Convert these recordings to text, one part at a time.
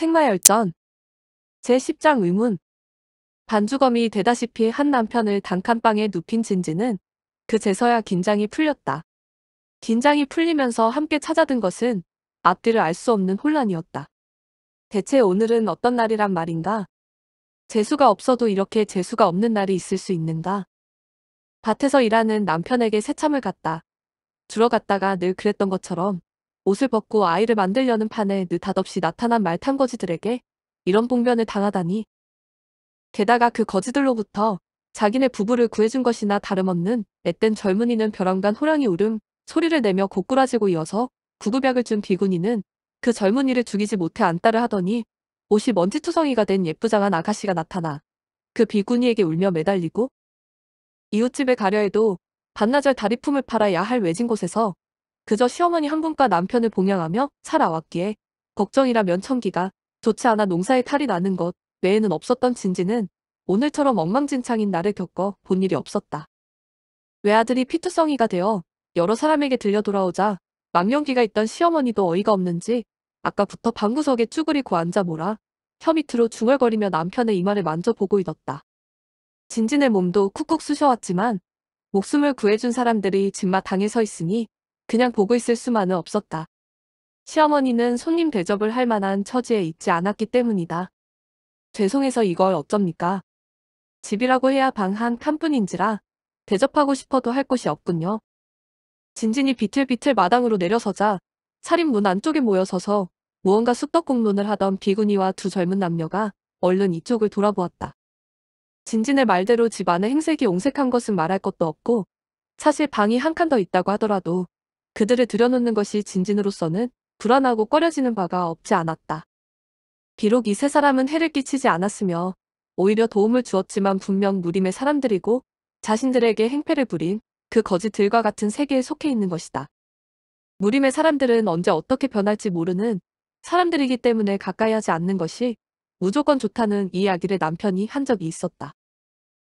생마열전 제10장 의문 반주검이 되다시피 한 남편을 단칸방에 눕힌 진지는 그제서야 긴장이 풀렸다. 긴장이 풀리면서 함께 찾아든 것은 앞뒤를 알 수 없는 혼란이었다. 대체 오늘은 어떤 날이란 말인가? 재수가 없어도 이렇게 재수가 없는 날이 있을 수 있는가? 밭에서 일하는 남편에게 새참을 갔다. 주러 갔다가 늘 그랬던 것처럼 옷을 벗고 아이를 만들려는 판에 느닷없이 나타난 말탄거지들에게 이런 봉변을 당하다니. 게다가 그 거지들로부터 자기네 부부를 구해준 것이나 다름없는 앳된 젊은이는 벼랑간 호랑이 울음 소리를 내며 고꾸라지고 이어서 구급약을 준비구니는그 젊은이를 죽이지 못해 안따를 하더니 옷이 먼지투성이가 된 예쁘장한 아가씨가 나타나 그비구니에게 울며 매달리고 이웃집에 가려 해도 반나절 다리품을 팔아 야할 외진 곳에서 그저 시어머니 한 분과 남편을 봉양하며 살아왔기에 걱정이라 면청기가 좋지 않아 농사에 탈이 나는 것 외에는 없었던 진지는 오늘처럼 엉망진창인 나를 겪어 본 일이 없었다. 외아들이 피투성이가 되어 여러 사람에게 들려 돌아오자 망령기가 있던 시어머니도 어이가 없는지 아까부터 방구석에 쭈그리고 앉아 몰아 혀 밑으로 중얼거리며 남편의 이마를 만져보고 있었다. 진진의 몸도 쿡쿡 쑤셔왔지만 목숨을 구해준 사람들이 집마 당에 서 있으니 그냥 보고 있을 수만은 없었다. 시어머니는 손님 대접을 할 만한 처지에 있지 않았기 때문이다. 죄송해서 이걸 어쩝니까? 집이라고 해야 방 한 칸뿐인지라 대접하고 싶어도 할 곳이 없군요. 진진이 비틀비틀 마당으로 내려서자 차림문 안쪽에 모여서서 무언가 쑥덕공론을 하던 비구니와 두 젊은 남녀가 얼른 이쪽을 돌아보았다. 진진의 말대로 집안의 행색이 옹색한 것은 말할 것도 없고 사실 방이 한 칸 더 있다고 하더라도 그들을 들여놓는 것이 진진으로서는 불안하고 꺼려지는 바가 없지 않았다. 비록 이 세 사람은 해를 끼치지 않았으며 오히려 도움을 주었지만 분명 무림의 사람들이고 자신들에게 행패를 부린 그거짓들과 같은 세계에 속해 있는 것이다. 무림의 사람들은 언제 어떻게 변할지 모르는 사람들이기 때문에 가까이 하지 않는 것이 무조건 좋다는 이 이야기를 남편이 한 적이 있었다.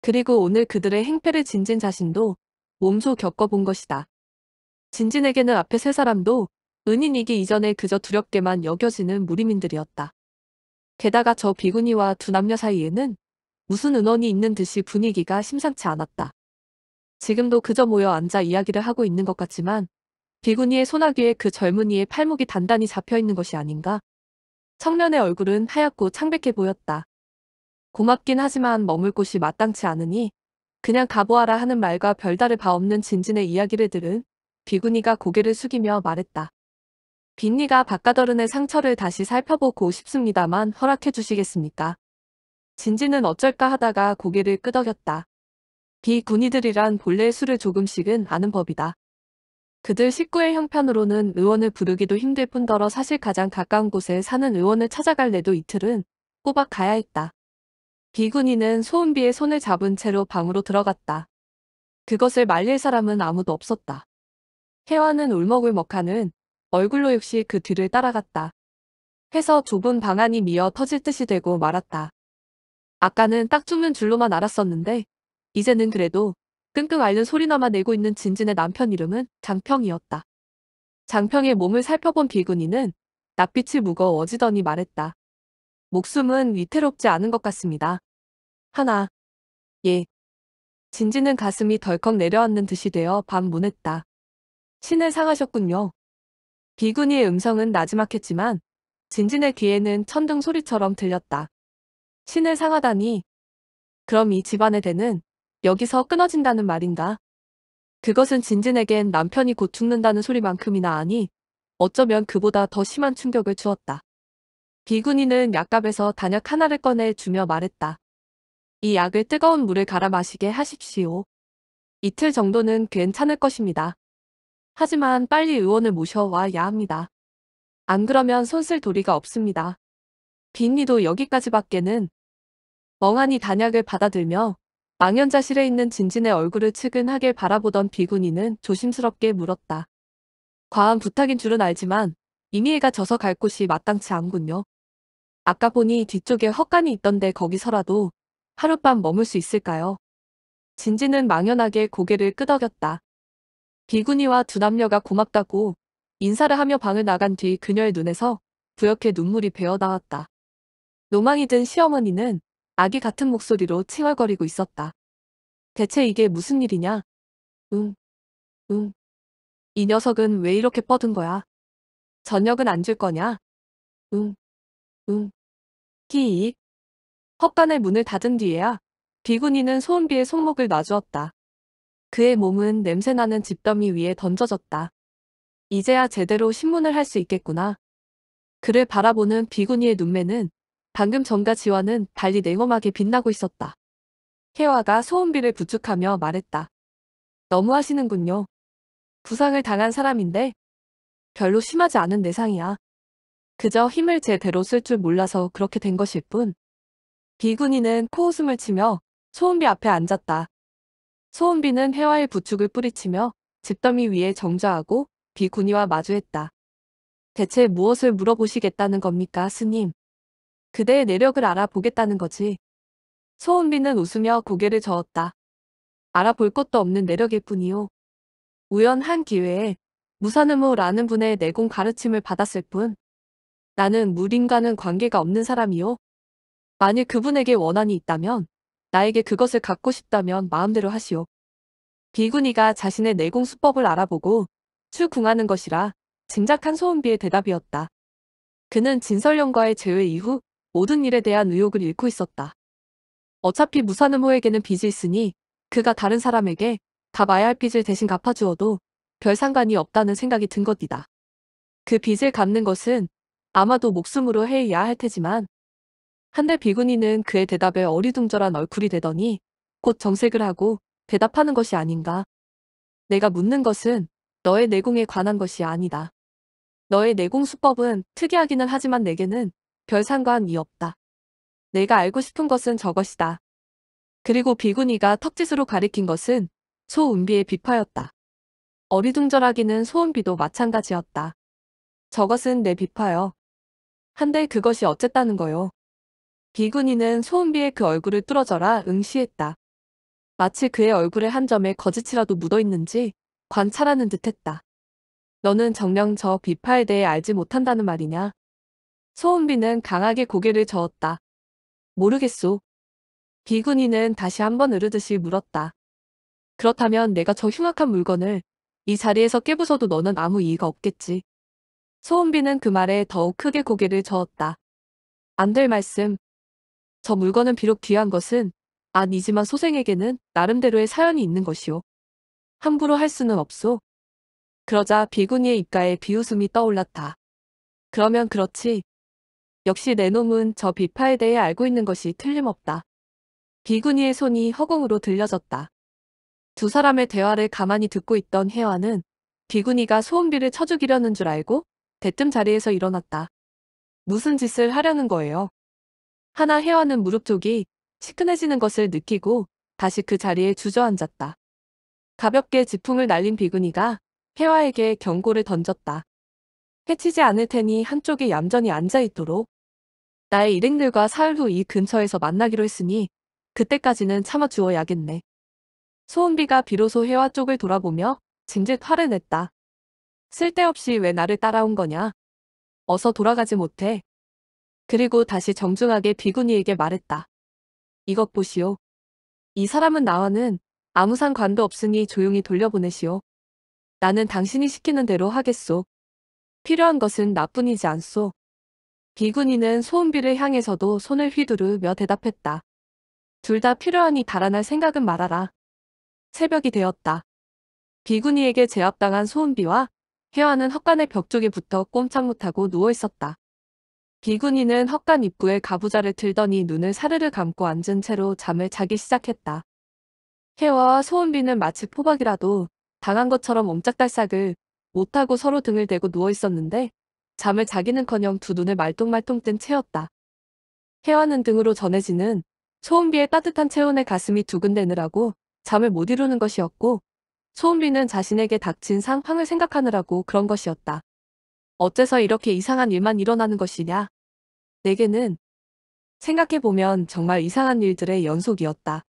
그리고 오늘 그들의 행패를 진진 자신도 몸소 겪어본 것이다. 진진에게는 앞에 세 사람도 은인이기 이전에 그저 두렵게만 여겨지는 무리민들이었다. 게다가 저 비구니와 두 남녀 사이에는 무슨 은원이 있는 듯이 분위기가 심상치 않았다. 지금도 그저 모여 앉아 이야기를 하고 있는 것 같지만 비구니의 소나귀에 그 젊은이의 팔목이 단단히 잡혀있는 것이 아닌가? 청년의 얼굴은 하얗고 창백해 보였다. 고맙긴 하지만 머물 곳이 마땅치 않으니 그냥 가보아라 하는 말과 별다를 바 없는 진진의 이야기를 들은 비구니가 고개를 숙이며 말했다. 빈니가 바깥어른의 상처를 다시 살펴보고 싶습니다만 허락해 주시겠습니까? 진지는 어쩔까 하다가 고개를 끄덕였다. 비군이들이란 본래 술을 조금씩은 아는 법이다. 그들 식구의 형편으로는 의원을 부르기도 힘들 뿐더러 사실 가장 가까운 곳에 사는 의원을 찾아갈 래도 이틀은 꼬박 가야 했다. 비군이는 소은비의 손을 잡은 채로 방으로 들어갔다. 그것을 말릴 사람은 아무도 없었다. 혜화는 울먹울먹하는 얼굴로 역시 그 뒤를 따라갔다. 해서 좁은 방 안이 미어 터질 듯이 되고 말았다. 아까는 딱 죽는 줄로만 알았었는데 이제는 그래도 끙끙 앓는 소리나마 내고 있는 진진의 남편 이름은 장평이었다. 장평의 몸을 살펴본 비군이는 낯빛이 무거워지더니 말했다. 목숨은 위태롭지 않은 것 같습니다. 하나. 예. 진진은 가슴이 덜컥 내려앉는 듯이 되어 밤문했다 신을 상하셨군요. 비구니의 음성은 나지막했지만 진진의 귀에는 천둥 소리처럼 들렸다. 신을 상하다니. 그럼 이 집안의 대는 여기서 끊어진다는 말인가? 그것은 진진에겐 남편이 곧 죽는다는 소리만큼이나 아니 어쩌면 그보다 더 심한 충격을 주었다. 비구니는 약값에서 단약 하나를 꺼내 주며 말했다. 이 약을 뜨거운 물에 갈아 마시게 하십시오. 이틀 정도는 괜찮을 것입니다. 하지만 빨리 의원을 모셔와야 합니다. 안 그러면 손쓸 도리가 없습니다. 빈니도 여기까지밖에는 멍하니 단약을 받아들며 망연자실에 있는 진진의 얼굴을 측은하게 바라보던 비군이는 조심스럽게 물었다. 과한 부탁인 줄은 알지만 이미 해가 져서 갈 곳이 마땅치 않군요. 아까 보니 뒤쪽에 헛간이 있던데 거기서라도 하룻밤 머물 수 있을까요? 진진은 망연하게 고개를 끄덕였다. 비구니와 두 남녀가 고맙다고 인사를 하며 방을 나간 뒤 그녀의 눈에서 부옇게 눈물이 배어 나왔다. 노망이 든 시어머니는 아기 같은 목소리로 칭얼거리고 있었다. 대체 이게 무슨 일이냐? 응, 응. 이 녀석은 왜 이렇게 뻗은 거야? 저녁은 안 줄 거냐? 응, 응. 끼이 헛간의 문을 닫은 뒤에야 비구니는 소은비의 손목을 놔주었다. 그의 몸은 냄새나는 집더미 위에 던져졌다. 이제야 제대로 신문을 할 수 있겠구나. 그를 바라보는 비구니의 눈매는 방금 전과 지와는 달리 냉엄하게 빛나고 있었다. 혜화가 소음비를 부축하며 말했다. 너무하시는군요. 부상을 당한 사람인데 별로 심하지 않은 내상이야. 그저 힘을 제대로 쓸 줄 몰라서 그렇게 된 것일 뿐. 비구니는 코웃음을 치며 소음비 앞에 앉았다. 소은비는 회화의 부축을 뿌리치며 집더미 위에 정자하고 비구니와 마주했다. 대체 무엇을 물어보시겠다는 겁니까, 스님? 그대의 내력을 알아보겠다는 거지. 소은비는 웃으며 고개를 저었다. 알아볼 것도 없는 내력일 뿐이요. 우연한 기회에 무산음호라는 분의 내공 가르침을 받았을 뿐 나는 무림과는 관계가 없는 사람이요. 만일 그분에게 원한이 있다면 나에게 그것을 갖고 싶다면 마음대로 하시오. 비구니가 자신의 내공 수법을 알아보고 출궁하는 것이라 짐작한 소은비의 대답이었다. 그는 진설령과의 재회 이후 모든 일에 대한 의욕을 잃고 있었다. 어차피 무사는호에게는 빚이 있으니 그가 다른 사람에게 갚아야 할 빚을 대신 갚아주어도 별 상관이 없다는 생각이 든 것이다. 그 빚을 갚는 것은 아마도 목숨으로 해야 할 테지만 한데 비구니는 그의 대답에 어리둥절한 얼굴이 되더니 곧 정색을 하고 대답하는 것이 아닌가. 내가 묻는 것은 너의 내공에 관한 것이 아니다. 너의 내공 수법은 특이하기는 하지만 내게는 별 상관이 없다. 내가 알고 싶은 것은 저것이다. 그리고 비구니가 턱짓으로 가리킨 것은 소은비의 비파였다. 어리둥절하기는 소은비도 마찬가지였다. 저것은 내 비파요. 한데 그것이 어쨌다는 거요. 비군이는 소은비의 그 얼굴을 뚫어져라 응시했다. 마치 그의 얼굴의 한 점에 거짓이라도 묻어있는지 관찰하는 듯했다. 너는 정령 저 비파에 대해 알지 못한다는 말이냐? 소은비는 강하게 고개를 저었다. 모르겠소. 비군이는 다시 한번 으르듯이 물었다. 그렇다면 내가 저 흉악한 물건을 이 자리에서 깨부숴도 너는 아무 이의가 없겠지. 소은비는 그 말에 더욱 크게 고개를 저었다. 안 될 말씀, 저 물건은 비록 귀한 것은 아니지만 소생에게는 나름대로의 사연이 있는 것이오. 함부로 할 수는 없소. 그러자 비구니의 입가에 비웃음이 떠올랐다. 그러면 그렇지. 역시 내 놈은 저 비파에 대해 알고 있는 것이 틀림없다. 비구니의 손이 허공으로 들려졌다. 두 사람의 대화를 가만히 듣고 있던 혜화는 비구니가 소음비를쳐죽이려는줄 알고 대뜸 자리에서 일어났다. 무슨 짓을 하려는 거예요? 하나 헤어는 무릎 쪽이 시큰해지는 것을 느끼고 다시 그 자리에 주저앉았다. 가볍게 지풍을 날린 비구니가 혜화에게 경고를 던졌다. 해치지 않을 테니 한쪽에 얌전히 앉아있도록 나의 일행들과 사흘 후 이 근처에서 만나기로 했으니 그때까지는 참아주어야겠네. 소은비가 비로소 혜화 쪽을 돌아보며 징짓 화를 냈다. 쓸데없이 왜 나를 따라온 거냐. 어서 돌아가지 못해 그리고 다시 정중하게 비구니에게 말했다. 이것 보시오. 이 사람은 나와는 아무 상관도 없으니 조용히 돌려보내시오. 나는 당신이 시키는 대로 하겠소. 필요한 것은 나뿐이지 않소. 비구니는 소은비를 향해서도 손을 휘두르며 대답했다. 둘 다 필요하니 달아날 생각은 말아라. 새벽이 되었다. 비구니에게 제압당한 소은비와 혜화는 헛간의 벽 쪽에 붙어 꼼짝 못하고 누워있었다. 비군이는 헛간 입구에 가부좌를 들더니 눈을 사르르 감고 앉은 채로 잠을 자기 시작했다. 혜화와 소은비는 마치 포박이라도 당한 것처럼 옴짝달싹을 못하고 서로 등을 대고 누워있었는데 잠을 자기는커녕 두 눈을 말똥말똥 뜬 채였다. 혜화는 등으로 전해지는 소은비의 따뜻한 체온에 가슴이 두근대느라고 잠을 못 이루는 것이었고 소은비는 자신에게 닥친 상황을 생각하느라고 그런 것이었다. 어째서 이렇게 이상한 일만 일어나는 것이냐. 내게는 생각해보면 정말 이상한 일들의 연속이었다.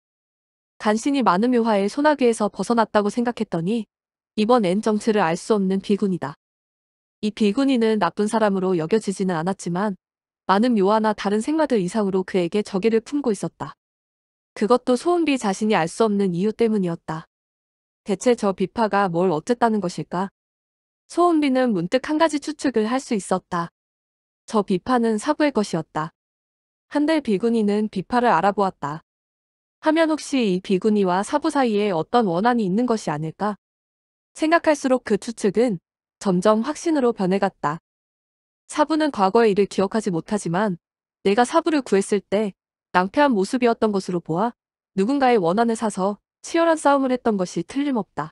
간신히 많은 묘화의 소나기에서 벗어났다고 생각했더니 이번엔 정체를 알 수 없는 비군이다. 이 비군이는 나쁜 사람으로 여겨지지는 않았지만 많은 묘화나 다른 생마들 이상으로 그에게 적의를 품고 있었다. 그것도 소은비 자신이 알 수 없는 이유 때문이었다. 대체 저 비파가 뭘 어쨌다는 것일까? 소은비는 문득 한 가지 추측을 할 수 있었다. 저 비파는 사부의 것이었다. 한들 비구니는 비파를 알아보았다. 하면 혹시 이 비구니와 사부 사이에 어떤 원한이 있는 것이 아닐까? 생각할수록 그 추측은 점점 확신으로 변해갔다. 사부는 과거의 일을 기억하지 못하지만 내가 사부를 구했을 때 낭패한 모습이었던 것으로 보아 누군가의 원한을 사서 치열한 싸움을 했던 것이 틀림없다.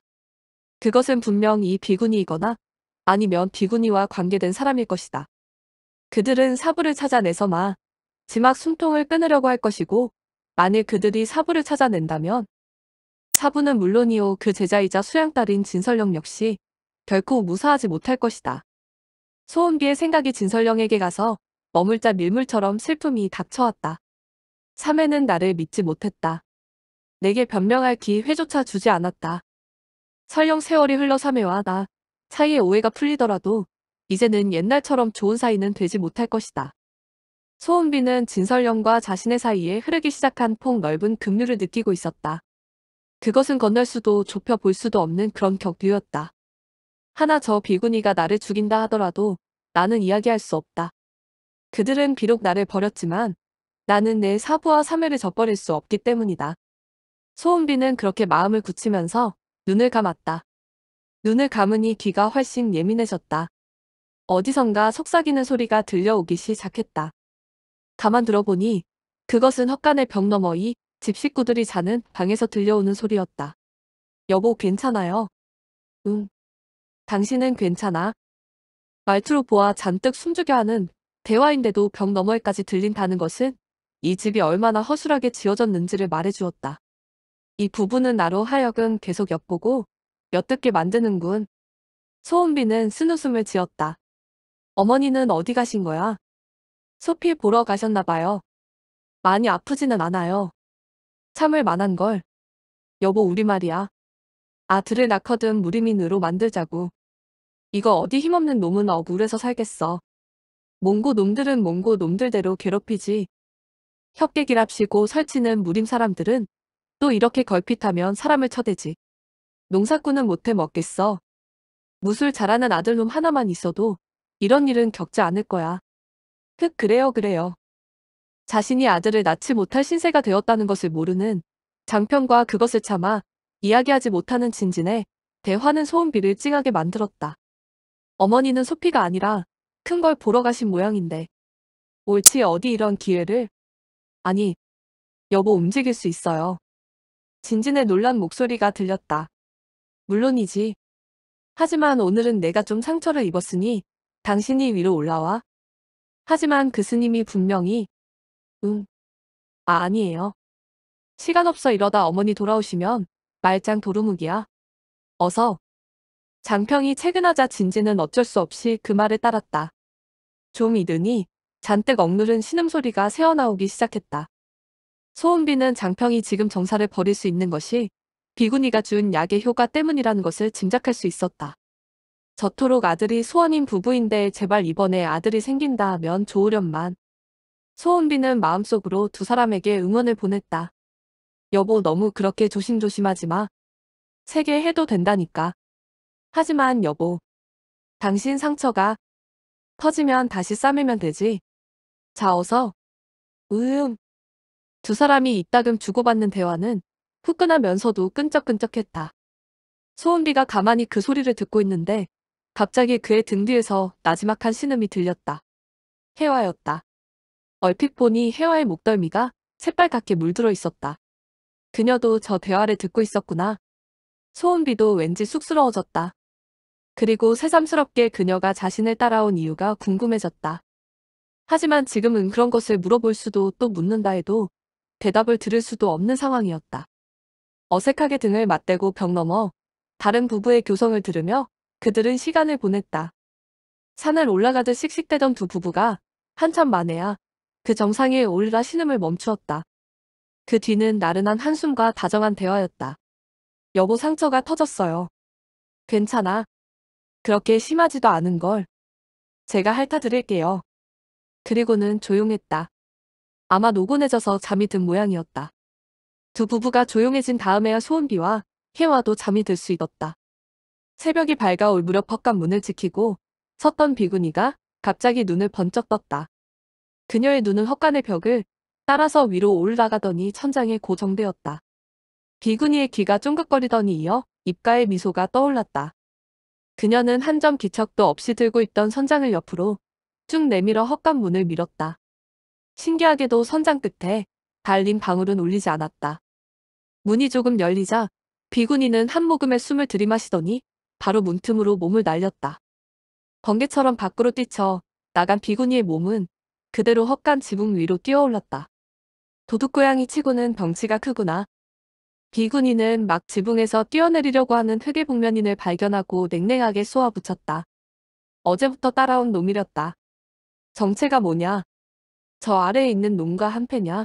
그것은 분명 이비구니이거나 아니면 비구니와 관계된 사람일 것이다. 그들은 사부를 찾아내서 마 지막 숨통을 끊으려고 할 것이고 만일 그들이 사부를 찾아낸다면 사부는 물론이오그 제자이자 수양딸인 진설령 역시 결코 무사하지 못할 것이다. 소원비의 생각이 진설령에게 가서 머물자 밀물처럼 슬픔이 닥쳐왔다. 삼회는 나를 믿지 못했다. 내게 변명할 기회조차 주지 않았다. 설령 세월이 흘러 삼회와나 사이의 오해가 풀리더라도 이제는 옛날처럼 좋은 사이는 되지 못할 것이다. 소은비는 진설령과 자신의 사이에 흐르기 시작한 폭넓은 급류를 느끼고 있었다. 그것은 건널 수도 좁혀 볼 수도 없는 그런 격류였다. 하나 저 비구니가 나를 죽인다 하더라도 나는 이야기할 수 없다. 그들은 비록 나를 버렸지만 나는 내 사부와 사매를 접버릴수 없기 때문이다. 소은비는 그렇게 마음을 굳히면서 눈을 감았다. 눈을 감으니 귀가 훨씬 예민해졌다. 어디선가 속삭이는 소리가 들려오기 시작했다. 가만 들어보니 그것은 헛간의 벽 너머 이집 식구들이 자는 방에서 들려오는 소리였다. 여보 괜찮아요? 응. 당신은 괜찮아? 말투로 보아 잔뜩 숨죽여 하는 대화인데도 벽 너머에까지 들린다는 것은 이 집이 얼마나 허술하게 지어졌는지를 말해주었다. 이 부부는 나로 하여금 계속 엿보고 몇듣게 만드는군. 소은비는 쓴웃음을 지었다. 어머니는 어디 가신 거야? 소피 보러 가셨나 봐요. 많이 아프지는 않아요. 참을 만한 걸. 여보 우리 말이야. 아들을 낳거든 무리민으로 만들자고. 이거 어디 힘없는 놈은 억울해서 살겠어. 몽고 놈들은 몽고 놈들대로 괴롭히지. 협객이랍시고 설치는 무림 사람들은 또 이렇게 걸핏하면 사람을 쳐대지. 농사꾼은 못해 먹겠어. 무술 잘하는 아들놈 하나만 있어도 이런 일은 겪지 않을 거야. 흑 그래요 그래요. 자신이 아들을 낳지 못할 신세가 되었다는 것을 모르는 장편과 그것을 참아 이야기하지 못하는 진진의 대화는 소음비를 찡하게 만들었다. 어머니는 소피가 아니라 큰 걸 보러 가신 모양인데 옳지 어디 이런 기회를 아니 여보 움직일 수 있어요. 진진의 놀란 목소리가 들렸다. 물론이지. 하지만 오늘은 내가 좀 상처를 입었으니 당신이 위로 올라와. 하지만 그 스님이 분명히 응, 아 아니에요. 시간 없어 이러다 어머니 돌아오시면 말짱 도루묵이야. 어서. 장평이 퇴근하자 진지는 어쩔 수 없이 그말을 따랐다. 좀 이르니 잔뜩 억누른 신음소리가 새어나오기 시작했다. 소은비는 장평이 지금 정사를 버릴 수 있는 것이 비구니가 준 약의 효과 때문이라는 것을 짐작할 수 있었다. 저토록 아들이 소원인 부부인데 제발 이번에 아들이 생긴다 면 좋으련만. 소원비는 마음속으로 두 사람에게 응원을 보냈다. 여보 너무 그렇게 조심조심하지 마. 세게 해도 된다니까. 하지만 여보. 당신 상처가 터지면 다시 싸매면 되지. 자어서. 으음. 두 사람이 이따금 주고받는 대화는 후끈하면서도 끈적끈적했다. 소은비가 가만히 그 소리를 듣고 있는데 갑자기 그의 등 뒤에서 나지막한 신음이 들렸다. 혜화였다 얼핏 보니 혜화의 목덜미가 새빨갛게 물들어 있었다. 그녀도 저 대화를 듣고 있었구나. 소은비도 왠지 쑥스러워졌다. 그리고 새삼스럽게 그녀가 자신을 따라온 이유가 궁금해졌다. 하지만 지금은 그런 것을 물어볼 수도 또 묻는다 해도 대답을 들을 수도 없는 상황이었다. 어색하게 등을 맞대고 벽 넘어 다른 부부의 교성을 들으며 그들은 시간을 보냈다. 산을 올라가듯 씩씩대던 두 부부가 한참 만에야 그 정상에 올라 신음을 멈추었다. 그 뒤는 나른한 한숨과 다정한 대화였다. 여보 상처가 터졌어요. 괜찮아. 그렇게 심하지도 않은 걸. 제가 핥아드릴게요. 그리고는 조용했다. 아마 노곤해져서 잠이 든 모양이었다. 두 부부가 조용해진 다음에야 소은비와 혜화도 잠이 들 수 있었다. 새벽이 밝아올 무렵 헛간 문을 지키고 섰던 비구니가 갑자기 눈을 번쩍 떴다. 그녀의 눈은 헛간의 벽을 따라서 위로 올라가더니 천장에 고정되었다. 비구니의 귀가 쫑긋거리더니 이어 입가에 미소가 떠올랐다. 그녀는 한 점 기척도 없이 들고 있던 선장을 옆으로 쭉 내밀어 헛간 문을 밀었다. 신기하게도 선장 끝에 달린 방울은 울리지 않았다. 문이 조금 열리자 비구니는한모금의 숨을 들이마시더니 바로 문틈으로 몸을 날렸다. 번개처럼 밖으로 뛰쳐 나간 비구니의 몸은 그대로 헛간 지붕 위로 뛰어올랐다. 도둑고양이 치고는 덩치가 크구나. 비구니는막 지붕에서 뛰어내리려고 하는 흑의복면인을 발견하고 냉랭하게 쏘아붙였다. 어제부터 따라온 놈이렸다. 정체가 뭐냐? 저 아래에 있는 놈과 한패냐?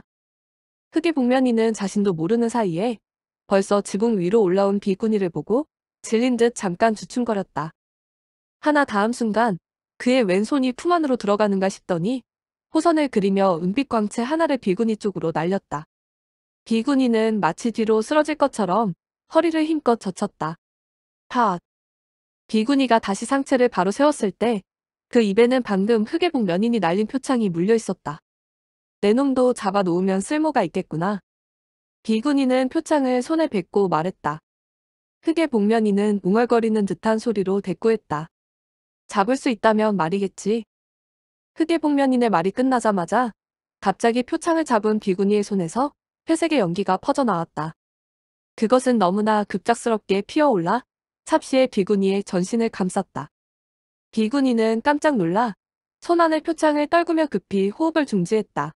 흑의 복면이는 자신도 모르는 사이에 벌써 지붕 위로 올라온 비구니를 보고 질린 듯 잠깐 주춤거렸다. 하나 다음 순간 그의 왼손이 품 안으로 들어가는가 싶더니 호선을 그리며 은빛 광채 하나를 비구니 쪽으로 날렸다. 비구니는 마치 뒤로 쓰러질 것처럼 허리를 힘껏 젖혔다. 팟! 비구니가 다시 상체를 바로 세웠을 때 그 입에는 방금 흑의 복면인이 날린 표창이 물려 있었다. 내 놈도 잡아놓으면 쓸모가 있겠구나. 비군이는 표창을 손에 뱉고 말했다. 흑의 복면이는 웅얼거리는 듯한 소리로 대꾸했다. 잡을 수 있다면 말이겠지. 흑의 복면인의 말이 끝나자마자 갑자기 표창을 잡은 비구니의 손에서 회색의 연기가 퍼져나왔다. 그것은 너무나 급작스럽게 피어올라 찹시의 비구니의 전신을 감쌌다. 비구니는 깜짝 놀라 손안의 표창을 떨구며 급히 호흡을 중지했다.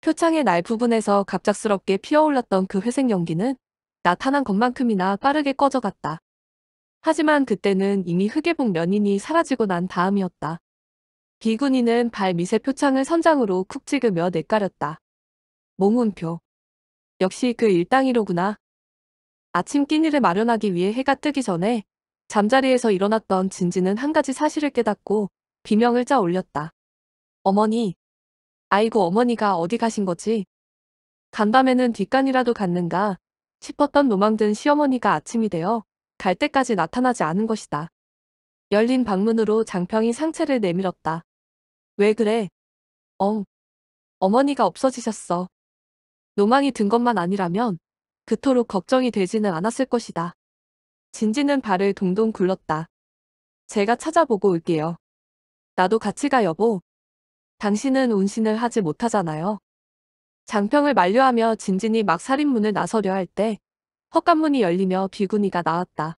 표창의 날 부분에서 갑작스럽게 피어올랐던 그 회색 연기는 나타난 것만큼이나 빠르게 꺼져갔다. 하지만 그때는 이미 흑예복 면인이 사라지고 난 다음이었다. 비군이는 발 밑에 표창을 선장으로 쿡 찍으며 내까렸다. 몽운표. 역시 그 일당이로구나. 아침 끼니를 마련하기 위해 해가 뜨기 전에 잠자리에서 일어났던 진지는 한 가지 사실을 깨닫고 비명을 짜 올렸다. 어머니, 아이고 어머니가 어디 가신 거지? 간밤에는 뒷간이라도 갔는가 싶었던 노망든 시어머니가 아침이 되어 갈 때까지 나타나지 않은 것이다. 열린 방문으로 장평이 상체를 내밀었다. 왜 그래? 엉. 어, 어머니가 없어지셨어. 노망이 든 것만 아니라면 그토록 걱정이 되지는 않았을 것이다. 진지는 발을 동동 굴렀다. 제가 찾아보고 올게요. 나도 같이 가 여보. 당신은 운신을 하지 못하잖아요. 장평을 만료하며 진진이 막 살인문을 나서려 할 때 헛간문이 열리며 비구니가 나왔다.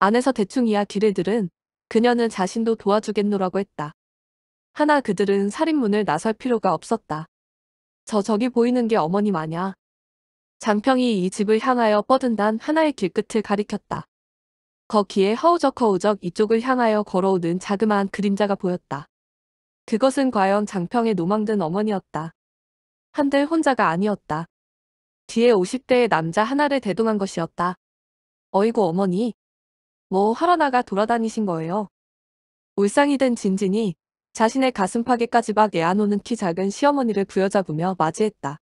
안에서 대충 이야기를 들은 그녀는 자신도 도와주겠노라고 했다. 하나 그들은 살인문을 나설 필요가 없었다. 저 저기 보이는 게 어머니 마냐. 장평이 이 집을 향하여 뻗은 단 하나의 길끝을 가리켰다. 거기에 허우적허우적 이쪽을 향하여 걸어오는 자그마한 그림자가 보였다. 그것은 과연 장평의 노망든 어머니였다. 한들 혼자가 아니었다. 뒤에 50대의 남자 하나를 대동한 것이었다. 어이구 어머니. 뭐 하러 나가 돌아다니신 거예요. 울상이 된 진진이 자신의 가슴팍에까지 막 애아노는 키 작은 시어머니를 부여잡으며 맞이했다.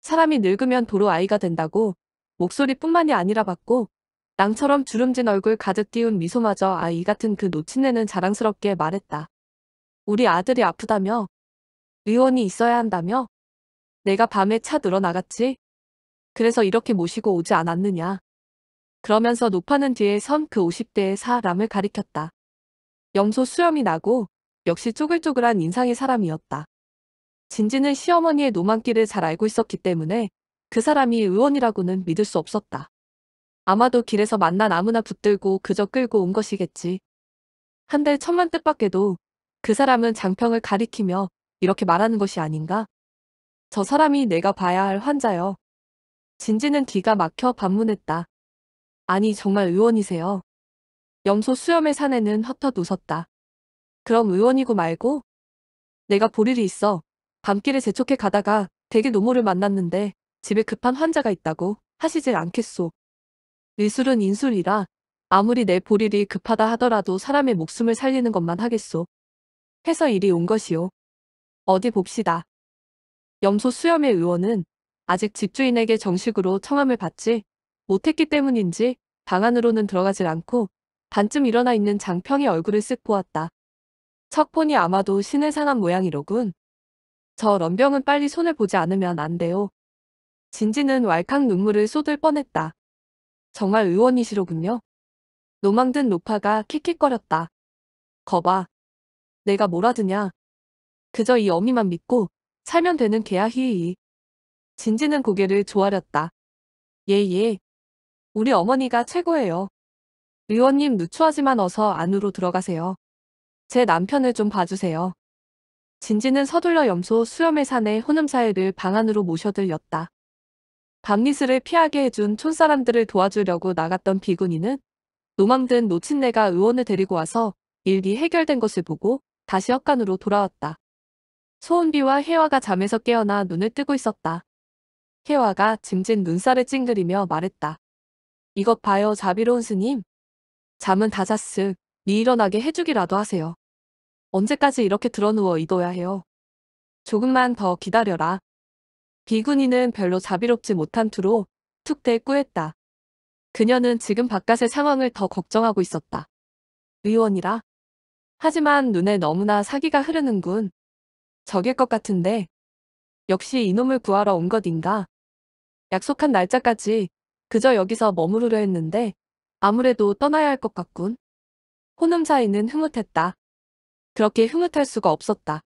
사람이 늙으면 도로 아이가 된다고 목소리뿐만이 아니라 받고 낭처럼 주름진 얼굴 가득 띄운 미소마저 아이 같은 그 노친네는 자랑스럽게 말했다. 우리 아들이 아프다며 의원이 있어야 한다며 내가 밤에 차 늘어 나갔지. 그래서 이렇게 모시고 오지 않았느냐. 그러면서 노파는 뒤에 선 그 50대의 사람을 가리켰다. 염소 수염이 나고 역시 쪼글쪼글한 인상의 사람이었다. 진지는 시어머니의 노망기를잘 알고 있었기 때문에 그 사람이 의원이라고는 믿을 수 없었다. 아마도 길에서 만난 아무나 붙들고 그저 끌고 온 것이겠지. 한 달 천만 뜻밖에도 그 사람은 장평을 가리키며 이렇게 말하는 것이 아닌가? 저 사람이 내가 봐야 할 환자요. 진지는 기가 막혀 반문했다. 아니 정말 의원이세요. 염소 수염의 사내는 헛헛 웃었다. 그럼 의원이고 말고? 내가 볼 일이 있어. 밤길에 재촉해 가다가 대게 노모를 만났는데 집에 급한 환자가 있다고 하시질 않겠소. 미술은 인술이라 아무리 내 볼일이 급하다 하더라도 사람의 목숨을 살리는 것만 하겠소. 해서 일이 온 것이오. 어디 봅시다. 염소 수염의 의원은 아직 집주인에게 정식으로 청함을 받지 못했기 때문인지 방 안으로는 들어가질 않고 반쯤 일어나 있는 장평의 얼굴을 쓱 보았다. 척폰이 아마도 신을 상한 모양이로군. 저 런병은 빨리 손을 보지 않으면 안 돼요. 진지는 왈칵 눈물을 쏟을 뻔했다. 정말 의원이시로군요. 노망든 노파가 킥킥거렸다. 거봐. 내가 뭐라드냐. 그저 이 어미만 믿고 살면 되는 개야 히히. 진지는 고개를 조아렸다. 예예. 예. 우리 어머니가 최고예요. 의원님 누추하지만 어서 안으로 들어가세요. 제 남편을 좀 봐주세요. 진지는 서둘러 염소 수염의 산에 혼음사회를방 안으로 모셔들렸다. 밤미스를 피하게 해준 촌사람들을 도와주려고 나갔던 비군이는 노망든 노친네가 의원을 데리고 와서 일이 해결된 것을 보고 다시 헛간으로 돌아왔다. 소은비와 혜화가 잠에서 깨어나 눈을 뜨고 있었다. 혜화가 짐진 눈살을 찡그리며 말했다. 이것 봐요 자비로운 스님. 잠은 다 잤으니 일어나게 해주기라도 하세요. 언제까지 이렇게 드러누워 이둬야 해요. 조금만 더 기다려라. 비구니는 별로 자비롭지 못한 투로 툭대 꾸했다. 그녀는 지금 바깥의 상황을 더 걱정하고 있었다. 의원이라 하지만 눈에 너무나 사기가 흐르는군. 적일 것 같은데. 역시 이놈을 구하러 온 것인가. 약속한 날짜까지 그저 여기서 머무르려 했는데 아무래도 떠나야 할 것 같군. 혼음 사이는 흐뭇했다. 그렇게 흐뭇할 수가 없었다.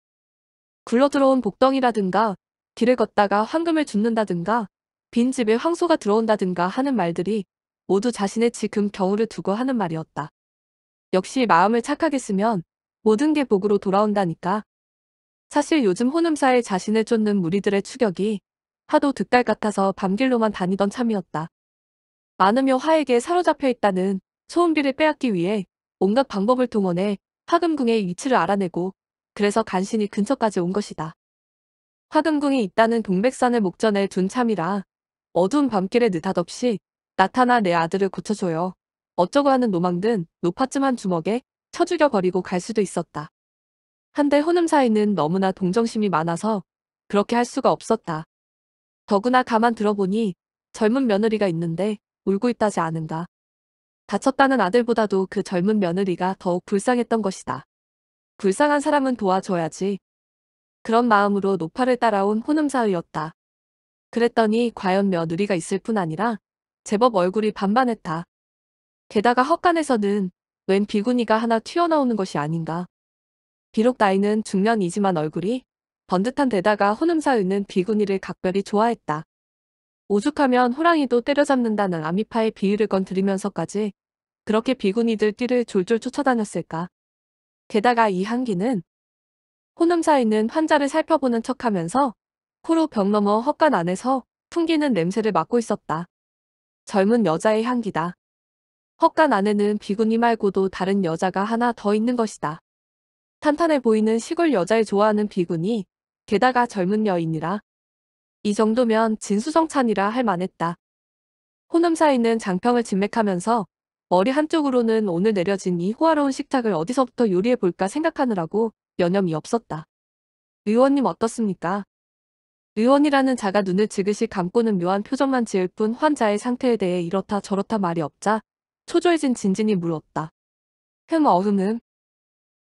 굴러들어온 복덩이라든가 길을 걷다가 황금을 줍는다든가 빈집에 황소가 들어온다든가 하는 말들이 모두 자신의 지금 경우를 두고 하는 말이었다. 역시 마음을 착하게 쓰면 모든 게 복으로 돌아온다니까. 사실 요즘 혼음사에 자신을 쫓는 무리들의 추격이 하도 득달 같아서 밤길로만 다니던 참이었다. 많으며 화에게 사로잡혀 있다는 소음비를 빼앗기 위해 온갖 방법을 동원해 화금궁의 위치를 알아내고 그래서 간신히 근처까지 온 것이다. 화금궁이 있다는 동백산을 목전에 둔 참이라 어두운 밤길에 느닷없이 나타나 내 아들을 고쳐줘요. 어쩌고 하는 노망든 노파쯤한 주먹에 쳐죽여 버리고 갈 수도 있었다. 한데 호남사이는 너무나 동정심이 많아서 그렇게 할 수가 없었다. 더구나 가만 들어보니 젊은 며느리가 있는데 울고 있다지 않은가. 다쳤다는 아들보다도 그 젊은 며느리가 더욱 불쌍했던 것이다. 불쌍한 사람은 도와줘야지. 그런 마음으로 노파를 따라온 호남사의였다. 그랬더니 과연 며느리가 있을 뿐 아니라 제법 얼굴이 반반했다. 게다가 헛간에서는 웬 비구니가 하나 튀어나오는 것이 아닌가. 비록 나이는 중년이지만 얼굴이 번듯한 데다가 혼음사위는 비구니를 각별히 좋아했다. 오죽하면 호랑이도 때려잡는다는 아미파의 비유를 건드리면서까지 그렇게 비구니들 띠를 졸졸 쫓아다녔을까. 게다가 이향기는 혼음사위는 환자를 살펴보는 척하면서 코로 벽 넘어 헛간 안에서 풍기는 냄새를 맡고 있었다. 젊은 여자의 향기다. 헛간 안에는 비구니 말고도 다른 여자가 하나 더 있는 것이다. 탄탄해 보이는 시골 여자를 좋아하는 비구니, 게다가 젊은 여인이라. 이 정도면 진수성찬이라 할 만했다. 혼음 사이는 장평을 진맥하면서 머리 한쪽으로는 오늘 내려진 이 호화로운 식탁을 어디서부터 요리해볼까 생각하느라고 여념이 없었다. 의원님 어떻습니까? 의원이라는 자가 눈을 지그시 감고는 묘한 표정만 지을 뿐 환자의 상태에 대해 이렇다 저렇다 말이 없자 초조해진 진진이 물었다. 흠 어흠흠.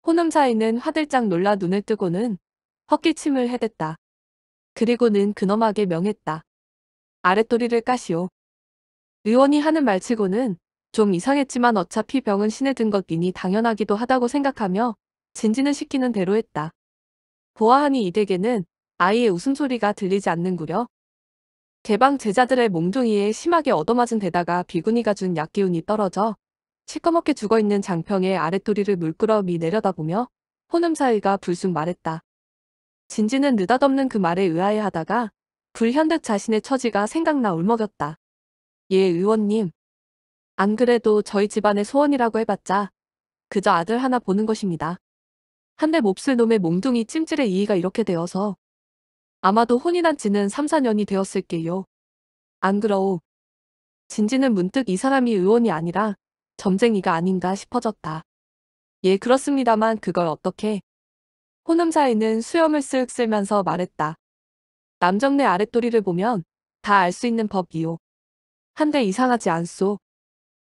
호남 사이는 화들짝 놀라 눈을 뜨고는 헛기침을 해댔다. 그리고는 근엄하게 명했다. 아랫도리를 까시오. 의원이 하는 말치고는 좀 이상했지만 어차피 병은 신에 든 것이니 당연하기도 하다고 생각하며 진진을 시키는 대로 했다. 보아하니 이댁에는 아이의 웃음소리가 들리지 않는구려. 개방 제자들의 몽둥이에 심하게 얻어맞은 데다가 비구니가 준 약기운이 떨어져 시커멓게 죽어있는 장평의 아랫도리를 물끄러미 내려다보며 혼음사위가 불쑥 말했다. 진지는 느닷없는 그 말에 의아해하다가 불현듯 자신의 처지가 생각나 울먹였다. 예 의원님. 안 그래도 저희 집안의 소원이라고 해봤자 그저 아들 하나 보는 것입니다. 한데 몹쓸 놈의 몽둥이 찜질의 이의가 이렇게 되어서 아마도 혼인한 지는 3, 4년이 되었을게요. 안 그러오. 진지는 문득 이 사람이 의원이 아니라 점쟁이가 아닌가 싶어졌다. 예 그렇습니다만 그걸 어떻게. 혼음사에는 수염을 쓱 쓸면서 말했다. 남정네 아랫도리를 보면 다 알 수 있는 법이요. 한데 이상하지 않소.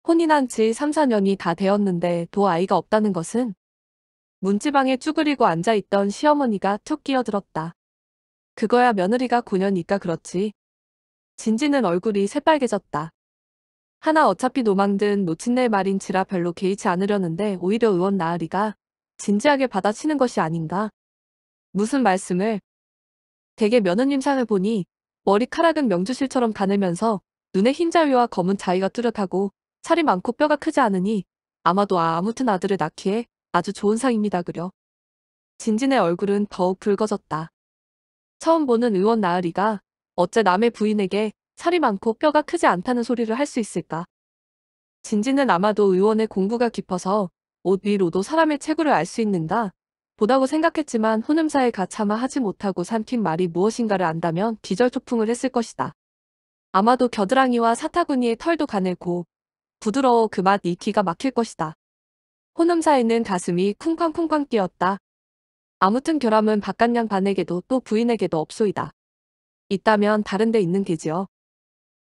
혼인한 지 3, 4년이 다 되었는데 도 아이가 없다는 것은 문지방에 쭈그리고 앉아있던 시어머니가 툭 끼어들었다. 그거야 며느리가 9년 있까 그렇지. 진지는 얼굴이 새빨개졌다. 하나 어차피 노망든 놓친네 말인지라 별로 개의치 않으려는데 오히려 의원 나으리가 진지하게 받아치는 것이 아닌가. 무슨 말씀을. 대개 며느님 상을 보니 머리카락은 명주실처럼 가늘면서 눈에 흰자위와 검은 자위가 뚜렷하고 살이 많고 뼈가 크지 않으니 아마도 아, 아무튼 아들을 낳기에 아주 좋은 상입니다 그려. 진진의 얼굴은 더욱 붉어졌다. 처음 보는 의원 나으리가 어째 남의 부인에게 살이 많고 뼈가 크지 않다는 소리를 할 수 있을까. 진지는 아마도 의원의 공부가 깊어서 옷 위로도 사람의 체구를 알 수있는다 보다고 생각했지만 혼음사에 가차마 하지 못하고 삼킨 말이 무엇인가를 안다면 기절초풍을 했을 것이다. 아마도 겨드랑이와 사타구니의 털도 가늘고 부드러워 그 맛이 귀가 막힐 것이다. 혼음사에는 가슴이 쿵쾅쿵쾅 뛰었다. 아무튼 결함은 바간양 반에게도 또 부인에게도 없소이다. 있다면 다른 데 있는 게지요.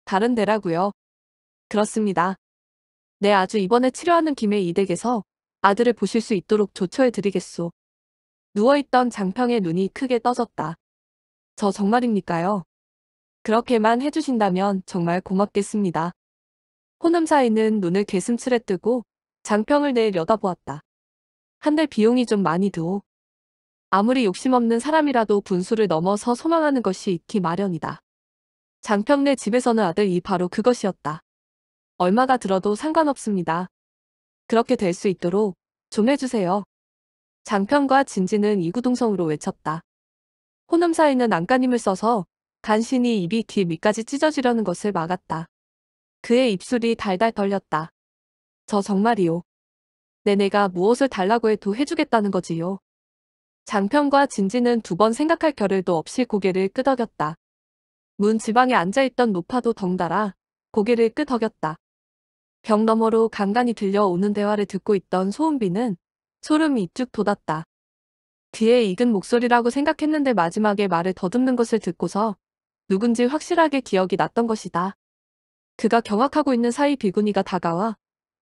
다른 데라고요. 그렇습니다. 네 아주 이번에 치료하는 김에 이 댁에서 아들을 보실 수 있도록 조처해드리겠소. 누워있던 장평의 눈이 크게 떠졌다. 저 정말입니까요? 그렇게만 해주신다면 정말 고맙겠습니다. 혼음사이는 눈을 개슴츠레 뜨고 장평을 내려다보았다. 한 달 비용이 좀 많이 드오. 아무리 욕심 없는 사람이라도 분수를 넘어서 소망하는 것이 있기 마련이다. 장평내 집에서는 아들이 바로 그것이었다. 얼마가 들어도 상관없습니다. 그렇게 될 수 있도록 좀 해주세요. 장평과 진지는 이구동성으로 외쳤다. 호남 사이는 안간힘을 써서 간신히 입이 귀 밑까지 찢어지려는 것을 막았다. 그의 입술이 달달 떨렸다. 저 정말이요. 내내가 무엇을 달라고 해도 해주겠다는 거지요. 장편과 진지는 두 번 생각할 겨를도 없이 고개를 끄덕였다. 문 지방에 앉아있던 노파도 덩달아 고개를 끄덕였다. 벽 너머로 간간히 들려오는 대화를 듣고 있던 소은비는 소름이 쭉 돋았다. 뒤에 익은 목소리라고 생각했는데 마지막에 말을 더듬는 것을 듣고서 누군지 확실하게 기억이 났던 것이다. 그가 경악하고 있는 사이 비구니가 다가와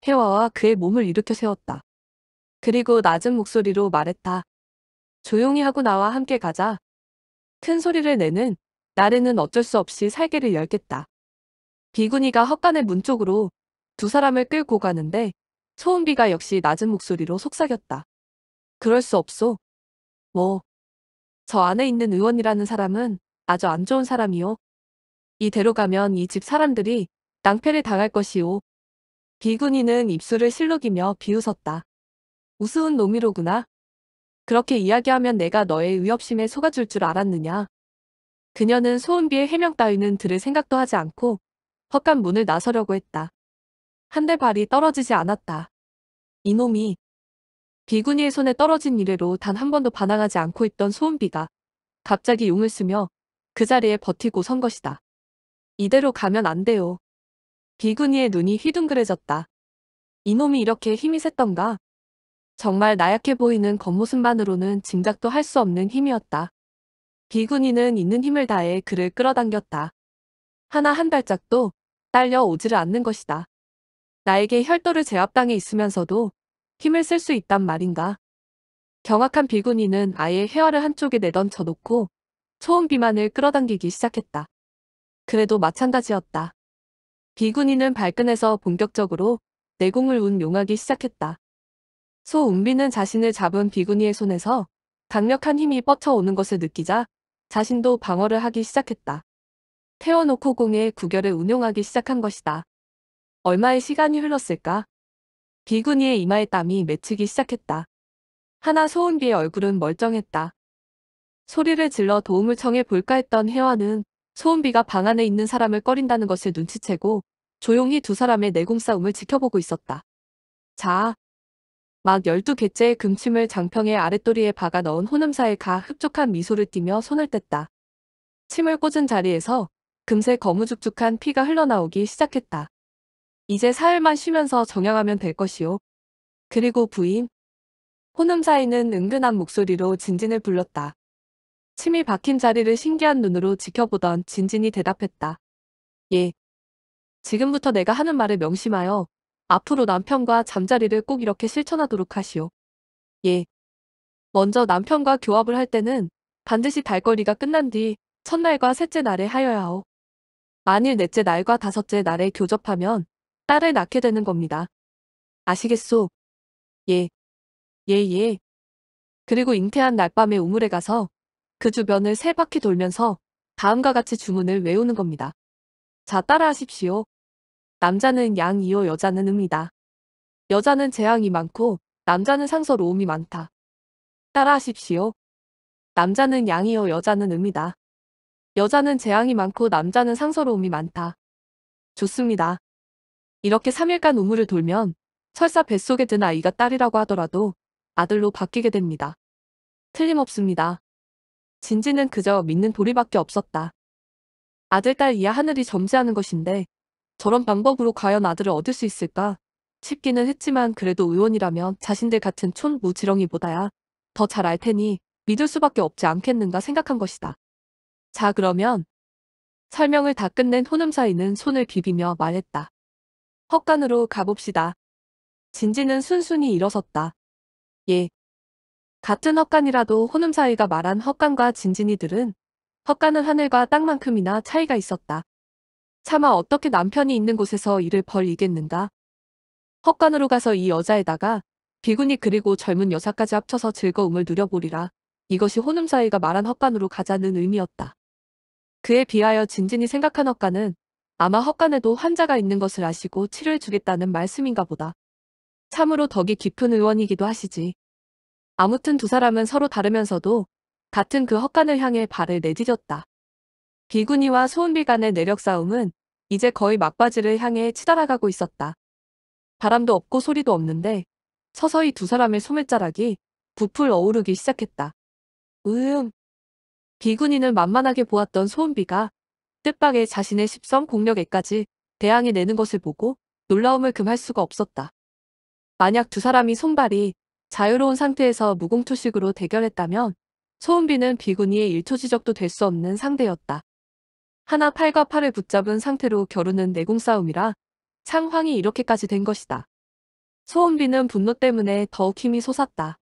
혜화와 그의 몸을 일으켜 세웠다. 그리고 낮은 목소리로 말했다. 조용히 하고 나와 함께 가자. 큰 소리를 내는 나르는 어쩔 수 없이 살개를 열겠다. 비구니가 헛간의 문 쪽으로 두 사람을 끌고 가는데 소음비가 역시 낮은 목소리로 속삭였다. 그럴 수 없소. 뭐. 저 안에 있는 의원이라는 사람은 아주 안 좋은 사람이요. 이대로 가면 이 집 사람들이 낭패를 당할 것이오. 비구니는 입술을 실룩이며 비웃었다. 우스운 놈이로구나. 그렇게 이야기하면 내가 너의 의협심에 속아줄 줄 알았느냐. 그녀는 소은비의 해명 따위는 들을 생각도 하지 않고 헛간 문을 나서려고 했다. 한 대 발이 떨어지지 않았다. 이놈이 비구니의 손에 떨어진 이래로 단 한 번도 반항하지 않고 있던 소은비가 갑자기 용을 쓰며 그 자리에 버티고 선 것이다. 이대로 가면 안 돼요. 비구니의 눈이 휘둥그레졌다. 이놈이 이렇게 힘이 셌던가 정말 나약해 보이는 겉모습만으로는 짐작도 할 수 없는 힘이었다. 비군이는 있는 힘을 다해 그를 끌어당겼다. 하나 한 발짝도 딸려 오지를 않는 것이다. 나에게 혈도를 제압당해 있으면서도 힘을 쓸 수 있단 말인가. 경악한 비군이는 아예 회화를 한쪽에 내던져놓고 초음 비만을 끌어당기기 시작했다. 그래도 마찬가지였다. 비군이는 발끈해서 본격적으로 내공을 운 용하기 시작했다. 소웅비는 자신을 잡은 비구니의 손에서 강력한 힘이 뻗쳐오는 것을 느끼자 자신도 방어를 하기 시작했다. 태워놓고 공의 구결을 운용하기 시작한 것이다. 얼마의 시간이 흘렀을까? 비구니의 이마에 땀이 맺히기 시작했다. 하나 소은비의 얼굴은 멀쩡했다. 소리를 질러 도움을 청해 볼까 했던 혜화는 소은비가 방 안에 있는 사람을 꺼린다는 것을 눈치채고 조용히 두 사람의 내공싸움을 지켜보고 있었다. 자, 막1 2 개째의 금침을 장평의 아랫도리에 박아 넣은 호남사의 가 흡족한 미소를 띠며 손을 뗐다. 침을 꽂은 자리에서 금세 거무죽죽한 피가 흘러나오기 시작했다. 이제 사흘만 쉬면서 정양하면 될 것이오. 그리고 부인. 호남사인는 은근한 목소리로 진진을 불렀다. 침이 박힌 자리를 신기한 눈으로 지켜보던 진진이 대답했다. 예. 지금부터 내가 하는 말을 명심하여 앞으로 남편과 잠자리를 꼭 이렇게 실천하도록 하시오. 예. 먼저 남편과 교합을 할 때는 반드시 달거리가 끝난 뒤 첫날과 셋째 날에 하여야 하오. 만일 넷째 날과 다섯째 날에 교접하면 딸을 낳게 되는 겁니다. 아시겠소? 예. 예, 예. 그리고 잉태한 날밤에 우물에 가서 그 주변을 세 바퀴 돌면서 다음과 같이 주문을 외우는 겁니다. 자, 따라하십시오. 남자는 양이요 여자는 음이다. 여자는 재앙이 많고 남자는 상서로움이 많다. 따라하십시오. 남자는 양이요 여자는 음이다. 여자는 재앙이 많고 남자는 상서로움이 많다. 좋습니다. 이렇게 3일간 우물을 돌면 설사 뱃속에 든 아이가 딸이라고 하더라도 아들로 바뀌게 됩니다. 틀림없습니다. 진지는 그저 믿는 도리밖에 없었다. 아들 딸 이하 하늘이 점지하는 것인데 저런 방법으로 과연 아들을 얻을 수 있을까? 싶기는 했지만 그래도 의원이라면 자신들 같은 촌 무지렁이보다야 더 잘 알 테니 믿을 수밖에 없지 않겠는가 생각한 것이다. 자 그러면 설명을 다 끝낸 호남사이는 손을 비비며 말했다. 헛간으로 가봅시다. 진지는 순순히 일어섰다. 예. 같은 헛간이라도 호남사이가 말한 헛간과 진진이들은 헛간은 하늘과 땅만큼이나 차이가 있었다. 차마 어떻게 남편이 있는 곳에서 일을 벌이겠는가. 헛간으로 가서 이 여자에다가 비구니 그리고 젊은 여사까지 합쳐서 즐거움을 누려보리라. 이것이 호남사이가 말한 헛간으로 가자는 의미였다. 그에 비하여 진진이 생각한 헛간은 아마 헛간에도 환자가 있는 것을 아시고 치료해주겠다는 말씀인가 보다. 참으로 덕이 깊은 의원이기도 하시지. 아무튼 두 사람은 서로 다르면서도 같은 그 헛간을 향해 발을 내디뎠다. 비구니와 소은비 간의 내력 싸움은 이제 거의 막바지를 향해 치달아가고 있었다. 바람도 없고 소리도 없는데 서서히 두 사람의 소매자락이 부풀 어오르기 시작했다. 으음. 비구니는 만만하게 보았던 소은비가 뜻밖의 자신의 십성 공력에까지 대항해 내는 것을 보고 놀라움을 금할 수가 없었다. 만약 두 사람이 손발이 자유로운 상태에서 무공투식으로 대결했다면 소은비는 비구니의 일초지적도 될 수 없는 상대였다. 하나 팔과 팔을 붙잡은 상태로 겨루는 내공 싸움이라 창황이 이렇게까지 된 것이다. 소원비는 분노 때문에 더욱 힘이 솟았다.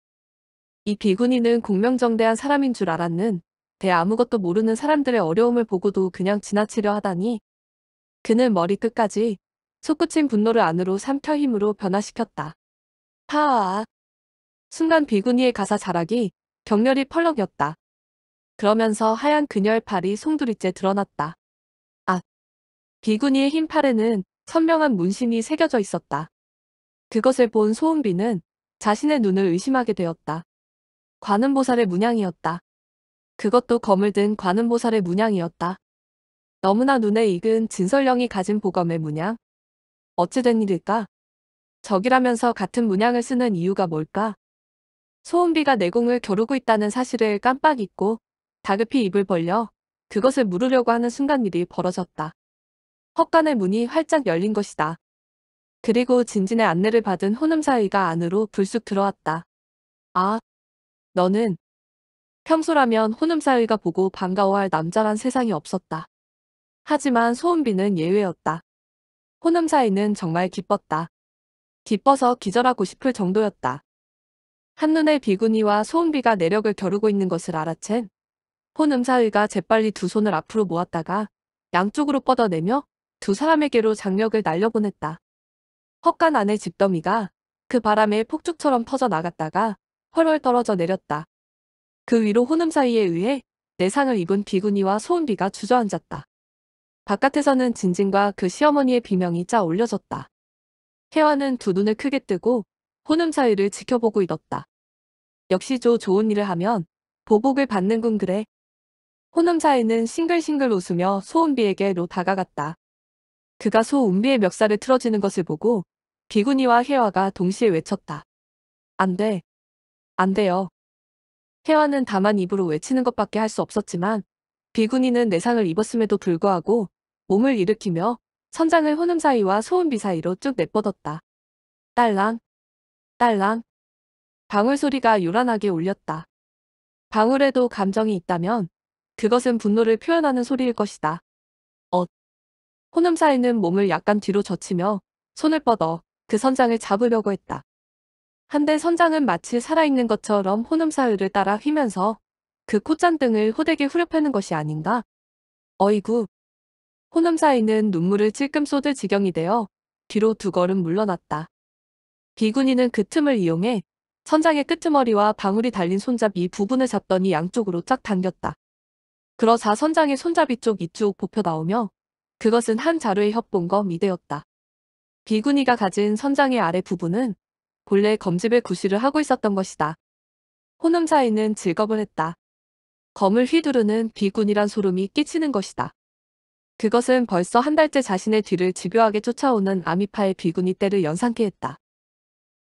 이 비군이는 공명정대한 사람인 줄 알았는 대 아무것도 모르는 사람들의 어려움을 보고도 그냥 지나치려 하다니 그는 머리끝까지 솟구친 분노를 안으로 삼켜 힘으로 변화시켰다. 하아 순간 비구니의 가사 자락이 격렬히 펄럭였다. 그러면서 하얀 그녀의 팔이 송두리째 드러났다. 아! 비구니의 흰 팔에는 선명한 문신이 새겨져 있었다. 그것을 본 소은비는 자신의 눈을 의심하게 되었다. 관음보살의 문양이었다. 그것도 거물든 관음보살의 문양이었다. 너무나 눈에 익은 진설령이 가진 보검의 문양? 어찌된 일일까? 적이라면서 같은 문양을 쓰는 이유가 뭘까? 소은비가 내공을 겨루고 있다는 사실을 깜빡 잊고 다급히 입을 벌려 그것을 물으려고 하는 순간 일이 벌어졌다. 헛간의 문이 활짝 열린 것이다. 그리고 진진의 안내를 받은 호남사위가 안으로 불쑥 들어왔다. 아, 너는 평소라면 호남사위가 보고 반가워할 남자란 세상이 없었다. 하지만 소은비는 예외였다. 호남사위는 정말 기뻤다. 기뻐서 기절하고 싶을 정도였다. 한눈에 비구니와 소은비가 내력을 겨루고 있는 것을 알아챈 혼음사의가 재빨리 두 손을 앞으로 모았다가 양쪽으로 뻗어내며 두 사람에게로 장력을 날려보냈다. 헛간 안에 집더미가 그 바람에 폭죽처럼 퍼져나갔다가 펄펄 떨어져 내렸다. 그 위로 혼음사위에 의해 내상을 입은 비구니와 소은비가 주저앉았다. 바깥에서는 진진과 그 시어머니의 비명이 짜 올려졌다. 혜화는 두 눈을 크게 뜨고 혼음사위를 지켜보고 있었다. 역시 조 좋은 일을 하면 보복을 받는군 그래. 호남사에는 싱글싱글 웃으며 소은비에게로 다가갔다. 그가 소은비의 멱살을 틀어지는 것을 보고 비구니와 혜화가 동시에 외쳤다. 안 돼. 안 돼요. 혜화는 다만 입으로 외치는 것밖에 할 수 없었지만 비구니는 내상을 입었음에도 불구하고 몸을 일으키며 선장을 호남 사이와 소음비 사이로 쭉 내뻗었다. 딸랑, 딸랑. 방울 소리가 요란하게 울렸다. 방울에도 감정이 있다면 그것은 분노를 표현하는 소리일 것이다. 엇. 호남사이는 몸을 약간 뒤로 젖히며 손을 뻗어 그 선장을 잡으려고 했다. 한데 선장은 마치 살아있는 것처럼 호남사흘를 따라 휘면서 그 콧잔등을 호되게 후려패는 것이 아닌가? 어이구. 호남사이는 눈물을 찔끔 쏟을 지경이 되어 뒤로 두 걸음 물러났다. 비군이는 그 틈을 이용해 선장의 끄트머리와 방울이 달린 손잡이 부분을 잡더니 양쪽으로 쫙 당겼다. 그러자 선장의 손잡이 쪽 이쭉 보표 나오며 그것은 한 자루의 협본검 미대였다 비구니가 가진 선장의 아래 부분은 본래 검집을 구실을 하고 있었던 것이다. 혼음자에는 즐겁을 했다. 검을 휘두르는 비군이란 소름이 끼치는 것이다. 그것은 벌써 한 달째 자신의 뒤를 집요하게 쫓아오는 아미파의 비군이 때를 연상케 했다.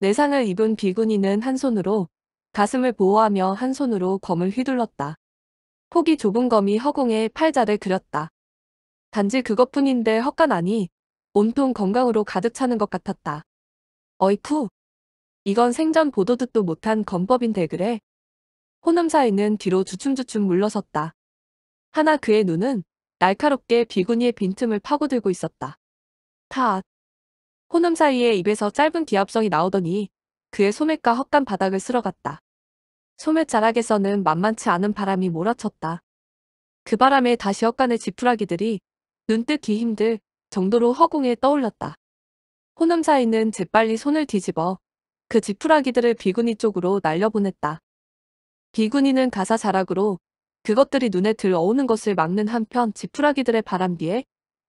내상을 입은 비군이는 한 손으로 가슴을 보호하며 한 손으로 검을 휘둘렀다. 폭이 좁은 검이 허공에 팔자를 그렸다. 단지 그것뿐인데 헛간아니 온통 건강으로 가득 차는 것 같았다. 어이쿠! 이건 생전 보도 듣도 못한 검법인 대그래. 호남사이는 뒤로 주춤주춤 물러섰다. 하나 그의 눈은 날카롭게 비구니의 빈틈을 파고들고 있었다. 타앗! 호남 사이에 입에서 짧은 기압성이 나오더니 그의 소매과 헛간 바닥을 쓸어갔다. 소매자락에서는 만만치 않은 바람이 몰아쳤다. 그 바람에 다시 엇간의 지푸라기들이 눈뜨기 힘들 정도로 허공에 떠올랐다. 호남사인는 재빨리 손을 뒤집어 그 지푸라기들을 비구니 쪽으로 날려보냈다. 비구니는 가사 자락으로 그것들이 눈에 들어오는 것을 막는 한편 지푸라기들의 바람 뒤에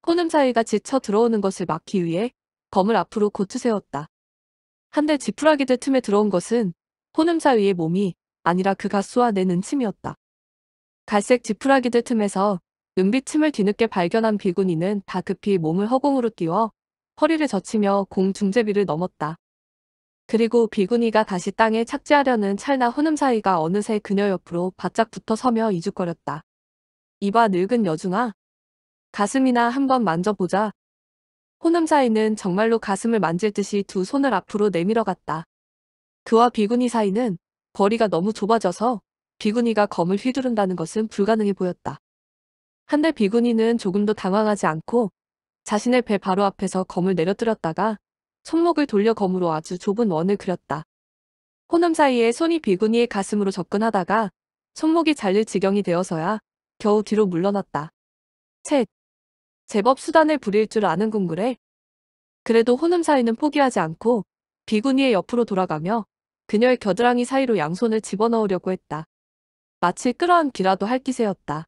호남사이가 지쳐 들어오는 것을 막기 위해 검을 앞으로 고추세웠다. 한데 지푸라기들 틈에 들어온 것은 호남사위의 몸이 아니라 그가 쏘아내는 침이었다. 갈색 지푸라기들 틈에서 은빛 침을 뒤늦게 발견한 비구니는 다급히 몸을 허공으로 띄워 허리를 젖히며 공 중제비를 넘었다. 그리고 비구니가 다시 땅에 착지하려는 찰나 혼음 사이가 어느새 그녀 옆으로 바짝 붙어 서며 이죽거렸다. 이봐 늙은 여중아. 가슴이나 한번 만져보자. 혼음사이는 정말로 가슴을 만질 듯이 두 손을 앞으로 내밀어 갔다. 그와 비구니 사이는 거리가 너무 좁아져서 비구니가 검을 휘두른다는 것은 불가능해 보였다. 한데 비구니는 조금도 당황하지 않고 자신의 배 바로 앞에서 검을 내려뜨렸다가 손목을 돌려 검으로 아주 좁은 원을 그렸다. 호남 사이에 손이 비구니의 가슴으로 접근하다가 손목이 잘릴 지경이 되어서야 겨우 뒤로 물러났다. 셋. 제법 수단을 부릴 줄 아는 궁그레. 그래도 호남 사이는 포기하지 않고 비구니의 옆으로 돌아가며 그녀의 겨드랑이 사이로 양손을 집어넣으려고 했다. 마치 끌어안기라도 할 기세였다.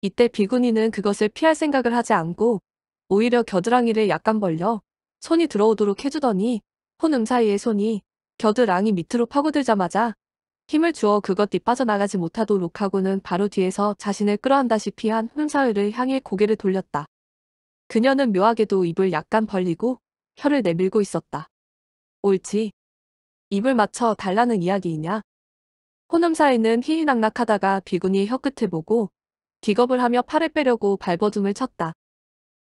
이때 비구니는 그것을 피할 생각을 하지 않고 오히려 겨드랑이를 약간 벌려 손이 들어오도록 해주더니 혼음 사이의 손이 겨드랑이 밑으로 파고들자마자 힘을 주어 그것 뒤 빠져나가지 못하도록 하고는 바로 뒤에서 자신을 끌어안다시피 한 흠사위를 향해 고개를 돌렸다. 그녀는 묘하게도 입을 약간 벌리고 혀를 내밀고 있었다. 옳지. 입을 맞춰 달라는 이야기이냐. 호남사에는 희희낙낙하다가 비군이 혀끝을 보고 기겁을 하며 팔을 빼려고 발버둥을 쳤다.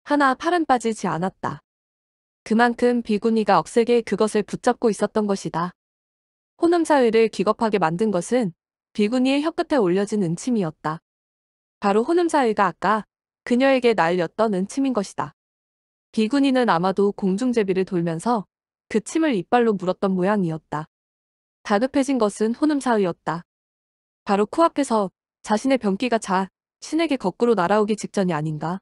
하나 팔은 빠지지 않았다. 그만큼 비군이가 억세게 그것을 붙잡고 있었던 것이다. 호남사회를 기겁하게 만든 것은 비군이의 혀끝에 올려진 은침이었다. 바로 호남사회가 아까 그녀에게 날렸던 은침인 것이다. 비군이는 아마도 공중제비를 돌면서 그 침을 이빨로 물었던 모양이었다. 다급해진 것은 호남사의였다. 바로 코앞에서 자신의 변기가자 신에게 거꾸로 날아오기 직전이 아닌가.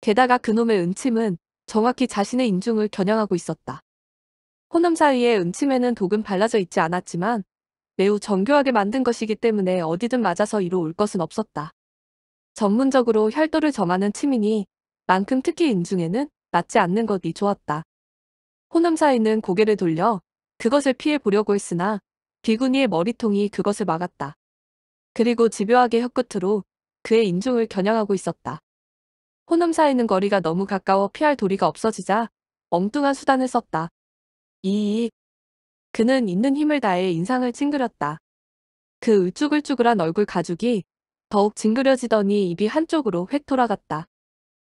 게다가 그놈의 은침은 정확히 자신의 인중을 겨냥하고 있었다. 호남사의의 은침에는 독은 발라져 있지 않았지만 매우 정교하게 만든 것이기 때문에 어디든 맞아서 이로 올 것은 없었다. 전문적으로 혈도를 점하는 침민이 만큼 특히 인중에는 맞지 않는 것이 좋았다. 호남사인은 고개를 돌려 그것을 피해 보려고 했으나 비구니의 머리통이 그것을 막았다. 그리고 집요하게 혀끝으로 그의 인중을 겨냥하고 있었다. 호남사인은 거리가 너무 가까워 피할 도리가 없어지자 엉뚱한 수단을 썼다. 이익. 그는 있는 힘을 다해 인상을 찡그렸다. 그 울쭉울쭉한 얼굴 가죽이 더욱 징그려지더니 입이 한쪽으로 획 돌아갔다.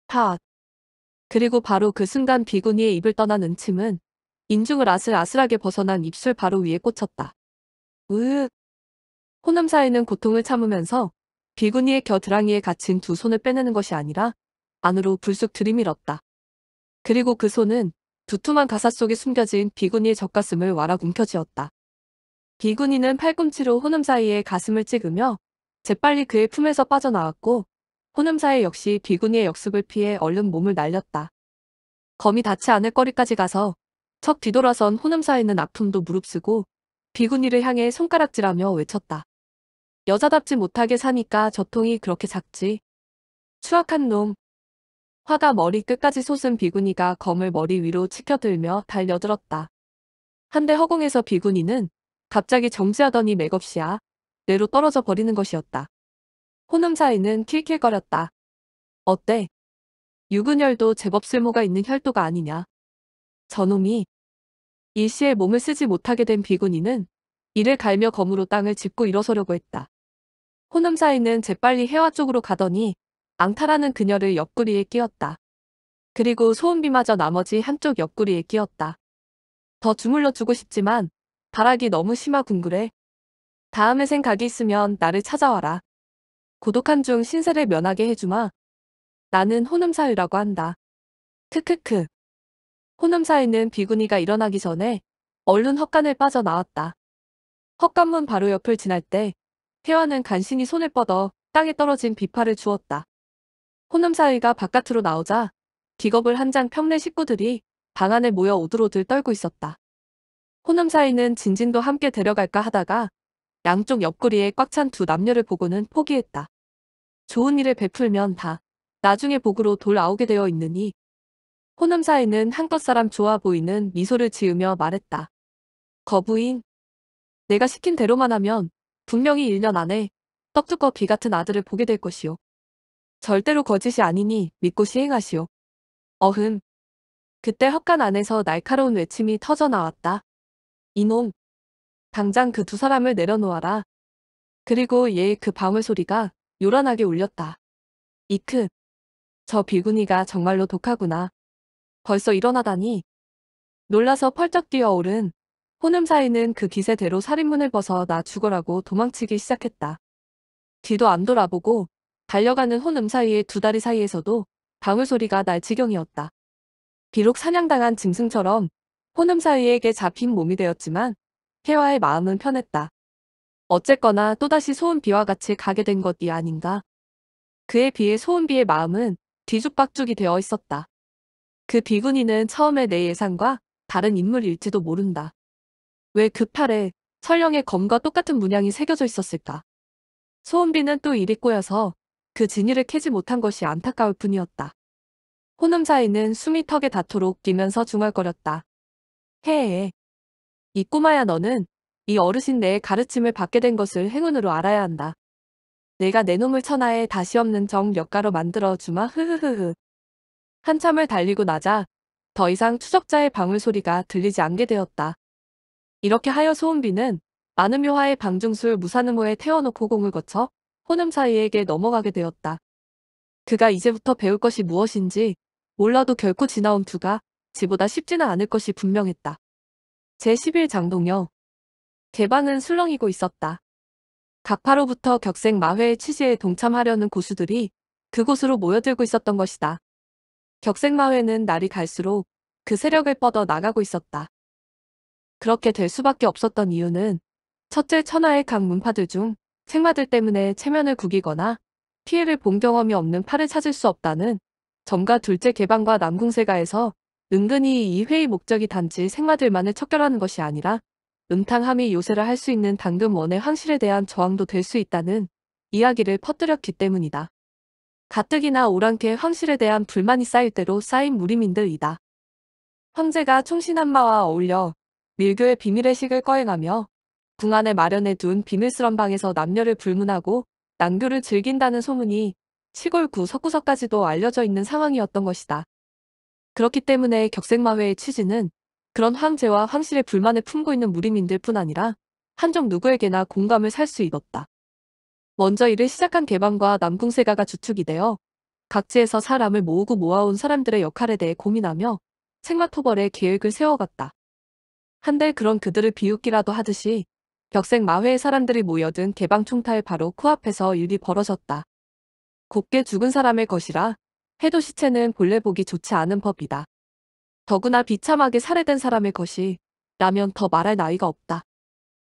팟. 그리고 바로 그 순간 비구니의 입을 떠난 은침은 인중을 아슬아슬하게 벗어난 입술 바로 위에 꽂혔다. 으윽. 혼음사이는 고통을 참으면서 비구니의 겨드랑이에 갇힌 두 손을 빼내는 것이 아니라 안으로 불쑥 들이밀었다. 그리고 그 손은 두툼한 가사 속에 숨겨진 비구니의 젖가슴을 와라 움켜쥐었다. 비구니는 팔꿈치로 혼음 사이에 가슴을 찍으며 재빨리 그의 품에서 빠져나왔고 호남사의 역시 비구니의 역습을 피해 얼른 몸을 날렸다. 검이 닿지 않을 거리까지 가서 척 뒤돌아선 호남사에는 아픔도 무릅쓰고 비구니를 향해 손가락질하며 외쳤다. 여자답지 못하게 사니까 저통이 그렇게 작지. 추악한 놈. 화가 머리 끝까지 솟은 비구니가 검을 머리 위로 치켜들며 달려들었다. 한데 허공에서 비구니는 갑자기 정지하더니 맥없이야 뇌로 떨어져 버리는 것이었다. 호남사이는 킬킬거렸다. 어때? 유근열도 제법 쓸모가 있는 혈도가 아니냐. 저놈이 일시에 몸을 쓰지 못하게 된 비군이는 이를 갈며 검으로 땅을 짚고 일어서려고 했다. 호남사이는 재빨리 해와 쪽으로 가더니 앙탈하는 그녀를 옆구리에 끼었다. 그리고 소은비마저 나머지 한쪽 옆구리에 끼었다. 더 주물러주고 싶지만 바락이 너무 심하 궁그래. 다음에 생각이 있으면 나를 찾아와라. 고독한 중 신세를 면하게 해주마. 나는 호남사유라고 한다. 크크크. 호남사유는 비구니가 일어나기 전에 얼른 헛간을 빠져나왔다. 헛간문 바로 옆을 지날 때 태화는 간신히 손을 뻗어 땅에 떨어진 비파를 주었다. 호남사위가 바깥으로 나오자 기겁을 한 장 평내 식구들이 방 안에 모여 오들오들 떨고 있었다. 호남사위는 진진도 함께 데려갈까 하다가 양쪽 옆구리에 꽉 찬 두 남녀를 보고는 포기했다. 좋은 일을 베풀면 다 나중에 복으로 돌아오게 되어 있느니 호남사에는 한껏 사람 좋아 보이는 미소를 지으며 말했다. 거부인. 내가 시킨 대로만 하면 분명히 1년 안에 떡두꺼 비 같은 아들을 보게 될 것이오. 절대로 거짓이 아니니 믿고 시행하시오. 어흠. 그때 헛간 안에서 날카로운 외침이 터져나왔다. 이놈. 당장 그 두 사람을 내려놓아라. 그리고 예의 그 방울소리가 요란하게 울렸다. 이크. 저 비구니가 정말로 독하구나. 벌써 일어나다니. 놀라서 펄쩍 뛰어오른 호남사이는 그 기세대로 살인문을 벗어 나 죽어라고 도망치기 시작했다. 뒤도 안 돌아보고 달려가는 혼음사이의 두 다리 사이에서도 방울소리가 날 지경이었다. 비록 사냥당한 짐승처럼 혼음사이에게 잡힌 몸이 되었지만 혜화의 마음은 편했다. 어쨌거나 또다시 소은비와 같이 가게 된 것이 아닌가. 그에 비해 소은비의 마음은 뒤죽박죽이 되어 있었다. 그비구니는 처음에 내 예상과 다른 인물일지도 모른다. 왜 그 팔에 설령의 검과 똑같은 문양이 새겨져 있었을까. 소은비는 또 일이 꼬여서 그 진위를 캐지 못한 것이 안타까울 뿐이었다. 호남 사이는 숨이 턱에 닿도록 뛰면서 중얼거렸다. 해에 이 꼬마야 너는 이 어르신 내의 가르침을 받게 된 것을 행운으로 알아야 한다. 내가 내 놈을 천하에 다시 없는 정력가로 만들어 주마 흐흐흐흐. 한참을 달리고 나자 더 이상 추적자의 방울 소리가 들리지 않게 되었다. 이렇게 하여 소은비는 아음묘화의 방중술 무산음호에 태워놓고 공을 거쳐 호음사이에게 넘어가게 되었다. 그가 이제부터 배울 것이 무엇인지 몰라도 결코 지나온 두가 지보다 쉽지는 않을 것이 분명했다. 제11 장동혁. 개방은 술렁이고 있었다. 각파로부터 격생 마회의 취지에 동참하려는 고수들이 그곳으로 모여들고 있었던 것이다. 격생 마회는 날이 갈수록 그 세력을 뻗어 나가고 있었다. 그렇게 될 수밖에 없었던 이유는 첫째 천하의 각 문파들 중책마들 때문에 체면을 구기거나 피해를 본 경험이 없는 파를 찾을 수 없다는 점과 둘째 개방과 남궁세가에서 은근히 이 회의 목적이 단지 생마들만을 척결하는 것이 아니라 은탕함이 요새를 할 수 있는 당금원의 황실에 대한 저항도 될 수 있다는 이야기를 퍼뜨렸기 때문이다. 가뜩이나 오랑캐 의 황실에 대한 불만이 쌓일 대로 쌓인 무리민들이다. 황제가 총신한마와 어울려 밀교의 비밀의 식을 거행하며 궁 안에 마련해 둔 비밀스런 방에서 남녀를 불문하고 남교를 즐긴다는 소문이 시골 구 석구석까지도 알려져 있는 상황이었던 것이다. 그렇기 때문에 격색마회의 취지는 그런 황제와 황실의 불만을 품고 있는 무림인들 뿐 아니라 한정 누구에게나 공감을 살 수 있었다. 먼저 이를 시작한 개방과 남궁세가가 주축이 되어 각지에서 사람을 모으고 모아온 사람들의 역할에 대해 고민하며 생마토벌의 계획을 세워갔다. 한데 그런 그들을 비웃기라도 하듯이 벽색 마회의 사람들이 모여든 개방 총탈 바로 코앞에서 일이 벌어졌다. 곱게 죽은 사람의 것이라 해도 시체는 본래 보기 좋지 않은 법이다. 더구나 비참하게 살해된 사람의 것이 라면 더 말할 나위가 없다.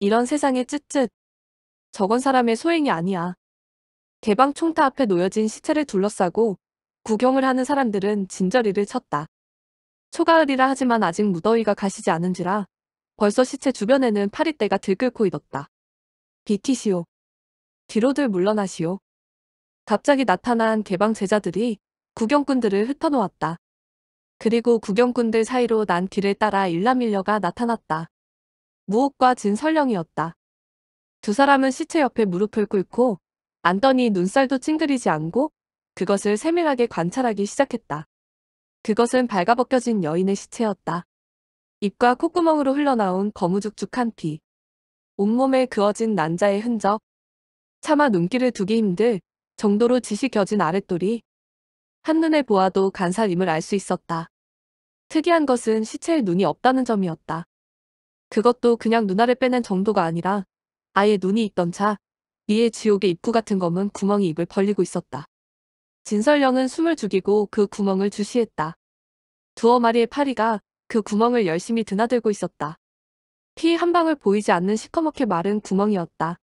이런 세상에 쯧쯧. 저건 사람의 소행이 아니야. 개방 총타 앞에 놓여진 시체를 둘러싸고 구경을 하는 사람들은 진저리를 쳤다. 초가을이라 하지만 아직 무더위가 가시지 않은지라 벌써 시체 주변에는 파리떼가 들끓고 있었다. 비티시오. 뒤로들 물러나시오. 갑자기 나타난 개방 제자들이 구경꾼들을 흩어놓았다. 그리고 구경꾼들 사이로 난 뒤를 따라 일라밀려가 나타났다. 무옥과 진설령이었다. 두 사람은 시체 옆에 무릎을 꿇고 앉더니 눈살도 찡그리지 않고 그것을 세밀하게 관찰하기 시작했다. 그것은 발가벗겨진 여인의 시체였다. 입과 콧구멍으로 흘러나온 거무죽죽한 피. 온몸에 그어진 난자의 흔적. 차마 눈길을 두기 힘들 정도로 지식 겨진 아랫돌이 한눈에 보아도 간사임을 알 수 있었다. 특이한 것은 시체에 눈이 없다는 점이었다. 그것도 그냥 눈알을 빼낸 정도가 아니라 아예 눈이 있던 차 위에 지옥의 입구 같은 검은 구멍이 입을 벌리고 있었다. 진설령은 숨을 죽이고 그 구멍을 주시했다. 두어 마리의 파리가 그 구멍을 열심히 드나들고 있었다. 피 한 방울 보이지 않는 시커멓게 마른 구멍이었다.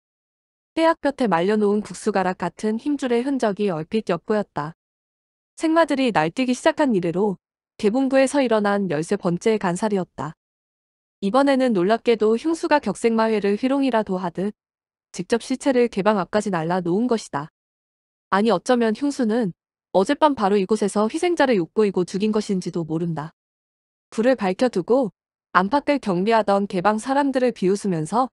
빼약볕에 말려놓은 국수가락 같은 힘줄의 흔적이 얼핏 엿보였다. 생마들이 날뛰기 시작한 이래로 개봉구에서 일어난 13번째 간살이었다. 이번에는 놀랍게도 흉수가 격생마회를 휘롱이라도 하듯 직접 시체를 개방 앞까지 날라놓은 것이다. 아니 어쩌면 흉수는 어젯밤 바로 이곳에서 희생자를 욕구이고 죽인 것인지도 모른다. 불을 밝혀두고 안팎을 경비하던 개방 사람들을 비웃으면서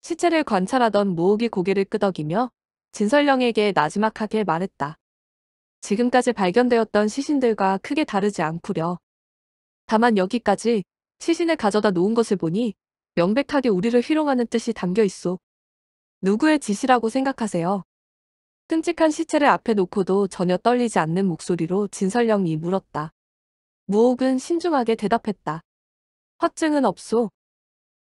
시체를 관찰하던 모옥기 고개를 끄덕이며 진설령에게 나지막하게 말했다. 지금까지 발견되었던 시신들과 크게 다르지 않구려. 다만 여기까지 시신을 가져다 놓은 것을 보니 명백하게 우리를 희롱하는 뜻이 담겨 있소. 누구의 짓이라고 생각하세요? 끔찍한 시체를 앞에 놓고도 전혀 떨리지 않는 목소리로 진설령이 물었다. 무옥은 신중하게 대답했다. 허증은 없소.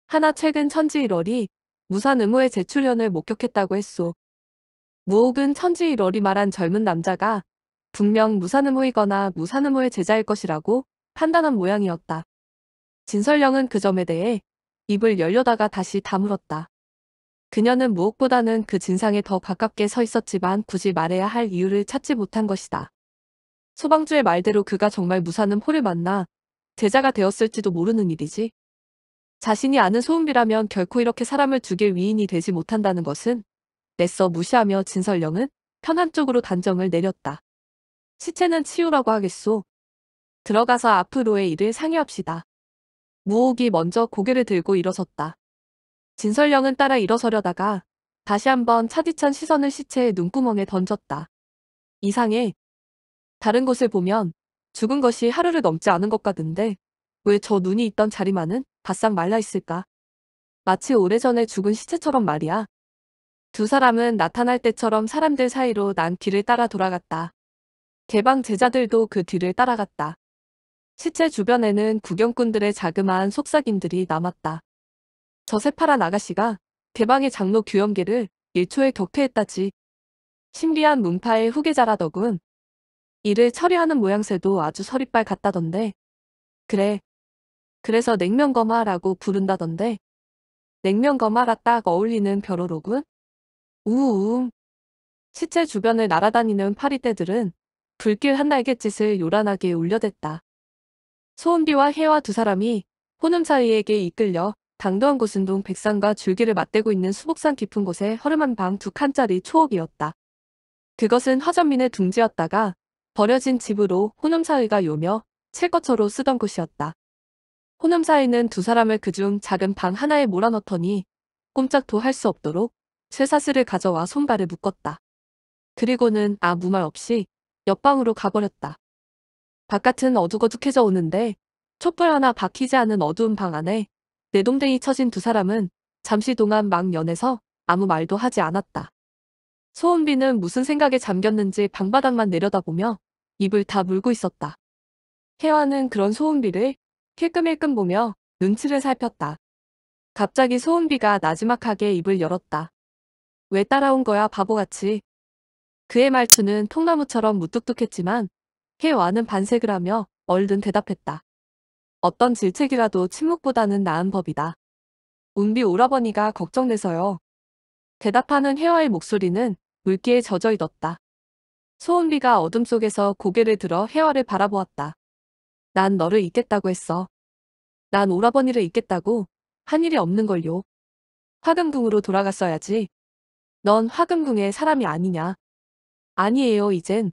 하나 최근 천지일월이 무산 의무의 재출연을 목격했다고 했소. 무옥은 천지일월이 말한 젊은 남자가 분명 무산음호이거나 무산음호의 제자일 것이라고 판단한 모양이었다. 진설령은 그 점에 대해 입을 열려다가 다시 다물었다. 그녀는 무엇보다는 그 진상에 더 가깝게 서 있었지만 굳이 말해야 할 이유를 찾지 못한 것이다. 소방주의 말대로 그가 정말 무사는 포를 만나 제자가 되었을지도 모르는 일이지. 자신이 아는 소음비라면 결코 이렇게 사람을 죽일 위인이 되지 못한다는 것은 냈어 무시하며 진설령은 편한 쪽으로 단정을 내렸다. 시체는 치우라고 하겠소. 들어가서 앞으로의 일을 상의합시다. 무옥이 먼저 고개를 들고 일어섰다. 진설령은 따라 일어서려다가 다시 한번 차디찬 시선을 시체의 눈구멍에 던졌다. 이상해. 다른 곳을 보면 죽은 것이 하루를 넘지 않은 것 같은데 왜 저 눈이 있던 자리만은 바싹 말라있을까? 마치 오래전에 죽은 시체처럼 말이야. 두 사람은 나타날 때처럼 사람들 사이로 난 길을 따라 돌아갔다. 개방 제자들도 그 뒤를 따라갔다. 시체 주변에는 구경꾼들의 자그마한 속삭임들이 남았다. 저 새파란 아가씨가 개방의 장로 규염계를 1초에 격퇴했다지. 신비한 문파의 후계자라더군. 이를 처리하는 모양새도 아주 서리빨 같다던데. 그래. 그래서 냉면거마라고 부른다던데. 냉면거마라 딱 어울리는 벼로로군. 우웅. 우 시체 주변을 날아다니는 파리떼들은 불길 한 날갯짓을 요란하게 울려댔다. 소은비와 혜와 두 사람이 혼음사이에게 이끌려 당도한 고순동 백산과 줄기를 맞대고 있는 수복산 깊은 곳에 허름한 방 두 칸짜리 초옥이었다. 그것은 화전민의 둥지였다가 버려진 집으로 혼음사이가 요며 칠거처로 쓰던 곳이었다. 혼음사이는두 사람을 그 중 작은 방 하나에 몰아넣더니 꼼짝도 할 수 없도록 쇠사슬을 가져와 손발을 묶었다. 그리고는 아무 말 없이 옆방으로 가버렸다. 바깥은 어둑어둑해져 오는데 촛불 하나 박히지 않은 어두운 방 안에 내동댕이 처진두 사람은 잠시 동안 막 연해서 아무 말도 하지 않았다. 소은비는 무슨 생각에 잠겼는지 방바닥만 내려다보며 입을 다 물고 있었다. 혜화는 그런 소은비를 힐끔힐끔 보며 눈치를 살폈다. 갑자기 소은비가 나지막하게 입을 열었다. 왜 따라온 거야 바보같이 그의 말투는 통나무처럼 무뚝뚝했지만 해와는 반색을 하며 얼른 대답했다. 어떤 질책이라도 침묵보다는 나은 법이다. 운비 오라버니가 걱정돼서요. 대답하는 해와의 목소리는 물기에 젖어 있었다. 소은비가 어둠 속에서 고개를 들어 해와를 바라보았다. 난 너를 잊겠다고 했어. 난 오라버니를 잊겠다고 한 일이 없는 걸요. 화금궁으로 돌아갔어야지. 넌 화금궁의 사람이 아니냐. 아니에요, 이젠.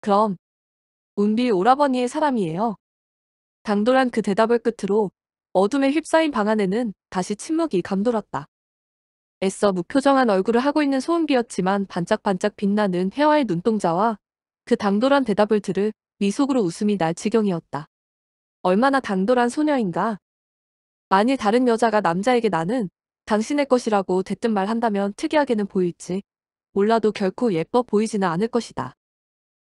그럼, 운비 오라버니의 사람이에요. 당돌한 그 대답을 끝으로 어둠에 휩싸인 방 안에는 다시 침묵이 감돌았다. 애써 무표정한 얼굴을 하고 있는 소은비였지만 반짝반짝 빛나는 혜화의 눈동자와 그 당돌한 대답을 들을 미속으로 웃음이 날 지경이었다. 얼마나 당돌한 소녀인가. 만일 다른 여자가 남자에게 나는 당신의 것이라고 대뜸 말한다면 특이하게는 보일지 몰라도 결코 예뻐 보이지는 않을 것이다.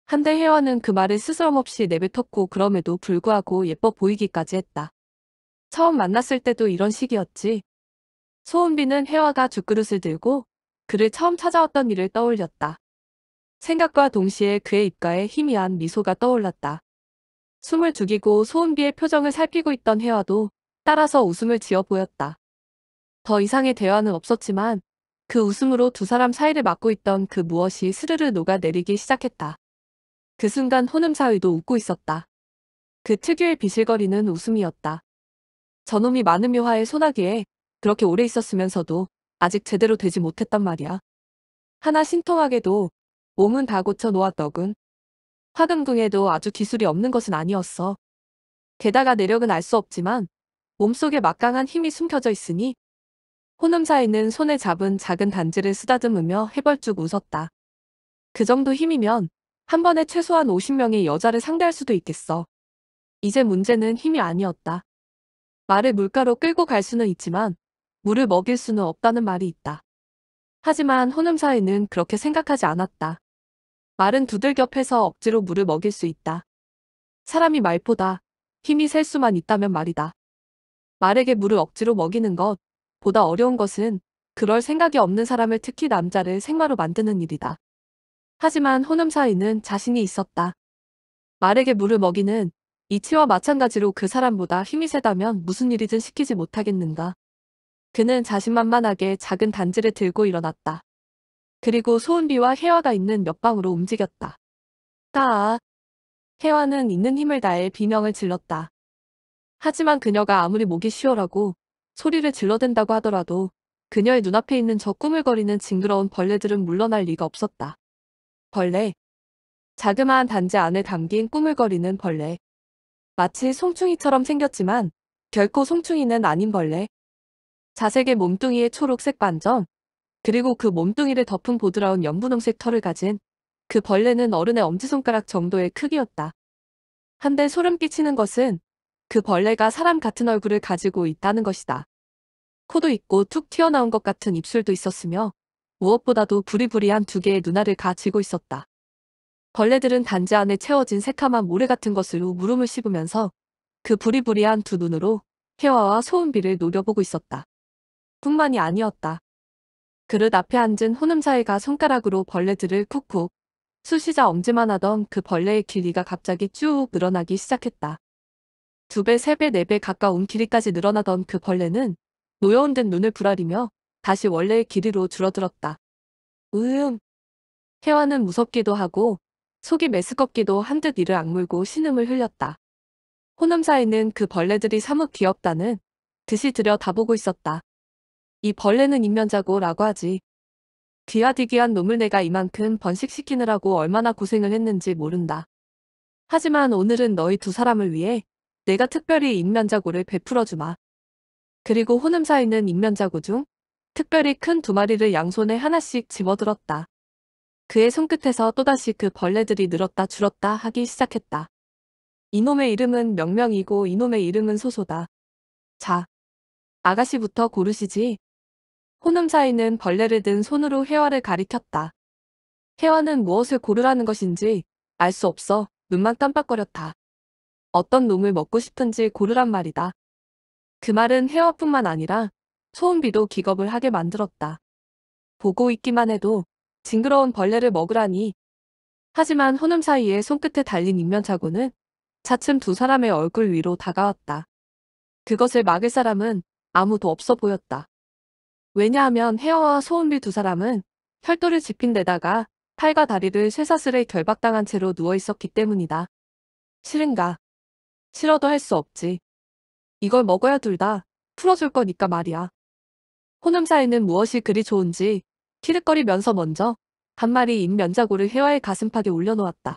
한데 혜원은 그 말을 스스럼없이 내뱉었고 그럼에도 불구하고 예뻐 보이기까지 했다. 처음 만났을 때도 이런 식이었지. 소은비는 혜화가 죽그릇을 들고 그를 처음 찾아왔던 일을 떠올렸다. 생각과 동시에 그의 입가에 희미한 미소가 떠올랐다. 숨을 죽이고 소은비의 표정을 살피고 있던 혜화도 따라서 웃음을 지어 보였다. 더 이상의 대화는 없었지만 그 웃음으로 두 사람 사이를 막고 있던 그 무엇이 스르르 녹아내리기 시작했다. 그 순간 혼음사위도 웃고 있었다. 그 특유의 비실거리는 웃음이었다. 저놈이 많은 묘화의 소나기에 그렇게 오래 있었으면서도 아직 제대로 되지 못했단 말이야. 하나 신통하게도 몸은 다 고쳐 놓았더군. 화금궁에도 아주 기술이 없는 것은 아니었어. 게다가 내력은 알 수 없지만 몸속에 막강한 힘이 숨겨져 있으니 호남사에는 손에 잡은 작은 단지를 쓰다듬으며 해벌쭉 웃었다. 그 정도 힘이면 한 번에 최소한 50명의 여자를 상대할 수도 있겠어. 이제 문제는 힘이 아니었다. 말을 물가로 끌고 갈 수는 있지만 물을 먹일 수는 없다는 말이 있다. 하지만 호남사에는 그렇게 생각하지 않았다. 말은 두들겨 패서 억지로 물을 먹일 수 있다. 사람이 말보다 힘이 셀 수만 있다면 말이다. 말에게 물을 억지로 먹이는 것, 보다 어려운 것은 그럴 생각이 없는 사람을 특히 남자를 생마로 만드는 일이다. 하지만 호남사이는 자신이 있었다. 말에게 물을 먹이는 이치와 마찬가지로 그 사람보다 힘이 세다면 무슨 일이든 시키지 못하겠는가. 그는 자신만만하게 작은 단지를 들고 일어났다. 그리고 소은비와 혜화가 있는 몇 방으로 움직였다. 따아. 혜화는 있는 힘을 다해 비명을 질렀다. 하지만 그녀가 아무리 목이 쉬어라고 소리를 질러댄다고 하더라도 그녀의 눈앞에 있는 저 꾸물거리는 징그러운 벌레들은 물러날 리가 없었다. 벌레. 자그마한 단지 안에 담긴 꾸물거리는 벌레. 마치 송충이처럼 생겼지만 결코 송충이는 아닌 벌레. 자색의 몸뚱이에 초록색 반점, 그리고 그 몸뚱이를 덮은 보드라운 연분홍색 털을 가진 그 벌레는 어른의 엄지손가락 정도의 크기였다. 한데 소름 끼치는 것은 그 벌레가 사람 같은 얼굴을 가지고 있다는 것이다. 코도 있고 툭 튀어나온 것 같은 입술도 있었으며 무엇보다도 부리부리한 두 개의 눈알을 가지고 있었다. 벌레들은 단지 안에 채워진 새카만 모래 같은 것으로 물음을 씹으면서 그 부리부리한 두 눈으로 혜화와 소은비를 노려보고 있었다. 뿐만이 아니었다. 그릇 앞에 앉은 호남사이가 손가락으로 벌레들을 쿡쿡 수시자 엄지만 하던 그 벌레의 길이가 갑자기 쭉 늘어나기 시작했다. 2배, 3배, 4배 가까운 길이까지 늘어나던 그 벌레는 노여운 듯 눈을 부라리며 다시 원래의 길이로 줄어들었다. 으음. 혜화는 무섭기도 하고 속이 메스껍기도 한 듯 이를 악물고 신음을 흘렸다. 호남사에는 그 벌레들이 사뭇 귀엽다는 듯이 들여다보고 있었다. 이 벌레는 인면자고라고 하지. 귀하디귀한 놈을 내가 이만큼 번식시키느라고 얼마나 고생을 했는지 모른다. 하지만 오늘은 너희 두 사람을 위해 내가 특별히 인면자고를 베풀어주마. 그리고 혼음사이는 인면자고 중 특별히 큰 두 마리를 양손에 하나씩 집어들었다. 그의 손끝에서 또다시 그 벌레들이 늘었다 줄었다 하기 시작했다. 이놈의 이름은 명명이고 이놈의 이름은 소소다. 자, 아가씨부터 고르시지. 혼음사이는 벌레를 든 손으로 혜화를 가리켰다. 혜화는 무엇을 고르라는 것인지 알 수 없어 눈만 깜빡거렸다. 어떤 놈을 먹고 싶은지 고르란 말이다. 그 말은 헤어뿐만 아니라 소은비도 기겁을 하게 만들었다. 보고 있기만 해도 징그러운 벌레를 먹으라니. 하지만 혼음 사이에 손끝에 달린 인면차고는 차츰 두 사람의 얼굴 위로 다가왔다. 그것을 막을 사람은 아무도 없어 보였다. 왜냐하면 헤어와 소은비 두 사람은 혈도를 집힌 데다가 팔과 다리를 쇠사슬에 결박당한 채로 누워 있었기 때문이다. 싫은가? 싫어도 할 수 없지. 이걸 먹어야 둘 다 풀어줄 거니까 말이야. 혼음사에는 무엇이 그리 좋은지 키득거리면서 먼저 한 마리 인면자고를 혜화의 가슴팍에 올려놓았다.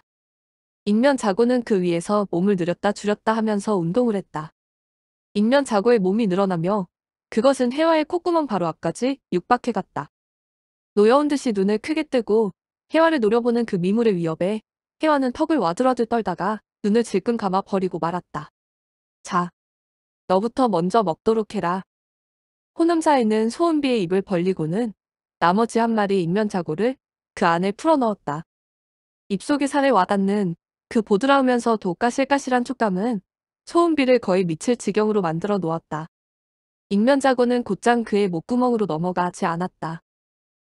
인면자고는 그 위에서 몸을 늘렸다 줄였다 하면서 운동을 했다. 인면자고의 몸이 늘어나며 그것은 혜화의 콧구멍 바로 앞까지 육박해 갔다. 노여운 듯이 눈을 크게 뜨고 혜화를 노려보는 그 미물의 위협에 혜화는 턱을 와들와들 떨다가 눈을 질끈 감아 버리고 말았다. 자, 너부터 먼저 먹도록 해라. 호남사에는 소은비의 입을 벌리고는 나머지 한 마리 인면자고를 그 안에 풀어넣었다. 입속에 살을 와닿는 그 보드라우면서도 까실까실한 촉감은 소은비를 거의 미칠 지경으로 만들어 놓았다. 인면자고는 곧장 그의 목구멍으로 넘어가지 않았다.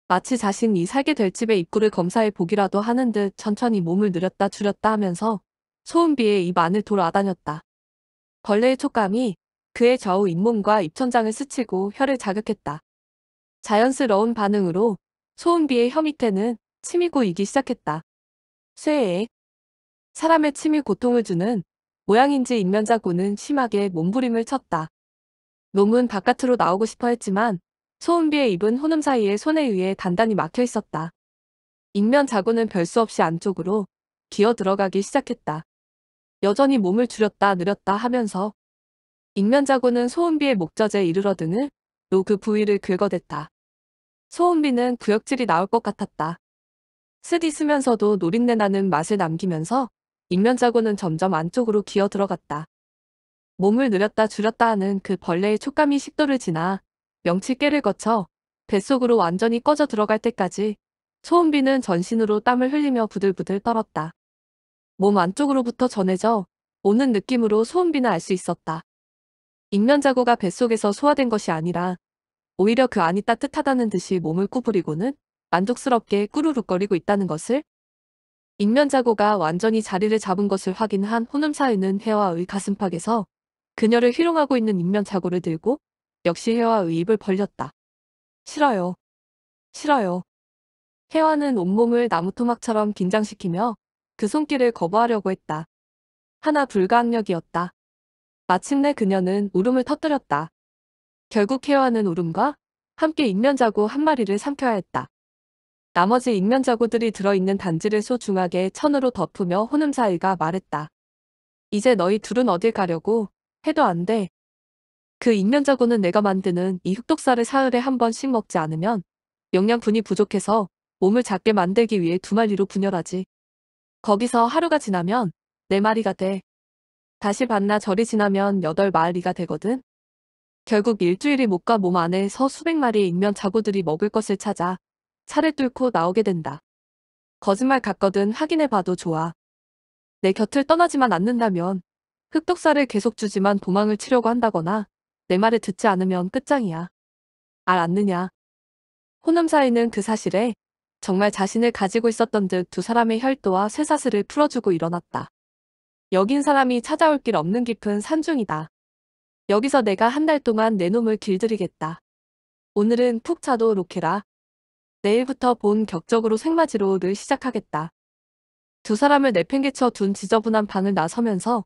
마치 자신이 살게 될 집의 입구를 검사해 보기라도 하는 듯 천천히 몸을 늘렸다 줄였다 하면서 소은비의 입 안을 돌아다녔다. 벌레의 촉감이 그의 좌우 잇몸과 입천장을 스치고 혀를 자극했다. 자연스러운 반응으로 소은비의 혀 밑에는 침이 고이기 시작했다. 쇠에 사람의 침이 고통을 주는 모양인지 인면자고는 심하게 몸부림을 쳤다. 놈은 바깥으로 나오고 싶어 했지만 소은비의 입은 혼음 사이에 손에 의해 단단히 막혀 있었다. 인면자고는 별수 없이 안쪽으로 기어 들어가기 시작했다. 여전히 몸을 줄였다 늘렸다 하면서 익면자군는 소은비의 목젖에 이르러 드는노그 부위를 긁어댔다. 소은비는 구역질이 나올 것 같았다. 쓰디쓰면서도 노린내 나는 맛을 남기면서 익면자군는 점점 안쪽으로 기어 들어갔다. 몸을 늘렸다 줄였다 하는 그 벌레의 촉감이 식도를 지나 명치깨를 거쳐 뱃속으로 완전히 꺼져 들어갈 때까지 소은비는 전신으로 땀을 흘리며 부들부들 떨었다. 몸 안쪽으로부터 전해져 오는 느낌으로 소음비나알 수 있었다. 익면자고가 뱃속에서 소화된 것이 아니라 오히려 그 안이 따뜻하다는 듯이 몸을 구부리고는 만족스럽게 꾸르륵거리고 있다는 것을 익면자고가 완전히 자리를 잡은 것을 확인한 호남사에는 혜화의 가슴팍에서 그녀를 희롱하고 있는 익면자고를 들고 역시 혜화의 입을 벌렸다. 싫어요. 싫어요. 혜화는 온몸을 나무토막처럼 긴장시키며 그 손길을 거부하려고 했다. 하나 불가항력이었다. 마침내 그녀는 울음을 터뜨렸다. 결국 케어하는 울음과 함께 익면자고 한 마리를 삼켜야 했다. 나머지 익면자고들이 들어있는 단지를 소중하게 천으로 덮으며 혼음사이가 말했다. 이제 너희 둘은 어딜 가려고 해도 안 돼. 그 익면자고는 내가 만드는 이 흑독사를 사흘에 한 번씩 먹지 않으면 영양분이 부족해서 몸을 작게 만들기 위해 두 마리로 분열하지. 거기서 하루가 지나면 네 마리가 돼. 다시 반나절이 지나면 여덟 마리가 되거든. 결국 일주일이 못 가 몸 안에서 수백 마리의 인면 자구들이 먹을 것을 찾아 차를 뚫고 나오게 된다. 거짓말 같거든 확인해봐도 좋아. 내 곁을 떠나지만 않는다면 흑독사를 계속 주지만 도망을 치려고 한다거나 내 말을 듣지 않으면 끝장이야. 알았느냐호남사이는그 사실에 정말 자신을 가지고 있었던 듯 두 사람의 혈도와 쇠사슬을 풀어주고 일어났다. 여긴 사람이 찾아올 길 없는 깊은 산중이다. 여기서 내가 한 달 동안 내 놈을 길들이겠다. 오늘은 푹자도 로케라. 내일부터 본 격적으로 생마지로를 시작하겠다. 두 사람을 내팽개쳐 둔 지저분한 방을 나서면서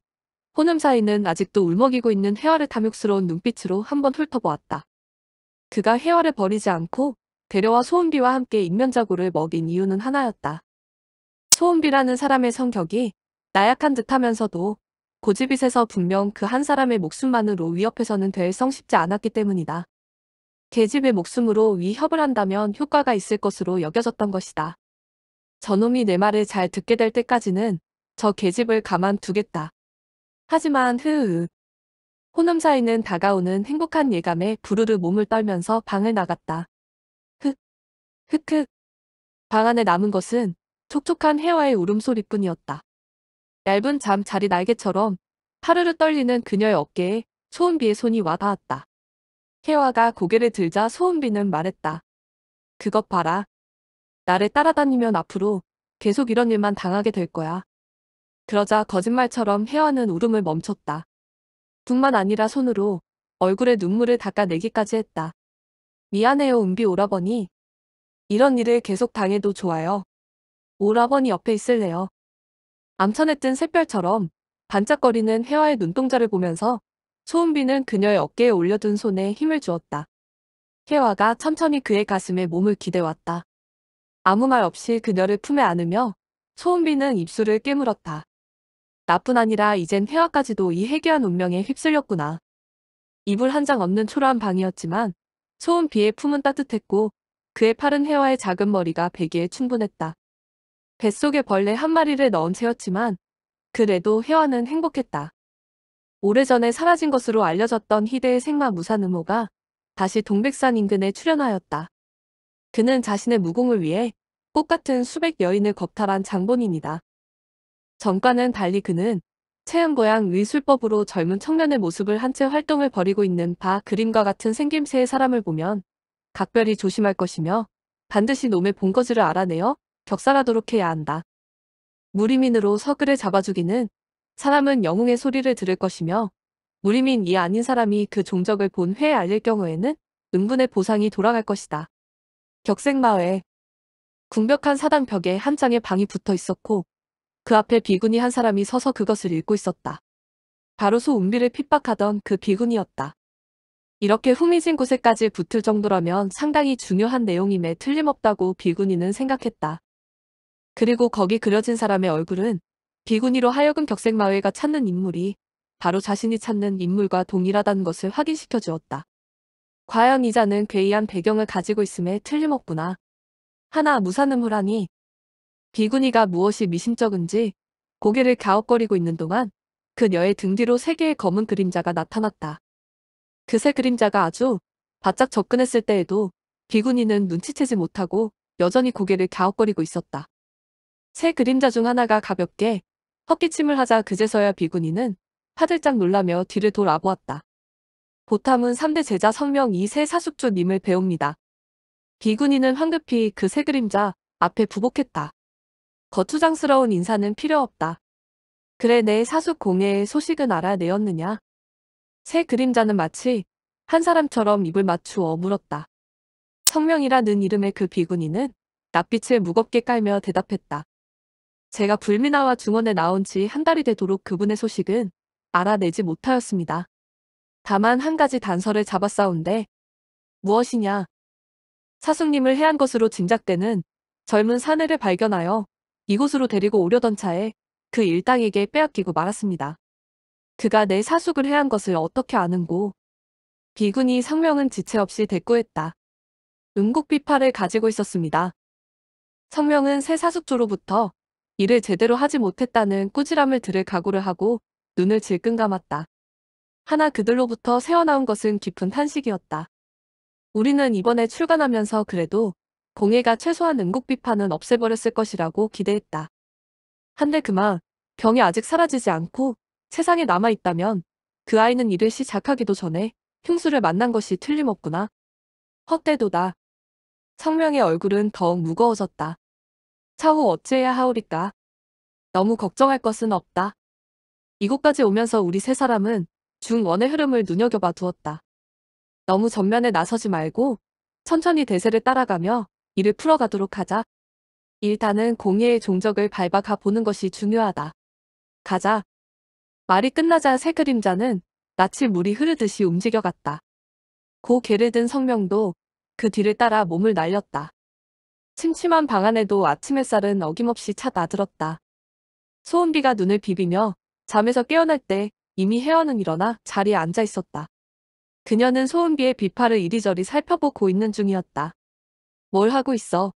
호남 사이는 아직도 울먹이고 있는 해화를 탐욕스러운 눈빛으로 한번 훑어보았다. 그가 해화를 버리지 않고 데려와 소은비와 함께 인면자구를 먹인 이유는 하나였다. 소은비라는 사람의 성격이 나약한 듯하면서도 고집이 세서 분명 그 한 사람의 목숨만으로 위협해서는 될 성쉽지 않았기 때문이다. 계집의 목숨으로 위협을 한다면 효과가 있을 것으로 여겨졌던 것이다. 저놈이 내 말을 잘 듣게 될 때까지는 저 계집을 가만 두겠다. 하지만 흐으 호남 사이는 다가오는 행복한 예감에 부르르 몸을 떨면서 방을 나갔다. 흑흑. 방 안에 남은 것은 촉촉한 혜화의 울음소리뿐이었다. 얇은 잠자리 날개처럼 파르르 떨리는 그녀의 어깨에 소은비의 손이 와닿았다. 혜화가 고개를 들자 소은비는 말했다. 그것 봐라. 나를 따라다니면 앞으로 계속 이런 일만 당하게 될 거야. 그러자 거짓말처럼 혜화는 울음을 멈췄다. 뿐만 아니라 손으로 얼굴에 눈물을 닦아내기까지 했다. 미안해요 은비 오라버니 이런 일을 계속 당해도 좋아요. 오라버니 옆에 있을래요. 암천에 뜬 샛별처럼 반짝거리는 혜화의 눈동자를 보면서 초은비는 그녀의 어깨에 올려둔 손에 힘을 주었다. 혜화가 천천히 그의 가슴에 몸을 기대왔다. 아무 말 없이 그녀를 품에 안으며 초은비는 입술을 깨물었다. 나뿐 아니라 이젠 혜화까지도 이 해괴한 운명에 휩쓸렸구나. 이불 한 장 없는 초라한 방이었지만 소은 비의 품은 따뜻했고 그의 파른 해와의 작은 머리가 베기에 충분했다. 뱃속에 벌레 한 마리를 넣은 채였지만 그래도 혜화는 행복했다. 오래전에 사라진 것으로 알려졌던 희대의 생마 무산음호가 다시 동백산 인근에 출현하였다. 그는 자신의 무공을 위해 꽃같은 수백 여인을 겁탈한 장본인이다. 전과는 달리 그는 체험고양 의술법으로 젊은 청년의 모습을 한 채 활동을 벌이고 있는 바 그림과 같은 생김새의 사람을 보면 각별히 조심할 것이며 반드시 놈의 본거지를 알아내어 격살하도록 해야 한다. 무리민으로 서글을 잡아 주기는 사람은 영웅의 소리를 들을 것이며 무리민이 아닌 사람이 그 종적을 본 회에 알릴 경우에는 응분의 보상이 돌아갈 것이다. 격색마을 궁벽한 사당 벽에 한 장의 방이 붙어 있었고 그 앞에 비군이 한 사람이 서서 그것을 읽고 있었다. 바로소 운비를 핍박하던 그 비군이었다. 이렇게 후미진 곳에까지 붙을 정도라면 상당히 중요한 내용임에 틀림없다고 비구니는 생각했다. 그리고 거기 그려진 사람의 얼굴은 비구니로 하여금 격색마을가 찾는 인물이 바로 자신이 찾는 인물과 동일하다는 것을 확인시켜 주었다. 과연 이자는 괴이한 배경을 가지고 있음에 틀림없구나. 하나 무사음을 하니 비구니가 무엇이 미심쩍은지 고개를 갸웃거리고 있는 동안 그녀의 등 뒤로 세 개의 검은 그림자가 나타났다. 그새 그림자가 아주 바짝 접근했을 때에도 비구니는 눈치채지 못하고 여전히 고개를 갸웃거리고 있었다. 새 그림자 중 하나가 가볍게 헛기침을 하자 그제서야 비구니는 화들짝 놀라며 뒤를 돌아보았다. 보탐은 3대 제자 성명 이 새 사숙주님을 배웁니다. 비구니는 황급히 그 새 그림자 앞에 부복했다. 거추장스러운 인사는 필요 없다. 그래 내 사숙 공예의 소식은 알아내었느냐? 새 그림자는 마치 한 사람처럼 입을 맞추어 물었다. 청명이라는 이름의 그 비구니는 낯빛을 무겁게 깔며 대답했다. 제가 불미나와 중원에 나온 지 한 달이 되도록 그분의 소식은 알아내지 못하였습니다. 다만 한 가지 단서를 잡았사온데 무엇이냐? 사숙님을 해한 것으로 짐작되는 젊은 사내를 발견하여 이곳으로 데리고 오려던 차에 그 일당에게 빼앗기고 말았습니다. 그가 내 사숙을 해한 것을 어떻게 아는고. 비군이 성명은 지체 없이 대꾸했다. 응곡비파를 가지고 있었습니다. 성명은 새 사숙조로부터 일을 제대로 하지 못했다는 꾸지람을 들을 각오를 하고 눈을 질끈 감았다. 하나 그들로부터 새어나온 것은 깊은 탄식이었다. 우리는 이번에 출간하면서 그래도 공예가 최소한 응곡비파는 없애버렸을 것이라고 기대했다. 한데 그만 병이 아직 사라지지 않고 세상에 남아있다면 그 아이는 이를 시작하기도 전에 흉수를 만난 것이 틀림없구나. 헛되도다. 성명의 얼굴은 더욱 무거워졌다. 차후 어찌해야 하오리까? 너무 걱정할 것은 없다. 이곳까지 오면서 우리 세 사람은 중원의 흐름을 눈여겨봐 두었다. 너무 전면에 나서지 말고 천천히 대세를 따라가며 이를 풀어가도록 하자. 일단은 공예의 종적을 밟아가 보는 것이 중요하다. 가자. 말이 끝나자 새 그림자는 낯을 물이 흐르듯이 움직여갔다. 고 개를 든 성명도 그 뒤를 따라 몸을 날렸다. 침침한 방 안에도 아침 햇살은 어김없이 차 나들었다. 소은비가 눈을 비비며 잠에서 깨어날 때 이미 혜원은 일어나 자리에 앉아 있었다. 그녀는 소은비의 비파를 이리저리 살펴보고 있는 중이었다. 뭘 하고 있어?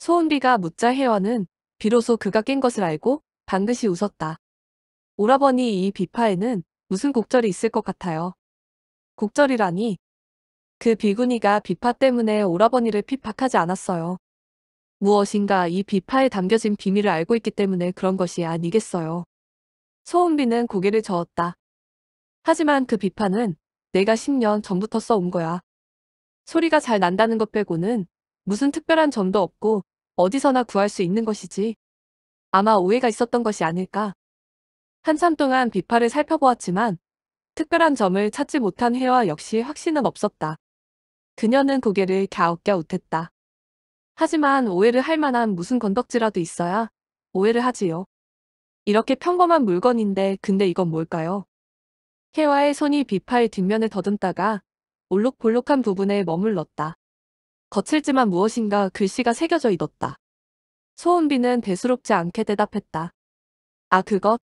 소은비가 묻자 혜원은 비로소 그가 깬 것을 알고 반긋이 웃었다. 오라버니 이 비파에는 무슨 곡절이 있을 것 같아요. 곡절이라니. 그 비구니가 비파 때문에 오라버니를 핍박하지 않았어요. 무엇인가 이 비파에 담겨진 비밀을 알고 있기 때문에 그런 것이 아니겠어요. 소은비는 고개를 저었다. 하지만 그 비파는 내가 10년 전부터 써온 거야. 소리가 잘 난다는 것 빼고는 무슨 특별한 점도 없고 어디서나 구할 수 있는 것이지. 아마 오해가 있었던 것이 아닐까. 한참 동안 비파를 살펴보았지만 특별한 점을 찾지 못한 회화 역시 확신은 없었다. 그녀는 고개를 갸웃갸웃했다. 하지만 오해를 할 만한 무슨 건덕지라도 있어야 오해를 하지요. 이렇게 평범한 물건인데 근데 이건 뭘까요? 혜화의 손이 비파의 뒷면을 더듬다가 올록볼록한 부분에 머물렀다. 거칠지만 무엇인가 글씨가 새겨져 있었다. 소은비는 대수롭지 않게 대답했다. 아 그것?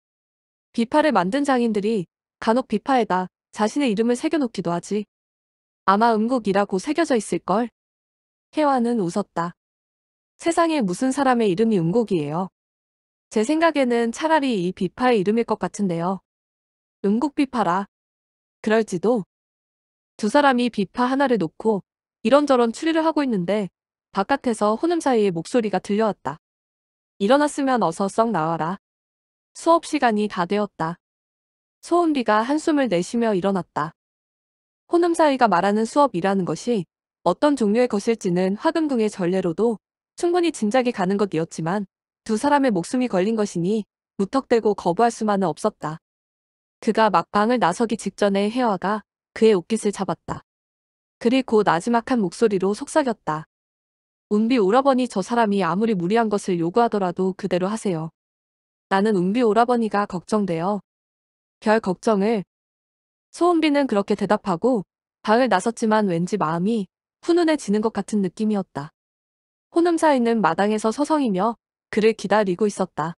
비파를 만든 장인들이 간혹 비파에다 자신의 이름을 새겨놓기도 하지. 아마 음국이라고 새겨져 있을걸. 혜화는 웃었다. 세상에 무슨 사람의 이름이 음곡이에요. 제 생각에는 차라리 이 비파의 이름일 것 같은데요. 음곡 비파라. 그럴지도. 두 사람이 비파 하나를 놓고 이런저런 추리를 하고 있는데 바깥에서 혼음 사이의 목소리가 들려왔다. 일어났으면 어서 썩 나와라. 수업 시간이 다 되었다. 소은비가 한숨을 내쉬며 일어났다. 호남사위가 말하는 수업이라는 것이 어떤 종류의 것일지는 화금궁의 전례로도 충분히 짐작이 가는 것이었지만 두 사람의 목숨이 걸린 것이니 무턱대고 거부할 수만은 없었다. 그가 막방을 나서기 직전에 혜화가 그의 옷깃을 잡았다. 그리고 나지막한 목소리로 속삭였다. 운비 오라버니 저 사람이 아무리 무리한 것을 요구하더라도 그대로 하세요. 나는 은비 오라버니가 걱정돼요. 별 걱정을. 소은비는 그렇게 대답하고 방을 나섰지만 왠지 마음이 훈훈해지는 것 같은 느낌이었다. 혼음사 있는 마당에서 서성이며 그를 기다리고 있었다.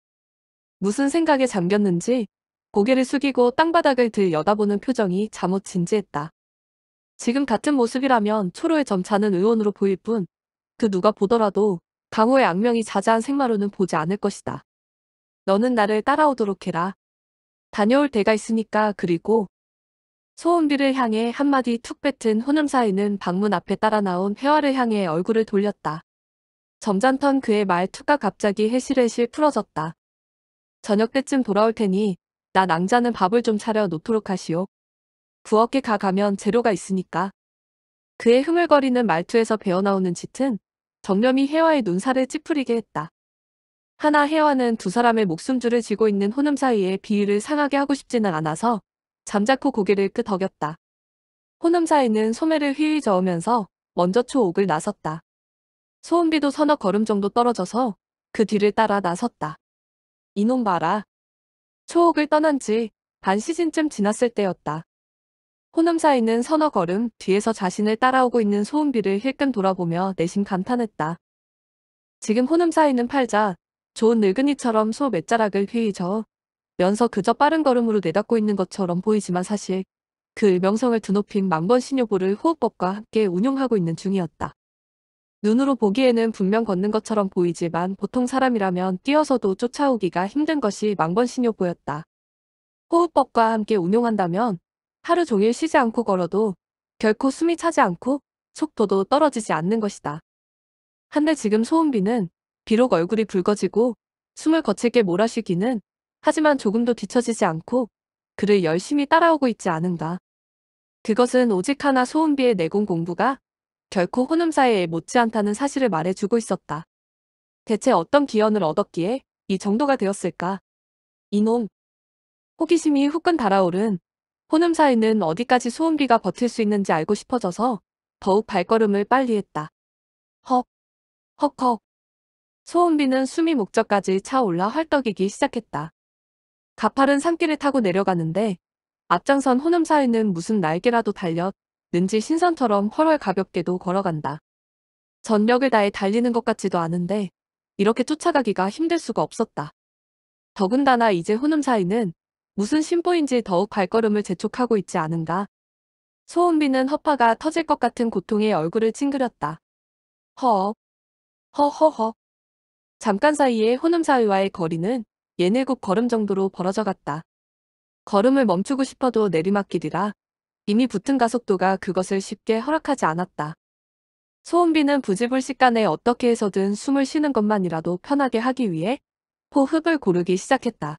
무슨 생각에 잠겼는지 고개를 숙이고 땅바닥을 들여다보는 표정이 잠옷 진지했다. 지금 같은 모습이라면 초로의 점차는 의원으로 보일 뿐 그 누가 보더라도 강호의 악명이 자자한 생마루는 보지 않을 것이다. 너는 나를 따라오도록 해라. 다녀올 데가 있으니까 그리고 소은비를 향해 한마디 툭 뱉은 혼음사이는 방문 앞에 따라 나온 회화를 향해 얼굴을 돌렸다. 점잖던 그의 말투가 갑자기 해실해실 풀어졌다. 저녁 때쯤 돌아올 테니 나 낭자는 밥을 좀 차려 놓도록 하시오. 부엌에 가가면 재료가 있으니까. 그의 흥물거리는 말투에서 배어나오는 짙은 정념이 혜화의 눈살을 찌푸리게 했다. 하나 혜화는 두 사람의 목숨줄을 쥐고 있는 호남 사이에 비위를 상하게 하고 싶지는 않아서 잠자코 고개를 끄덕였다. 호남 사이는 소매를 휘휘 저으면서 먼저 초옥을 나섰다. 소음비도 서너 걸음 정도 떨어져서 그 뒤를 따라 나섰다. 이놈 봐라. 초옥을 떠난 지 반 시즌쯤 지났을 때였다. 호남사이는 서너 걸음 뒤에서 자신을 따라오고 있는 소음비를 힐끔 돌아보며 내심 감탄했다. 지금 호남사이는 팔자 좋은 늙은이처럼 소 몇자락을 휘저 면서 그저 빠른 걸음으로 내닫고 있는 것처럼 보이지만 사실 그명성을 드높인 망번 신요보를 호흡법과 함께 운용하고 있는 중이었다. 눈으로 보기에는 분명 걷는 것처럼 보이지만 보통 사람이라면 뛰어서도 쫓아오기가 힘든 것이 망번 신요보였다. 호흡법과 함께 운용한다면 하루 종일 쉬지 않고 걸어도 결코 숨이 차지 않고 속도도 떨어지지 않는 것이다. 한데 지금 소은비는 비록 얼굴이 붉어지고 숨을 거칠게 몰아쉬기는 하지만 조금도 뒤처지지 않고 그를 열심히 따라오고 있지 않은가. 그것은 오직 하나 소은비의 내공 공부가 결코 혼음사에 못지않다는 사실을 말해주고 있었다. 대체 어떤 기연을 얻었기에 이 정도가 되었을까? 이놈. 호기심이 후끈 달아오른 혼음사에는 어디까지 소음비가 버틸 수 있는지 알고 싶어져서 더욱 발걸음을 빨리 했다. 헉, 헉헉. 소은비는 숨이 목적까지 차올라 헐떡이기 시작했다. 가파른 산길을 타고 내려가는데 앞장선 호남사에는 무슨 날개라도 달려 는지 신선처럼 헐헐 가볍게도 걸어간다. 전력을 다해 달리는 것 같지도 않은데 이렇게 쫓아가기가 힘들 수가 없었다. 더군다나 이제 호남사이는 무슨 심보인지 더욱 발걸음을 재촉하고 있지 않은가. 소은비는 허파가 터질 것 같은 고통에 얼굴을 찡그렸다. 허, 허허허. 잠깐 사이에 호남사회와의 거리는 예닐곱 걸음 정도로 벌어져 갔다. 걸음을 멈추고 싶어도 내리막길이라 이미 붙은 가속도가 그것을 쉽게 허락하지 않았다. 소은비는 부지불식간에 어떻게 해서든 숨을 쉬는 것만이라도 편하게 하기 위해 포흡을 고르기 시작했다.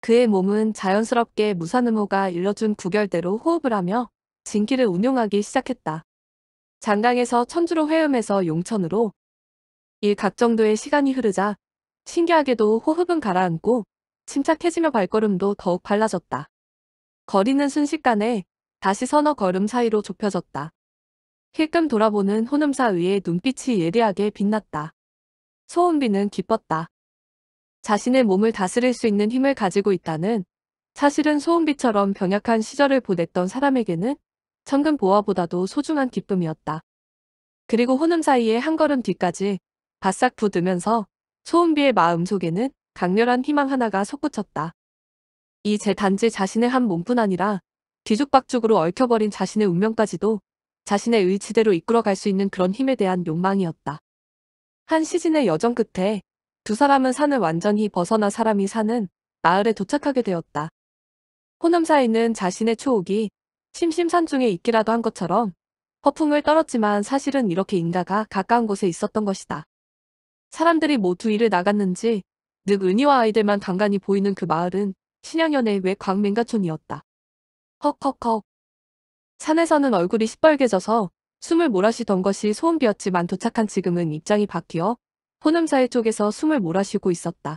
그의 몸은 자연스럽게 무산음호가 일러준 구결대로 호흡을 하며 진기를 운용하기 시작했다. 장강에서 천주로 회음해서 용천으로 이각 정도의 시간이 흐르자 신기하게도 호흡은 가라앉고 침착해지며 발걸음도 더욱 빨라졌다. 거리는 순식간에 다시 서너 걸음 사이로 좁혀졌다. 힐끔 돌아보는 호음사 위에 눈빛이 예리하게 빛났다. 소은비는 기뻤다. 자신의 몸을 다스릴 수 있는 힘을 가지고 있다는 사실은 소은비처럼 병약한 시절을 보냈던 사람에게는 천금 보화보다도 소중한 기쁨이었다. 그리고 호음 사이에 한 걸음 뒤까지 바싹 부드면서 소은비의 마음속에는 강렬한 희망 하나가 솟구쳤다. 이 제 단지 자신의 한 몸뿐 아니라 뒤죽박죽으로 얽혀버린 자신의 운명까지도 자신의 의지대로 이끌어갈 수 있는 그런 힘에 대한 욕망이었다. 한 시즌의 여정 끝에 두 사람은 산을 완전히 벗어나 사람이 사는 마을에 도착하게 되었다. 호남사인는 자신의 초옥이 심심산중에 있기라도 한 것처럼 허풍을 떨었지만 사실은 이렇게 인가가 가까운 곳에 있었던 것이다. 사람들이 모두 일을 나갔는지 늑 은희와 아이들만 간간히 보이는 그 마을은 신양연의 외 광맹가촌이었다. 헉헉헉. 산에서는 얼굴이 시뻘개져서 숨을 몰아쉬던 것이 소음비였지만 도착한 지금은 입장이 바뀌어 호남사의 쪽에서 숨을 몰아쉬고 있었다.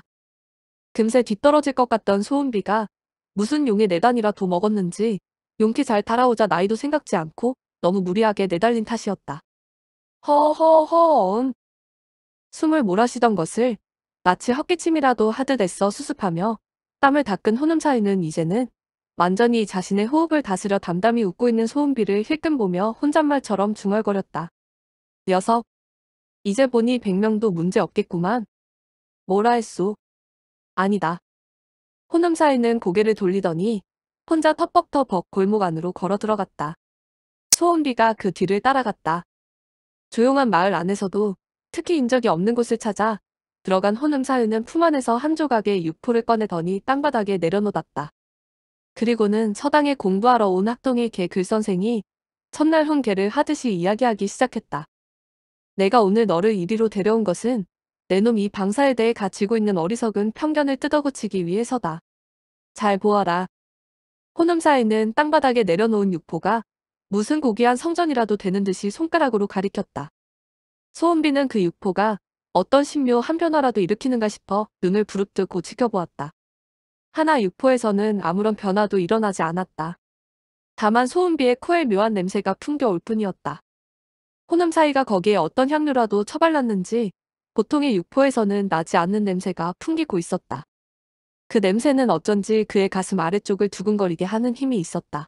금세 뒤떨어질 것 같던 소음비가 무슨 용의 내단이라 도 먹었는지 용키잘달아오자 나이도 생각지 않고 너무 무리하게 내달린 탓이었다. 허허허언 숨을 몰아쉬던 것을 마치 헛기침이라도 하듯 애써 수습하며 땀을 닦은 호남차이는 이제는 완전히 자신의 호흡을 다스려 담담히 웃고 있는 소음비를 힐끔 보며 혼잣말처럼 중얼거렸다. 녀석. 이제 보니 백명도 문제 없겠구만. 뭐라 했소? 아니다. 호남사이는 고개를 돌리더니 혼자 텃벅터벅 골목 안으로 걸어 들어갔다. 소음비가그 뒤를 따라갔다. 조용한 마을 안에서도 특히 인적이 없는 곳을 찾아 들어간 혼음사유는 품 안에서 한 조각의 육포를 꺼내더니 땅바닥에 내려놓았다. 그리고는 서당에 공부하러 온 학동의 개 글선생이 첫날 훈계를 하듯이 이야기하기 시작했다. 내가 오늘 너를 이리로 데려온 것은 내놈이 방사에 대해 가지고 있는 어리석은 편견을 뜯어고치기 위해서다. 잘 보아라. 혼음사에는 땅바닥에 내려놓은 육포가 무슨 고귀한 성전이라도 되는 듯이 손가락으로 가리켰다. 소은비는 그 육포가 어떤 신묘 한 변화라도 일으키는가 싶어 눈을 부릅뜨고 지켜보았다. 하나 육포에서는 아무런 변화도 일어나지 않았다. 다만 소은비의 코에 묘한 냄새가 풍겨올 뿐이었다. 호남 사이가 거기에 어떤 향료라도 처발랐는지 보통의 육포에서는 나지 않는 냄새가 풍기고 있었다. 그 냄새는 어쩐지 그의 가슴 아래쪽을 두근거리게 하는 힘이 있었다.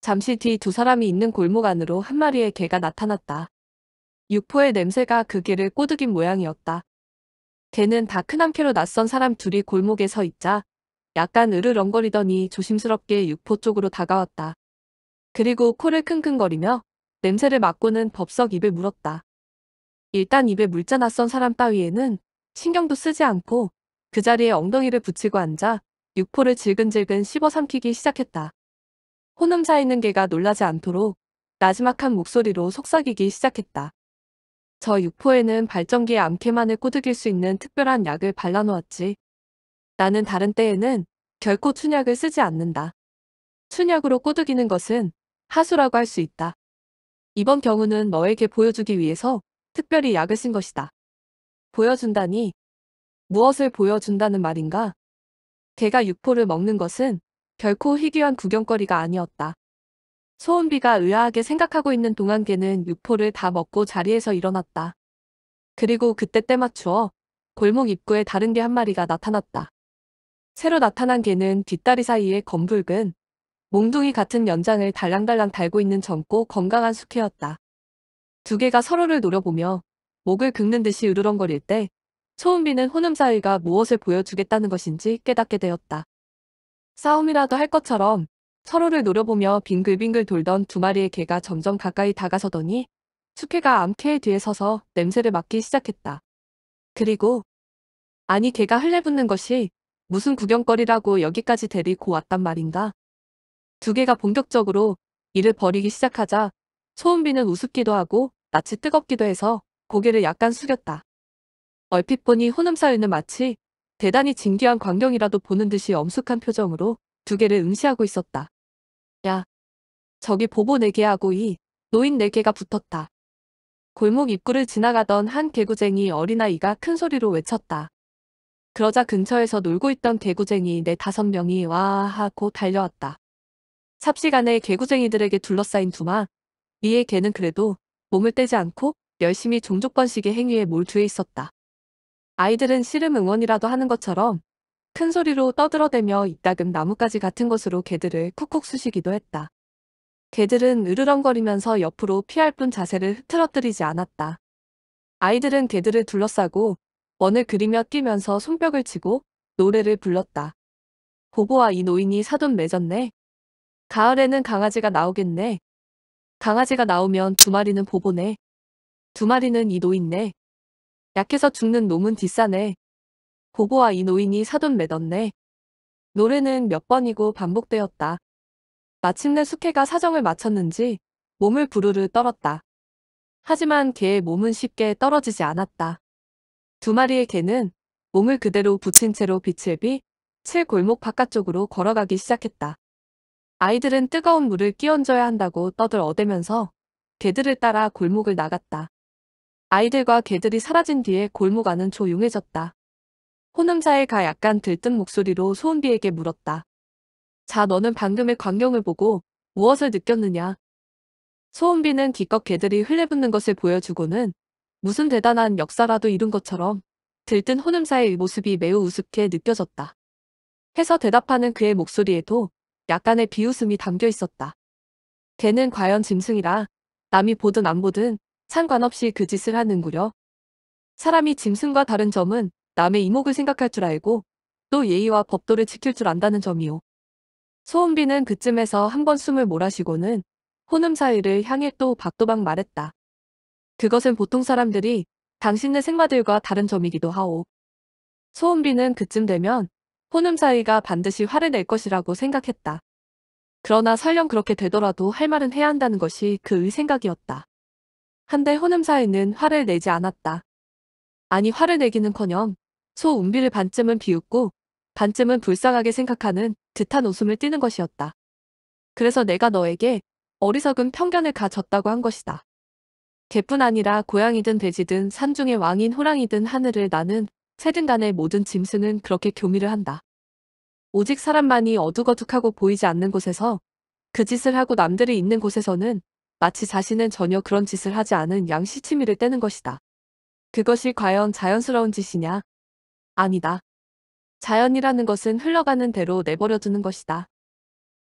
잠시 뒤 두 사람이 있는 골목 안으로 한 마리의 개가 나타났다. 육포의 냄새가 그 길을 꼬드긴 모양이었다. 개는다큰 한캐로 낯선 사람 둘이 골목에 서 있자 약간 으르렁거리더니 조심스럽게 육포 쪽으로 다가왔다. 그리고 코를 킁킁거리며 냄새를 맡고는 법석 입에 물었다. 일단 입에 물자 낯선 사람 따위에는 신경도 쓰지 않고 그 자리에 엉덩이를 붙이고 앉아 육포를 질근질근 씹어 삼키기 시작했다. 혼음사 있는 개가 놀라지 않도록 나지막한 목소리로 속삭이기 시작했다. 저 육포에는 발전기의 암캐만을 꼬드길 수 있는 특별한 약을 발라놓았지. 나는 다른 때에는 결코 춘약을 쓰지 않는다. 춘약으로 꼬드기는 것은 하수라고 할 수 있다. 이번 경우는 너에게 보여주기 위해서 특별히 약을 쓴 것이다. 보여준다니 무엇을 보여준다는 말인가? 개가 육포를 먹는 것은 결코 희귀한 구경거리가 아니었다. 소은비가 의아하게 생각하고 있는 동안 개는 육포를 다 먹고 자리에서 일어났다. 그리고 그때 때맞추어 골목 입구에 다른 개 한 마리가 나타났다. 새로 나타난 개는 뒷다리 사이에 검붉은 몽둥이 같은 연장을 달랑달랑 달고 있는 젊고 건강한 숙회였다. 두 개가 서로를 노려보며 목을 긁는 듯이 으르렁거릴 때소은비는혼음사위가 무엇을 보여주겠다는 것인지 깨닫게 되었다. 싸움이라도 할 것처럼 서로를 노려보며 빙글빙글 돌던 두 마리의 개가 점점 가까이 다가서더니 숙회가 암캐의 뒤에 서서 냄새를 맡기 시작했다. 그리고 아니 개가 흘레붙는 것이 무슨 구경거리라고 여기까지 데리고 왔단 말인가. 두 개가 본격적으로 이를 버리기 시작하자 소은비는 우습기도 하고 낯이 뜨겁기도 해서 고개를 약간 숙였다. 얼핏 보니 호남사위는 마치 대단히 진귀한 광경이라도 보는 듯이 엄숙한 표정으로 두 개를 응시하고 있었다. 야. 저기 보보 네 개하고 이 노인 네 개가 붙었다. 골목 입구를 지나가던 한 개구쟁이 어린아이가 큰 소리로 외쳤다. 그러자 근처에서 놀고 있던 개구쟁이 내 네 다섯 명이 와 하고 달려왔다. 삽시간에 개구쟁이들에게 둘러싸인 두마 이에 개는 그래도 몸을 떼지 않고 열심히 종족번식의 행위에 몰두해 있었다. 아이들은 씨름 응원이라도 하는 것처럼 큰 소리로 떠들어대며 이따금 나뭇가지 같은 것으로 개들을 쿡쿡 쑤시기도 했다. 개들은 으르렁거리면서 옆으로 피할 뿐 자세를 흐트러뜨리지 않았다. 아이들은 개들을 둘러싸고 원을 그리며 뛰면서 손뼉을 치고 노래를 불렀다. 보보와 이 노인이 사돈 맺었네. 가을에는 강아지가 나오겠네. 강아지가 나오면 두 마리는 보보네. 두 마리는 이 노인네. 약해서 죽는 놈은 뒷산에 고보와 이 노인이 사돈 매던네 노래는 몇 번이고 반복되었다. 마침내 숙회가 사정을 마쳤는지 몸을 부르르 떨었다. 하지만 개의 몸은 쉽게 떨어지지 않았다. 두 마리의 개는 몸을 그대로 붙인 채로 빛을 비 칠골목 바깥쪽으로 걸어가기 시작했다. 아이들은 뜨거운 물을 끼얹어야 한다고 떠들 어대면서 개들을 따라 골목을 나갔다. 아이들과 개들이 사라진 뒤에 골목 안은 조용해졌다. 호남사일가 약간 들뜬 목소리로 소은비에게 물었다. 자 너는 방금의 광경을 보고 무엇을 느꼈느냐. 소은비는 기껏 개들이 흘려붙는 것을 보여주고는 무슨 대단한 역사라도 이룬 것처럼 들뜬 호남사의 모습이 매우 우습게 느껴졌다. 해서 대답하는 그의 목소리에도 약간의 비웃음이 담겨 있었다. 개는 과연 짐승이라 남이 보든 안 보든 상관없이 그 짓을 하는구려. 사람이 짐승과 다른 점은 남의 이목을 생각할 줄 알고 또 예의와 법도를 지킬 줄 안다는 점이오. 소은비는 그쯤에서 한 번 숨을 몰아쉬고는 혼음 사이를 향해 또 박도박 말했다. 그것은 보통 사람들이 당신의 생마들과 다른 점이기도 하오. 소은비는 그쯤 되면 혼음 사이가 반드시 화를 낼 것이라고 생각했다. 그러나 설령 그렇게 되더라도 할 말은 해야 한다는 것이 그의 생각이었다. 한데 혼음 사이는 화를 내지 않았다. 아니 화를 내기는커녕 소 운비를 반쯤은 비웃고 반쯤은 불쌍하게 생각하는 듯한 웃음을 띠는 것이었다. 그래서 내가 너에게 어리석은 편견을 가졌다고 한 것이다. 개뿐 아니라 고양이든 돼지든 산중의 왕인 호랑이든 하늘을 나는 세든간의 모든 짐승은 그렇게 교미를 한다. 오직 사람만이 어둑어둑하고 보이지 않는 곳에서 그 짓을 하고 남들이 있는 곳에서는 마치 자신은 전혀 그런 짓을 하지 않은 양시치미를 떼는 것이다. 그것이 과연 자연스러운 짓이냐 아니다. 자연이라는 것은 흘러가는 대로 내버려두는 것이다.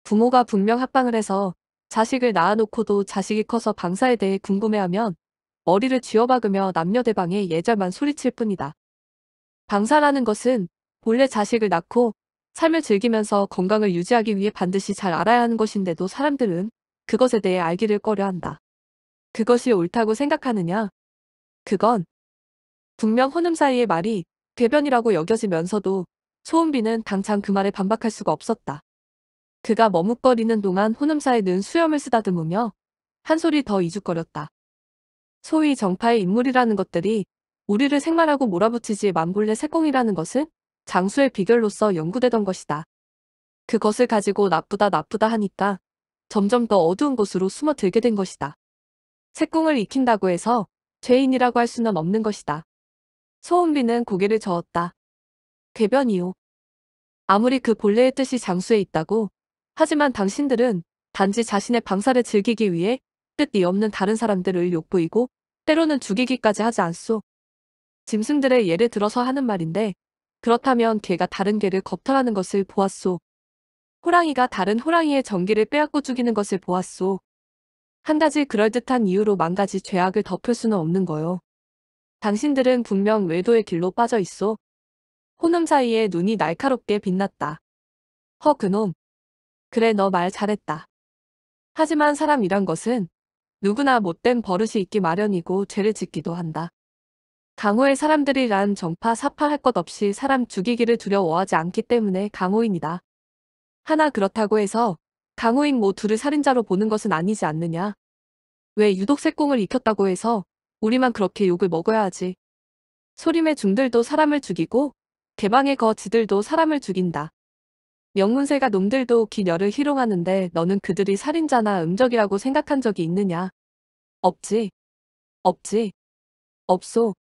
부모가 분명 합방을 해서 자식을 낳아놓고도 자식이 커서 방사에 대해 궁금해하면 머리를 쥐어박으며 남녀대방에 예절만 소리칠 뿐이다. 방사라는 것은 본래 자식을 낳고 삶을 즐기면서 건강을 유지하기 위해 반드시 잘 알아야 하는 것인데도 사람들은 그것에 대해 알기를 꺼려한다. 그것이 옳다고 생각하느냐? 그건 분명 혼음 사이의 말이 궤변이라고 여겨지면서도 소은비는 당장 그 말에 반박할 수가 없었다. 그가 머뭇거리는 동안 호남사에는 수염을 쓰다듬으며 한 소리 더 이죽거렸다. 소위 정파의 인물이라는 것들이 우리를 생말하고 몰아붙이지 만볼레 색공이라는 것은 장수의 비결로서 연구되던 것이다. 그것을 가지고 나쁘다 나쁘다 하니까 점점 더 어두운 곳으로 숨어들게 된 것이다. 색공을 익힌다고 해서 죄인이라고 할 수는 없는 것이다. 소은비는 고개를 저었다. 괴변이요. 아무리 그 본래의 뜻이 장수에 있다고 하지만 당신들은 단지 자신의 방사를 즐기기 위해 뜻이 없는 다른 사람들을 욕보이고 때로는 죽이기까지 하지 않소. 짐승들의 예를 들어서 하는 말인데 그렇다면 개가 다른 개를 겁탈하는 것을 보았소. 호랑이가 다른 호랑이의 전기를 빼앗고 죽이는 것을 보았소. 한 가지 그럴듯한 이유로 만 가지 죄악을 덮을 수는 없는 거요. 당신들은 분명 외도의 길로 빠져 있어. 호남 사이에 눈이 날카롭게 빛났다. 허 그놈. 그래 너 말 잘했다. 하지만 사람이란 것은 누구나 못된 버릇이 있기 마련이고 죄를 짓기도 한다. 강호의 사람들이란 정파 사파 할 것 없이 사람 죽이기를 두려워하지 않기 때문에 강호인이다. 하나 그렇다고 해서 강호인 모둘를 뭐 살인자로 보는 것은 아니지 않느냐. 왜 유독 색공을 익혔다고 해서 우리만 그렇게 욕을 먹어야 하지. 소림의 중들도 사람을 죽이고 개방의 거지들도 사람을 죽인다. 명문세가 놈들도 기녀를 희롱하는데 너는 그들이 살인자나 음적이라고 생각한 적이 있느냐? 없지. 없지. 없소.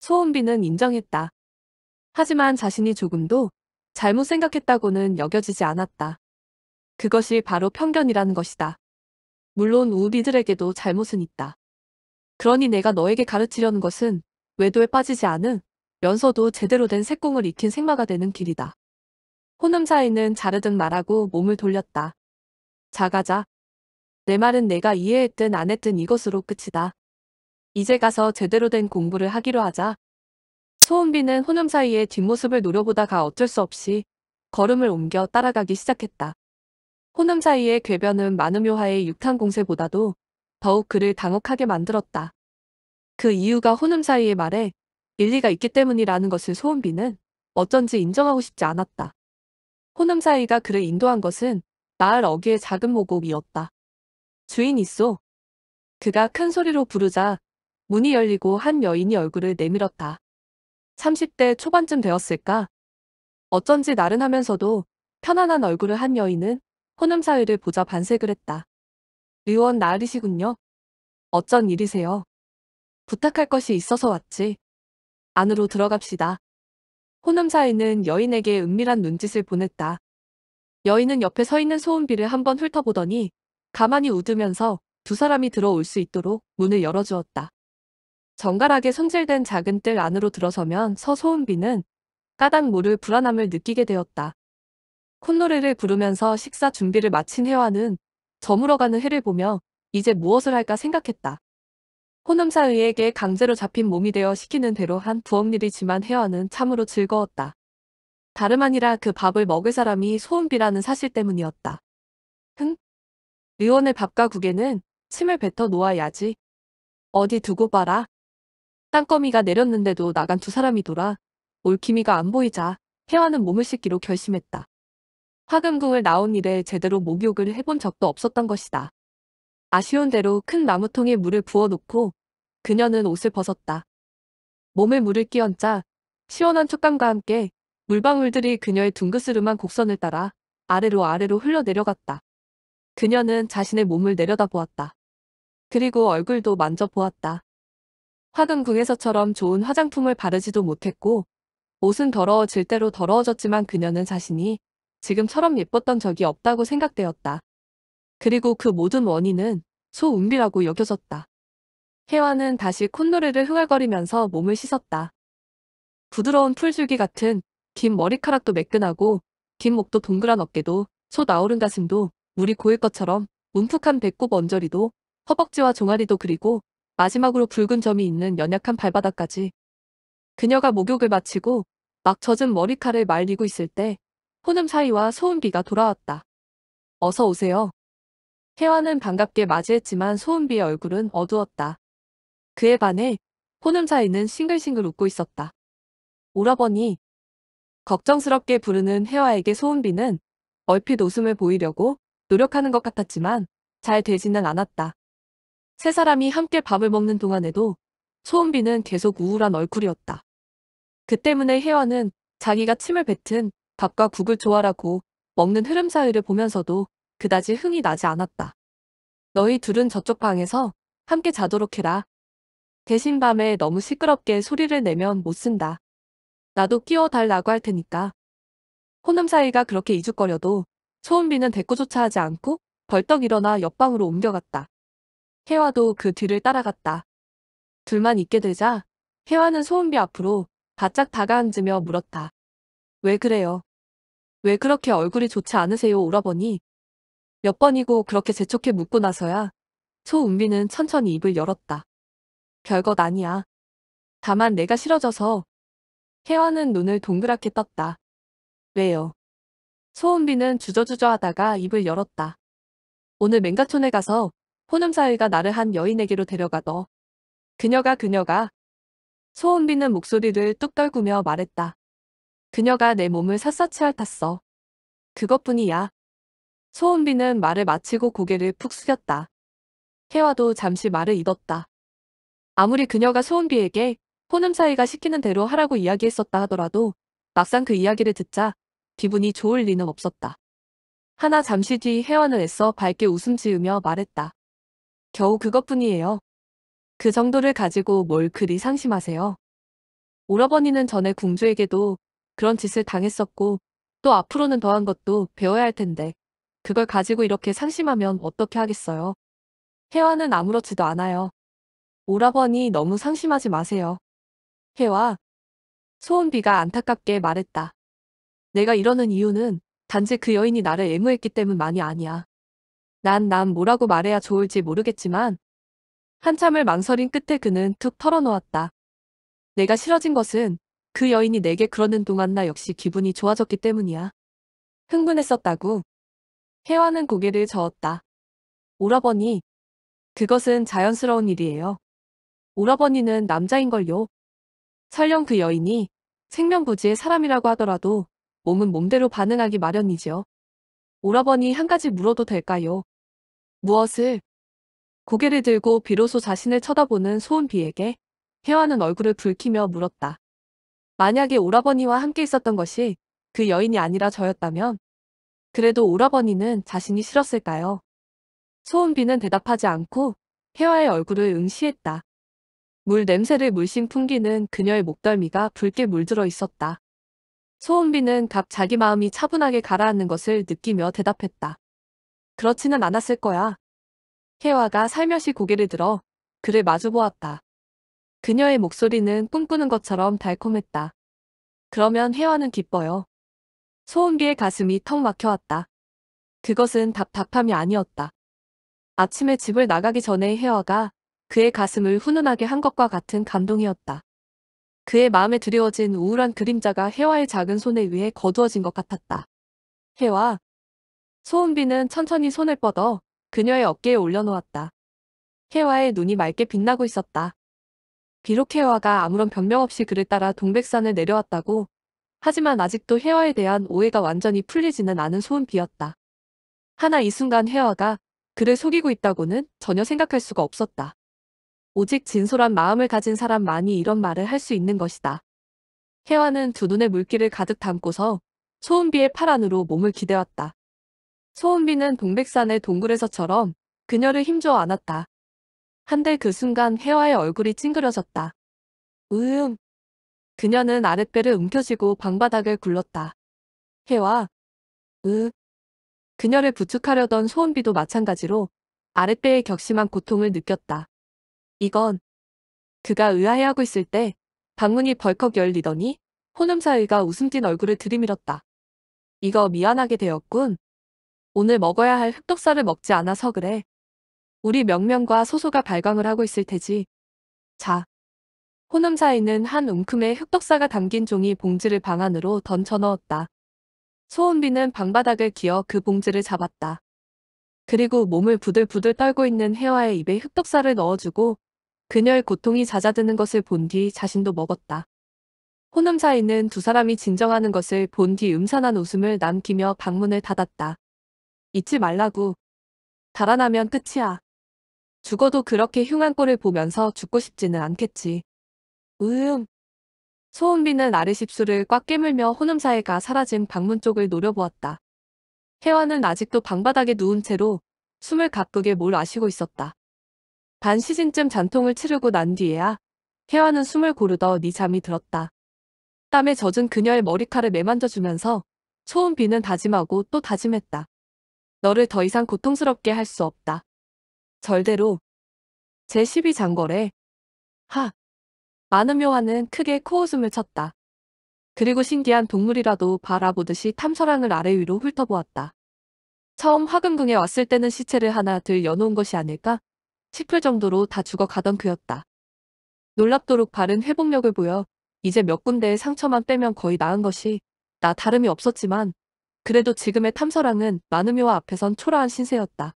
소은비는 인정했다. 하지만 자신이 조금도 잘못 생각했다고는 여겨지지 않았다. 그것이 바로 편견이라는 것이다. 물론 우리들에게도 잘못은 있다. 그러니 내가 너에게 가르치려는 것은 외도에 빠지지 않은 면서도 제대로 된 색공을 익힌 생마가 되는 길이다. 혼음사이는 자르듯 말하고 몸을 돌렸다. 자가자. 내 말은 내가 이해했든 안 했든 이것으로 끝이다. 이제 가서 제대로 된 공부를 하기로 하자. 소은비는 혼음사이의 뒷모습을 노려보다가 어쩔 수 없이 걸음을 옮겨 따라가기 시작했다. 혼음사이의 궤변은 마누요하의 육탄 공세보다도 더욱 그를 당혹하게 만들었다. 그 이유가 호남사이의 말에 일리가 있기 때문이라는 것을 소은비는 어쩐지 인정하고 싶지 않았다. 호남사이가 그를 인도한 것은 마을 어귀의 작은 모곡이었다. 주인 있소. 그가 큰 소리로 부르자 문이 열리고 한 여인이 얼굴을 내밀었다. 30대 초반쯤 되었을까? 어쩐지 나른하면서도 편안한 얼굴을 한 여인은 호남사위를 보자 반색을 했다. 의원 나으리시군요. 어쩐 일이세요? 부탁할 것이 있어서 왔지. 안으로 들어갑시다. 호남사인은 여인에게 은밀한 눈짓을 보냈다. 여인은 옆에 서 있는 소은비를 한번 훑어보더니 가만히 웃으면서 두 사람이 들어올 수 있도록 문을 열어주었다. 정갈하게 손질된 작은 뜰 안으로 들어서면 서소은비는 까닭모를 불안함을 느끼게 되었다. 콧노래를 부르면서 식사 준비를 마친 혜화는 저물어가는 해를 보며 이제 무엇을 할까 생각했다. 호남사 의에게 강제로 잡힌 몸이 되어 시키는 대로 한 부엌일이지만 혜어는 참으로 즐거웠다. 다름 아니라 그 밥을 먹을 사람이 소은비라는 사실 때문이었다. 흥? 의원의 밥과국에는 침을 뱉어 놓아야지. 어디 두고 봐라. 땅거미가 내렸는데도 나간 두 사람이 돌아 올키미가 안 보이자 혜화는 몸을 씻기로 결심했다. 화금궁을 나온 이래 제대로 목욕을 해본 적도 없었던 것이다. 아쉬운 대로 큰 나무통에 물을 부어놓고 그녀는 옷을 벗었다. 몸에 물을 끼얹자 시원한 촉감과 함께 물방울들이 그녀의 둥그스름한 곡선을 따라 아래로 아래로 흘러내려갔다. 그녀는 자신의 몸을 내려다보았다. 그리고 얼굴도 만져보았다. 화금궁에서처럼 좋은 화장품을 바르지도 못했고 옷은 더러워질 대로 더러워졌지만 그녀는 자신이 지금처럼 예뻤던 적이 없다고 생각되었다. 그리고 그 모든 원인은 소웅비라고 여겨졌다. 혜화는 다시 콧노래를 흥얼거리면서 몸을 씻었다. 부드러운 풀줄기 같은 긴 머리카락도 매끈하고 긴 목도 동그란 어깨도 소나오른 가슴도 우리 고일 것처럼 움푹한 배꼽 언저리도 허벅지와 종아리도 그리고 마지막으로 붉은 점이 있는 연약한 발바닥까지. 그녀가 목욕을 마치고 막 젖은 머리카락을 말리고 있을 때 호남 사이와 소은비가 돌아왔다. 어서 오세요. 혜화는 반갑게 맞이했지만 소은비의 얼굴은 어두웠다. 그에 반해 호남 사이는 싱글싱글 웃고 있었다. 오라버니. 걱정스럽게 부르는 혜화에게 소은비는 얼핏 웃음을 보이려고 노력하는 것 같았지만 잘 되지는 않았다. 세 사람이 함께 밥을 먹는 동안에도 소은비는 계속 우울한 얼굴이었다. 그 때문에 혜화는 자기가 침을 뱉은 밥과 국을 좋아라고 먹는 흐름 사이를 보면서도 그다지 흥이 나지 않았다. 너희 둘은 저쪽 방에서 함께 자도록 해라. 대신 밤에 너무 시끄럽게 소리를 내면 못 쓴다. 나도 끼워달라고 할 테니까. 호남 사이가 그렇게 이죽거려도 소은비는 대꾸조차 하지 않고 벌떡 일어나 옆방으로 옮겨갔다. 혜화도 그 뒤를 따라갔다. 둘만 있게 되자 혜화는 소은비 앞으로 바짝 다가앉으며 물었다. 왜 그래요? 왜 그렇게 얼굴이 좋지 않으세요, 오라버니? 몇 번이고 그렇게 재촉해 묻고 나서야 초은비는 천천히 입을 열었다. 별것 아니야. 다만 내가 싫어져서 혜화는 눈을 동그랗게 떴다. 왜요? 소은비는 주저주저 하다가 입을 열었다. 오늘 맹가촌에 가서 호남사위가 나를 한 여인에게로 데려가더. 그녀가 그녀가. 소은비는 목소리를 뚝 떨구며 말했다. 그녀가 내 몸을 샅샅이 핥았어. 그것뿐이야. 소은비는 말을 마치고 고개를 푹 숙였다. 혜화도 잠시 말을 잇었다. 아무리 그녀가 소은비에게 호음 사이가 시키는 대로 하라고 이야기했었다 하더라도 막상 그 이야기를 듣자 기분이 좋을 리는 없었다. 하나 잠시 뒤혜화는 애써 밝게 웃음 지으며 말했다. 겨우 그것뿐이에요. 그 정도를 가지고 뭘 그리 상심하세요. 오라버니는 전에 궁주에게도 그런 짓을 당했었고 또 앞으로는 더한 것도 배워야 할 텐데 그걸 가지고 이렇게 상심하면 어떻게 하겠어요. 혜화는 아무렇지도 않아요. 오라버니 너무 상심하지 마세요. 혜화. 소은비가 안타깝게 말했다. 내가 이러는 이유는 단지 그 여인이 나를 애무했기 때문만이 아니야. 난 난 뭐라고 말해야 좋을지 모르겠지만 한참을 망설인 끝에 그는 툭 털어놓았다. 내가 싫어진 것은 그 여인이 내게 그러는 동안 나 역시 기분이 좋아졌기 때문이야. 흥분했었다고. 혜화는 고개를 저었다. 오라버니. 그것은 자연스러운 일이에요. 오라버니는 남자인걸요. 설령 그 여인이 생명부지의 사람이라고 하더라도 몸은 몸대로 반응하기 마련이지요. 오라버니 한 가지 물어도 될까요? 무엇을? 고개를 들고 비로소 자신을 쳐다보는 소은비에게 혜화는 얼굴을 붉히며 물었다. 만약에 오라버니와 함께 있었던 것이 그 여인이 아니라 저였다면 그래도 오라버니는 자신이 싫었을까요? 소은비는 대답하지 않고 혜화의 얼굴을 응시했다. 물 냄새를 물씬 풍기는 그녀의 목덜미가 붉게 물들어 있었다. 소은비는 갑 자기 마음이 차분하게 가라앉는 것을 느끼며 대답했다. 그렇지는 않았을 거야. 혜화가 살며시 고개를 들어 그를 마주보았다. 그녀의 목소리는 꿈꾸는 것처럼 달콤했다. 그러면 혜화는 기뻐요. 소은기의 가슴이 턱 막혀왔다. 그것은 답답함이 아니었다. 아침에 집을 나가기 전에 혜화가 그의 가슴을 훈훈하게 한 것과 같은 감동이었다. 그의 마음에 드리워진 우울한 그림자가 혜화의 작은 손에 의해 거두어진 것 같았다. 혜화. 소은비는 천천히 손을 뻗어 그녀의 어깨에 올려놓았다. 혜화의 눈이 맑게 빛나고 있었다. 비록 혜화가 아무런 변명 없이 그를 따라 동백산을 내려왔다고 하지만 아직도 혜화에 대한 오해가 완전히 풀리지는 않은 소은비였다. 하나 이 순간 혜화가 그를 속이고 있다고는 전혀 생각할 수가 없었다. 오직 진솔한 마음을 가진 사람만이 이런 말을 할 수 있는 것이다. 혜화는 두 눈에 물기를 가득 담고서 소은비의 팔 안으로 몸을 기대왔다. 소은비는 동백산의 동굴에서처럼 그녀를 힘줘 안았다. 한데 그 순간 혜화의 얼굴이 찡그려졌다. 으음. 그녀는 아랫배를 움켜쥐고 방바닥을 굴렀다. 혜화. 으. 그녀를 부축하려던 소원비도 마찬가지로 아랫배의 격심한 고통을 느꼈다. 이건 그가 의아해하고 있을 때 방문이 벌컥 열리더니 호남사의가 웃음 띤 얼굴을 들이밀었다. 이거 미안하게 되었군. 오늘 먹어야 할 흑덕사를 먹지 않아서 그래. 우리 명명과 소소가 발광을 하고 있을 테지. 자. 혼음사에 있는 한웅큼의 흑덕사가 담긴 종이 봉지를 방 안으로 던져 넣었다. 소은비는 방바닥을 기어 그 봉지를 잡았다. 그리고 몸을 부들부들 떨고 있는 혜화의 입에 흑덕사를 넣어주고 그녀의 고통이 잦아드는 것을 본 뒤 자신도 먹었다. 혼음사이는 두 사람이 진정하는 것을 본 뒤 음산한 웃음을 남기며 방문을 닫았다. 잊지 말라고. 달아나면 끝이야. 죽어도 그렇게 흉한 꼴을 보면서 죽고 싶지는 않겠지. 으음. 소은비는 아래십수를 꽉 깨물며 혼음사에가 사라진 방문 쪽을 노려보았다. 혜화는 아직도 방바닥에 누운 채로 숨을 가쁘게 몰아시고 있었다. 반 시즌쯤 잔통을 치르고 난 뒤에야 혜화는 숨을 고르더 니 네 잠이 들었다. 땀에 젖은 그녀의 머리카락을 매만져주면서 소은비는 다짐하고 또 다짐했다. 너를 더 이상 고통스럽게 할 수 없다. 절대로. 제12장거래. 하. 마음요한는 크게 코웃음을 쳤다. 그리고 신기한 동물이라도 바라보듯이 탐설랑을 아래 위로 훑어보았다. 처음 화금궁에 왔을 때는 시체를 하나 들 여놓은 것이 아닐까 싶을 정도로 다 죽어가던 그였다. 놀랍도록 바른 회복력을 보여 이제 몇 군데의 상처만 빼면 거의 나은 것이 나 다름이 없었지만 그래도 지금의 탐설왕은 마누묘와 앞에선 초라한 신세였다.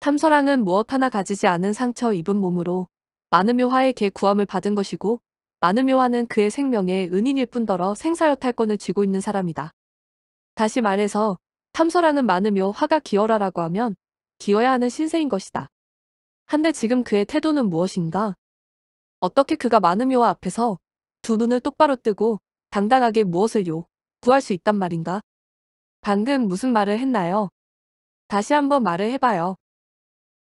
탐서랑은 무엇 하나 가지지 않은 상처 입은 몸으로 마느묘화에개 구함을 받은 것이고 마느묘화는 그의 생명의 은인일 뿐더러 생사여탈권을 쥐고 있는 사람이다. 다시 말해서 탐서랑은 마느묘화가 기어라라고 하면 기어야 하는 신세인 것이다. 한데 지금 그의 태도는 무엇인가? 어떻게 그가 마느묘화 앞에서 두 눈을 똑바로 뜨고 당당하게 무엇을 요 구할 수 있단 말인가? 방금 무슨 말을 했나요? 다시 한번 말을 해봐요.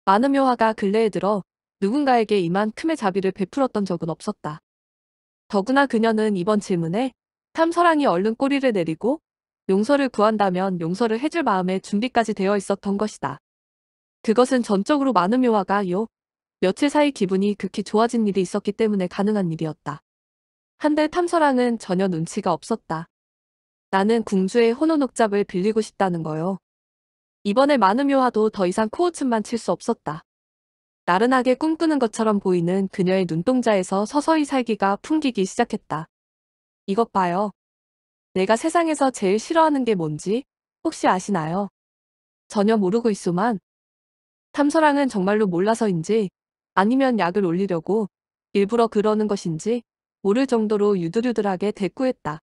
많은 묘화가 근래에 들어 누군가에게 이만큼의 자비를 베풀었던 적은 없었다. 더구나 그녀는 이번 질문에 탐서랑이 얼른 꼬리를 내리고 용서를 구한다면 용서를 해줄 마음에 준비까지 되어 있었던 것이다. 그것은 전적으로 많은 묘화가 요 며칠 사이 기분이 극히 좋아진 일이 있었기 때문에 가능한 일이었다. 한데 탐서랑은 전혀 눈치가 없었다. 나는 궁주의 혼혼녹잡을 빌리고 싶다는 거요. 이번에 마누묘화도 더 이상 코어춤만 칠 수 없었다. 나른하게 꿈꾸는 것처럼 보이는 그녀의 눈동자에서 서서히 살기가 풍기기 시작했다. 이것 봐요. 내가 세상에서 제일 싫어하는 게 뭔지 혹시 아시나요? 전혀 모르고 있소만. 탐서랑은 정말로 몰라서인지 아니면 약을 올리려고 일부러 그러는 것인지 모를 정도로 유두유들하게 대꾸했다.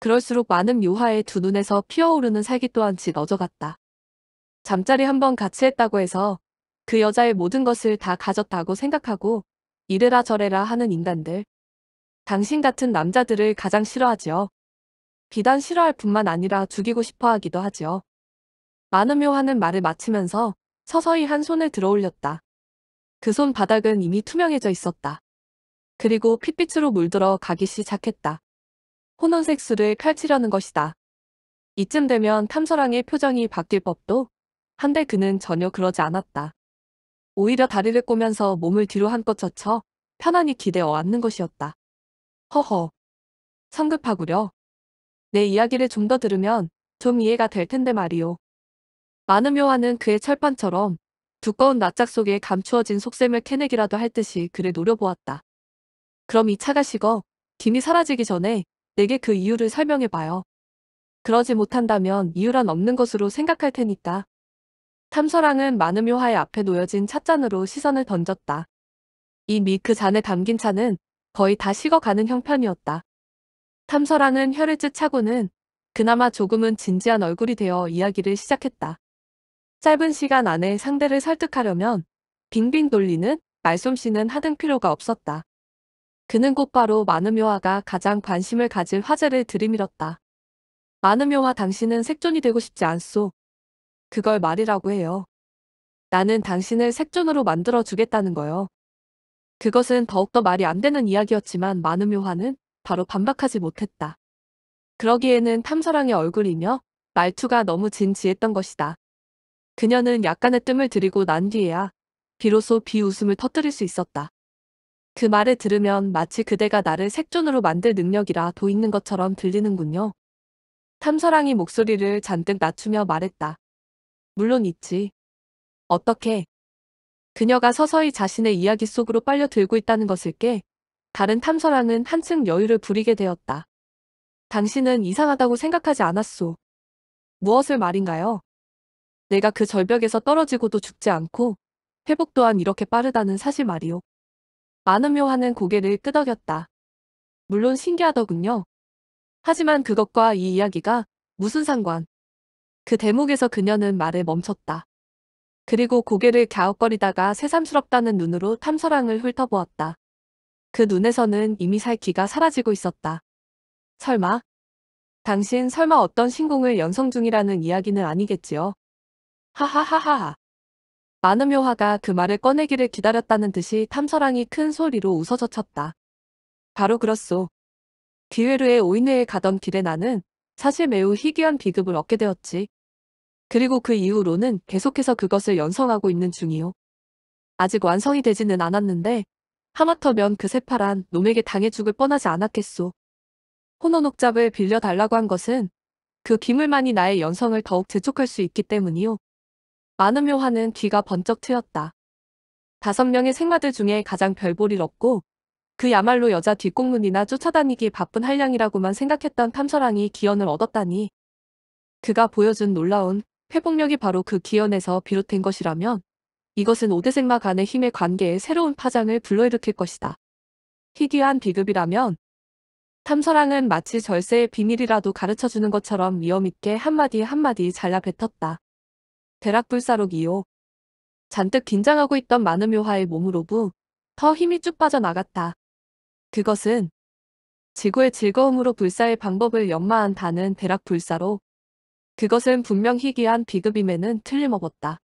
그럴수록 많은 묘화의두 눈에서 피어오르는 살기 또한 짓어져갔다. 잠자리 한 번 같이 했다고 해서 그 여자의 모든 것을 다 가졌다고 생각하고 이래라 저래라 하는 인간들. 당신 같은 남자들을 가장 싫어하지요. 비단 싫어할 뿐만 아니라 죽이고 싶어 하기도 하지요. 많으며 하는 말을 마치면서 서서히 한 손을 들어 올렸다. 그 손 바닥은 이미 투명해져 있었다. 그리고 핏빛으로 물들어 가기 시작했다. 혼원색 수를펼치려는 것이다. 이쯤 되면 탐서랑의 표정이 바뀔 법도 한데 그는 전혀 그러지 않았다. 오히려 다리를 꼬면서 몸을 뒤로 한껏 젖혀 편안히 기대 어앉는 것이었다. 허허. 성급하구려. 내 이야기를 좀 더 들으면 좀 이해가 될 텐데 말이오. 많은 묘화는 그의 철판처럼 두꺼운 낯짝 속에 감추어진 속셈을 캐내기라도 할 듯이 그를 노려보았다. 그럼 이 차가 식어 김이 사라지기 전에 내게 그 이유를 설명해봐요. 그러지 못한다면 이유란 없는 것으로 생각할 테니까. 탐서랑은 마은 묘화의 앞에 놓여진 찻잔으로 시선을 던졌다. 이미 크 그 잔에 담긴 차는 거의 다 식어가는 형편이었다. 탐서랑은 혀를 찢차고는 그나마 조금은 진지한 얼굴이 되어 이야기를 시작했다. 짧은 시간 안에 상대를 설득하려면 빙빙 돌리는 말솜씨는 하등 필요가 없었다. 그는 곧바로 마누묘화가 가장 관심을 가질 화제를 들이밀었다. 마누묘화 당신은 색존이 되고 싶지 않소. 그걸 말이라고 해요. 나는 당신을 색존으로 만들어 주겠다는 거요. 그것은 더욱더 말이 안 되는 이야기였지만 마누묘화는 바로 반박하지 못했다. 그러기에는 탐사랑의 얼굴이며 말투가 너무 진지했던 것이다. 그녀는 약간의 뜸을 들이고 난 뒤에야 비로소 비웃음을 터뜨릴 수 있었다. 그 말을 들으면 마치 그대가 나를 색존으로 만들 능력이라 도 있는 것처럼 들리는군요. 탐사랑이 목소리를 잔뜩 낮추며 말했다. 물론 있지. 어떻게? 그녀가 서서히 자신의 이야기 속으로 빨려 들고 있다는 것을 깨 다른 탐사랑은 한층 여유를 부리게 되었다. 당신은 이상하다고 생각하지 않았소. 무엇을 말인가요? 내가 그 절벽에서 떨어지고도 죽지 않고 회복 또한 이렇게 빠르다는 사실 말이오. 많음요 하는 고개를 끄덕였다. 물론 신기하더군요. 하지만 그것과 이 이야기가 무슨 상관? 그 대목에서 그녀는 말을 멈췄다. 그리고 고개를 갸웃거리다가 새삼스럽다는 눈으로 탐사랑을 훑어보았다. 그 눈에서는 이미 살 기가 사라지고 있었다. 설마? 당신 설마 어떤 신공을 연성 중이라는 이야기는 아니겠지요? 하하하하하. 마누묘화가 그 말을 꺼내기를 기다렸다는 듯이 탐사랑이큰 소리로 웃어젖혔다. 바로 그렇소. 기회루의 오인회에 가던 길에 나는 사실 매우 희귀한 비급을 얻게 되었지. 그리고 그 이후로는 계속해서 그것을 연성하고 있는 중이요. 아직 완성이 되지는 않았는데 하마터면 그 새파란 놈에게 당해 죽을 뻔하지 않았겠소. 혼너옥잡을 빌려달라고 한 것은 그 기물만이 나의 연성을 더욱 재촉할 수 있기 때문이요. 많은 묘화는 귀가 번쩍 트였다. 다섯 명의 생마들 중에 가장 별볼일 없고 그야말로 여자 뒷공문이나 쫓아다니기 바쁜 한량이라고만 생각했던 탐사랑이 기연을 얻었다니. 그가 보여준 놀라운 회복력이 바로 그 기연에서 비롯된 것이라면 이것은 오대생마 간의 힘의 관계에 새로운 파장을 불러일으킬 것이다. 희귀한 비급이라면 탐사랑은 마치 절세의 비밀이라도 가르쳐주는 것처럼 위험있게 한마디 한마디 잘라 뱉었다. 대락불사록 2호 잔뜩 긴장하고 있던 마누묘화의 몸으로부 더 힘이 쭉 빠져나갔다. 그것은 지구의 즐거움으로 불사의 방법을 연마한다는 대락불사록 그것은 분명 희귀한 비급임에는 틀림없었다.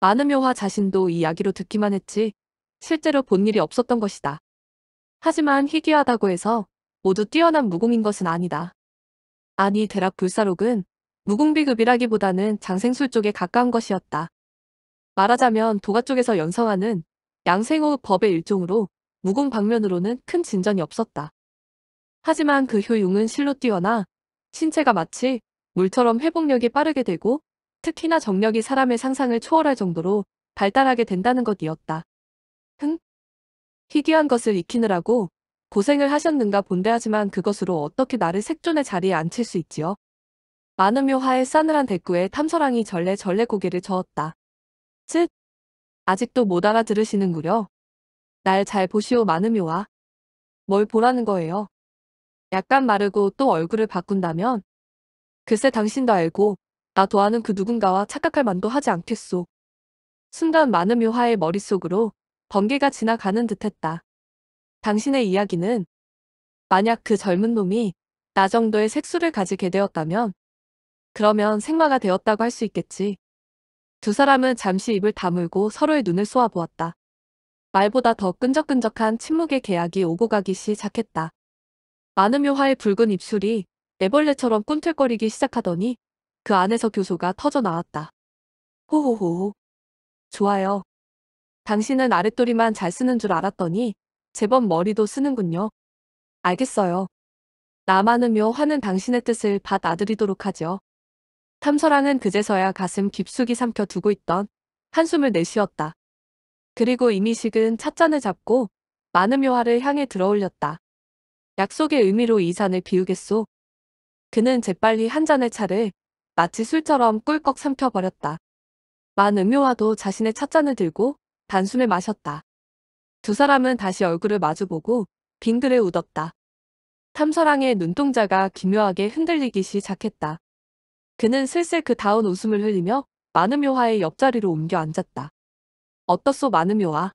마누묘화 자신도 이 이야기로 듣기만 했지 실제로 본 일이 없었던 것이다. 하지만 희귀하다고 해서 모두 뛰어난 무공인 것은 아니다. 아니 대략 불사록은 무공비급이라기보다는 장생술 쪽에 가까운 것이었다. 말하자면 도가 쪽에서 연성하는 양생호 법의 일종으로 무공 방면으로는 큰 진전이 없었다. 하지만 그 효용은 실로 뛰어나 신체가 마치 물처럼 회복력이 빠르게 되고 특히나 정력이 사람의 상상을 초월할 정도로 발달하게 된다는 것이었다. 흥? 희귀한 것을 익히느라고 고생을 하셨는가 본데 하지만 그것으로 어떻게 나를 색존의 자리에 앉힐 수 있지요? 많은 묘화의 싸늘한 대꾸에 탐서랑이 절레 절레 고개를 저었다. 쯧! 아직도 못 알아들으시는구려. 날 잘 보시오 많은 묘화. 뭘 보라는 거예요? 약간 마르고 또 얼굴을 바꾼다면 글쎄 당신도 알고 나도아는그 누군가와 착각할 만도 하지 않겠소. 순간 많은 묘화의 머릿속으로 번개가 지나가는 듯했다. 당신의 이야기는 만약 그 젊은 놈이 나 정도의 색수를 가지게 되었다면 그러면 생마가 되었다고 할 수 있겠지. 두 사람은 잠시 입을 다물고 서로의 눈을 쏘아보았다. 말보다 더 끈적끈적한 침묵의 계약이 오고 가기 시작했다. 많은 묘화의 붉은 입술이 애벌레처럼 꿈틀거리기 시작하더니 그 안에서 교소가 터져 나왔다. 호호호. 좋아요. 당신은 아랫도리만 잘 쓰는 줄 알았더니 제법 머리도 쓰는군요. 알겠어요. 나만으며 화는 당신의 뜻을 받아들이도록 하죠. 탐설왕은 그제서야 가슴 깊숙이 삼켜 두고 있던 한숨을 내쉬었다. 그리고 이미식은 찻잔을 잡고 마음묘화를 향해 들어올렸다. 약속의 의미로 이 잔을 비우겠소. 그는 재빨리 한 잔의 차를 마치 술처럼 꿀꺽 삼켜버렸다. 만 음료와도 자신의 찻잔을 들고 단숨에 마셨다. 두 사람은 다시 얼굴을 마주보고 빙그레 웃었다. 탐사랑의 눈동자가 기묘하게 흔들리기 시작했다. 그는 슬슬 그 다운 웃음을 흘리며 마음요화의 옆자리로 옮겨 앉았다. 어떻소 마음요화?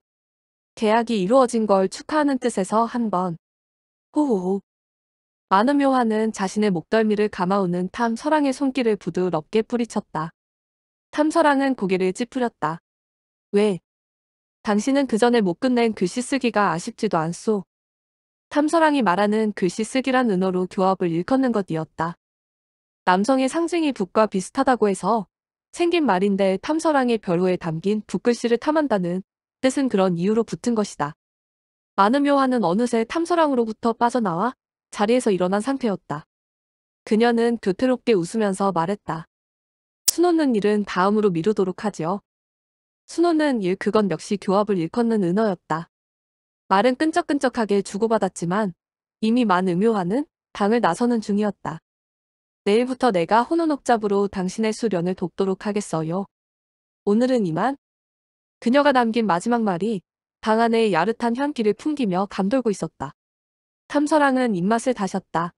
계약이 이루어진 걸 축하하는 뜻에서 한 번. 호호호. 많은 묘화는 자신의 목덜미를 감아오는 탐서랑의 손길을 부드럽게 뿌리쳤다. 탐서랑은 고개를 찌푸렸다. 왜? 당신은 그 전에 못 끝낸 글씨 쓰기가 아쉽지도 않소. 탐서랑이 말하는 글씨 쓰기란 은어로 교합을 일컫는 것이었다. 남성의 상징이 북과 비슷하다고 해서 생긴 말인데 탐서랑의 별호에 담긴 북글씨를 탐한다는 뜻은 그런 이유로 붙은 것이다. 많은 묘화는 어느새 탐서랑으로부터 빠져나와 자리에서 일어난 상태였다. 그녀는 교태롭게 웃으면서 말했다. 수노는 일은 다음으로 미루도록 하지요. 수노는 일 그건 역시 교합을 일컫는 은어였다. 말은 끈적끈적하게 주고받았지만 이미 만 음요하는 당을 나서는 중이었다. 내일부터 내가 혼혼옥잡으로 당신의 수련을 돕도록 하겠어요. 오늘은 이만. 그녀가 남긴 마지막 말이 방 안에 야릇한 향기를 풍기며 감돌고 있었다. 탐사랑은 입맛을 다셨다.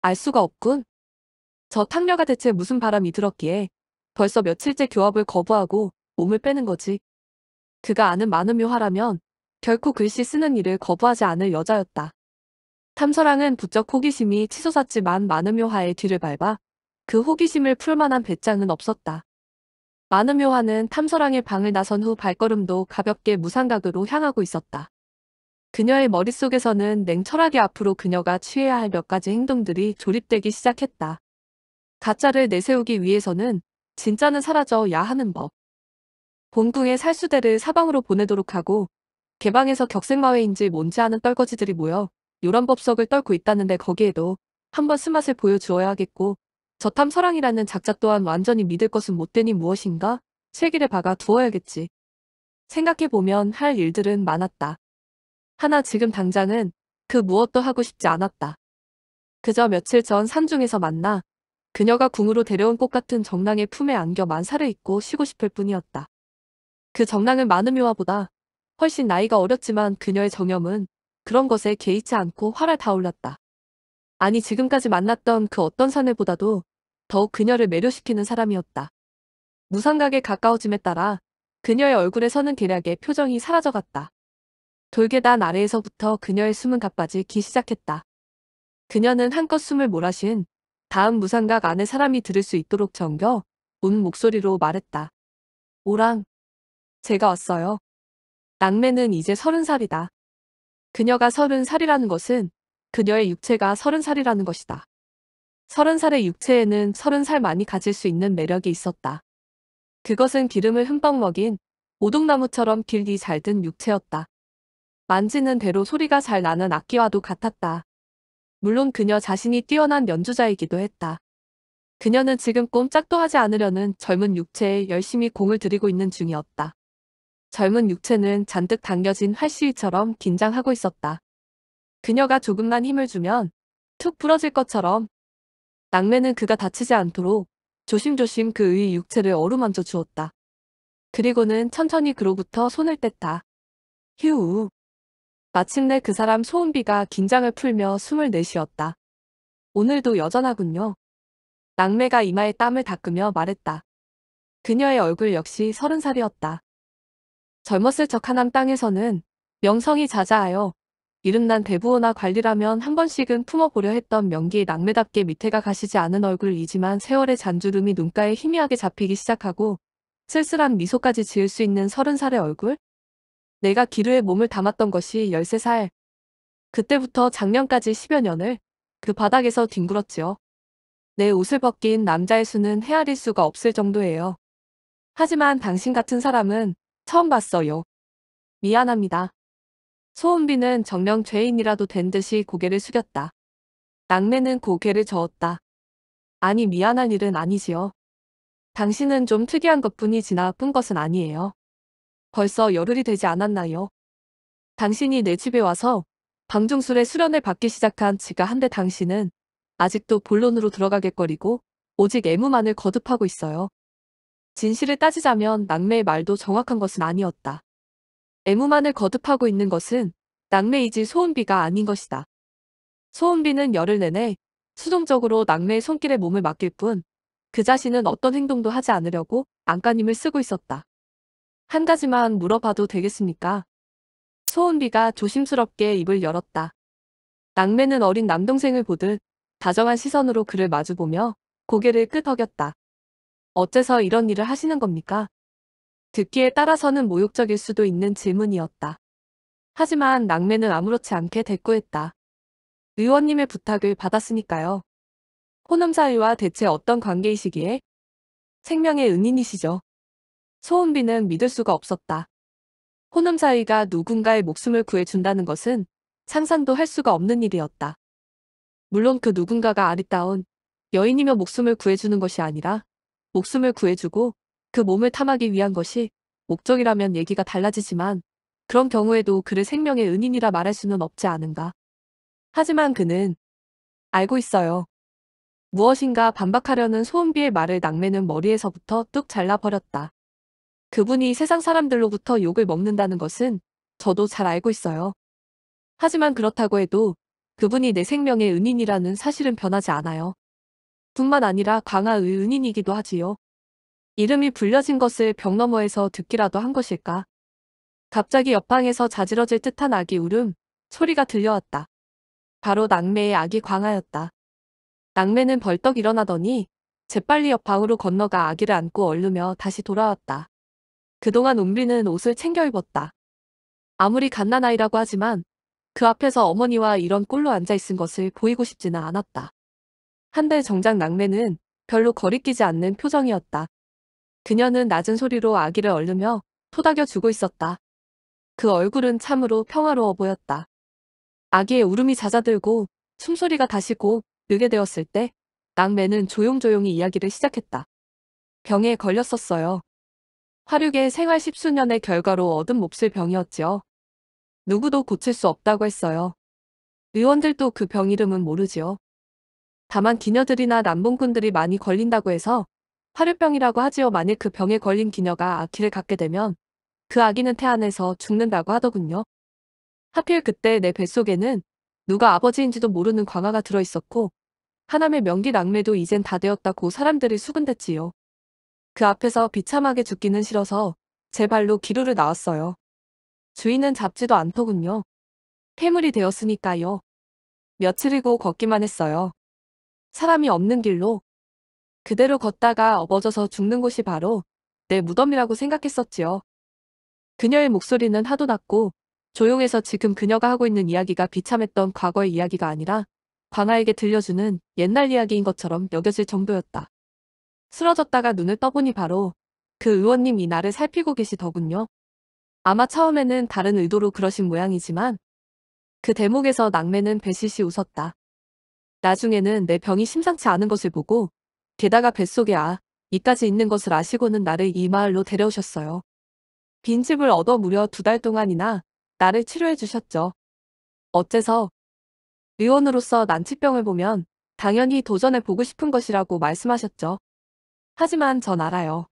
알 수가 없군. 저 탕녀가 대체 무슨 바람이 들었기에 벌써 며칠째 교합을 거부하고 몸을 빼는 거지. 그가 아는 많은 묘화라면 결코 글씨 쓰는 일을 거부하지 않을 여자였다. 탐서랑은 부쩍 호기심이 치솟았지만 마음묘화의 뒤를 밟아 그 호기심을 풀만한 배짱은 없었다. 마음묘화는 탐서랑의 방을 나선 후 발걸음도 가볍게 무상각으로 향하고 있었다. 그녀의 머릿속에서는 냉철하게 앞으로 그녀가 취해야 할 몇 가지 행동들이 조립되기 시작했다. 가짜를 내세우기 위해서는 진짜는 사라져야 하는 법. 본궁의 살수대를 사방으로 보내도록 하고 개방에서 격생마회인지 뭔지 아는 떨거지들이 모여 요런 법석을 떨고 있다는데 거기에도 한 번 스맛을 보여주어야 하겠고 저탐서랑이라는 작작 또한 완전히 믿을 것은 못되니 무엇인가? 책일에 박아 두어야겠지. 생각해보면 할 일들은 많았다. 하나 지금 당장은 그 무엇도 하고 싶지 않았다. 그저 며칠 전 산중에서 만나 그녀가 궁으로 데려온 꽃 같은 정랑의 품에 안겨 만사를 잊고 쉬고 싶을 뿐이었다. 그 정랑은 마누미와보다 훨씬 나이가 어렸지만 그녀의 정염은 그런 것에 개의치 않고 활활 타올랐다. 아니 지금까지 만났던 그 어떤 사내보다도 더욱 그녀를 매료시키는 사람이었다. 무상각에 가까워짐에 따라 그녀의 얼굴에 서는 계략의 표정이 사라져갔다. 돌계단 아래에서부터 그녀의 숨은 가빠지 기 시작했다. 그녀는 한껏 숨을 몰아쉰 다음 무상각 안에 사람이 들을 수 있도록 정겨 온 목소리로 말했다. 오랑. 제가 왔어요. 낭매는 이제 서른 살이다. 그녀가 서른 살이라는 것은 그녀의 육체가 서른 살이라는 것이다. 서른 살의 육체에는 서른 살만이 가질 수 있는 매력이 있었다. 그것은 기름을 흠뻑 먹인 오동나무처럼 길기 잘 든 육체였다. 만지는 대로 소리가 잘 나는 악기와도 같았다. 물론 그녀 자신이 뛰어난 연주자이기도 했다. 그녀는 지금 꼼짝도 하지 않으려는 젊은 육체에 열심히 공을 들이고 있는 중이었다. 젊은 육체는 잔뜩 당겨진 활시위처럼 긴장하고 있었다. 그녀가 조금만 힘을 주면 툭 부러질 것처럼 낙매는 그가 다치지 않도록 조심조심 그의 육체를 어루만져 주었다. 그리고는 천천히 그로부터 손을 뗐다. 휴. 마침내 그 사람 소은비가 긴장을 풀며 숨을 내쉬었다. 오늘도 여전하군요. 낙매가 이마에 땀을 닦으며 말했다. 그녀의 얼굴 역시 서른 살이었다. 젊었을 적 하남 땅에서는 명성이 자자하여 이름난 대부호나 관리라면 한 번씩은 품어보려 했던 명기 낙매답게 밑에가 가시지 않은 얼굴이지만 세월의 잔주름이 눈가에 희미하게 잡히기 시작하고 쓸쓸한 미소까지 지을 수 있는 서른 살의 얼굴? 내가 기루에 몸을 담았던 것이 13살. 그때부터 작년까지 10여 년을 그 바닥에서 뒹굴었지요. 내 옷을 벗긴 남자의 수는 헤아릴 수가 없을 정도예요. 하지만 당신 같은 사람은 처음 봤어요. 미안합니다. 소은비는 정령 죄인이라도 된 듯이 고개를 숙였다. 낙매는 고개를 저었다. 아니 미안할 일은 아니지요. 당신은 좀 특이한 것뿐이지 나쁜 것은 아니에요. 벌써 열흘이 되지 않았나요? 당신이 내 집에 와서 방중술의 수련을 받기 시작한 지가 한데 당신은 아직도 본론으로 들어가겠거리고 오직 애무만을 거듭하고 있어요. 진실을 따지자면 낙매의 말도 정확한 것은 아니었다. 애무만을 거듭하고 있는 것은 낙매이지 소은비가 아닌 것이다. 소은비는 열흘 내내 수동적으로 낙매의 손길에 몸을 맡길 뿐 그 자신은 어떤 행동도 하지 않으려고 안간힘을 쓰고 있었다. 한 가지만 물어봐도 되겠습니까? 소은비가 조심스럽게 입을 열었다. 낭매는 어린 남동생을 보듯 다정한 시선으로 그를 마주보며 고개를 끄덕였다. 어째서 이런 일을 하시는 겁니까? 듣기에 따라서는 모욕적일 수도 있는 질문이었다. 하지만 낭매는 아무렇지 않게 대꾸했다. 의원님의 부탁을 받았으니까요. 호남사회와 대체 어떤 관계이시기에? 생명의 은인이시죠. 소은비는 믿을 수가 없었다. 호남 사위가 누군가의 목숨을 구해준다는 것은 상상도 할 수가 없는 일이었다. 물론 그 누군가가 아리따운 여인이며 목숨을 구해주는 것이 아니라 목숨을 구해주고 그 몸을 탐하기 위한 것이 목적이라면 얘기가 달라지지만 그런 경우에도 그를 생명의 은인이라 말할 수는 없지 않은가. 하지만 그는 알고 있어요. 무엇인가 반박하려는 소은비의 말을 낭매는 머리에서부터 뚝 잘라버렸다. 그분이 세상 사람들로부터 욕을 먹는다는 것은 저도 잘 알고 있어요. 하지만 그렇다고 해도 그분이 내 생명의 은인이라는 사실은 변하지 않아요. 뿐만 아니라 광하의 은인이기도 하지요. 이름이 불려진 것을 벽 너머에서 듣기라도 한 것일까. 갑자기 옆방에서 자지러질 듯한 아기 울음, 소리가 들려왔다. 바로 낙매의 아기 광하였다. 낙매는 벌떡 일어나더니 재빨리 옆 방으로 건너가 아기를 안고 얼르며 다시 돌아왔다. 그동안 은비는 옷을 챙겨 입었다. 아무리 갓난아이라고 하지만 그 앞에서 어머니와 이런 꼴로 앉아있은 것을 보이고 싶지는 않았다. 한데 정작 낙매는 별로 거리끼지 않는 표정이었다. 그녀는 낮은 소리로 아기를 얼르며 토닥여 주고 있었다. 그 얼굴은 참으로 평화로워 보였다. 아기의 울음이 잦아들고 숨소리가 다시 곧 느게 되었을 때 낙매는 조용조용히 이야기를 시작했다. 병에 걸렸었어요. 하류계의 생활 십수년의 결과로 얻은 몹쓸 병이었지요. 누구도 고칠 수 없다고 했어요. 의원들도 그 병 이름은 모르지요. 다만 기녀들이나 남봉군들이 많이 걸린다고 해서 화류병이라고 하지요. 만일 그 병에 걸린 기녀가 아기를 갖게 되면 그 아기는 태안에서 죽는다고 하더군요. 하필 그때 내 뱃속에는 누가 아버지인지도 모르는 광화가 들어있었고 하남의 명기 낙매도 이젠 다 되었다고 사람들이 수군댔지요. 그 앞에서 비참하게 죽기는 싫어서 제 발로 기루를 나왔어요. 주인은 잡지도 않더군요. 폐물이 되었으니까요. 며칠이고 걷기만 했어요. 사람이 없는 길로 그대로 걷다가 업어져서 죽는 곳이 바로 내 무덤이라고 생각했었지요. 그녀의 목소리는 하도 낮고 조용해서 지금 그녀가 하고 있는 이야기가 비참했던 과거의 이야기가 아니라 광아에게 들려주는 옛날 이야기인 것처럼 여겨질 정도였다. 쓰러졌다가 눈을 떠보니 바로 그 의원님이 나를 살피고 계시더군요. 아마 처음에는 다른 의도로 그러신 모양이지만 그 대목에서 낙매는 배시시 웃었다. 나중에는 내 병이 심상치 않은 것을 보고 게다가 뱃속에 아, 이까지 있는 것을 아시고는 나를 이 마을로 데려오셨어요. 빈집을 얻어 무려 두 달 동안이나 나를 치료해 주셨죠. 어째서 의원으로서 난치병을 보면 당연히 도전해 보고 싶은 것이라고 말씀하셨죠. 하지만 전 알아요.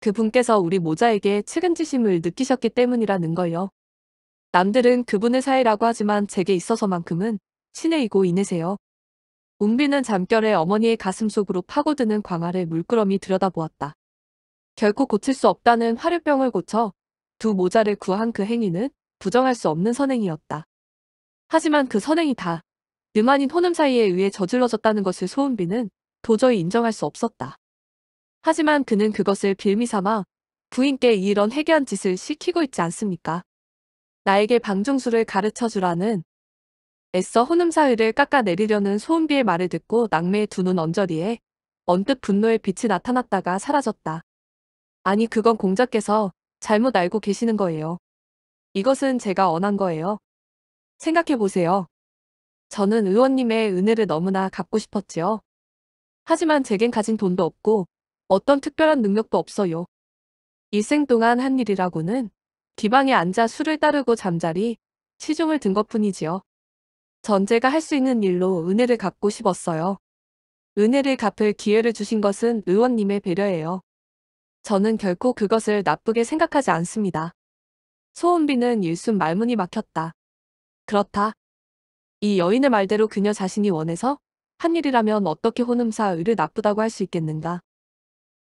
그분께서 우리 모자에게 측은지심을 느끼셨기 때문이라는 걸요. 남들은 그분의 사이라고 하지만 제게 있어서만큼은 친해이고 인내세요. 운비는 잠결에 어머니의 가슴속으로 파고드는 광활의 물끄러미 들여다보았다. 결코 고칠 수 없다는 화류병을 고쳐 두 모자를 구한 그 행위는 부정할 수 없는 선행이었다. 하지만 그 선행이 다 느만인 혼음 사이에 의해 저질러졌다는 것을 소은비는 도저히 인정할 수 없었다. 하지만 그는 그것을 빌미 삼아 부인께 이런 해괴한 짓을 시키고 있지 않습니까? 나에게 방중수를 가르쳐주라는 애써 혼음사위를 깎아내리려는 소은비의 말을 듣고 낙매의 두눈 언저리에 언뜻 분노의 빛이 나타났다가 사라졌다. 아니 그건 공자께서 잘못 알고 계시는 거예요. 이것은 제가 원한 거예요. 생각해보세요. 저는 의원님의 은혜를 너무나 갚고 싶었지요. 하지만 제겐 가진 돈도 없고 어떤 특별한 능력도 없어요. 일생 동안 한 일이라고는 뒤방에 앉아 술을 따르고 잠자리 시중을 든 것뿐이지요. 전제가 할 수 있는 일로 은혜를 갚고 싶었어요. 은혜를 갚을 기회를 주신 것은 의원님의 배려예요. 저는 결코 그것을 나쁘게 생각하지 않습니다. 소은비는 일순 말문이 막혔다. 그렇다. 이 여인의 말대로 그녀 자신이 원해서 한 일이라면 어떻게 혼음사 의를 나쁘다고 할 수 있겠는가.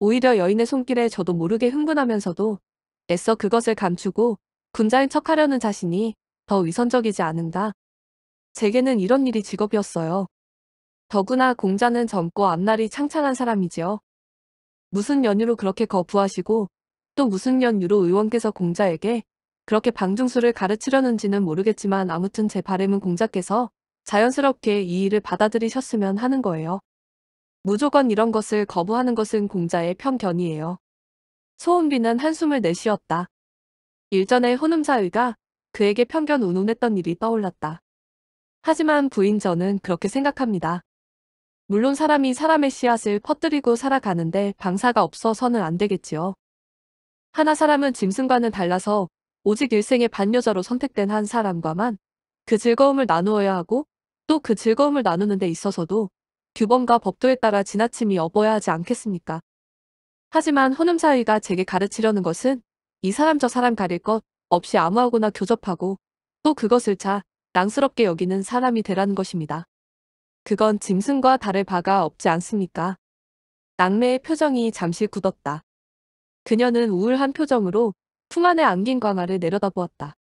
오히려 여인의 손길에 저도 모르게 흥분하면서도 애써 그것을 감추고 군자인 척하려는 자신이 더 위선적이지 않은다. 제게는 이런 일이 직업이었어요. 더구나 공자는 젊고 앞날이 창창한 사람이지요. 무슨 연유로 그렇게 거부하시고 또 무슨 연유로 의원께서 공자에게 그렇게 방중수를 가르치려는지는 모르겠지만 아무튼 제 바램은 공자께서 자연스럽게 이 일을 받아들이셨으면 하는 거예요. 무조건 이런 것을 거부하는 것은 공자의 편견이에요. 소은비는 한숨을 내쉬었다. 일전에 혼음사의가 그에게 편견 운운했던 일이 떠올랐다. 하지만 부인 저는 그렇게 생각합니다. 물론 사람이 사람의 씨앗을 퍼뜨리고 살아가는데 방사가 없어서는 안 되겠지요. 하나 사람은 짐승과는 달라서 오직 일생의 반여자로 선택된 한 사람과만 그 즐거움을 나누어야 하고 또 그 즐거움을 나누는 데 있어서도 규범과 법도에 따라 지나침이 업어야 하지 않겠습니까? 하지만 호남사위가 제게 가르치려는 것은 이 사람 저 사람 가릴 것 없이 아무하고나 교접하고 또 그것을 차 낭스럽게 여기는 사람이 되라는 것입니다. 그건 짐승과 다를 바가 없지 않습니까? 낙매의 표정이 잠시 굳었다. 그녀는 우울한 표정으로 풍 안에 안긴 광화를 내려다보았다.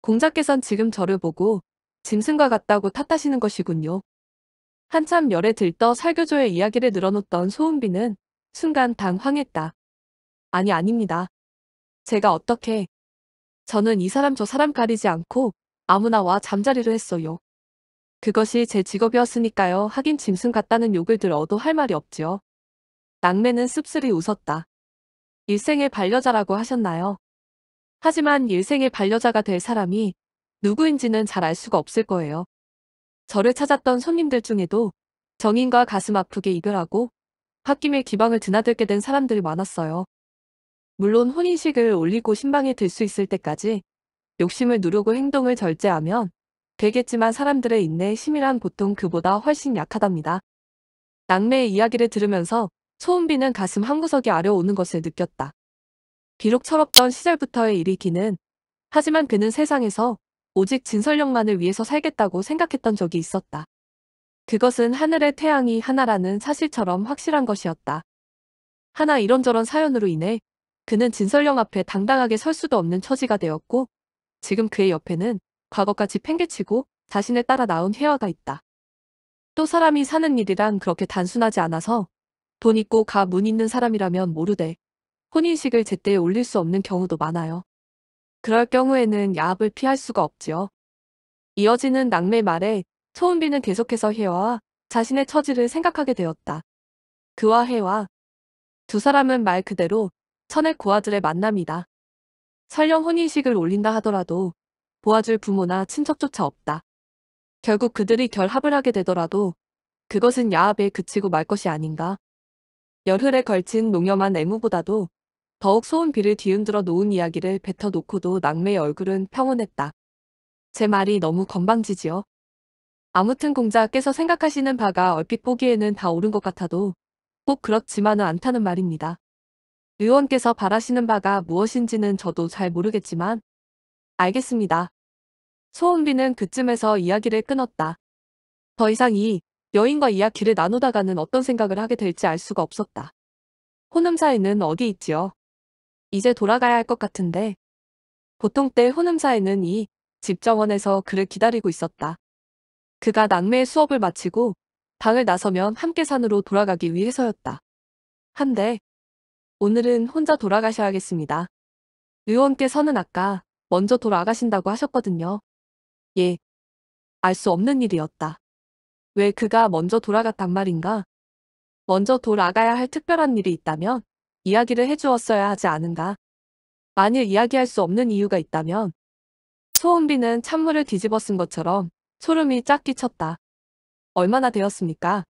공작께선 지금 저를 보고 짐승과 같다고 탓하시는 것이군요. 한참 열에 들떠 설교조의 이야기를 늘어놓던 소은비는 순간 당황했다. 아니 아닙니다. 제가 어떻게 저는 이 사람 저 사람 가리지 않고 아무나 와잠자리로 했어요. 그것이 제 직업이었으니까요. 하긴 짐승 같다는 욕을 들어도 할 말이 없지요. 낭매는 씁쓸히 웃었다. 일생의 반려자라고 하셨나요? 하지만 일생의 반려자가 될 사람이 누구인지는 잘 알 수가 없을 거예요. 저를 찾았던 손님들 중에도 정인과 가슴 아프게 이별하고 홧김에 기방을 드나들게 된 사람들이 많았어요. 물론 혼인식을 올리고 신방에 들 수 있을 때까지 욕심을 누르고 행동을 절제하면 되겠지만 사람들의 인내의 심이란 보통 그보다 훨씬 약하답니다. 낙매의 이야기를 들으면서 소은비는 가슴 한구석이 아려오는 것을 느꼈다. 비록 철없던 시절부터의 일이기는 하지만 그는 세상에서 오직 진설령만을 위해서 살겠다고 생각했던 적이 있었다. 그것은 하늘의 태양이 하나라는 사실처럼 확실한 것이었다. 하나 이런저런 사연으로 인해 그는 진설령 앞에 당당하게 설 수도 없는 처지가 되었고 지금 그의 옆에는 과거까지 팽개치고 자신에 따라 나온 혜화가 있다. 또 사람이 사는 일이란 그렇게 단순하지 않아서 돈 있고 가 문 있는 사람이라면 모르되 혼인식을 제때 에 올릴 수 없는 경우도 많아요. 그럴 경우에는 야합을 피할 수가 없지요. 이어지는 낭매 말에 초은비는 계속해서 혜와와 자신의 처지를 생각하게 되었다. 그와 혜와 두 사람은 말 그대로 천의 고아들의 만남이다. 설령 혼인식을 올린다 하더라도 보아줄 부모나 친척조차 없다. 결국 그들이 결합을 하게 되더라도 그것은 야합에 그치고 말 것이 아닌가. 열흘에 걸친 농염한 애무보다도 더욱 소은비를 뒤흔들어 놓은 이야기를 뱉어놓고도 낙매의 얼굴은 평온했다. 제 말이 너무 건방지지요. 아무튼 공자께서 생각하시는 바가 얼핏 보기에는 다 옳은 것 같아도 꼭 그렇지만은 않다는 말입니다. 의원께서 바라시는 바가 무엇인지는 저도 잘 모르겠지만 알겠습니다. 소은비는 그쯤에서 이야기를 끊었다. 더 이상 이 여인과 이야기를 나누다가는 어떤 생각을 하게 될지 알 수가 없었다. 호남사에는 어디 있지요? 이제 돌아가야 할 것 같은데. 보통 때 혼음사에는 이 집정원에서 그를 기다리고 있었다. 그가 낙매의 수업을 마치고 방을 나서면 함께 산으로 돌아가기 위해서였다. 한데 오늘은 혼자 돌아가셔야겠습니다. 의원께서는 아까 먼저 돌아가신다고 하셨거든요. 예. 알 수 없는 일이었다. 왜 그가 먼저 돌아갔단 말인가? 먼저 돌아가야 할 특별한 일이 있다면 이야기를 해주었어야 하지 않은가. 만일 이야기할 수 없는 이유가 있다면 소은비는 찬물을 뒤집어 쓴 것처럼 소름이 짝 끼쳤다. 얼마나 되었습니까?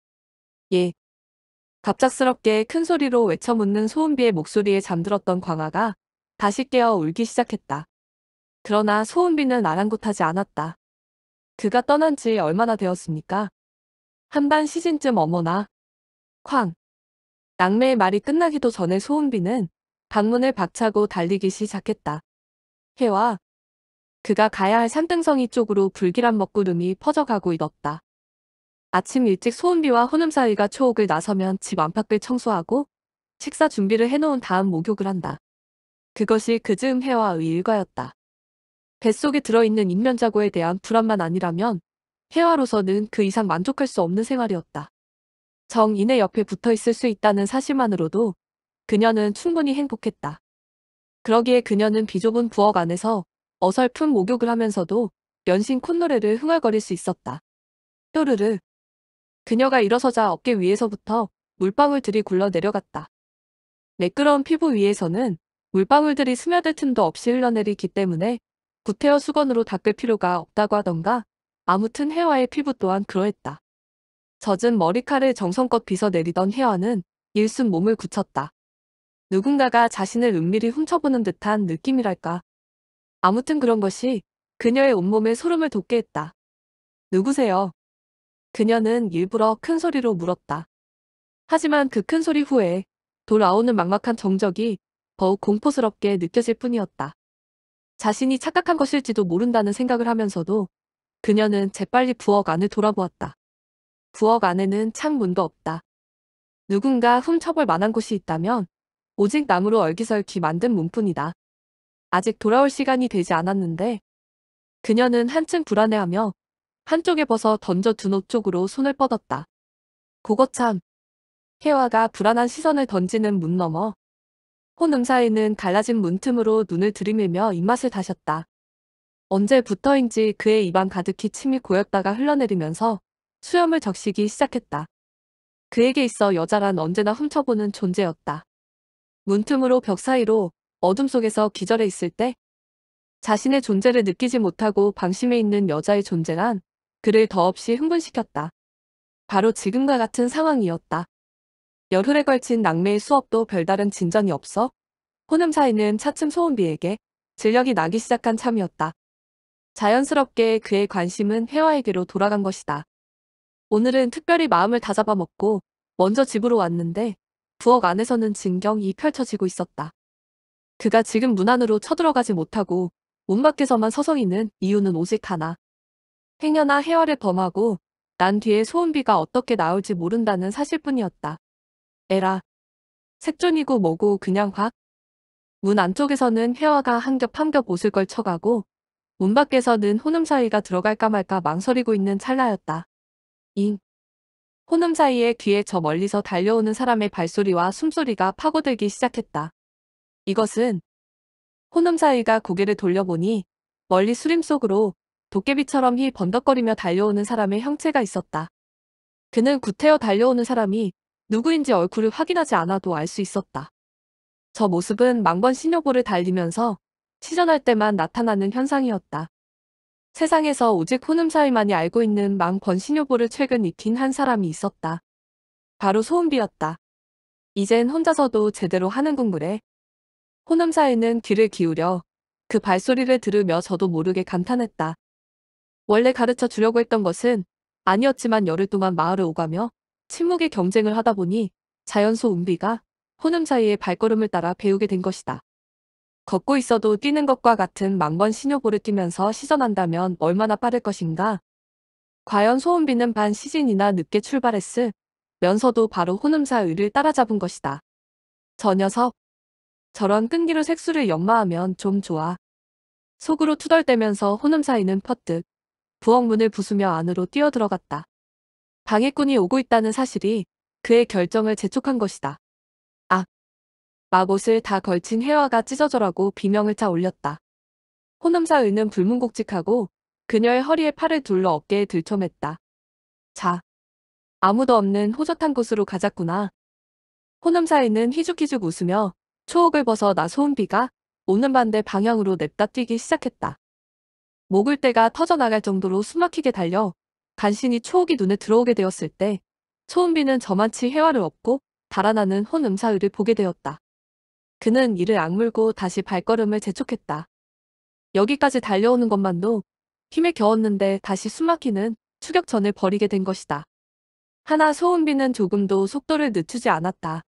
예. 갑작스럽게 큰 소리로 외쳐 묻는 소은비의 목소리에 잠들었던 광아가 다시 깨어 울기 시작했다. 그러나 소은비는 아랑곳하지 않았다. 그가 떠난 지 얼마나 되었습니까? 한반 시즌쯤 어머나. 쾅. 낙매의 말이 끝나기도 전에 소은비는 방문을 박차고 달리기 시작했다. 해와 그가 가야 할 산등성이 쪽으로 불길한 먹구름이 퍼져가고 있었다. 아침 일찍 소은비와 혼음 사이가 초옥을 나서면 집 안팎을 청소하고 식사 준비를 해놓은 다음 목욕을 한다. 그것이 그즈음 해와의 일과였다. 뱃속에 들어있는 인면자고에 대한 불안만 아니라면 해와로서는 그 이상 만족할 수 없는 생활이었다. 정인의 옆에 붙어 있을 수 있다는 사실만으로도 그녀는 충분히 행복했다. 그러기에 그녀는 비좁은 부엌 안에서 어설픈 목욕을 하면서도 연신 콧노래를 흥얼거릴 수 있었다. 뾰르르. 그녀가 일어서자 어깨 위에서부터 물방울들이 굴러 내려갔다. 매끄러운 피부 위에서는 물방울들이 스며들 틈도 없이 흘러내리기 때문에 구태여 수건으로 닦을 필요가 없다고 하던가 아무튼 헤어의 피부 또한 그러했다. 젖은 머리칼을 정성껏 빗어 내리던 혜연은 일순 몸을 굳혔다. 누군가가 자신을 은밀히 훔쳐보는 듯한 느낌이랄까. 아무튼 그런 것이 그녀의 온몸에 소름을 돋게 했다. 누구세요? 그녀는 일부러 큰 소리로 물었다. 하지만 그 큰 소리 후에 돌아오는 막막한 정적이 더욱 공포스럽게 느껴질 뿐이었다. 자신이 착각한 것일지도 모른다는 생각을 하면서도 그녀는 재빨리 부엌 안을 돌아보았다. 부엌 안에는 창문도 없다. 누군가 훔쳐볼 만한 곳이 있다면 오직 나무로 얼기설기 만든 문뿐이다. 아직 돌아올 시간이 되지 않았는데 그녀는 한층 불안해하며 한쪽에 벗어 던져 둔 옷 쪽으로 손을 뻗었다. 그거 참. 혜화가 불안한 시선을 던지는 문 너머 혼음사에는 갈라진 문틈으로 눈을 들이밀며 입맛을 다셨다. 언제부터인지 그의 입안 가득히 침이 고였다가 흘러내리면서 수염을 적시기 시작했다. 그에게 있어 여자란 언제나 훔쳐보는 존재였다. 문틈으로 벽 사이로 어둠 속에서 기절해 있을 때 자신의 존재를 느끼지 못하고 방심해 있는 여자의 존재란 그를 더없이 흥분시켰다. 바로 지금과 같은 상황이었다. 열흘에 걸친 낙매의 수업도 별다른 진전이 없어 혼음 사이는 차츰 소음비에게 진력이 나기 시작한 참이었다. 자연스럽게 그의 관심은 회화에게로 돌아간 것이다. 오늘은 특별히 마음을 다잡아먹고 먼저 집으로 왔는데 부엌 안에서는 진경이 펼쳐지고 있었다. 그가 지금 문 안으로 쳐들어가지 못하고 문 밖에서만 서성이는 이유는 오직 하나. 행여나 해화를 범하고 난 뒤에 소은비가 어떻게 나올지 모른다는 사실뿐이었다. 에라. 색존이고 뭐고 그냥 확. 문 안쪽에서는 혜화가 한 겹 한 겹 옷을 걸쳐가고 문 밖에서는 호남 사이가 들어갈까 말까 망설이고 있는 찰나였다. 인. 혼음 사이에 귀에 저 멀리서 달려오는 사람의 발소리와 숨소리가 파고들기 시작했다. 이것은 혼음 사이가 고개를 돌려보니 멀리 수림 속으로 도깨비처럼 휘 번덕거리며 달려오는 사람의 형체가 있었다. 그는 구태여 달려오는 사람이 누구인지 얼굴을 확인하지 않아도 알 수 있었다. 저 모습은 망번 신여보를 달리면서 시전할 때만 나타나는 현상이었다. 세상에서 오직 호남사회만이 알고 있는 망번 신효보를 최근 익힌 한 사람이 있었다. 바로 소음비였다 이젠 혼자서도 제대로 하는 국물에 호남사회는 귀를 기울여 그 발소리를 들으며 저도 모르게 감탄했다. 원래 가르쳐 주려고 했던 것은 아니었지만 열흘 동안 마을을 오가며 침묵의 경쟁을 하다 보니 자연소 음비가 호남사이의 발걸음을 따라 배우게 된 것이다. 걷고 있어도 뛰는 것과 같은 만번 신효보를 뛰면서 시전한다면 얼마나 빠를 것인가? 과연 소은비는 반 시즌이나 늦게 출발했을 면서도 바로 혼음사 의를 따라잡은 것이다. 저 녀석. 저런 끈기로 색수를 연마하면 좀 좋아. 속으로 투덜대면서 혼음사이는 퍼뜩 부엌문을 부수며 안으로 뛰어들어갔다. 방해꾼이 오고 있다는 사실이 그의 결정을 재촉한 것이다. 마못을 다 걸친 혜화가 찢어져라고 비명을 차 올렸다. 호남사 의는 불문곡직하고 그녀의 허리에 팔을 둘러 어깨에 들쳐맸다. 자, 아무도 없는 호젓한 곳으로 가자꾸나. 호남사의는 희죽희죽 웃으며 초옥을 벗어 나소음 비가 오는 반대 방향으로 냅다 뛰기 시작했다. 목을 때가 터져나갈 정도로 숨막히게 달려 간신히 초옥이 눈에 들어오게 되었을 때초음비는 저만치 해화를 얻고 달아나는 혼음사의를 보게 되었다. 그는 이를 악물고 다시 발걸음을 재촉했다. 여기까지 달려오는 것만도 힘에 겨웠는데 다시 숨막히는 추격전을 벌이게 된 것이다. 하나 소은비는 조금도 속도를 늦추지 않았다.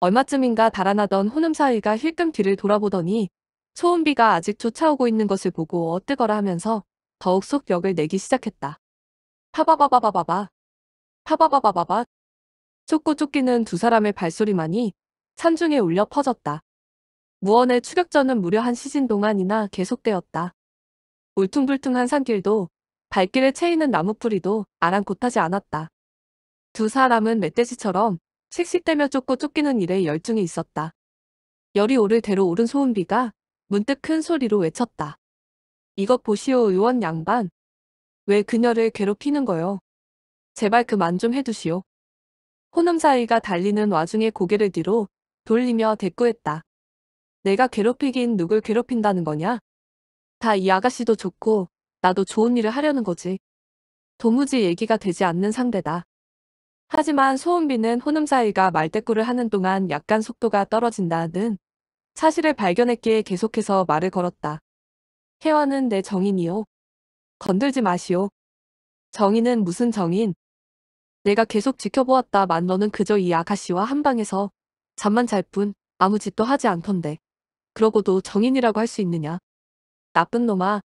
얼마쯤인가 달아나던 혼음 사이가 힐끔 뒤를 돌아보더니 소은비가 아직 쫓아오고 있는 것을 보고 어뜨거라 하면서 더욱 속력을 내기 시작했다. 파바바바바바바 파바바바바바 쫓고 쫓기는 두 사람의 발소리만이 산중에 울려 퍼졌다. 무언의 추격전은 무려 한 시즌 동안이나 계속되었다. 울퉁불퉁한 산길도 발길에 채이는 나무뿌리도 아랑곳하지 않았다. 두 사람은 멧돼지처럼 씩씩대며 쫓고 쫓기는 일에 열중이 있었다. 열이 오를 대로 오른 소음비가 문득 큰 소리로 외쳤다. 이것 보시오 의원 양반. 왜 그녀를 괴롭히는 거요? 제발 그만 좀 해두시오. 호남 사이가 달리는 와중에 고개를 뒤로 돌리며 대꾸했다. 내가 괴롭히긴 누굴 괴롭힌다는 거냐? 다 이 아가씨도 좋고 나도 좋은 일을 하려는 거지. 도무지 얘기가 되지 않는 상대다. 하지만 소은비는 호남사이가 말대꾸를 하는 동안 약간 속도가 떨어진다는 사실을 발견했기에 계속해서 말을 걸었다. 혜화는내 정인이요. 건들지 마시오. 정인은 무슨 정인? 내가 계속 지켜보았다만 너는 그저 이 아가씨와 한 방에서 잠만 잘 뿐 아무 짓도 하지 않던데. 그러고도 정인이라고 할 수 있느냐. 나쁜 놈아.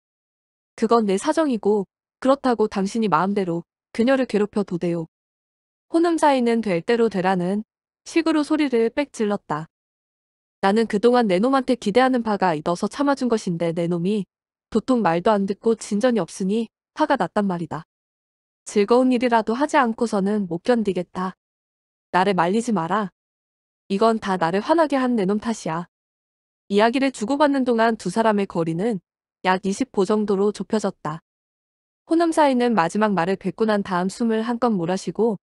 그건 내 사정이고 그렇다고 당신이 마음대로 그녀를 괴롭혀도 돼요. 혼음 사이는 될 대로 되라는 식으로 소리를 빽 질렀다. 나는 그동안 내 놈한테 기대하는 바가 있어서 참아준 것인데 내 놈이 도통 말도 안 듣고 진전이 없으니 화가 났단 말이다. 즐거운 일이라도 하지 않고서는 못 견디겠다. 나를 말리지 마라. 이건 다 나를 화나게 한 내놈 탓이야. 이야기를 주고받는 동안 두 사람의 거리는 약 20보 정도로 좁혀졌다. 호남 사이는 마지막 말을 뱉고 난 다음 숨을 한껏 몰아쉬고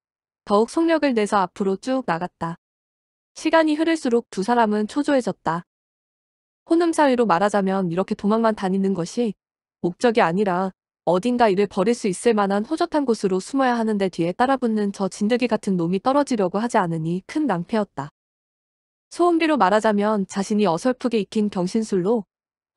더욱 속력을 내서 앞으로 쭉 나갔다. 시간이 흐를수록 두 사람은 초조해졌다. 호남 사이로 말하자면 이렇게 도망만 다니는 것이 목적이 아니라 어딘가 이를 버릴 수 있을 만한 호젓한 곳으로 숨어야 하는데 뒤에 따라붙는 저 진드기 같은 놈이 떨어지려고 하지 않으니 큰 낭패였다. 소음비로 말하자면 자신이 어설프게 익힌 경신술로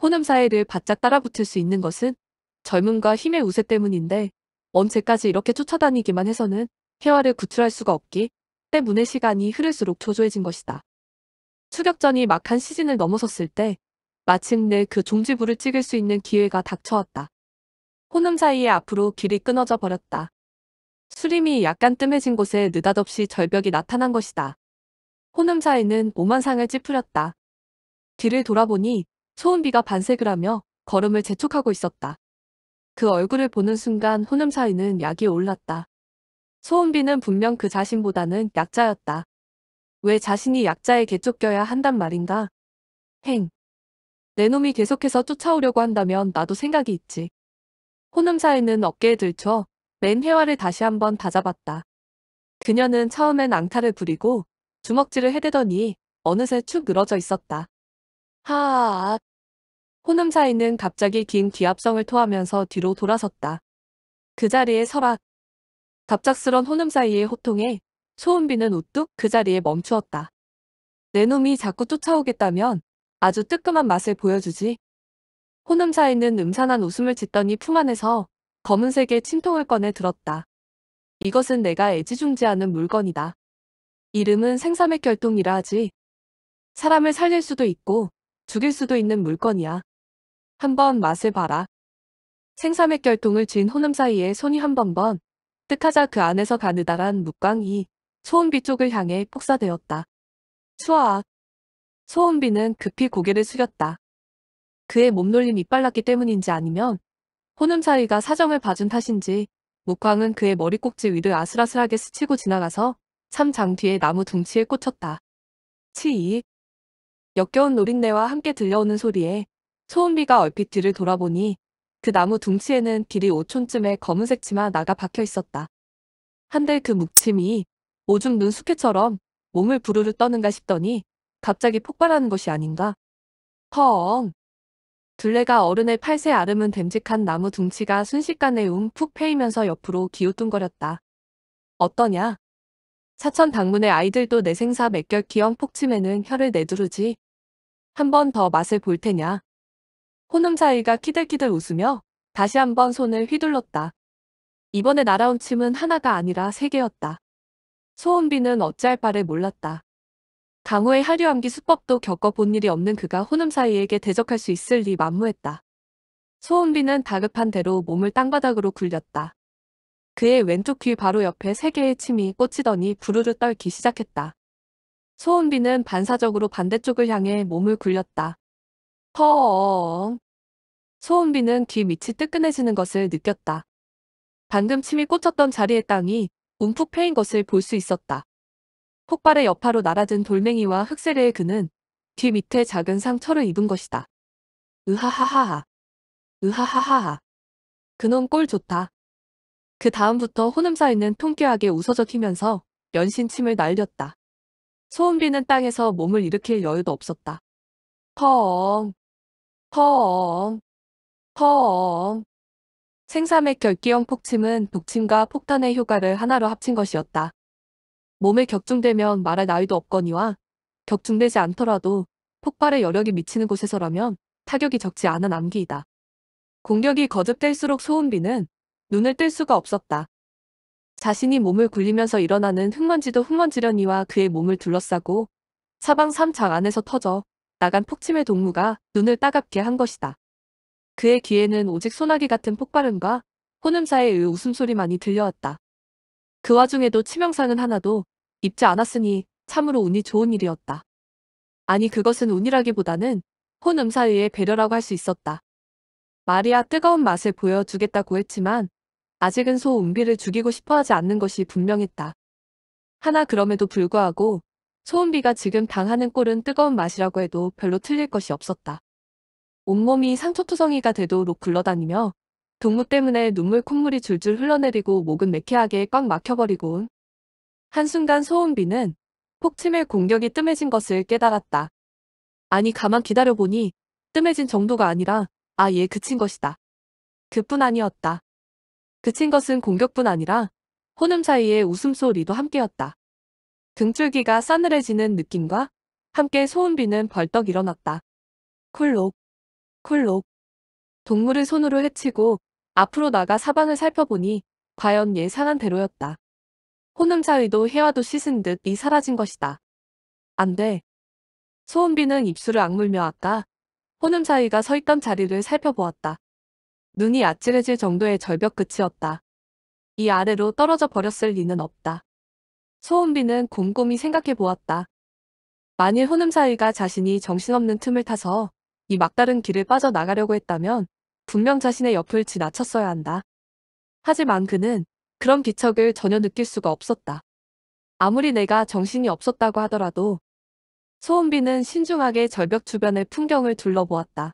혼음 사회를 바짝 따라붙을 수 있는 것은 젊음과 힘의 우세 때문인데 언제까지 이렇게 쫓아다니기만 해서는 폐화를 구출할 수가 없기 때문에 시간이 흐를수록 초조해진 것이다. 추격전이 막한 시즌을 넘어섰을 때 마침내 그 종지부를 찍을 수 있는 기회가 닥쳐왔다. 혼음 사이에 앞으로 길이 끊어져 버렸다. 수림이 약간 뜸해진 곳에 느닷없이 절벽이 나타난 것이다. 호남사에는 오만상을 찌푸렸다. 뒤를 돌아보니 소은비가 반색을 하며 걸음을 재촉하고 있었다. 그 얼굴을 보는 순간 호남사에는 약이 올랐다. 소은비는 분명 그 자신보다는 약자였다. 왜 자신이 약자에개 쫓겨야 한단 말인가? 행. 내 놈이 계속해서 쫓아오려고 한다면 나도 생각이 있지. 호남사에는 어깨에 들쳐 맨 회화를 다시 한번 다잡았다. 그녀는 처음엔 앙탈을 부리고 주먹질을 해대더니 어느새 축 늘어져 있었다. 하아 호음사이는 갑자기 긴귀합성을 토하면서 뒤로 돌아섰다. 그 자리에 서라. 갑작스런 호음사이의 호통에 소은비는 우뚝 그 자리에 멈추었다. 내 놈이 자꾸 쫓아오겠다면 아주 뜨끔한 맛을 보여주지. 호음사이는 음산한 웃음을 짓더니 품 안에서 검은색의 침통을 꺼내 들었다. 이것은 내가 애지중지하는 물건이다. 이름은 생사맥 결동이라 하지. 사람을 살릴 수도 있고 죽일 수도 있는 물건이야. 한번 맛을 봐라. 생사맥 결동을 쥔 호남 사이에 손이 한 번번 뜻하자 그 안에서 가느다란 묵광이 소음비 쪽을 향해 폭사되었다. 수아악. 소음비는 급히 고개를 숙였다. 그의 몸놀림이 빨랐기 때문인지 아니면 호남 사이가 사정을 봐준 탓인지 묵광은 그의 머리꼭지 위를 아슬아슬하게 스치고 지나가서 참장 뒤에 나무 둥치에 꽂혔다. 치이익. 역겨운 노린내와 함께 들려오는 소리에 소은비가 얼핏 뒤를 돌아보니 그 나무 둥치에는 길이 5촌쯤의 검은색 치마 나가 박혀 있었다. 한데 그 묵침이 오줌 눈 숙회처럼 몸을 부르르 떠는가 싶더니 갑자기 폭발하는 것이 아닌가. 펑! 둘레가 어른의 팔세 아름은 됨직한 나무 둥치가 순식간에 움푹 패이면서 옆으로 기우뚱거렸다. 어떠냐? 사천 방문의 아이들도 내 생사 맥결 기형 폭침에는 혀를 내두르지. 한 번 더 맛을 볼 테냐. 호남사이가 키들키들 웃으며 다시 한 번 손을 휘둘렀다. 이번에 날아온 침은 하나가 아니라 세 개였다. 소은비는 어찌할 바를 몰랐다. 강호의 하류암기 수법도 겪어본 일이 없는 그가 호남사이에게 대적할 수 있을 리 만무했다. 소은비는 다급한 대로 몸을 땅바닥으로 굴렸다. 그의 왼쪽 귀 바로 옆에 세 개의 침이 꽂히더니 부르르 떨기 시작했다. 소은비는 반사적으로 반대쪽을 향해 몸을 굴렸다. 허엉. 소은비는 귀 밑이 뜨끈해지는 것을 느꼈다. 방금 침이 꽂혔던 자리의 땅이 움푹 패인 것을 볼 수 있었다. 폭발의 여파로 날아든 돌멩이와 흑세례의 그는 귀 밑에 작은 상처를 입은 것이다. 으하하하하. 으하하하하. 그놈 꼴 좋다. 그 다음부터 호남사이는 통쾌하게 웃어져 튀면서 연신 침을 날렸다. 소은비는 땅에서 몸을 일으킬 여유도 없었다. 펑, 펑, 펑. 생삼의 결기형 폭침은 독침과 폭탄의 효과를 하나로 합친 것이었다. 몸에 격중되면 말할 나위도 없거니와 격중되지 않더라도 폭발의 여력이 미치는 곳에서라면 타격이 적지 않은 암기이다. 공격이 거듭될수록 소음비는 눈을 뜰 수가 없었다. 자신이 몸을 굴리면서 일어나는 흙먼지도 흙먼지련이와 그의 몸을 둘러싸고 사방 삼장 안에서 터져 나간 폭침의 동무가 눈을 따갑게 한 것이다. 그의 귀에는 오직 소나기 같은 폭발음과 혼음사에 의 웃음소리만이 들려왔다. 그 와중에도 치명상은 하나도 입지 않았으니 참으로 운이 좋은 일이었다. 아니 그것은 운이라기보다는 혼음사의 배려라고 할 수 있었다. 마리아 뜨거운 맛을 보여주겠다고 했지만 아직은 소 은비를 죽이고 싶어하지 않는 것이 분명했다. 하나 그럼에도 불구하고 소은비가 지금 당하는 꼴은 뜨거운 맛이라고 해도 별로 틀릴 것이 없었다. 온몸이 상처투성이가 되도록 굴러다니며 동무 때문에 눈물 콧물이 줄줄 흘러내리고 목은 매캐하게 꽉 막혀버리고 한순간 소은비는 폭침의 공격이 뜸해진 것을 깨달았다. 아니 가만 기다려보니 뜸해진 정도가 아니라 아예 그친 것이다. 그뿐 아니었다. 그친 것은 공격뿐 아니라 혼음 사이에 웃음소리도 함께였다. 등줄기가 싸늘해지는 느낌과 함께 소음비는 벌떡 일어났다. 쿨록, 쿨록. 동물을 손으로 해치고 앞으로 나가 사방을 살펴보니 과연 예상한 대로였다. 혼음 사이도 해와도 씻은 듯이 사라진 것이다. 안 돼. 소음비는 입술을 악물며 아까 혼음 사이가 서 있던 자리를 살펴보았다. 눈이 아찔해질 정도의 절벽 끝이었다. 이 아래로 떨어져 버렸을 리는 없다. 소은비는 곰곰이 생각해 보았다. 만일 호남사이가 자신이 정신없는 틈을 타서 이 막다른 길을 빠져나가려고 했다면 분명 자신의 옆을 지나쳤어야 한다. 하지만 그는 그런 기척을 전혀 느낄 수가 없었다. 아무리 내가 정신이 없었다고 하더라도 소은비는 신중하게 절벽 주변의 풍경을 둘러보았다.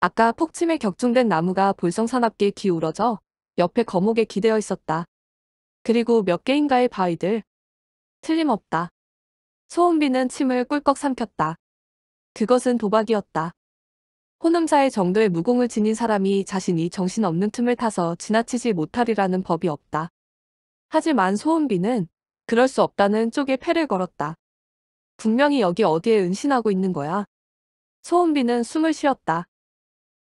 아까 폭침에 격중된 나무가 볼성사납게 기울어져 옆에 거목에 기대어 있었다. 그리고 몇 개인가의 바위들. 틀림없다. 소은비는 침을 꿀꺽 삼켰다. 그것은 도박이었다. 혼음사의 정도의 무공을 지닌 사람이 자신이 정신없는 틈을 타서 지나치지 못하리라는 법이 없다. 하지만 소은비는 그럴 수 없다는 쪽에 패를 걸었다. 분명히 여기 어디에 은신하고 있는 거야. 소은비는 숨을 쉬었다.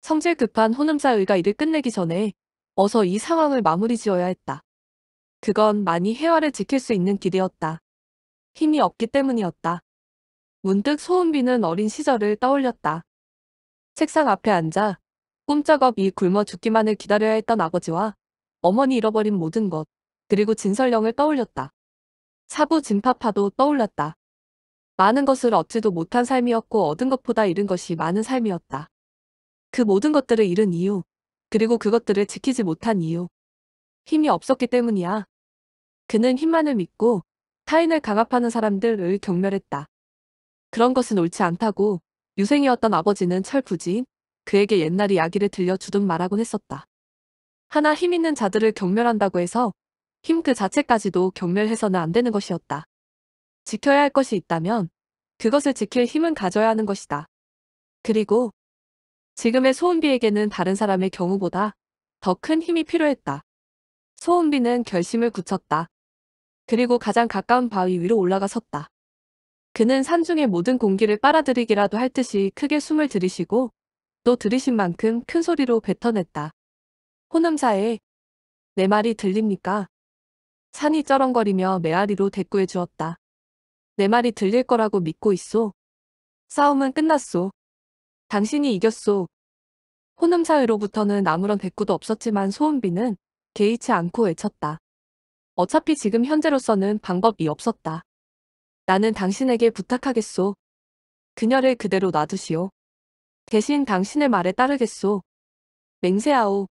성질 급한 호남자의가 일을 끝내기 전에 어서 이 상황을 마무리 지어야 했다. 그건 많이 해화를 지킬 수 있는 길이었다. 힘이 없기 때문이었다. 문득 소은비는 어린 시절을 떠올렸다. 책상 앞에 앉아 꿈작업이 굶어 죽기만을 기다려야 했던 아버지와 어머니 잃어버린 모든 것 그리고 진설령을 떠올렸다. 사부 진파파도 떠올랐다. 많은 것을 얻지도 못한 삶이었고 얻은 것보다 잃은 것이 많은 삶이었다. 그 모든 것들을 잃은 이유, 그리고 그것들을 지키지 못한 이유. 힘이 없었기 때문이야. 그는 힘만을 믿고 타인을 강압하는 사람들을 경멸했다. 그런 것은 옳지 않다고 유생이었던 아버지는 철부지 인 그에게 옛날 이야기를 들려주든 말하곤 했었다. 하나 힘 있는 자들을 경멸한다고 해서 힘 그 자체까지도 경멸해서는 안 되는 것이었다. 지켜야 할 것이 있다면 그것을 지킬 힘은 가져야 하는 것이다. 그리고 지금의 소은비에게는 다른 사람의 경우보다 더 큰 힘이 필요했다. 소은비는 결심을 굳혔다. 그리고 가장 가까운 바위 위로 올라가 섰다. 그는 산중의 모든 공기를 빨아들이기라도 할 듯이 크게 숨을 들이쉬고 또 들이신 만큼 큰 소리로 뱉어냈다. 혼음사에 내 말이 들립니까? 산이 쩌렁거리며 메아리로 대꾸해 주었다. 내 말이 들릴 거라고 믿고 있소. 싸움은 끝났소. 당신이 이겼소. 호남 사회로부터는 아무런 대꾸도 없었지만 소은비는 개의치 않고 외쳤다. 어차피 지금 현재로서는 방법이 없었다. 나는 당신에게 부탁하겠소. 그녀를 그대로 놔두시오. 대신 당신의 말에 따르겠소. 맹세하오.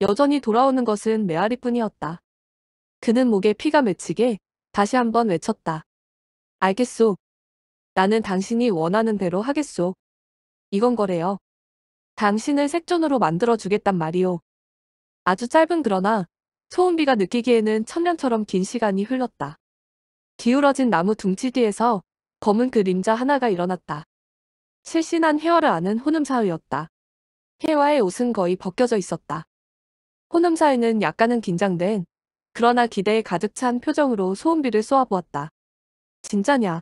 여전히 돌아오는 것은 메아리뿐이었다. 그는 목에 피가 맺히게 다시 한번 외쳤다. 알겠소. 나는 당신이 원하는 대로 하겠소. 이건 거래요. 당신을 색존으로 만들어주겠단 말이오. 아주 짧은 그러나 소음비가 느끼기에는 천년처럼 긴 시간이 흘렀다. 기울어진 나무 둥지 뒤에서 검은 그림자 하나가 일어났다. 실신한 혜화를 아는 호남사위였다 혜화의 옷은 거의 벗겨져 있었다. 호남사위는 약간은 긴장된 그러나 기대에 가득 찬 표정으로 소음비를 쏘아보았다. 진짜냐?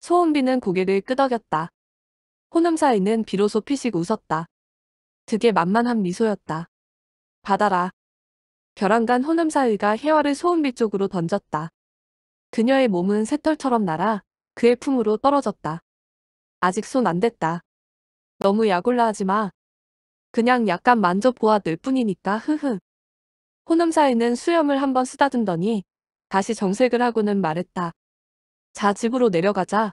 소음비는 고개를 끄덕였다. 호남 사이는 비로소 피식 웃었다. 득게 만만한 미소였다. 받아라. 결안간 호남 사이가 혜화를 소은비 쪽으로 던졌다. 그녀의 몸은 새털처럼 날아 그의 품으로 떨어졌다. 아직 손안 댔다. 너무 약올라 하지 마. 그냥 약간 만져보아들 뿐이니까 흐흐. 호남사에는 수염을 한번 쓰다듬더니 다시 정색을 하고는 말했다. 자 집으로 내려가자.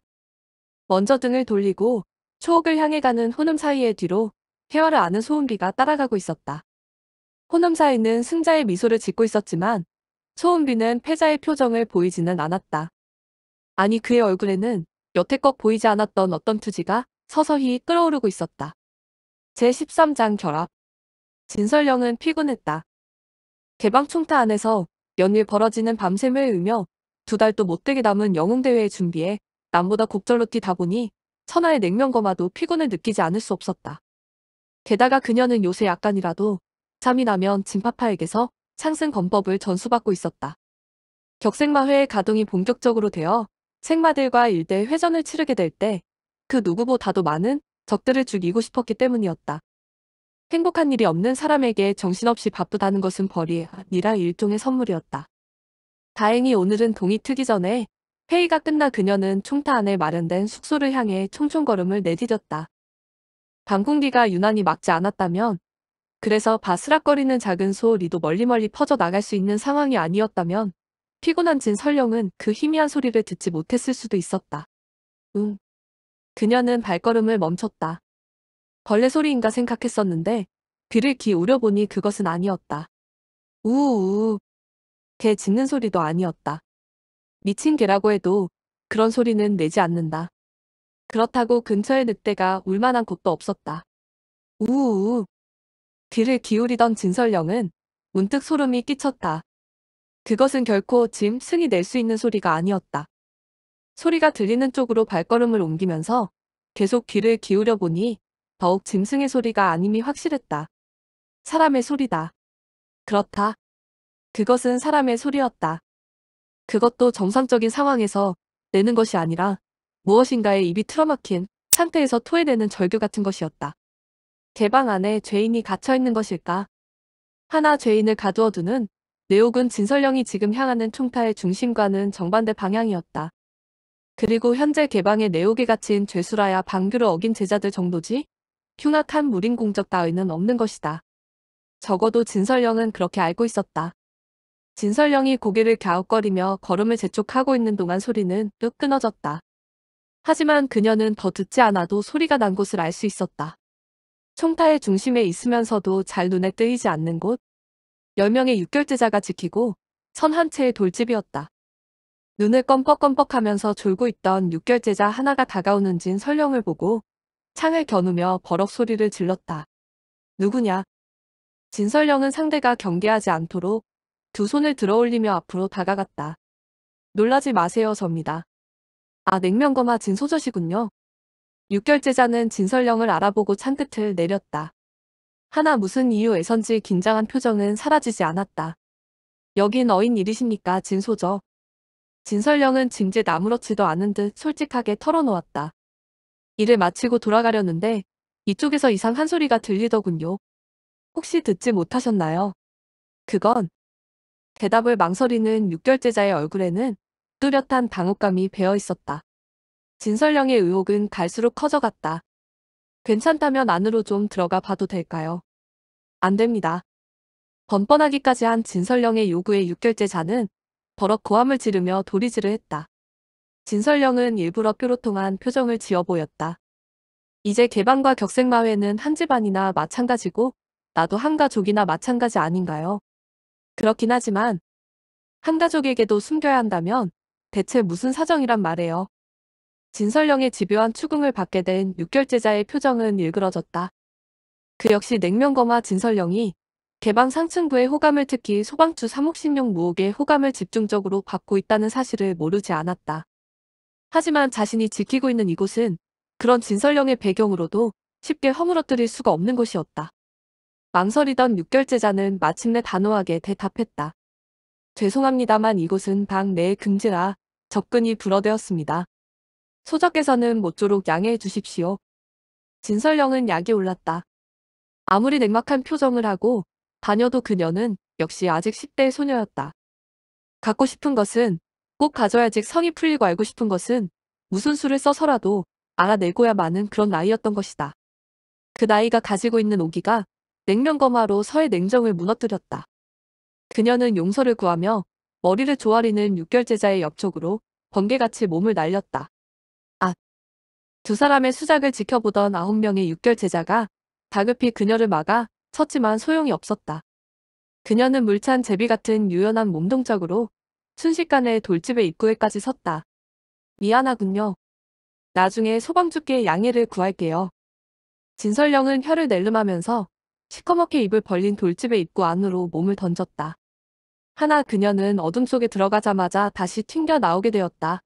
먼저 등을 돌리고 초옥을 향해 가는 혼음 사이의 뒤로 혜화를 아는 소은비가 따라가고 있었다. 혼음 사이는 승자의 미소를 짓고 있었지만 소은비는 패자의 표정을 보이지는 않았다. 아니 그의 얼굴에는 여태껏 보이지 않았던 어떤 투지가 서서히 끓어오르고 있었다. 제13장 결합 진설령은 피곤했다. 개방 총타 안에서 연일 벌어지는 밤샘을 으며두 달도 못되게 남은 영웅대회에 준비해 남보다 곡절로 뛰다 보니 천하의 냉면거마도 피곤을 느끼지 않을 수 없었다. 게다가 그녀는 요새 약간이라도 잠이 나면 진파파에게서 창승 검법을 전수받고 있었다. 격생마회의 가동이 본격적으로 되어 생마들과 일대 회전을 치르게 될 때 그 누구보다도 많은 적들을 죽이고 싶었기 때문이었다. 행복한 일이 없는 사람에게 정신없이 바쁘다는 것은 벌이 아니라 일종의 선물이었다. 다행히 오늘은 동이 트기 전에 회의가 끝나 그녀는 총타 안에 마련된 숙소를 향해 총총걸음을 내디뎠다. 밤 공기가 유난히 막지 않았다면 그래서 바스락거리는 작은 소리도 멀리멀리 퍼져나갈 수 있는 상황이 아니었다면 피곤한 진 설령은 그 희미한 소리를 듣지 못했을 수도 있었다. 응. 그녀는 발걸음을 멈췄다. 벌레 소리인가 생각했었는데 귀를 기울여보니 그것은 아니었다. 우우우. 개 짖는 소리도 아니었다. 미친 개라고 해도 그런 소리는 내지 않는다. 그렇다고 근처에 늑대가 울만한 곳도 없었다. 우우우. 귀를 기울이던 진설령은 문득 소름이 끼쳤다. 그것은 결코 짐승이 낼 수 있는 소리가 아니었다. 소리가 들리는 쪽으로 발걸음을 옮기면서 계속 귀를 기울여 보니 더욱 짐승의 소리가 아님이 확실했다. 사람의 소리다. 그렇다. 그것은 사람의 소리였다. 그것도 정상적인 상황에서 내는 것이 아니라 무엇인가에 입이 틀어막힌 상태에서 토해내는 절규 같은 것이었다. 개방 안에 죄인이 갇혀있는 것일까? 하나 죄인을 가두어두는 내옥은 진설령이 지금 향하는 총타의 중심과는 정반대 방향이었다. 그리고 현재 개방에 내옥에 갇힌 죄수라야 방규를 어긴 제자들 정도지 흉악한 무림 공적 따위는 없는 것이다. 적어도 진설령은 그렇게 알고 있었다. 진설령이 고개를 갸웃거리며 걸음을 재촉하고 있는 동안 소리는 뚝 끊어졌다. 하지만 그녀는 더 듣지 않아도 소리가 난 곳을 알 수 있었다. 총타의 중심에 있으면서도 잘 눈에 뜨이지 않는 곳? 10명의 육결제자가 지키고 선 한 채의 돌집이었다. 눈을 껌뻑껌뻑하면서 졸고 있던 육결제자 하나가 다가오는 진설령을 보고 창을 겨누며 버럭 소리를 질렀다. 누구냐? 진설령은 상대가 경계하지 않도록 두 손을 들어 올리며 앞으로 다가갔다. 놀라지 마세요 접니다. 아 냉면거마 진소저시군요. 육결제자는 진설령을 알아보고 창끝을 내렸다. 하나 무슨 이유에선지 긴장한 표정은 사라지지 않았다. 여긴 어인 일이십니까 진소저. 진설령은 짐짓 아무렇지도 않은 듯 솔직하게 털어놓았다. 일을 마치고 돌아가려는데 이쪽에서 이상 한 소리가 들리더군요. 혹시 듣지 못하셨나요? 그건 대답을 망설이는 6결제자의 얼굴에는 뚜렷한 당혹감이 배어 있었다. 진설령의 의혹은 갈수록 커져갔다. 괜찮다면 안으로 좀 들어가 봐도 될까요? 안 됩니다. 번번하기까지 한 진설령의 요구에 6결제자는 버럭 고함을 지르며 도리질을 했다. 진설령은 일부러 뾰로통한 표정을 지어 보였다. 이제 개방과 격생마회는한 집안이나 마찬가지고 나도 한 가족이나 마찬가지 아닌가요? 그렇긴 하지만 한 가족에게도 숨겨야 한다면 대체 무슨 사정이란 말이에요. 진설령의 집요한 추궁을 받게 된 6결제자의 표정은 일그러졌다. 그 역시 냉면검화 진설령이 개방 상층부의 호감을 특히 소방주 삼옥신용 무옥의 호감을 집중적으로 받고 있다는 사실을 모르지 않았다. 하지만 자신이 지키고 있는 이곳은 그런 진설령의 배경으로도 쉽게 허물어뜨릴 수가 없는 곳이었다. 망설이던 6결제자는 마침내 단호하게 대답했다. 죄송합니다만 이곳은 방 내의 금지라 접근이 불어되었습니다 소적께서는 모쪼록 양해해 주십시오. 진설령은 약이 올랐다. 아무리 냉막한 표정을 하고 다녀도 그녀는 역시 아직 10대의 소녀였다. 갖고 싶은 것은 꼭 가져야지 성이 풀리고 알고 싶은 것은 무슨 수를 써서라도 알아내고야 마는 그런 나이였던 것이다. 그 나이가 가지고 있는 오기가 냉면거마로서의 냉정을 무너뜨렸다. 그녀는 용서를 구하며 머리를 조아리는 육결제자의 옆쪽으로 번개같이 몸을 날렸다. 아! 두 사람의 수작을 지켜보던 아홉 명의 육결제자가 다급히 그녀를 막아 쳤지만 소용이 없었다. 그녀는 물찬 제비 같은 유연한 몸동작으로 순식간에 돌집의 입구에까지 섰다. 미안하군요. 나중에 소방주께 양해를 구할게요. 진설령은 혀를 낼름하면서 시커멓게 입을 벌린 돌집의 입구 안으로 몸을 던졌다. 하나 그녀는 어둠 속에 들어가자마자 다시 튕겨 나오게 되었다.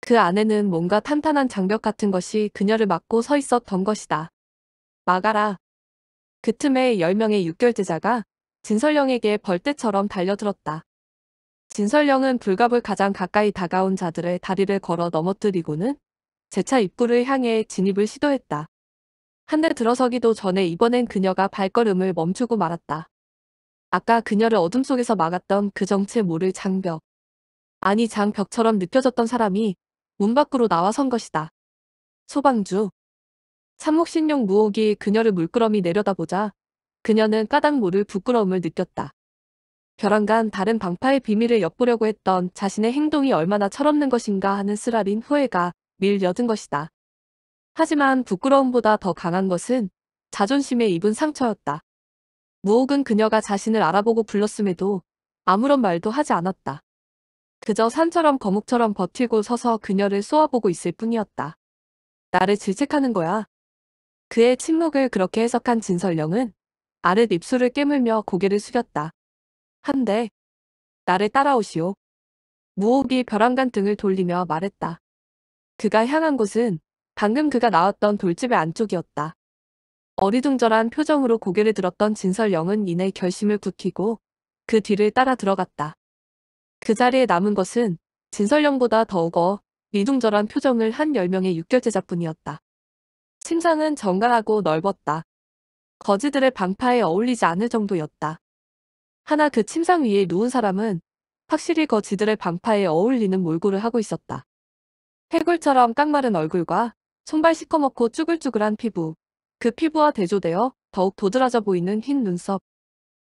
그 안에는 뭔가 탄탄한 장벽 같은 것이 그녀를 막고 서 있었던 것이다. 막아라. 그 틈에 10명의 6결제자가 진설령에게 벌떼처럼 달려들었다. 진설령은 불갑을 가장 가까이 다가온 자들의 다리를 걸어 넘어뜨리고는 제 차 입구를 향해 진입을 시도했다. 한대 들어서기도 전에 이번엔 그녀가 발걸음을 멈추고 말았다. 아까 그녀를 어둠 속에서 막았던 그 정체 모를 장벽. 아니 장벽처럼 느껴졌던 사람이 문 밖으로 나와선 것이다. 소방주. 참목신용 무옥이 그녀를 물끄러미 내려다보자 그녀는 까닭 모를 부끄러움을 느꼈다. 벼랑간 다른 방파의 비밀을 엿보려고 했던 자신의 행동이 얼마나 철없는 것인가 하는 쓰라린 후회가 밀려든 것이다. 하지만 부끄러움보다 더 강한 것은 자존심에 입은 상처였다. 무옥은 그녀가 자신을 알아보고 불렀음에도 아무런 말도 하지 않았다. 그저 산처럼 거목처럼 버티고 서서 그녀를 쏘아보고 있을 뿐이었다. 나를 질책하는 거야. 그의 침묵을 그렇게 해석한 진설령은 아랫 입술을 깨물며 고개를 숙였다. 한데 나를 따라오시오. 무옥이 벼랑간 등을 돌리며 말했다. 그가 향한 곳은 방금 그가 나왔던 돌집의 안쪽이었다. 어리둥절한 표정으로 고개를 들었던 진설영은 이내 결심을 굳히고 그 뒤를 따라 들어갔다. 그 자리에 남은 것은 진설영보다 더욱어 미둥절한 표정을 한 10명의 6결제자뿐이었다. 심상은 정갈하고 넓었다. 거지들의 방파에 어울리지 않을 정도였다. 하나 그 침상 위에 누운 사람은 확실히 거지들의 방파에 어울리는 몰골을 하고 있었다. 해골처럼 깡마른 얼굴과 손발 시커멓고 쭈글쭈글한 피부. 그 피부와 대조되어 더욱 도드라져 보이는 흰 눈썹.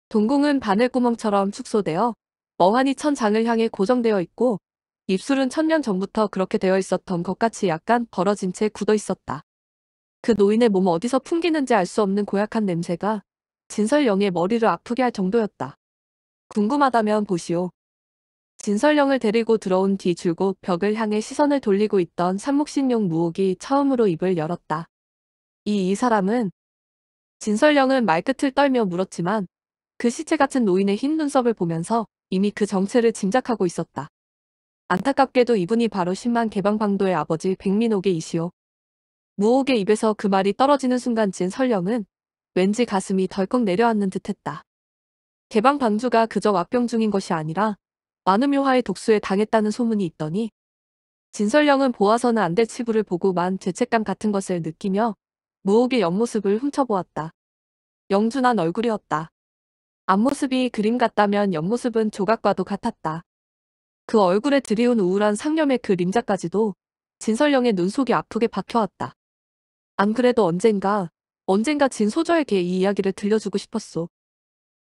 동공은 바늘구멍처럼 축소되어 머환히 천장을 향해 고정되어 있고 입술은 천년 전부터 그렇게 되어 있었던 것같이 약간 벌어진 채 굳어 있었다. 그 노인의 몸 어디서 풍기는지 알 수 없는 고약한 냄새가 진설영의 머리를 아프게 할 정도였다. 궁금하다면 보시오. 진설령을 데리고 들어온 뒤 줄곧 벽을 향해 시선을 돌리고 있던 삼목신용 무옥이 처음으로 입을 열었다. 이 이 사람은 진설령은 말끝을 떨며 물었지만 그 시체 같은 노인의 흰 눈썹을 보면서 이미 그 정체를 짐작하고 있었다. 안타깝게도 이분이 바로 10만 개방방도의 아버지 백민옥의 이시오. 무옥의 입에서 그 말이 떨어지는 순간 진설령은 왠지 가슴이 덜컥 내려앉는 듯했다. 개방방주가 그저 왓병 중인 것이 아니라 만음효화의 독수에 당했다는 소문이 있더니 진설령은 보아서는 안 될 치부를 보고 만 죄책감 같은 것을 느끼며 무옥의 옆모습을 훔쳐보았다. 영준한 얼굴이었다. 앞모습이 그림 같다면 옆모습은 조각과도 같았다. 그 얼굴에 드리운 우울한 상념의 그 림자까지도 진설령의 눈속이 아프게 박혀왔다. 안 그래도 언젠가 언젠가 진소저에게 이 이야기를 들려주고 싶었소.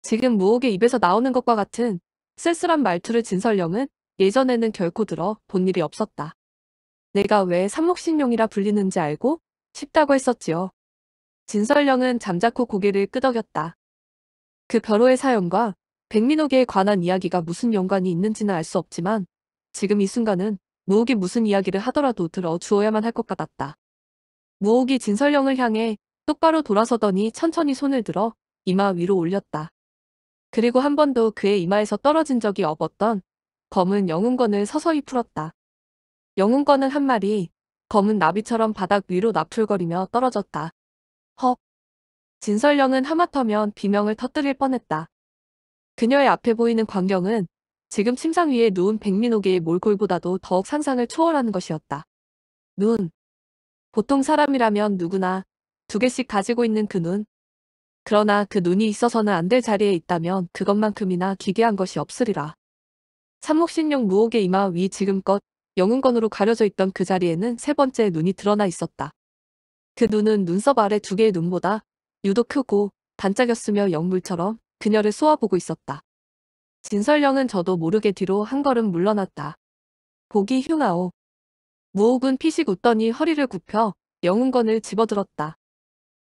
지금 무옥의 입에서 나오는 것과 같은 쓸쓸한 말투를 진설령은 예전에는 결코 들어 본 일이 없었다. 내가 왜삼목신용이라 불리는지 알고 싶다고 했었지요. 진설령은 잠자코 고개를 끄덕였다. 그벼호의 사연과 백민옥에 관한 이야기가 무슨 연관이 있는지는 알 수 없지만 지금 이 순간은 무옥이 무슨 이야기를 하더라도 들어주어야만 할 것 같았다. 무옥이 진설령을 향해 똑바로 돌아서더니 천천히 손을 들어 이마 위로 올렸다. 그리고 한 번도 그의 이마에서 떨어진 적이 없었던 검은 영웅권을 서서히 풀었다. 영웅권은 한 마리 검은 나비처럼 바닥 위로 나풀거리며 떨어졌다. 헉! 진설령은 하마터면 비명을 터뜨릴 뻔했다. 그녀의 앞에 보이는 광경은 지금 침상 위에 누운 백민옥의 몰골보다도 더욱 상상을 초월하는 것이었다. 눈. 보통 사람이라면 누구나 두 개씩 가지고 있는 그 눈. 그러나 그 눈이 있어서는 안 될 자리에 있다면 그것만큼이나 기괴한 것이 없으리라. 삼목신용 무옥의 이마 위 지금껏 영웅건으로 가려져 있던 그 자리에는 세 번째 눈이 드러나 있었다. 그 눈은 눈썹 아래 두 개의 눈보다 유독 크고 반짝였으며 영물처럼 그녀를 쏘아보고 있었다. 진설령은 저도 모르게 뒤로 한 걸음 물러났다. 보기 흉하오. 무옥은 피식 웃더니 허리를 굽혀 영웅건을 집어들었다.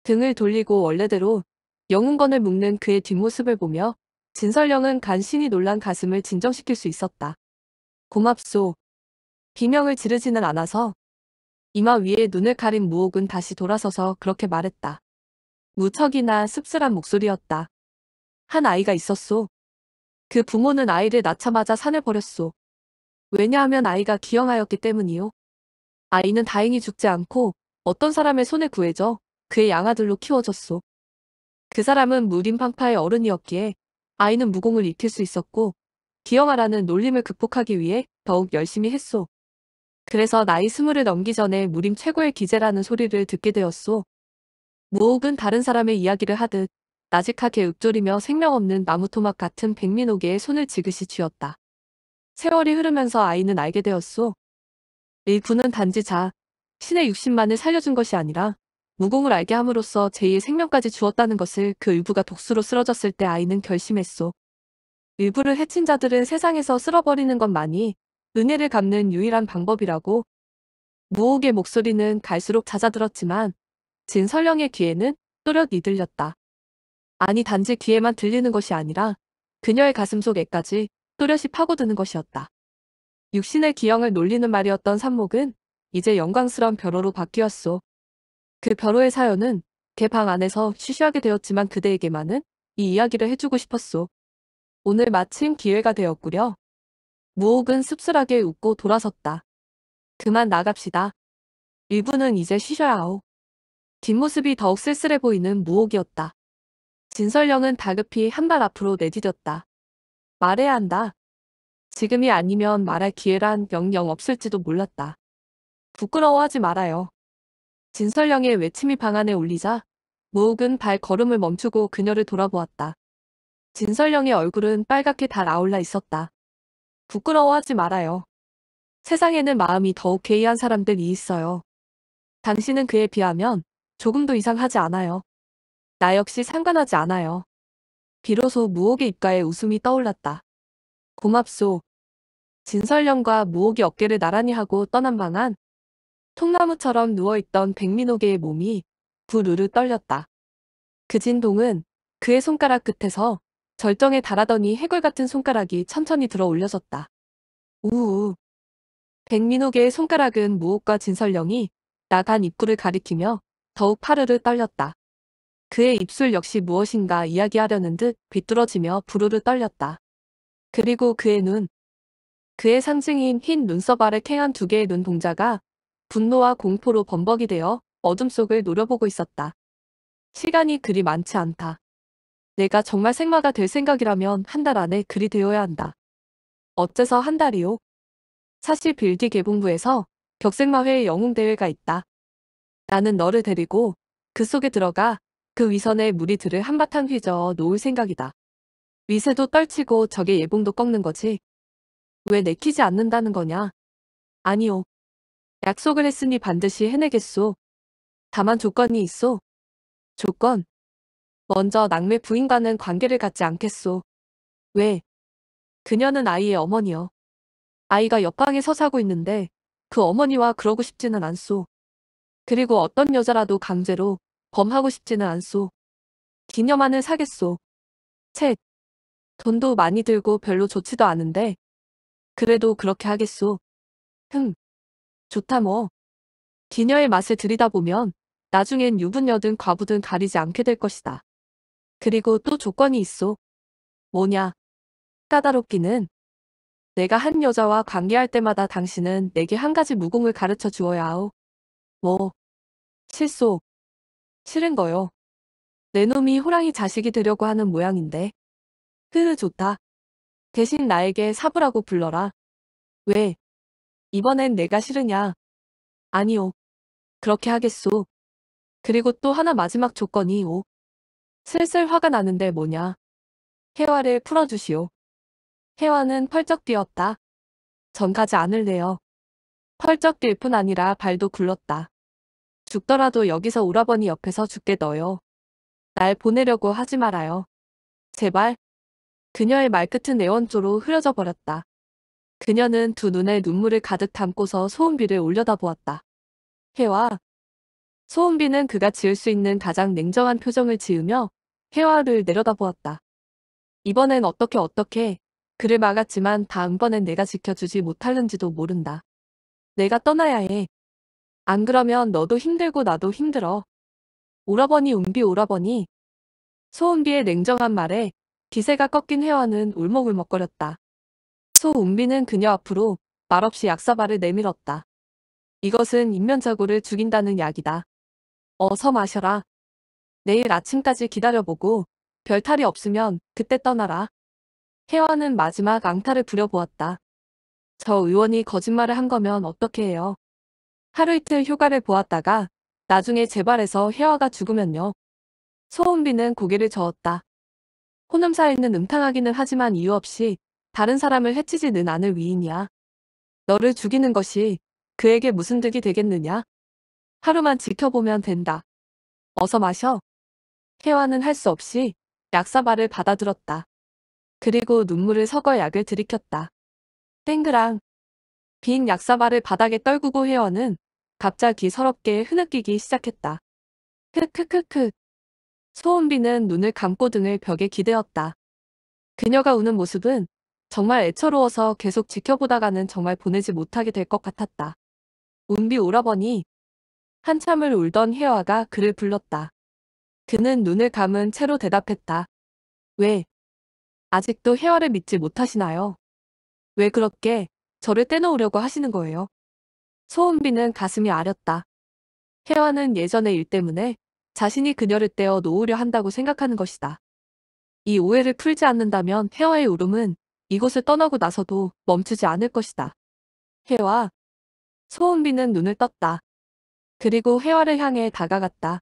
등을 돌리고 원래대로 영웅건을 묶는 그의 뒷모습을 보며 진설령은 간신히 놀란 가슴을 진정시킬 수 있었다. 고맙소. 비명을 지르지는 않아서 이마 위에 눈을 가린 무옥은 다시 돌아서서 그렇게 말했다. 무척이나 씁쓸한 목소리였다. 한 아이가 있었소. 그 부모는 아이를 낳자마자 산을 버렸소. 왜냐하면 아이가 기형하였기 때문이요. 아이는 다행히 죽지 않고 어떤 사람의 손에 구해져 그의 양아들로 키워졌소. 그 사람은 무림팡파의 어른이었기에 아이는 무공을 익힐 수 있었고 기영아라는 놀림을 극복하기 위해 더욱 열심히 했소. 그래서 나이 스물을 넘기 전에 무림 최고의 기재라는 소리를 듣게 되었소. 무옥은 다른 사람의 이야기를 하듯 나직하게 읊조리며 생명 없는 나무토막 같은 백민옥의 손을 지그시 쥐었다. 세월이 흐르면서 아이는 알게 되었소. 일군은 단지 자, 신의 6 0만을 살려준 것이 아니라 무공을 알게 함으로써 제2의 생명까지 주었다는 것을 그 의부가 독수로 쓰러졌을 때 아이는 결심했소. 일부를 해친 자들은 세상에서 쓸어버리는 것만이 은혜를 갚는 유일한 방법이라고 무옥의 목소리는 갈수록 잦아들었지만 진설령의 귀에는 또렷이 들렸다. 아니 단지 귀에만 들리는 것이 아니라 그녀의 가슴 속에까지 또렷이 파고드는 것이었다. 육신의 기형을 놀리는 말이었던 산목은 이제 영광스러운 벼로로 바뀌었소. 그별호의 사연은 개방 안에서 쉬쉬하게 되었지만 그대에게만은 이 이야기를 해주고 싶었소. 오늘 마침 기회가 되었구려. 무옥은 씁쓸하게 웃고 돌아섰다. 그만 나갑시다. 일부는 이제 쉬셔야 하오. 뒷모습이 더욱 쓸쓸해 보이는 무옥이었다. 진설령은 다급히 한 발 앞으로 내디뎠다. 말해야 한다. 지금이 아니면 말할 기회란 영영 없을지도 몰랐다. 부끄러워하지 말아요. 진설령의 외침이 방안에 울리자 모욱은 발걸음을 멈추고 그녀를 돌아보았다. 진설령의 얼굴은 빨갛게 달아올라 있었다. 부끄러워하지 말아요. 세상에는 마음이 더욱 괴이한 사람들이 있어요. 당신은 그에 비하면 조금도 이상하지 않아요. 나 역시 상관하지 않아요. 비로소 무옥의 입가에 웃음이 떠올랐다. 고맙소. 진설령과 무옥이 어깨를 나란히 하고 떠난 방안 통나무처럼 누워있던 백민옥의 몸이 부르르 떨렸다. 그 진동은 그의 손가락 끝에서 절정에 달하더니 해골 같은 손가락이 천천히 들어 올려졌다. 우우. 백민옥의 손가락은 무옥과 진설령이 나간 입구를 가리키며 더욱 파르르 떨렸다. 그의 입술 역시 무엇인가 이야기하려는 듯 비뚤어지며 부르르 떨렸다. 그리고 그의 눈, 그의 상징인 흰 눈썹 아래 캥한 두 개의 눈동자가 분노와 공포로 범벅이 되어 어둠 속을 노려보고 있었다. 시간이 그리 많지 않다. 내가 정말 생마가 될 생각이라면 한 달 안에 그리 되어야 한다. 어째서 한 달이요? 사실 빌디 개봉부에서 격생마회의 영웅대회가 있다. 나는 너를 데리고 그 속에 들어가 그 위선에 무리 들을 한바탕 휘저어 놓을 생각이다. 위세도 떨치고 적의 예봉도 꺾는 거지. 왜 내키지 않는다는 거냐? 아니오 약속을 했으니 반드시 해내겠소. 다만 조건이 있소. 조건. 먼저 낙매 부인과는 관계를 갖지 않겠소. 왜? 그녀는 아이의 어머니여 아이가 옆방에 서 사고 있는데 그 어머니와 그러고 싶지는 않소. 그리고 어떤 여자라도 강제로 범하고 싶지는 않소. 기념하는 사겠소. 책. 돈도 많이 들고 별로 좋지도 않은데 그래도 그렇게 하겠소. 흥. 좋다 뭐. 디녀의 맛을 들이다 보면 나중엔 유부녀든 과부든 가리지 않게 될 것이다. 그리고 또 조건이 있어. 뭐냐. 까다롭기는 내가 한 여자와 관계할 때마다 당신은 내게 한 가지 무공을 가르쳐 주어야 하오. 뭐. 실소 싫은 거요. 내 놈이 호랑이 자식이 되려고 하는 모양인데. 흐흐 좋다. 대신 나에게 사부라고 불러라. 왜? 이번엔 내가 싫으냐? 아니요. 그렇게 하겠소. 그리고 또 하나 마지막 조건이오. 슬슬 화가 나는데 뭐냐. 혜화를 풀어주시오. 혜화는 펄쩍 뛰었다. 전 가지 않을래요. 펄쩍 뛸 뿐 아니라 발도 굴렀다. 죽더라도 여기서 오라버니 옆에서 죽게 넣어요. 날 보내려고 하지 말아요. 제발. 그녀의 말끝은 애원조로 흐려져 버렸다. 그녀는 두 눈에 눈물을 가득 담고서 소은비를 올려다보았다. 혜화. 소은비는 그가 지을 수 있는 가장 냉정한 표정을 지으며 혜화를 내려다보았다. 이번엔 어떻게 어떻게 그를 막았지만 다음번엔 내가 지켜주지 못하는지도 모른다. 내가 떠나야 해. 안 그러면 너도 힘들고 나도 힘들어. 오라버니 은비 오라버니. 소은비의 냉정한 말에 기세가 꺾인 혜화는 울먹울먹거렸다. 소은비는 그녀 앞으로 말없이 약사발을 내밀었다. 이것은 인면자고를 죽인다는 약이다. 어서 마셔라. 내일 아침까지 기다려보고 별탈이 없으면 그때 떠나라. 혜화는 마지막 앙탈을 부려보았다. 저 의원이 거짓말을 한 거면 어떻게 해요? 하루 이틀 휴가를 보았다가 나중에 재발해서 혜화가 죽으면요. 소은비는 고개를 저었다. 호남사에는 음탕하기는 하지만 이유 없이 다른 사람을 해치지는 않을 위인이야. 너를 죽이는 것이 그에게 무슨 득이 되겠느냐? 하루만 지켜보면 된다. 어서 마셔. 혜화는 할 수 없이 약사발을 받아들었다. 그리고 눈물을 서어 약을 들이켰다. 땡그랑. 빈 약사발을 바닥에 떨구고 혜원은 갑자기 서럽게 흐느끼기 시작했다. 크크크크. 소은비는 눈을 감고 등을 벽에 기대었다. 그녀가 우는 모습은 정말 애처로워서 계속 지켜보다가는 정말 보내지 못하게 될 것 같았다. 운비 오라버니 한참을 울던 혜화가 그를 불렀다. 그는 눈을 감은 채로 대답했다. 왜? 아직도 혜화를 믿지 못하시나요? 왜 그렇게 저를 떼놓으려고 하시는 거예요? 소은비는 가슴이 아렸다. 혜화는 예전의 일 때문에 자신이 그녀를 떼어 놓으려 한다고 생각하는 것이다. 이 오해를 풀지 않는다면 혜화의 울음은 이곳을 떠나고 나서도 멈추지 않을 것이다. 혜화. 소은비는 눈을 떴다. 그리고 혜화를 향해 다가갔다.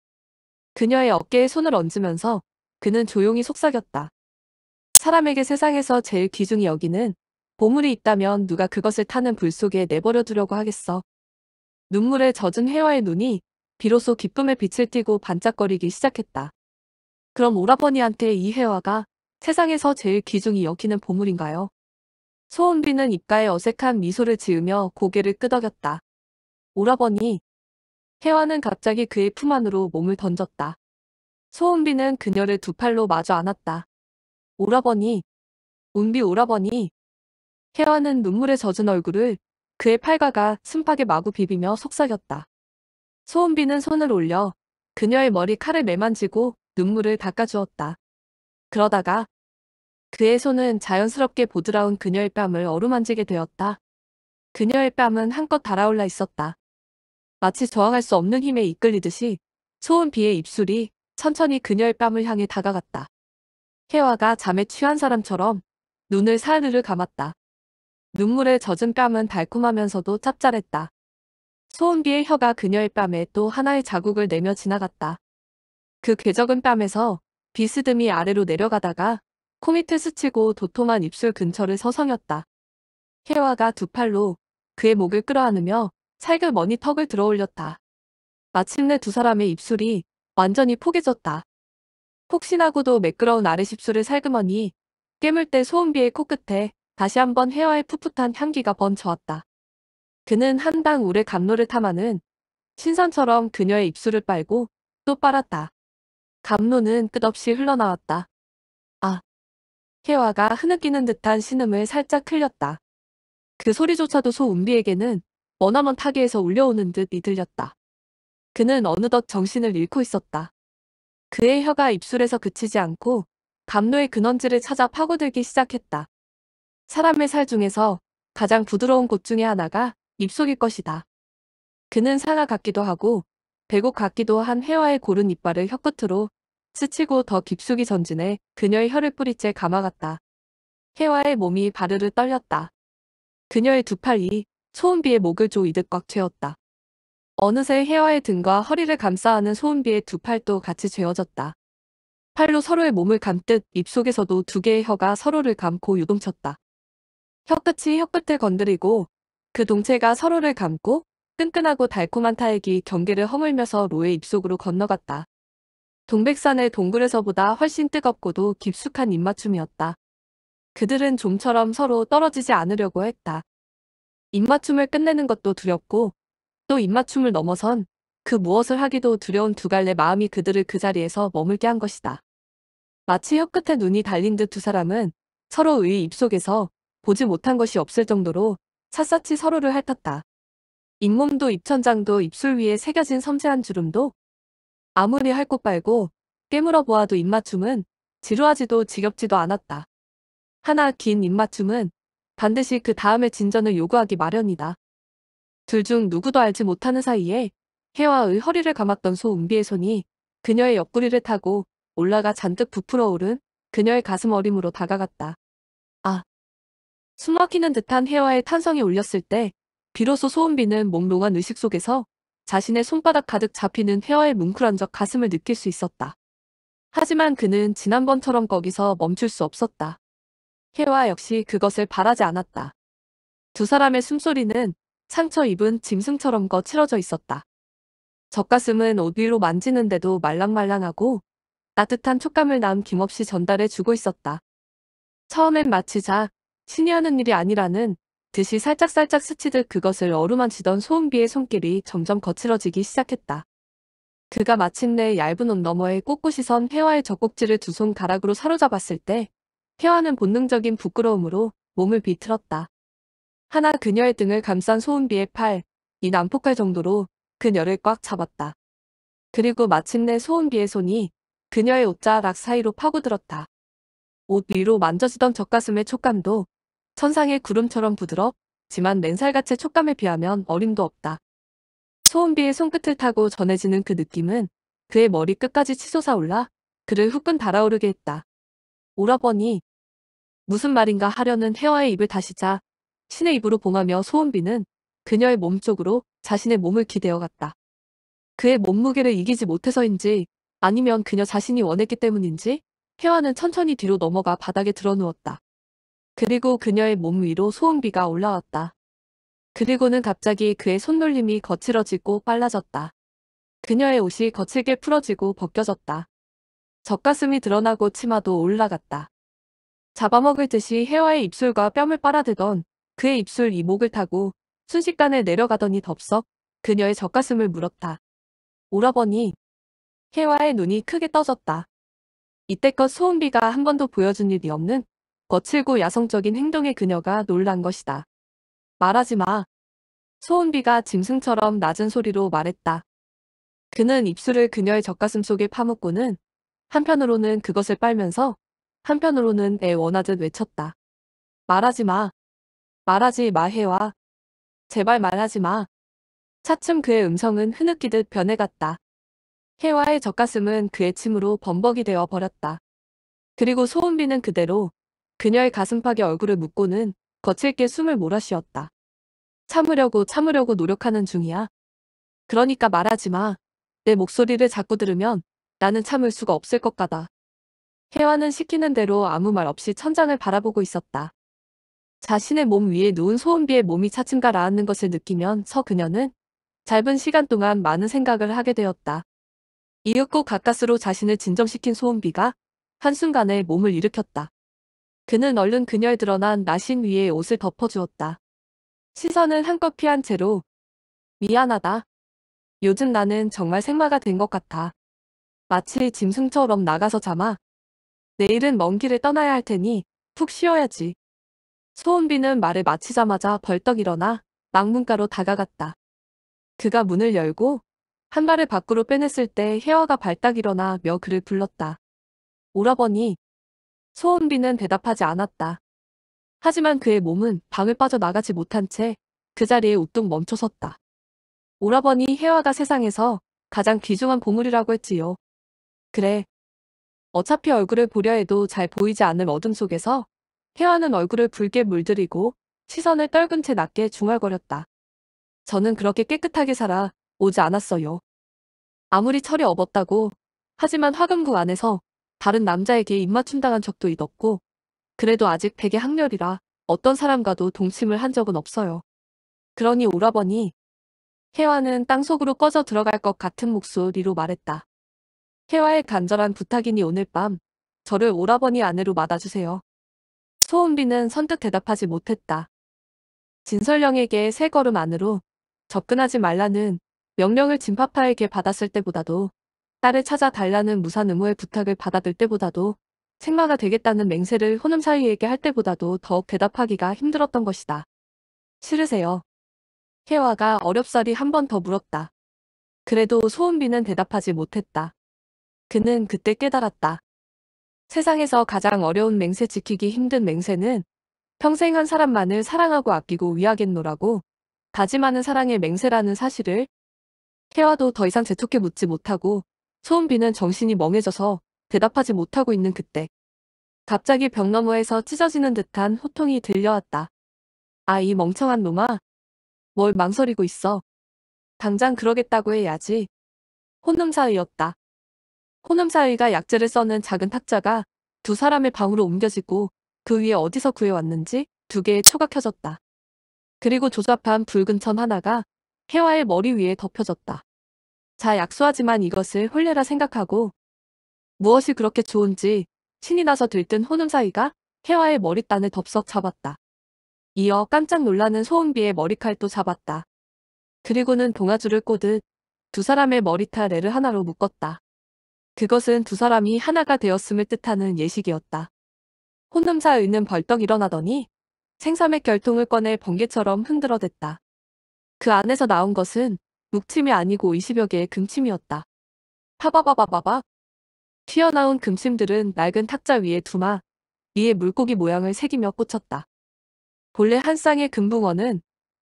그녀의 어깨에 손을 얹으면서 그는 조용히 속삭였다. 사람에게 세상에서 제일 귀중히 여기는 보물이 있다면 누가 그것을 타는 불 속에 내버려 두려고 하겠어. 눈물에 젖은 혜화의 눈이 비로소 기쁨의 빛을 띠고 반짝거리기 시작했다. 그럼 오라버니한테 이 혜화가 세상에서 제일 귀중히 여기는 보물인가요? 소은비는 입가에 어색한 미소를 지으며 고개를 끄덕였다. 오라버니. 혜화는 갑자기 그의 품 안으로 몸을 던졌다. 소은비는 그녀를 두 팔로 마주 안았다. 오라버니. 운비 오라버니. 혜화는 눈물에 젖은 얼굴을 그의 팔가가 숨팍에 마구 비비며 속삭였다. 소은비는 손을 올려 그녀의 머리 칼을 매만지고 눈물을 닦아주었다. 그러다가 그의 손은 자연스럽게 보드라운 그녀의 뺨을 어루만지게 되었다. 그녀의 뺨은 한껏 달아올라 있었다. 마치 저항할 수 없는 힘에 이끌리듯이 소은 비의 입술이 천천히 그녀의 뺨을 향해 다가갔다. 혜화가 잠에 취한 사람처럼 눈을 사르르 감았다. 눈물에 젖은 뺨은 달콤하면서도 짭짤했다. 소은비의 혀가 그녀의 뺨에 또 하나의 자국을 내며 지나갔다. 그 궤적은 뺨에서 비스듬히 아래로 내려가다가 코밑에 스치고 도톰한 입술 근처를 서성였다. 혜화가 두 팔로 그의 목을 끌어안으며 살그머니 턱을 들어올렸다. 마침내 두 사람의 입술이 완전히 포개졌다. 폭신하고도 매끄러운 아랫입술을 살그머니 깨물 때소음비의 코끝에 다시 한번 혜화의 풋풋한 향기가 번져왔다. 그는 한방 우레 감로를 탐하는 신선처럼 그녀의 입술을 빨고 또 빨았다. 감로는 끝없이 흘러나왔다. 케화가 흐느끼는 듯한 신음을 살짝 흘렸다. 그 소리조차도 소운비에게는 머나먼 타계에서 울려오는 듯이 들렸다. 그는 어느덧 정신을 잃고 있었다. 그의 혀가 입술에서 그치지 않고 감로의 근원지를 찾아 파고들기 시작했다. 사람의 살 중에서 가장 부드러운 곳 중에 하나가 입속일 것이다. 그는 상아 같기도 하고 배고 같기도 한해화의 고른 이빨을 혀끝으로 스치고 더 깊숙이 전진해 그녀의 혀를 뿌리째 감아갔다. 혜화의 몸이 바르르 떨렸다. 그녀의 두 팔이 소은비의 목을 조이듯 꽉 채웠다. 어느새 혜화의 등과 허리를 감싸하는 소은비의 두 팔도 같이 죄어졌다. 팔로 서로의 몸을 감듯 입속에서도 두 개의 혀가 서로를 감고 요동쳤다. 혀끝이 혀끝을 건드리고 그 동체가 서로를 감고 끈끈하고 달콤한 타액이 경계를 허물면서 로의 입속으로 건너갔다. 동백산의 동굴에서보다 훨씬 뜨겁고도 깊숙한 입맞춤이었다. 그들은 좀처럼 서로 떨어지지 않으려고 했다. 입맞춤을 끝내는 것도 두렵고 또 입맞춤을 넘어선 그 무엇을 하기도 두려운 두 갈래 마음이 그들을 그 자리에서 머물게 한 것이다. 마치 혀끝에 눈이 달린 듯 두 사람은 서로의 입속에서 보지 못한 것이 없을 정도로 샅샅이 서로를 핥았다. 잇몸도 입천장도 입술 위에 새겨진 섬세한 주름도 아무리 할것 말고 깨물어 보아도 입맞춤은 지루하지도 지겹지도 않았다. 하나 긴 입맞춤은 반드시 그 다음의 진전을 요구하기 마련이다. 둘 중 누구도 알지 못하는 사이에 혜화의 허리를 감았던 소은비의 손이 그녀의 옆구리를 타고 올라가 잔뜩 부풀어 오른 그녀의 가슴 어림으로 다가갔다. 아! 숨막히는 듯한 혜화의 탄성이 울렸을 때 비로소 소은비는 몽롱한 의식 속에서 자신의 손바닥 가득 잡히는 헤어의 뭉클한적 가슴을 느낄 수 있었다. 하지만 그는 지난번처럼 거기서 멈출 수 없었다. 헤와 역시 그것을 바라지 않았다. 두 사람의 숨소리는 상처 입은 짐승처럼 거칠어져 있었다. 젖가슴은 오디로 만지는데도 말랑말랑하고 따뜻한 촉감을 남김없이 전달해 주고 있었다. 처음엔 마치 자, 신이 하는 일이 아니라는 듯이 살짝살짝 스치듯 그것을 어루만지던 소은비의 손길이 점점 거칠어지기 시작했다. 그가 마침내 얇은 옷 너머에 꼿꼿이 선 혜화의 젖꼭지를 두 손 가락으로 사로잡았을 때 혜화는 본능적인 부끄러움으로 몸을 비틀었다. 하나 그녀의 등을 감싼 소은비의 팔, 이 난폭할 정도로 그녀를 꽉 잡았다. 그리고 마침내 소은비의 손이 그녀의 옷자락 사이로 파고들었다. 옷 위로 만져지던 젖가슴의 촉감도 천상의 구름처럼 부드럽지만 맨살같이 촉감에 비하면 어림도 없다. 소음비의 손끝을 타고 전해지는 그 느낌은 그의 머리끝까지 치솟아올라 그를 후끈 달아오르게 했다. 오라버니 무슨 말인가 하려는 혜화의 입을 다시자 신의 입으로 봉하며 소은비는 그녀의 몸 쪽으로 자신의 몸을 기대어 갔다. 그의 몸무게를 이기지 못해서인지 아니면 그녀 자신이 원했기 때문인지 혜화는 천천히 뒤로 넘어가 바닥에 드러누웠다. 그리고 그녀의 몸 위로 소음비가 올라왔다. 그리고는 갑자기 그의 손놀림이 거칠어지고 빨라졌다. 그녀의 옷이 거칠게 풀어지고 벗겨졌다. 젖가슴이 드러나고 치마도 올라갔다. 잡아먹을 듯이 혜화의 입술과 뺨을 빨아들던 그의 입술 이목을 타고 순식간에 내려가더니 덥석 그녀의 젖가슴을 물었다. 오라버니. 혜화의 눈이 크게 떠졌다. 이때껏 소음비가한 번도 보여준 일이 없는 거칠고 야성적인 행동에 그녀가 놀란 것이다. 말하지 마. 소은비가 짐승처럼 낮은 소리로 말했다. 그는 입술을 그녀의 젖가슴 속에 파묻고는 한편으로는 그것을 빨면서 한편으로는 애 원하듯 외쳤다. 말하지 마. 말하지 마해와. 제발 말하지 마. 차츰 그의 음성은 흐느끼듯 변해갔다. 해와의 젖가슴은 그의 침으로 범벅이 되어 버렸다. 그리고 소은비는 그대로 그녀의 가슴팍에 얼굴을 묻고는 거칠게 숨을 몰아쉬었다. 참으려고 참으려고 노력하는 중이야. 그러니까 말하지 마. 내 목소리를 자꾸 들으면 나는 참을 수가 없을 것 같다. 혜화는 시키는 대로 아무 말 없이 천장을 바라보고 있었다. 자신의 몸 위에 누운 소은비의 몸이 차츰 가라앉는 것을 느끼면서 그녀는 짧은 시간 동안 많은 생각을 하게 되었다. 이윽고 가까스로 자신을 진정시킨 소은비가 한순간에 몸을 일으켰다. 그는 얼른 그녀의 드러난 나신 위에 옷을 덮어주었다. 시선을 한껏 피한 채로 미안하다. 요즘 나는 정말 생마가 된 것 같아. 마치 짐승처럼 나가서 잠아. 내일은 먼 길을 떠나야 할 테니 푹 쉬어야지. 소은비는 말을 마치자마자 벌떡 일어나 막문가로 다가갔다. 그가 문을 열고 한 발을 밖으로 빼냈을 때 혜화가 발딱 일어나 며 그를 불렀다. 오라버니, 소은비는 대답하지 않았다. 하지만 그의 몸은 방을 빠져나가지 못한 채 그 자리에 우뚝 멈춰섰다. 오라버니 혜화가 세상에서 가장 귀중한 보물이라고 했지요. 그래. 어차피 얼굴을 보려 해도 잘 보이지 않을 어둠 속에서 혜화는 얼굴을 붉게 물들이고 시선을 떨근채 낮게 중얼거렸다. 저는 그렇게 깨끗하게 살아 오지 않았어요. 아무리 철이 업었다고 하지만 화금구 안에서 다른 남자에게 입맞춤당한 적도 있었고 그래도 아직 백의 학렬이라 어떤 사람과도 동침을 한 적은 없어요. 그러니 오라버니 혜화는 땅속으로 꺼져 들어갈 것 같은 목소리로 말했다. 혜화의 간절한 부탁이니 오늘 밤 저를 오라버니 안으로 맞아주세요. 소은비는 선뜻 대답하지 못했다. 진설령에게 세 걸음 안으로 접근하지 말라는 명령을 진파파에게 받았을 때보다도 딸을 찾아 달라는 무산 의무의 부탁을 받아들 때보다도 생마가 되겠다는 맹세를 호남사위에게 할 때보다도 더욱 대답하기가 힘들었던 것이다. 싫으세요. 혜화가 어렵사리 한 번 더 물었다. 그래도 소은비는 대답하지 못했다. 그는 그때 깨달았다. 세상에서 가장 어려운 맹세 지키기 힘든 맹세는 평생 한 사람만을 사랑하고 아끼고 위하겠노라고 다짐하는 사랑의 맹세라는 사실을 혜화도 더 이상 재촉해 묻지 못하고 소은비는 정신이 멍해져서 대답하지 못하고 있는 그때 갑자기 벽 너머에서 찢어지는 듯한 호통이 들려왔다. 아 이 멍청한 놈아. 뭘 망설이고 있어. 당장 그러겠다고 해야지. 혼음사의였다혼음사의가 약재를 써는 작은 탁자가 두 사람의 방으로 옮겨지고 그 위에 어디서 구해왔는지 두 개의 초가 켜졌다. 그리고 조잡한 붉은 천 하나가 해와의 머리 위에 덮여졌다. 자 약소하지만 이것을 홀레라 생각하고 무엇이 그렇게 좋은지 신이 나서 들뜬 혼음 사이가 혜화의 머리단을 덥석 잡았다. 이어 깜짝 놀라는 소음비의 머리칼도 잡았다. 그리고는 동아줄을 꼬듯 두 사람의 머리털레를 하나로 묶었다. 그것은 두 사람이 하나가 되었음을 뜻하는 예식이었다. 혼음사 의는 벌떡 일어나더니 생삼의 결통을 꺼내 번개처럼 흔들어댔다. 그 안에서 나온 것은 묵침이 아니고 20여 개의 금침이었다. 파바바바바바 튀어나온 금침들은 낡은 탁자 위에 두마 위에 물고기 모양을 새기며 꽂혔다. 본래 한 쌍의 금붕어는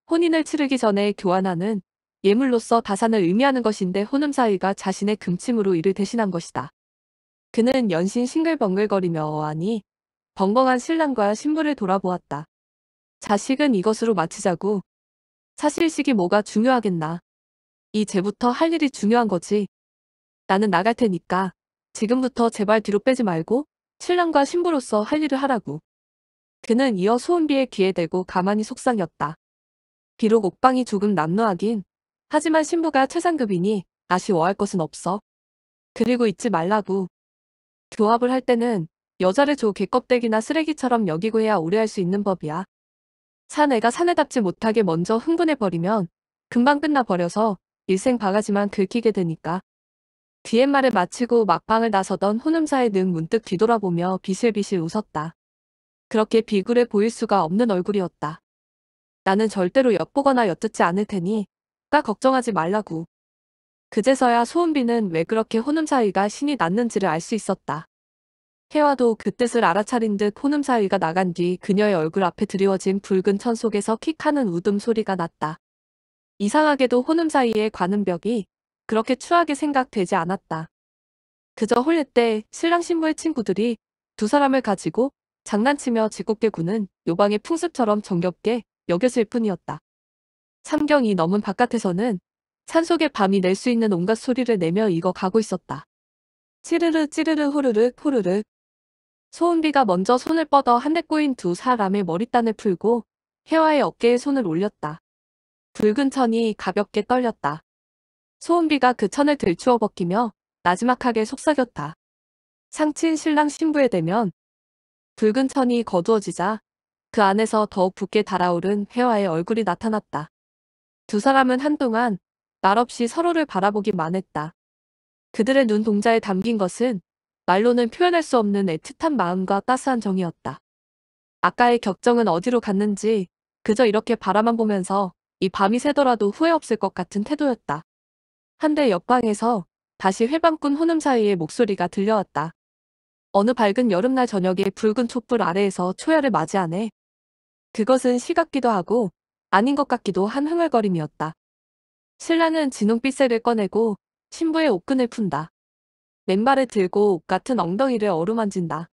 혼인을 치르기 전에 교환하는 예물로서 다산을 의미하는 것인데 혼음사위가 자신의 금침으로 이를 대신한 것이다. 그는 연신 싱글벙글거리며 어하니 벙벙한 신랑과 신부를 돌아보았다. 자식은 이것으로 마치자고. 사실식이 뭐가 중요하겠나. 이제부터 할 일이 중요한 거지. 나는 나갈 테니까 지금부터 제발 뒤로 빼지 말고 신랑과 신부로서 할 일을 하라고. 그는 이어 소은비의 귀에 대고 가만히 속삭였다. 비록 옥방이 조금 남노하긴 하지만 신부가 최상급이니 아쉬워할 것은 없어. 그리고 잊지 말라고. 교합을 할 때는 여자를 조 개껍데기나 쓰레기처럼 여기고 해야 오래 할 수 있는 법이야. 사내가 사내답지 못하게 먼저 흥분해버리면 금방 끝나버려서 일생 바가지만 긁히게 되니까. 뒤의 말을 마치고 막방을 나서던 혼음사의 능 문득 뒤돌아보며 비실비실 웃었다. 그렇게 비굴해 보일 수가 없는 얼굴이었다. 나는 절대로 엿보거나 엿듣지 않을 테니 까 걱정하지 말라고. 그제서야 소은비는 왜 그렇게 혼음사위가 신이 났는지를 알 수 있었다. 혜화도 그 뜻을 알아차린 듯 혼음사위가 나간 뒤 그녀의 얼굴 앞에 드리워진 붉은 천 속에서 킥하는 우둠소리가 났다. 이상하게도 혼음 사이의 관음벽이 그렇게 추하게 생각되지 않았다. 그저 홀릴때 신랑 신부의 친구들이 두 사람을 가지고 장난치며 짓궂게 구는 요방의 풍습처럼 정겹게 여겼을 뿐이었다. 참경이 넘은 바깥에서는 산속의 밤이 낼 수 있는 온갖 소리를 내며 익어 가고 있었다. 찌르르 찌르르 후르륵 후르륵 소은비가 먼저 손을 뻗어 한대 꼬인 두 사람의 머리단을 풀고 혜화의 어깨에 손을 올렸다. 붉은 천이 가볍게 떨렸다. 소은비가 그 천을 들추어 벗기며 나지막하게 속삭였다. 상친 신랑 신부에 대면 붉은 천이 거두어지자 그 안에서 더욱 붓게 달아오른 회화의 얼굴이 나타났다. 두 사람은 한동안 말없이 서로를 바라보기만 했다. 그들의 눈 동자에 담긴 것은 말로는 표현할 수 없는 애틋한 마음과 따스한 정이었다. 아까의 격정은 어디로 갔는지 그저 이렇게 바라만 보면서 이 밤이 새더라도 후회 없을 것 같은 태도였다. 한데 옆방에서 다시 회방꾼 호음 사이에 목소리가 들려왔다. 어느 밝은 여름날 저녁에 붉은 촛불 아래에서 초야를 맞이하네. 그것은 시 같기도 하고 아닌 것 같기도 한 흥얼거림이었다. 신라는 진홍빛새를 꺼내고 신부의 옷끈을 푼다. 맨발을 들고 옷 같은 엉덩이를 어루만진다.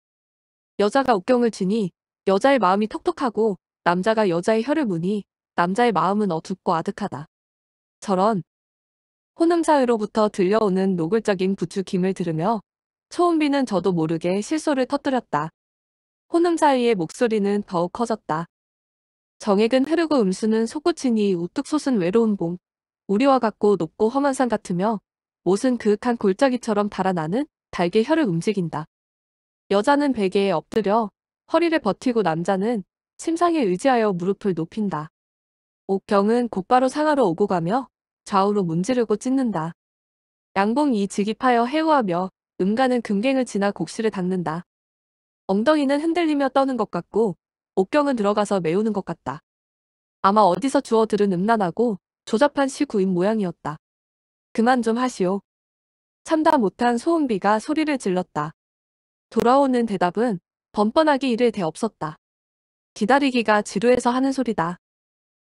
여자가 옷경을 치니 여자의 마음이 톡톡하고 남자가 여자의 혀를 무니 남자의 마음은 어둡고 아득하다. 저런 혼음 사이로부터 들려오는 노골적인 부추김을 들으며 초은비는 저도 모르게 실소를 터뜨렸다. 혼음 사이의 목소리는 더욱 커졌다. 정액은 흐르고 음수는 솟구치니 우뚝 솟은 외로운 봉. 우리와 같고 높고 험한 산 같으며 못은 그윽한 골짜기처럼 달아나는 달게 혀를 움직인다. 여자는 베개에 엎드려 허리를 버티고 남자는 침상에 의지하여 무릎을 높인다. 옥경은 곧바로 상하로 오고 가며 좌우로 문지르고 찢는다. 양봉이 직입하여 해우하며 음가는 금갱을 지나 곡실을 닦는다. 엉덩이는 흔들리며 떠는 것 같고 옥경은 들어가서 메우는 것 같다. 아마 어디서 주워 들은 음란하고 조잡한 시구인 모양이었다. 그만 좀 하시오. 참다 못한 소음비가 소리를 질렀다. 돌아오는 대답은 번번하게 이를 대없었다. 기다리기가 지루해서 하는 소리다.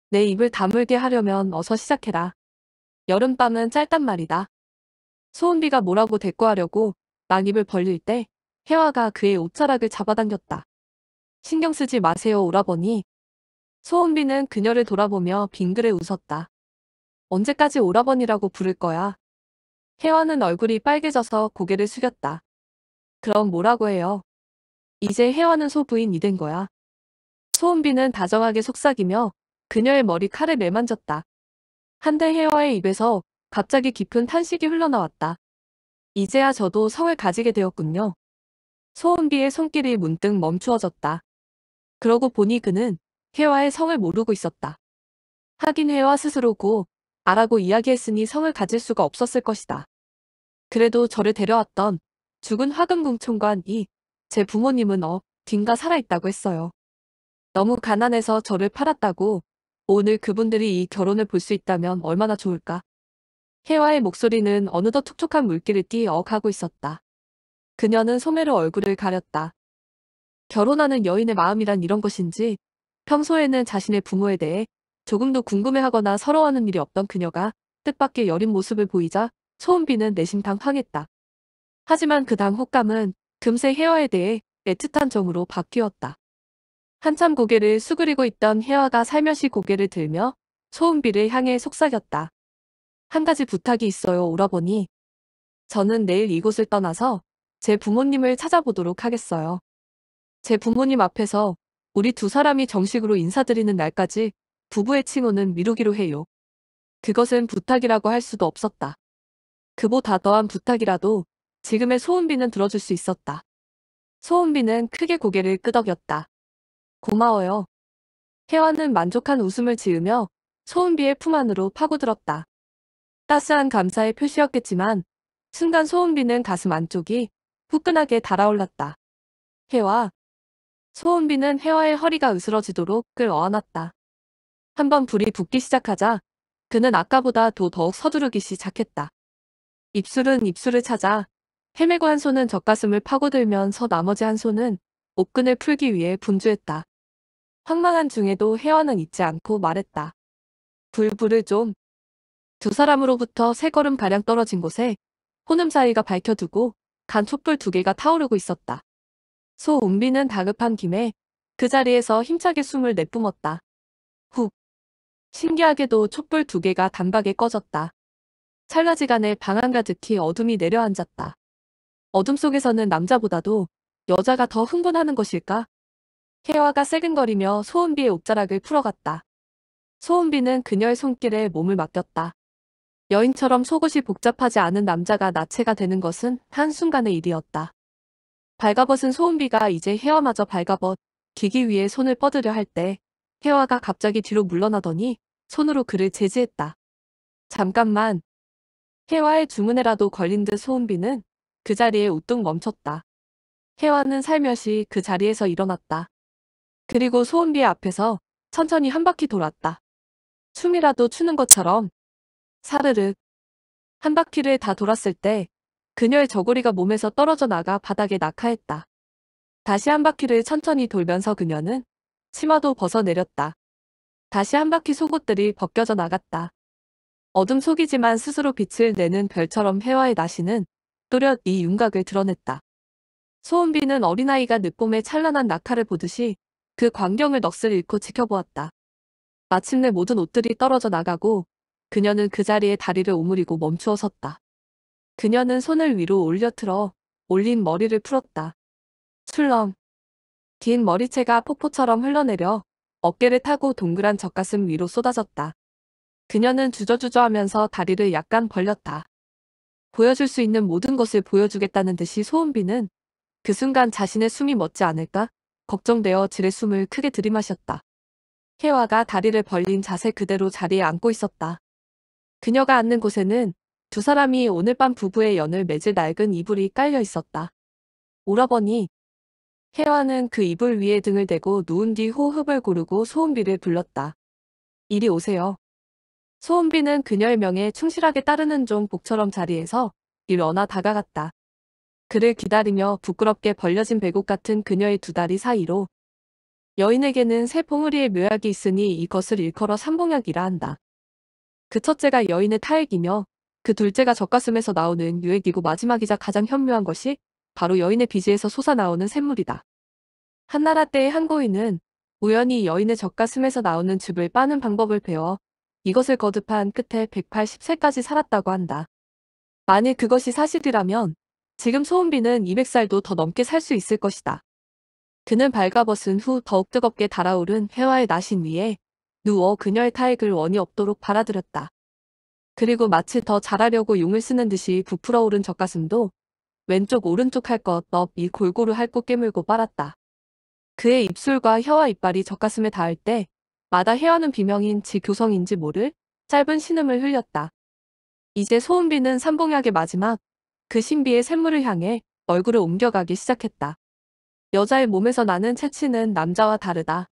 내 입을 다물게 하려면 어서 시작해라. 여름밤은 짧단 말이다. 소은비가 뭐라고 대꾸하려고 막입을 벌릴 때 혜화가 그의 옷자락을 잡아당겼다. 신경 쓰지 마세요 오라버니. 소은비는 그녀를 돌아보며 빙그레 웃었다. 언제까지 오라버니라고 부를 거야. 혜화는 얼굴이 빨개져서 고개를 숙였다. 그럼 뭐라고 해요? 이제 혜화는 소부인이 된 거야. 소은비는 다정하게 속삭이며 그녀의 머리칼을 매만졌다. 한델 헤어의 입에서 갑자기 깊은 탄식이 흘러나왔다. 이제야 저도 성을 가지게 되었군요. 소은비의 손길이 문득 멈추어졌다. 그러고 보니 그는 혜화의 성을 모르고 있었다. 하긴 혜화 스스로고 아라고 이야기했으니 성을 가질 수가 없었을 것이다. 그래도 저를 데려왔던 죽은 화금궁총관이 제 부모님은 어, 딘가 살아있다고 했어요. 너무 가난해서 저를 팔았다고 오늘 그분들이 이 결혼을 볼 수 있다면 얼마나 좋을까. 혜화의 목소리는 어느덧 촉촉한 물기를 띠어가고 있었다. 그녀는 소매로 얼굴을 가렸다. 결혼하는 여인의 마음이란 이런 것인지 평소에는 자신의 부모에 대해 조금도 궁금해하거나 서러워하는 일이 없던 그녀가 뜻밖의 여린 모습을 보이자 소은비는 내심 당황했다. 하지만 그당 호감은 금세 혜화에 대해 애틋한 정으로 바뀌었다. 한참 고개를 수그리고 있던 혜화가 살며시 고개를 들며 소은비를 향해 속삭였다. 한 가지 부탁이 있어요, 오어보니 저는 내일 이곳을 떠나서 제 부모님을 찾아보도록 하겠어요. 제 부모님 앞에서 우리 두 사람이 정식으로 인사드리는 날까지 부부의 칭호는 미루기로 해요. 그것은 부탁이라고 할 수도 없었다. 그보다 더한 부탁이라도 지금의 소은비는 들어줄 수 있었다. 소은비는 크게 고개를 끄덕였다. 고마워요. 혜화는 만족한 웃음을 지으며 소은비의 품 안으로 파고들었다. 따스한 감사의 표시였겠지만 순간 소은비는 가슴 안쪽이 후끈하게 달아올랐다. 혜화. 소은비는 혜화의 허리가 으스러지도록 끌 어안았다. 한번 불이 붙기 시작하자 그는 아까보다 더 더욱 서두르기 시작했다. 입술은 입술을 찾아 헤매고 한 손은 젖가슴을 파고들면서 나머지 한 손은 옥근을 풀기 위해 분주했다. 황망한 중에도 혜화는 잊지 않고 말했다. 불불을 좀. 두 사람으로부터 세 걸음 가량 떨어진 곳에 혼음 사이가 밝혀두고 간 촛불 두 개가 타오르고 있었다. 소운비는 다급한 김에 그 자리에서 힘차게 숨을 내뿜었다. 훅. 신기하게도 촛불 두 개가 단박에 꺼졌다. 찰나지간에 방안가득히 어둠이 내려앉았다. 어둠 속에서는 남자보다도 여자가 더 흥분하는 것일까? 혜화가 세근거리며 소은비의 옷자락을 풀어갔다. 소은비는 그녀의 손길에 몸을 맡겼다. 여인처럼 속옷이 복잡하지 않은 남자가 나체가 되는 것은 한순간의 일이었다. 발가벗은 소은비가 이제 혜화마저 발가벗 기기 위해 손을 뻗으려 할 때 혜화가 갑자기 뒤로 물러나더니 손으로 그를 제지했다. 잠깐만. 혜화의 주문에라도 걸린 듯 소은비는 그 자리에 우뚝 멈췄다. 혜화는 살며시 그 자리에서 일어났다. 그리고 소은비의 앞에서 천천히 한 바퀴 돌았다. 춤이라도 추는 것처럼 사르륵한 바퀴를 다 돌았을 때 그녀의 저고리가 몸에서 떨어져 나가 바닥에 낙하했다. 다시 한 바퀴를 천천히 돌면서 그녀는 치마도 벗어내렸다. 다시 한 바퀴 속옷들이 벗겨져 나갔다. 어둠 속이지만 스스로 빛을 내는 별처럼 혜화의 나시는 또렷 이 윤곽을 드러냈다. 소은비는 어린아이가 늦봄에 찬란한 낙하를 보듯이 그 광경을 넋을 잃고 지켜보았다. 마침내 모든 옷들이 떨어져 나가고 그녀는 그 자리에 다리를 오므리고 멈추어 섰다. 그녀는 손을 위로 올려 틀어 올린 머리를 풀었다. 출렁. 긴 머리채가 폭포처럼 흘러내려 어깨를 타고 동그란 젖가슴 위로 쏟아졌다. 그녀는 주저주저 하면서 다리를 약간 벌렸다. 보여줄 수 있는 모든 것을 보여주겠다는 듯이 소은비는 그 순간 자신의 숨이 멎지 않을까 걱정되어 지레 숨을 크게 들이마셨다. 혜화가 다리를 벌린 자세 그대로 자리에 앉고 있었다. 그녀가 앉는 곳에는 두 사람이 오늘 밤 부부의 연을 맺을 낡은 이불이 깔려 있었다. 오라버니. 혜화는 그 이불 위에 등을 대고 누운 뒤 호흡을 고르고 소은비를 불렀다. 이리 오세요. 소은비는 그녀의 명에 충실하게 따르는 종 복처럼 자리에서 일어나 다가갔다. 그를 기다리며 부끄럽게 벌려진 배곡 같은 그녀의 두 다리 사이로 여인에게는 세 봉우리의 묘약이 있으니 이것을 일컬어 삼봉약이라 한다. 그 첫째가 여인의 타액이며 그 둘째가 젖가슴에서 나오는 유액이고 마지막이자 가장 현묘한 것이 바로 여인의 비지에서 솟아나오는 샘물이다. 한나라 때의 한고인은 우연히 여인의 젖가슴에서 나오는 즙을 빠는 방법을 배워 이것을 거듭한 끝에 180세까지 살았다고 한다. 만일 그것이 사실이라면 지금 소은비는 200살도 더 넘게 살 수 있을 것이다. 그는 발가벗은 후 더욱 뜨겁게 달아오른 회화의 나신 위에 누워 그녀의 타액을 원이 없도록 발아들였다. 그리고 마치 더 잘하려고 용을 쓰는 듯이 부풀어 오른 젖가슴도 왼쪽 오른쪽 할 것 없이 골고루 핥고 깨물고 빨았다. 그의 입술과 혀와 이빨이 젖가슴에 닿을 때 마다 헤어는 비명인지 교성인지 모를 짧은 신음을 흘렸다. 이제 소은비는 삼봉약의 마지막 그 신비의 샘물을 향해 얼굴을 옮겨가기 시작했다. 여자의 몸에서 나는 채취는 남자와 다르다.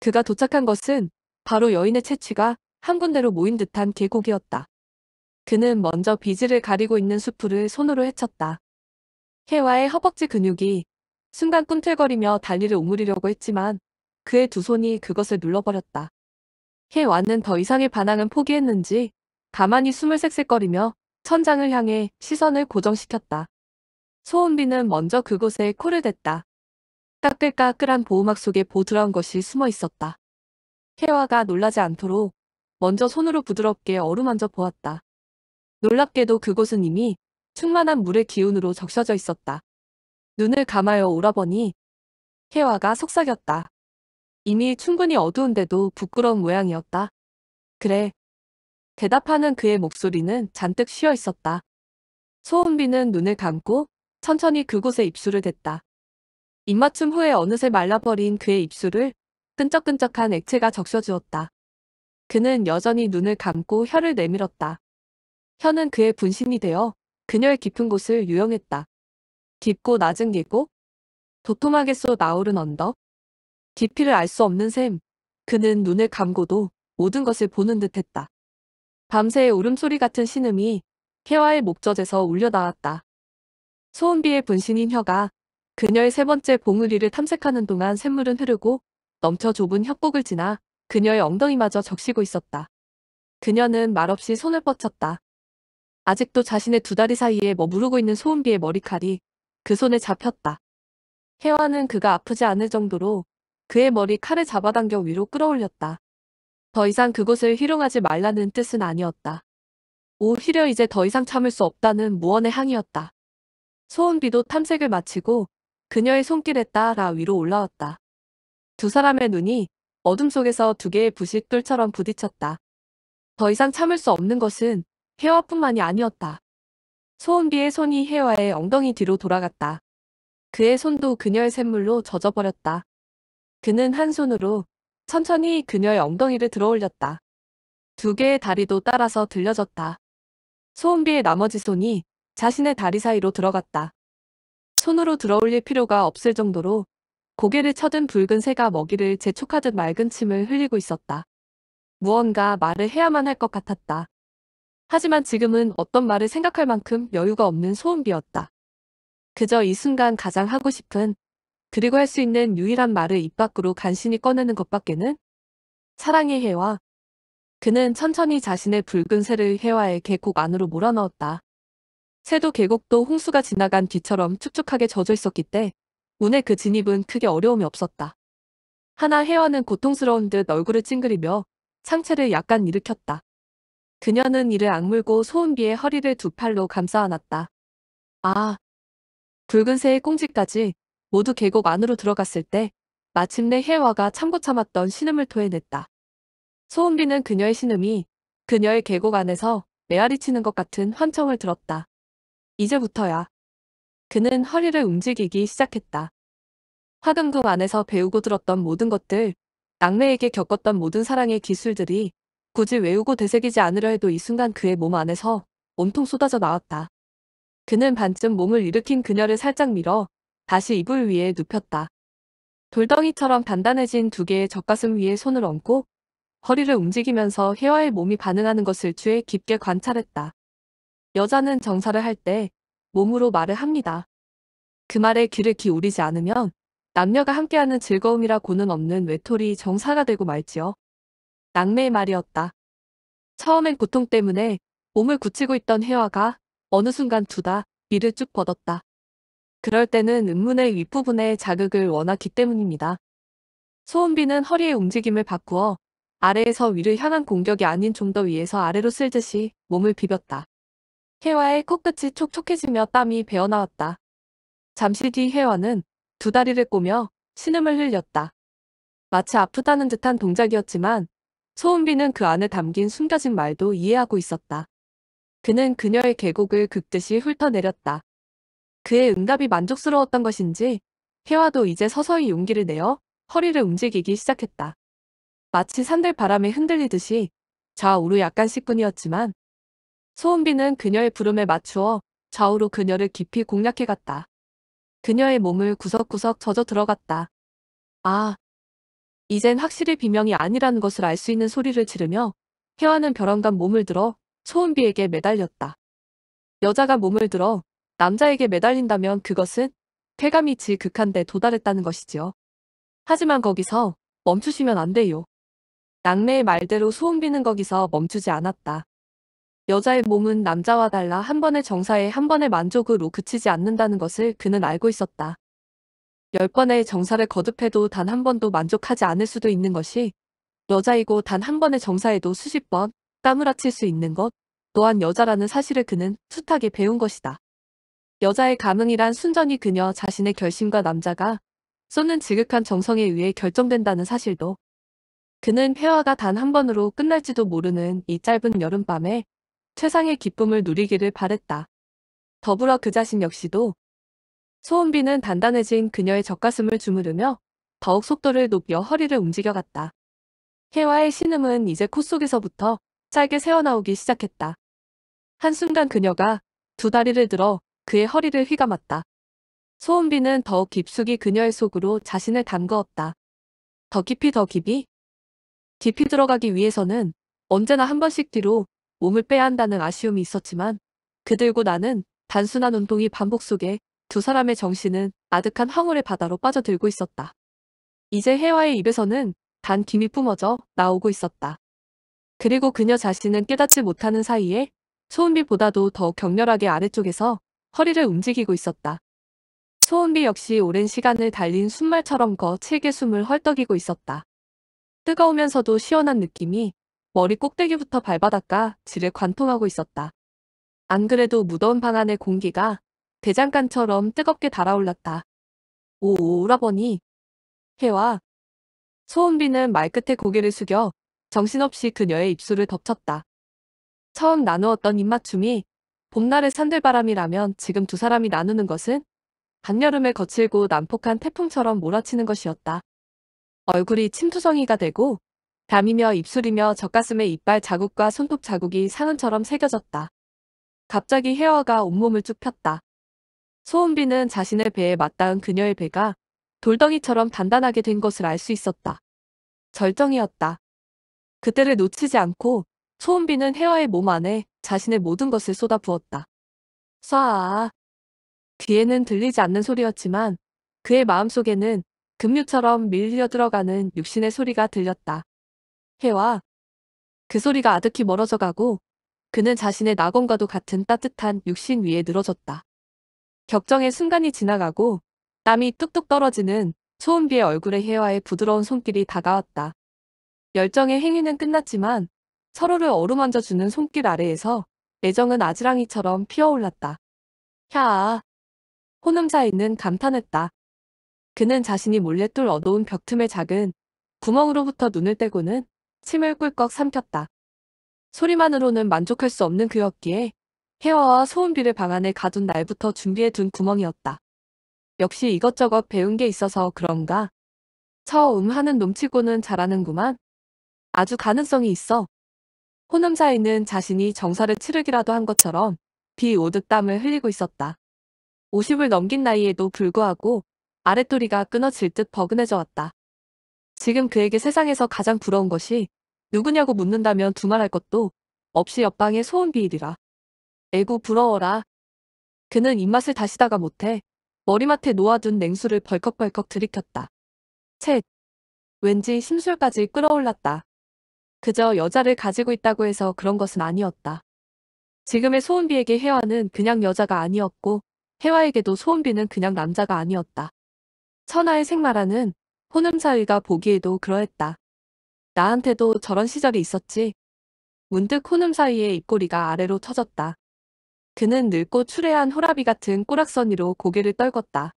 그가 도착한 것은 바로 여인의 채취가 한 군데로 모인 듯한 계곡이었다. 그는 먼저 비즈를 가리고 있는 수풀을 손으로 헤쳤다. 혜와의 허벅지 근육이 순간 꿈틀거리며 달리를 오므리려고 했지만 그의 두 손이 그것을 눌러버렸다. 혜와는더 이상의 반항은 포기했는지 가만히 숨을 색색거리며 천장을 향해 시선을 고정시켰다. 소은비는 먼저 그곳에 코를 댔다. 까끌까끌한 보호막 속에 보드러운 것이 숨어 있었다. 혜화가 놀라지 않도록 먼저 손으로 부드럽게 어루만져 보았다. 놀랍게도 그곳은 이미 충만한 물의 기운으로 적셔져 있었다. 눈을 감하여 오라보니 혜화가 속삭였다. 이미 충분히 어두운데도 부끄러운 모양이었다. 그래, 대답하는 그의 목소리는 잔뜩 쉬어 있었다. 소은비는 눈을 감고 천천히 그곳에 입술을 댔다. 입맞춤 후에 어느새 말라버린 그의 입술을 끈적끈적한 액체가 적셔주었다. 그는 여전히 눈을 감고 혀를 내밀었다. 혀는 그의 분신이 되어 그녀의 깊은 곳을 유영했다. 깊고 낮은 계곡, 도톰하게 쏘나오른 언덕, 깊이를 알 수 없는 셈, 그는 눈을 감고도 모든 것을 보는 듯했다. 밤새 울음소리 같은 신음이 케와의 목젖에서 울려 나왔다. 소은비의 분신인 혀가 그녀의 세 번째 봉우리를 탐색하는 동안 샘물은 흐르고 넘쳐 좁은 협곡을 지나 그녀의 엉덩이마저 적시고 있었다. 그녀는 말없이 손을 뻗쳤다. 아직도 자신의 두 다리 사이에 머무르고 있는 소은비의 머리칼이 그 손에 잡혔다. 혜화는 그가 아프지 않을 정도로 그의 머리 칼을 잡아당겨 위로 끌어올렸다. 더 이상 그곳을 희롱하지 말라는 뜻은 아니었다. 오히려 이제 더 이상 참을 수 없다는 무언의 항이었다. 소은비도 탐색을 마치고 그녀의 손길에 따라 위로 올라왔다. 두 사람의 눈이 어둠 속에서 두 개의 부싯돌처럼 부딪혔다. 더 이상 참을 수 없는 것은 혜화뿐만이 아니었다. 소은비의 손이 혜화의 엉덩이 뒤로 돌아갔다. 그의 손도 그녀의 샘물로 젖어버렸다. 그는 한 손으로 천천히 그녀의 엉덩이를 들어올렸다. 두 개의 다리도 따라서 들려졌다. 소은비의 나머지 손이 자신의 다리 사이로 들어갔다. 손으로 들어올릴 필요가 없을 정도로 고개를 쳐든 붉은 새가 먹이를 재촉하듯 맑은 침을 흘리고 있었다. 무언가 말을 해야만 할 것 같았다. 하지만 지금은 어떤 말을 생각할 만큼 여유가 없는 소은비였다. 그저 이 순간 가장 하고 싶은 그리고 할 수 있는 유일한 말을 입 밖으로 간신히 꺼내는 것밖에는 사랑의 해와 그는 천천히 자신의 붉은 새를 해와의 계곡 안으로 몰아넣었다. 새도 계곡도 홍수가 지나간 뒤처럼 축축하게 젖어 있었기 때 문의 그 진입은 크게 어려움이 없었다. 하나 해와는 고통스러운 듯 얼굴을 찡그리며 상체를 약간 일으켰다. 그녀는 이를 악물고 소음비의 허리를 두 팔로 감싸 안았다. 아, 붉은 새의 꽁지까지 모두 계곡 안으로 들어갔을 때 마침내 혜화가 참고 참았던 신음을 토해냈다. 소은비는 그녀의 신음이 그녀의 계곡 안에서 메아리치는 것 같은 환청을 들었다. 이제부터야. 그는 허리를 움직이기 시작했다. 화금궁 안에서 배우고 들었던 모든 것들, 낙매에게 겪었던 모든 사랑의 기술들이 굳이 외우고 되새기지 않으려 해도 이 순간 그의 몸 안에서 온통 쏟아져 나왔다. 그는 반쯤 몸을 일으킨 그녀를 살짝 밀어 다시 이불 위에 눕혔다. 돌덩이처럼 단단해진 두 개의 젖가슴 위에 손을 얹고 허리를 움직이면서 혜화의 몸이 반응하는 것을 주에 깊게 관찰했다. 여자는 정사를 할 때 몸으로 말을 합니다. 그 말에 귀를 기울이지 않으면 남녀가 함께하는 즐거움이라 고는 없는 외톨이 정사가 되고 말지요. 낙매의 말이었다. 처음엔 고통 때문에 몸을 굳히고 있던 혜화가 어느 순간 두다 이를 쭉 뻗었다. 그럴 때는 음문의 윗부분에 자극을 원하기 때문입니다. 소음비는 허리의 움직임을 바꾸어 아래에서 위를 향한 공격이 아닌 좀 더 위에서 아래로 쓸듯이 몸을 비볐다. 혜화의 코끝이 촉촉해지며 땀이 배어나왔다. 잠시 뒤 혜화는 두 다리를 꼬며 신음을 흘렸다. 마치 아프다는 듯한 동작이었지만 소은비는 그 안에 담긴 숨겨진 말도 이해하고 있었다. 그는 그녀의 계곡을 극듯이 훑어내렸다. 그의 응답이 만족스러웠던 것인지 혜화도 이제 서서히 용기를 내어 허리를 움직이기 시작했다. 마치 산들 바람에 흔들리듯이 좌우로 약간씩 뿐이었지만 소은비는 그녀의 부름에 맞추어 좌우로 그녀를 깊이 공략해갔다. 그녀의 몸을 구석구석 젖어 들어갔다. 아, 이젠 확실히 비명이 아니라는 것을 알 수 있는 소리를 지르며 혜화는 벼랑간 몸을 들어 소은비에게 매달렸다. 여자가 몸을 들어 남자에게 매달린다면 그것은 쾌감이 질극한데 도달했다는 것이지요. 하지만 거기서 멈추시면 안 돼요. 낙매의 말대로 소음 비는 거기서 멈추지 않았다. 여자의 몸은 남자와 달라 한 번의 정사에 한 번의 만족으로 그치지 않는다는 것을 그는 알고 있었다. 열 번의 정사를 거듭해도 단 한 번도 만족하지 않을 수도 있는 것이 여자이고 단 한 번의 정사에도 수십 번 까무라칠 수 있는 것 또한 여자라는 사실을 그는 숱하게 배운 것이다. 여자의 감흥이란 순전히 그녀 자신의 결심과 남자가 쏘는 지극한 정성에 의해 결정된다는 사실도 그는 회화가 단 한 번으로 끝날지도 모르는 이 짧은 여름밤에 최상의 기쁨을 누리기를 바랬다. 더불어 그 자신 역시도 소은비는 단단해진 그녀의 젖가슴을 주무르며 더욱 속도를 높여 허리를 움직여갔다. 혜화의 신음은 이제 콧속에서부터 짧게 새어나오기 시작했다. 한순간 그녀가 두 다리를 들어 그의 허리를 휘감았다. 소은비는 더욱 깊숙이 그녀의 속으로 자신을 담그었다. 더 깊이 더 깊이? 깊이 들어가기 위해서는 언제나 한 번씩 뒤로 몸을 빼야 한다는 아쉬움이 있었지만 그들고 나는 단순한 운동이 반복 속에 두 사람의 정신은 아득한 황홀의 바다로 빠져들고 있었다. 이제 혜화의 입에서는 단 김이 뿜어져 나오고 있었다. 그리고 그녀 자신은 깨닫지 못하는 사이에 소은비보다도 더 격렬하게 아래쪽에서 허리를 움직이고 있었다. 소은비 역시 오랜 시간을 달린 순말처럼 거칠게 숨을 헐떡이고 있었다. 뜨거우면서도 시원한 느낌이 머리 꼭대기부터 발바닥과 지를 관통하고 있었다. 안 그래도 무더운 방 안의 공기가 대장간처럼 뜨겁게 달아올랐다. 오, 오라버니. 해와. 소은비는 말끝에 고개를 숙여 정신없이 그녀의 입술을 덮쳤다. 처음 나누었던 입맞춤이 봄날의 산들바람이라면 지금 두 사람이 나누는 것은 한여름에 거칠고 난폭한 태풍처럼 몰아치는 것이었다. 얼굴이 침투성이가 되고 담이며 입술이며 젖가슴에 이빨 자국과 손톱 자국이 상흔처럼 새겨졌다. 갑자기 헤어가 온몸을 쭉 폈다. 소은비는 자신의 배에 맞닿은 그녀의 배가 돌덩이처럼 단단하게 된 것을 알 수 있었다. 절정이었다. 그때를 놓치지 않고 소은비는 혜화의 몸 안에 자신의 모든 것을 쏟아부었다. 쏴아. 뒤에는 들리지 않는 소리였지만 그의 마음속에는 급류처럼 밀려 들어가는 육신의 소리가 들렸다. 혜화. 그 소리가 아득히 멀어져 가고 그는 자신의 낙원과도 같은 따뜻한 육신 위에 늘어졌다. 격정의 순간이 지나가고 땀이 뚝뚝 떨어지는 초은비의 얼굴에 혜화의 부드러운 손길이 다가왔다. 열정의 행위는 끝났지만 서로를 어루만져주는 손길 아래에서 애정은 아지랑이처럼 피어올랐다. 캬아. 혼음자인은 감탄했다. 그는 자신이 몰래 뚫 어놓은 벽틈의 작은 구멍으로부터 눈을 떼고는 침을 꿀꺽 삼켰다. 소리만으로는 만족할 수 없는 그였기에 헤어와 소음비를 방 안에 가둔 날부터 준비해둔 구멍이었다. 역시 이것저것 배운 게 있어서 그런가? 처음 하는 놈치고는 잘하는구만. 아주 가능성이 있어. 호남사에는 자신이 정사를 치르기라도 한 것처럼 비 오듯 땀을 흘리고 있었다. 50을 넘긴 나이에도 불구하고 아랫도리가 끊어질 듯 버근해져 왔다. 지금 그에게 세상에서 가장 부러운 것이 누구냐고 묻는다면 두말할 것도 없이 옆방의 소음비일이라 에구 부러워라. 그는 입맛을 다시다가 못해 머리맡에 놓아둔 냉수를 벌컥벌컥 들이켰다. 쳇! 왠지 심술까지 끌어올랐다. 그저 여자를 가지고 있다고 해서 그런 것은 아니었다. 지금의 소은비에게 혜화는 그냥 여자가 아니었고 혜화에게도 소은비는 그냥 남자가 아니었다. 천하의 생마라는 혼음사위가 보기에도 그러했다. 나한테도 저런 시절이 있었지. 문득 혼음사위의 입꼬리가 아래로 처졌다. 그는 늙고 추레한 호라비 같은 꼬락서니로 고개를 떨궜다.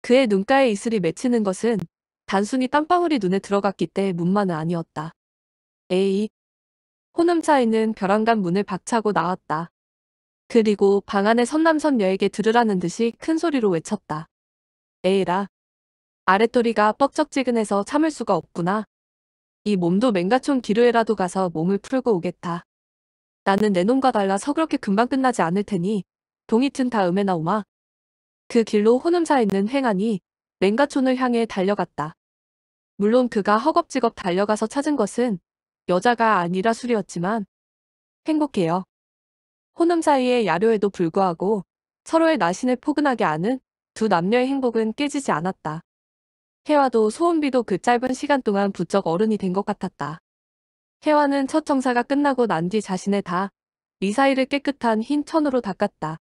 그의 눈가에 이슬이 맺히는 것은 단순히 땀방울이 눈에 들어갔기 때문만은 아니었다. 에이. 호남차에는 벼랑간 문을 박차고 나왔다. 그리고 방안에 선남선녀에게 들으라는 듯이 큰 소리로 외쳤다. 에이라. 아랫도리가 뻑적지근해서 참을 수가 없구나. 이 몸도 맹가촌 기루에라도 가서 몸을 풀고 오겠다. 나는 내 놈과 달라서 그렇게 금방 끝나지 않을 테니 동이튼 다음에 나오마. 그 길로 호남사에 있는 행안이 맹가촌을 향해 달려갔다. 물론 그가 허겁지겁 달려가서 찾은 것은 여자가 아니라 술이었지만 행복해요. 혼음 사이의 야료에도 불구하고 서로의 나신을 포근하게 아는 두 남녀의 행복은 깨지지 않았다. 혜화도 소은비도 그 짧은 시간 동안 부쩍 어른이 된 것 같았다. 혜화는 첫 정사가 끝나고 난 뒤 자신의 다 미사일을 깨끗한 흰 천으로 닦았다.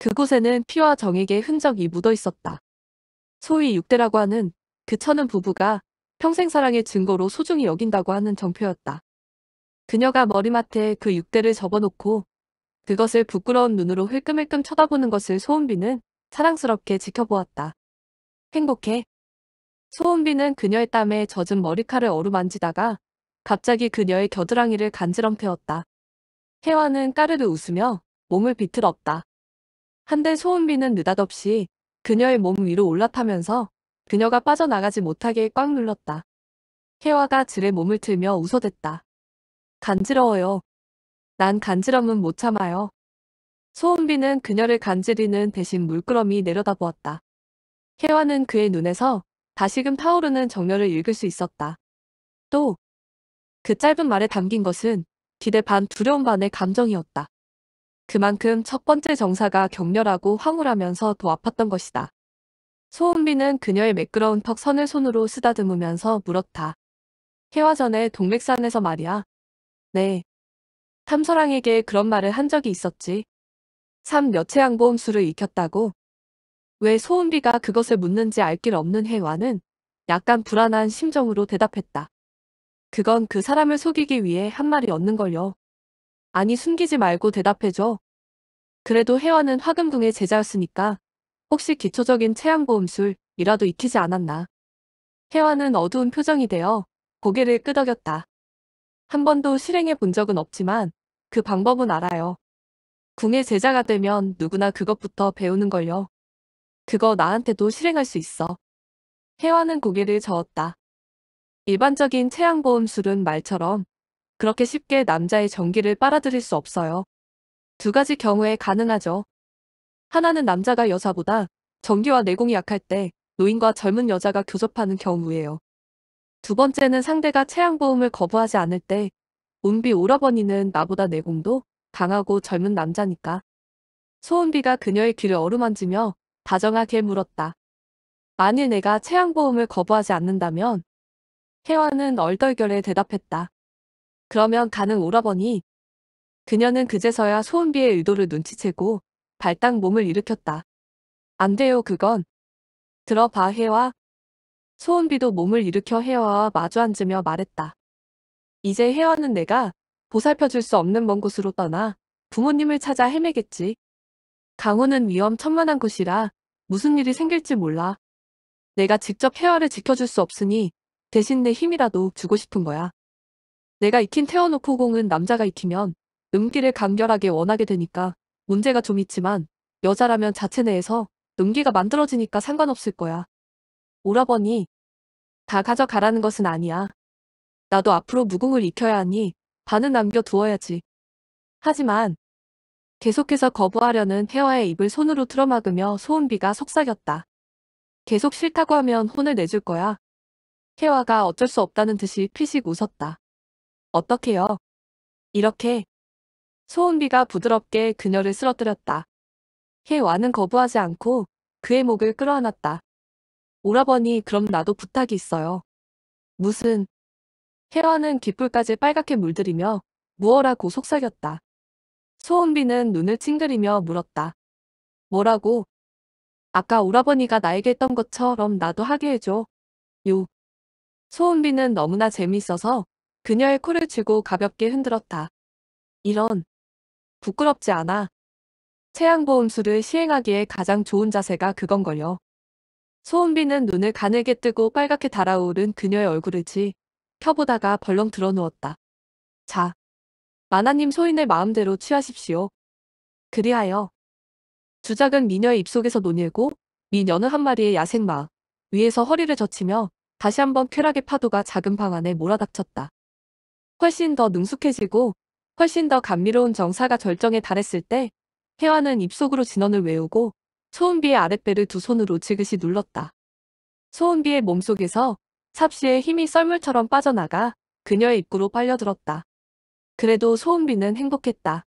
그곳에는 피와 정액의 흔적이 묻어 있었다. 소위 육대라고 하는 그 천은 부부가 평생 사랑의 증거로 소중히 여긴다고 하는 정표였다. 그녀가 머리맡에 그 육대를 접어놓고 그것을 부끄러운 눈으로 흘끔흘끔 쳐다보는 것을 소은비는 사랑스럽게 지켜보았다. 행복해. 소은비는 그녀의 땀에 젖은 머리카락을 어루만지다가 갑자기 그녀의 겨드랑이를 간지럼태웠다. 혜화는 까르르 웃으며 몸을 비틀었다. 한데 소은비는 느닷없이 그녀의 몸 위로 올라타면서 그녀가 빠져나가지 못하게 꽉 눌렀다. 혜화가 질의 몸을 틀며 웃어댔다. 간지러워요. 난 간지럼은 못 참아요. 소은비는 그녀를 간지리는 대신 물끄러미 내려다보았다. 혜화는 그의 눈에서 다시금 타오르는 정열을 읽을 수 있었다. 또, 그 짧은 말에 담긴 것은 기대 반 두려움 반의 감정이었다. 그만큼 첫 번째 정사가 격렬하고 황홀하면서 더 아팠던 것이다. 소은비는 그녀의 매끄러운 턱 선을 손으로 쓰다듬으면서 물었다. 해화 전에 동맥산에서 말이야. 네. 탐서랑에게 그런 말을 한 적이 있었지. 삼 여체양보험수를 익혔다고? 왜 소은비가 그것을 묻는지 알 길 없는 해와는 약간 불안한 심정으로 대답했다. 그건 그 사람을 속이기 위해 한 말이 얻는걸요. 아니 숨기지 말고 대답해줘. 그래도 혜화는 화금궁의 제자였으니까 혹시 기초적인 체양보험술이라도 익히지 않았나. 혜화는 어두운 표정이 되어 고개를 끄덕였다. 한 번도 실행해 본 적은 없지만 그 방법은 알아요. 궁의 제자가 되면 누구나 그것부터 배우는 걸요. 그거 나한테도 실행할 수 있어. 혜화는 고개를 저었다. 일반적인 체양보험술은 말처럼 그렇게 쉽게 남자의 전기를 빨아들일 수 없어요. 두 가지 경우에 가능하죠. 하나는 남자가 여자보다 전기와 내공이 약할 때 노인과 젊은 여자가 교섭하는 경우예요. 두 번째는 상대가 체양보험을 거부하지 않을 때온비 오라버니는 나보다 내공도 강하고 젊은 남자니까. 소은비가 그녀의 귀를 어루만지며 다정하게 물었다. 만일 내가 체양보험을 거부하지 않는다면 혜화는 얼떨결에 대답했다. 그러면 가는 오라버니. 그녀는 그제서야 소은비의 의도를 눈치채고 발딱 몸을 일으켰다. 안 돼요 그건. 들어봐 혜화 소은비도 몸을 일으켜 혜화와 마주 앉으며 말했다. 이제 혜화는 내가 보살펴줄 수 없는 먼 곳으로 떠나 부모님을 찾아 헤매겠지. 강호는 위험천만한 곳이라 무슨 일이 생길지 몰라. 내가 직접 혜화를 지켜줄 수 없으니 대신 내 힘이라도 주고 싶은 거야. 내가 익힌 태어놓고 공은 남자가 익히면 음기를 간결하게 원하게 되니까 문제가 좀 있지만 여자라면 자체 내에서 음기가 만들어지니까 상관없을 거야. 오라버니 다 가져가라는 것은 아니야. 나도 앞으로 무궁을 익혀야 하니 반은 남겨두어야지. 하지만 계속해서 거부하려는 혜화의 입을 손으로 틀어막으며 소은비가 속삭였다. 계속 싫다고 하면 혼을 내줄 거야. 혜화가 어쩔 수 없다는 듯이 피식 웃었다. 어떻게요? 이렇게 소은비가 부드럽게 그녀를 쓰러뜨렸다. 혜와는 거부하지 않고 그의 목을 끌어안았다. 오라버니 그럼 나도 부탁이 있어요. 무슨 혜와는 귓불까지 빨갛게 물들이며 무어라고 속삭였다. 소은비는 눈을 찡그리며 물었다. 뭐라고? 아까 오라버니가 나에게 했던 것처럼 나도 하게 해줘. 요. 소은비는 너무나 재미있어서 그녀의 코를 쥐고 가볍게 흔들었다. 이런. 부끄럽지 않아. 체양보험술을 시행하기에 가장 좋은 자세가 그건걸요. 소은비는 눈을 가늘게 뜨고 빨갛게 달아오른 그녀의 얼굴을 지 켜보다가 벌렁 드러누웠다 자, 마나님 소인을 마음대로 취하십시오. 그리하여 주작은 미녀의 입속에서 논일고 미녀는 한 마리의 야생마 위에서 허리를 젖히며 다시 한번 쾌락의 파도가 작은 방 안에 몰아닥쳤다. 훨씬 더 능숙해지고 훨씬 더 감미로운 정사가 절정에 달했을 때 혜화는 입속으로 진언을 외우고 소은비의 아랫배를 두 손으로 지그시 눌렀다. 소은비의 몸속에서 찹시의 힘이 썰물처럼 빠져나가 그녀의 입구로 빨려들었다. 그래도 소은비는 행복했다.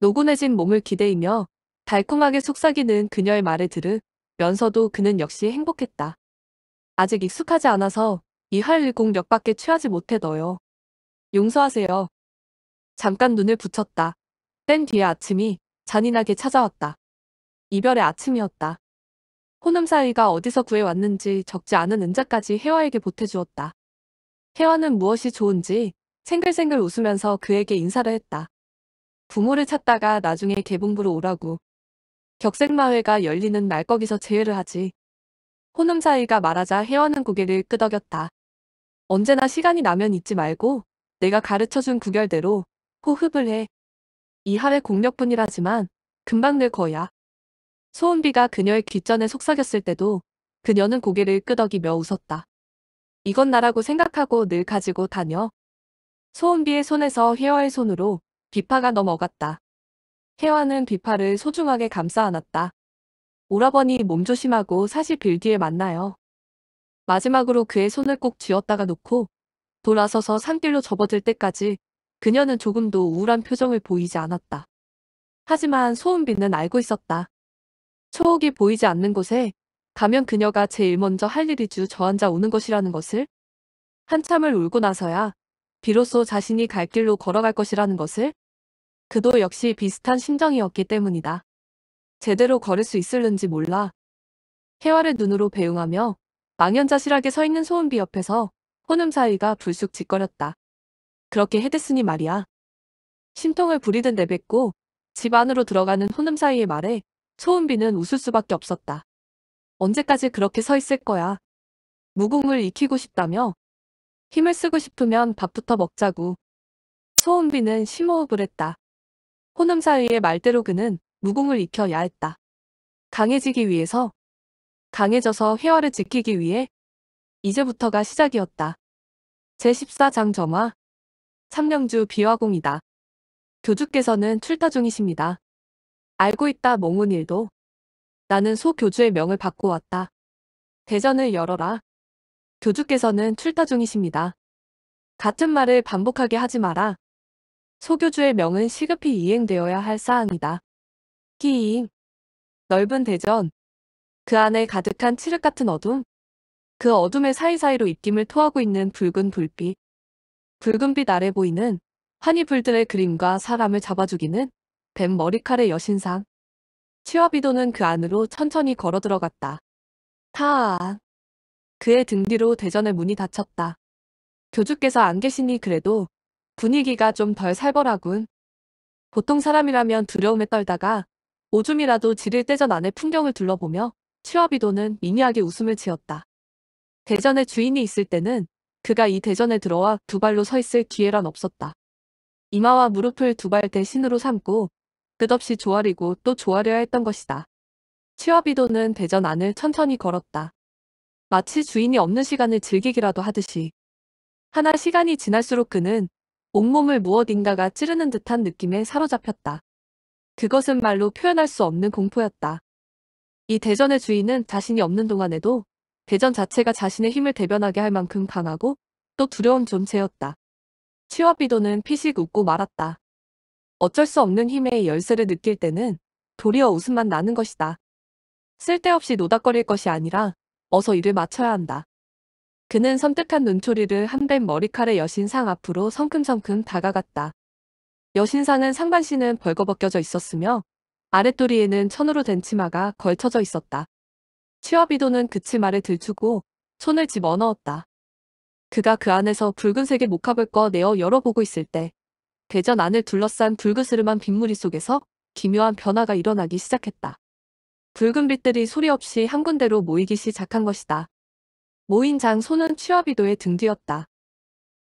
노곤해진 몸을 기대이며 달콤하게 속삭이는 그녀의 말을 들으면서도 그는 역시 행복했다. 아직 익숙하지 않아서 이 할 일공 몇 밖에 취하지 못해 넣어요. 용서하세요. 잠깐 눈을 붙였다. 땐 뒤에 아침이 잔인하게 찾아왔다. 이별의 아침이었다. 호남 사이가 어디서 구해왔는지 적지 않은 은자까지 혜화에게 보태주었다. 혜화는 무엇이 좋은지 생글생글 웃으면서 그에게 인사를 했다. 부모를 찾다가 나중에 개봉부로 오라고. 격색마회가 열리는 날 거기서 제외를 하지. 호남 사이가 말하자 혜화는 고개를 끄덕였다. 언제나 시간이 나면 잊지 말고 내가 가르쳐준 구결대로 호흡을 해. 이하의 공력뿐이라지만 금방 늘 거야. 소은비가 그녀의 귓전에 속삭였을 때도 그녀는 고개를 끄덕이며 웃었다. 이건 나라고 생각하고 늘 가지고 다녀. 소은비의 손에서 혜화의 손으로 비파가 넘어갔다. 혜화는 비파를 소중하게 감싸 안았다. 오라버니 몸조심하고 사실 빌뒤에 만나요. 마지막으로 그의 손을 꼭 쥐었다가 놓고 돌아서서 산길로 접어들 때까지 그녀는 조금도 우울한 표정을 보이지 않았다. 하지만 소은비는 알고 있었다. 초옥이 보이지 않는 곳에 가면 그녀가 제일 먼저 할 일이 주 저앉아 오는 것이라는 것을 한참을 울고 나서야 비로소 자신이 갈 길로 걸어갈 것이라는 것을 그도 역시 비슷한 심정이었기 때문이다. 제대로 걸을 수 있을는지 몰라. 해화를 눈으로 배웅하며 망연자실하게 서 있는 소은비 옆에서 혼음 사이가 불쑥 짓거렸다. 그렇게 해댔으니 말이야. 심통을 부리듯 내뱉고 집 안으로 들어가는 혼음 사이의 말에 초은비는 웃을 수밖에 없었다. 언제까지 그렇게 서 있을 거야. 무궁을 익히고 싶다며 힘을 쓰고 싶으면 밥부터 먹자고. 초은비는 심호흡을 했다. 혼음 사이의 말대로 그는 무궁을 익혀 야했다. 강해지기 위해서 강해져서 회화를 지키기 위해 이제부터가 시작이었다. 제14장 점화 삼령주 비화공이다. 교주께서는 출타 중이십니다. 알고 있다 몽운 일도. 나는 소교주의 명을 받고 왔다. 대전을 열어라. 교주께서는 출타 중이십니다. 같은 말을 반복하게 하지 마라. 소교주의 명은 시급히 이행되어야 할 사항이다. 끼잉 넓은 대전. 그 안에 가득한 칠흑 같은 어둠. 그 어둠의 사이사이로 입김을 토하고 있는 붉은 불빛. 붉은빛 아래 보이는 환희불들의 그림과 사람을 잡아 죽이는 뱀 머리칼의 여신상. 치와비도는 그 안으로 천천히 걸어 들어갔다. 타아. 그의 등 뒤로 대전의 문이 닫혔다. 교주께서 안 계시니 그래도 분위기가 좀 덜 살벌하군. 보통 사람이라면 두려움에 떨다가 오줌이라도 지를 떼전 안의 풍경을 둘러보며 치와비도는 미미하게 웃음을 지었다. 대전의 주인이 있을 때는 그가 이 대전에 들어와 두 발로 서 있을 기회란 없었다. 이마와 무릎을 두 발 대신으로 삼고 끝없이 조아리고 또 조아려야 했던 것이다. 치와비도는 대전 안을 천천히 걸었다. 마치 주인이 없는 시간을 즐기기라도 하듯이. 하나 시간이 지날수록 그는 온몸을 무엇인가가 찌르는 듯한 느낌에 사로잡혔다. 그것은 말로 표현할 수 없는 공포였다. 이 대전의 주인은 자신이 없는 동안에도 대전 자체가 자신의 힘을 대변하게 할 만큼 강하고 또 두려운 존재였다. 취와비도는 피식 웃고 말았다. 어쩔 수 없는 힘의 열쇠를 느낄 때는 도리어 웃음만 나는 것이다. 쓸데없이 노닥거릴 것이 아니라 어서 일을 마쳐야 한다. 그는 섬뜩한 눈초리를 한 뱀 머리칼의 여신상 앞으로 성큼성큼 다가갔다. 여신상은 상반신은 벌거벗겨져 있었으며 아랫도리에는 천으로 된 치마가 걸쳐져 있었다. 취업이도는 그치 말을 들추고 손을 집어 넣었다. 그가 그 안에서 붉은색의 목합을 꺼내어 열어보고 있을 때 대전 안을 둘러싼 붉으스름한 빗물이 속에서 기묘한 변화가 일어나기 시작했다. 붉은 빛들이 소리 없이 한 군데로 모이기 시작한 것이다. 모인 장 손은 취업이도의등 뒤였다.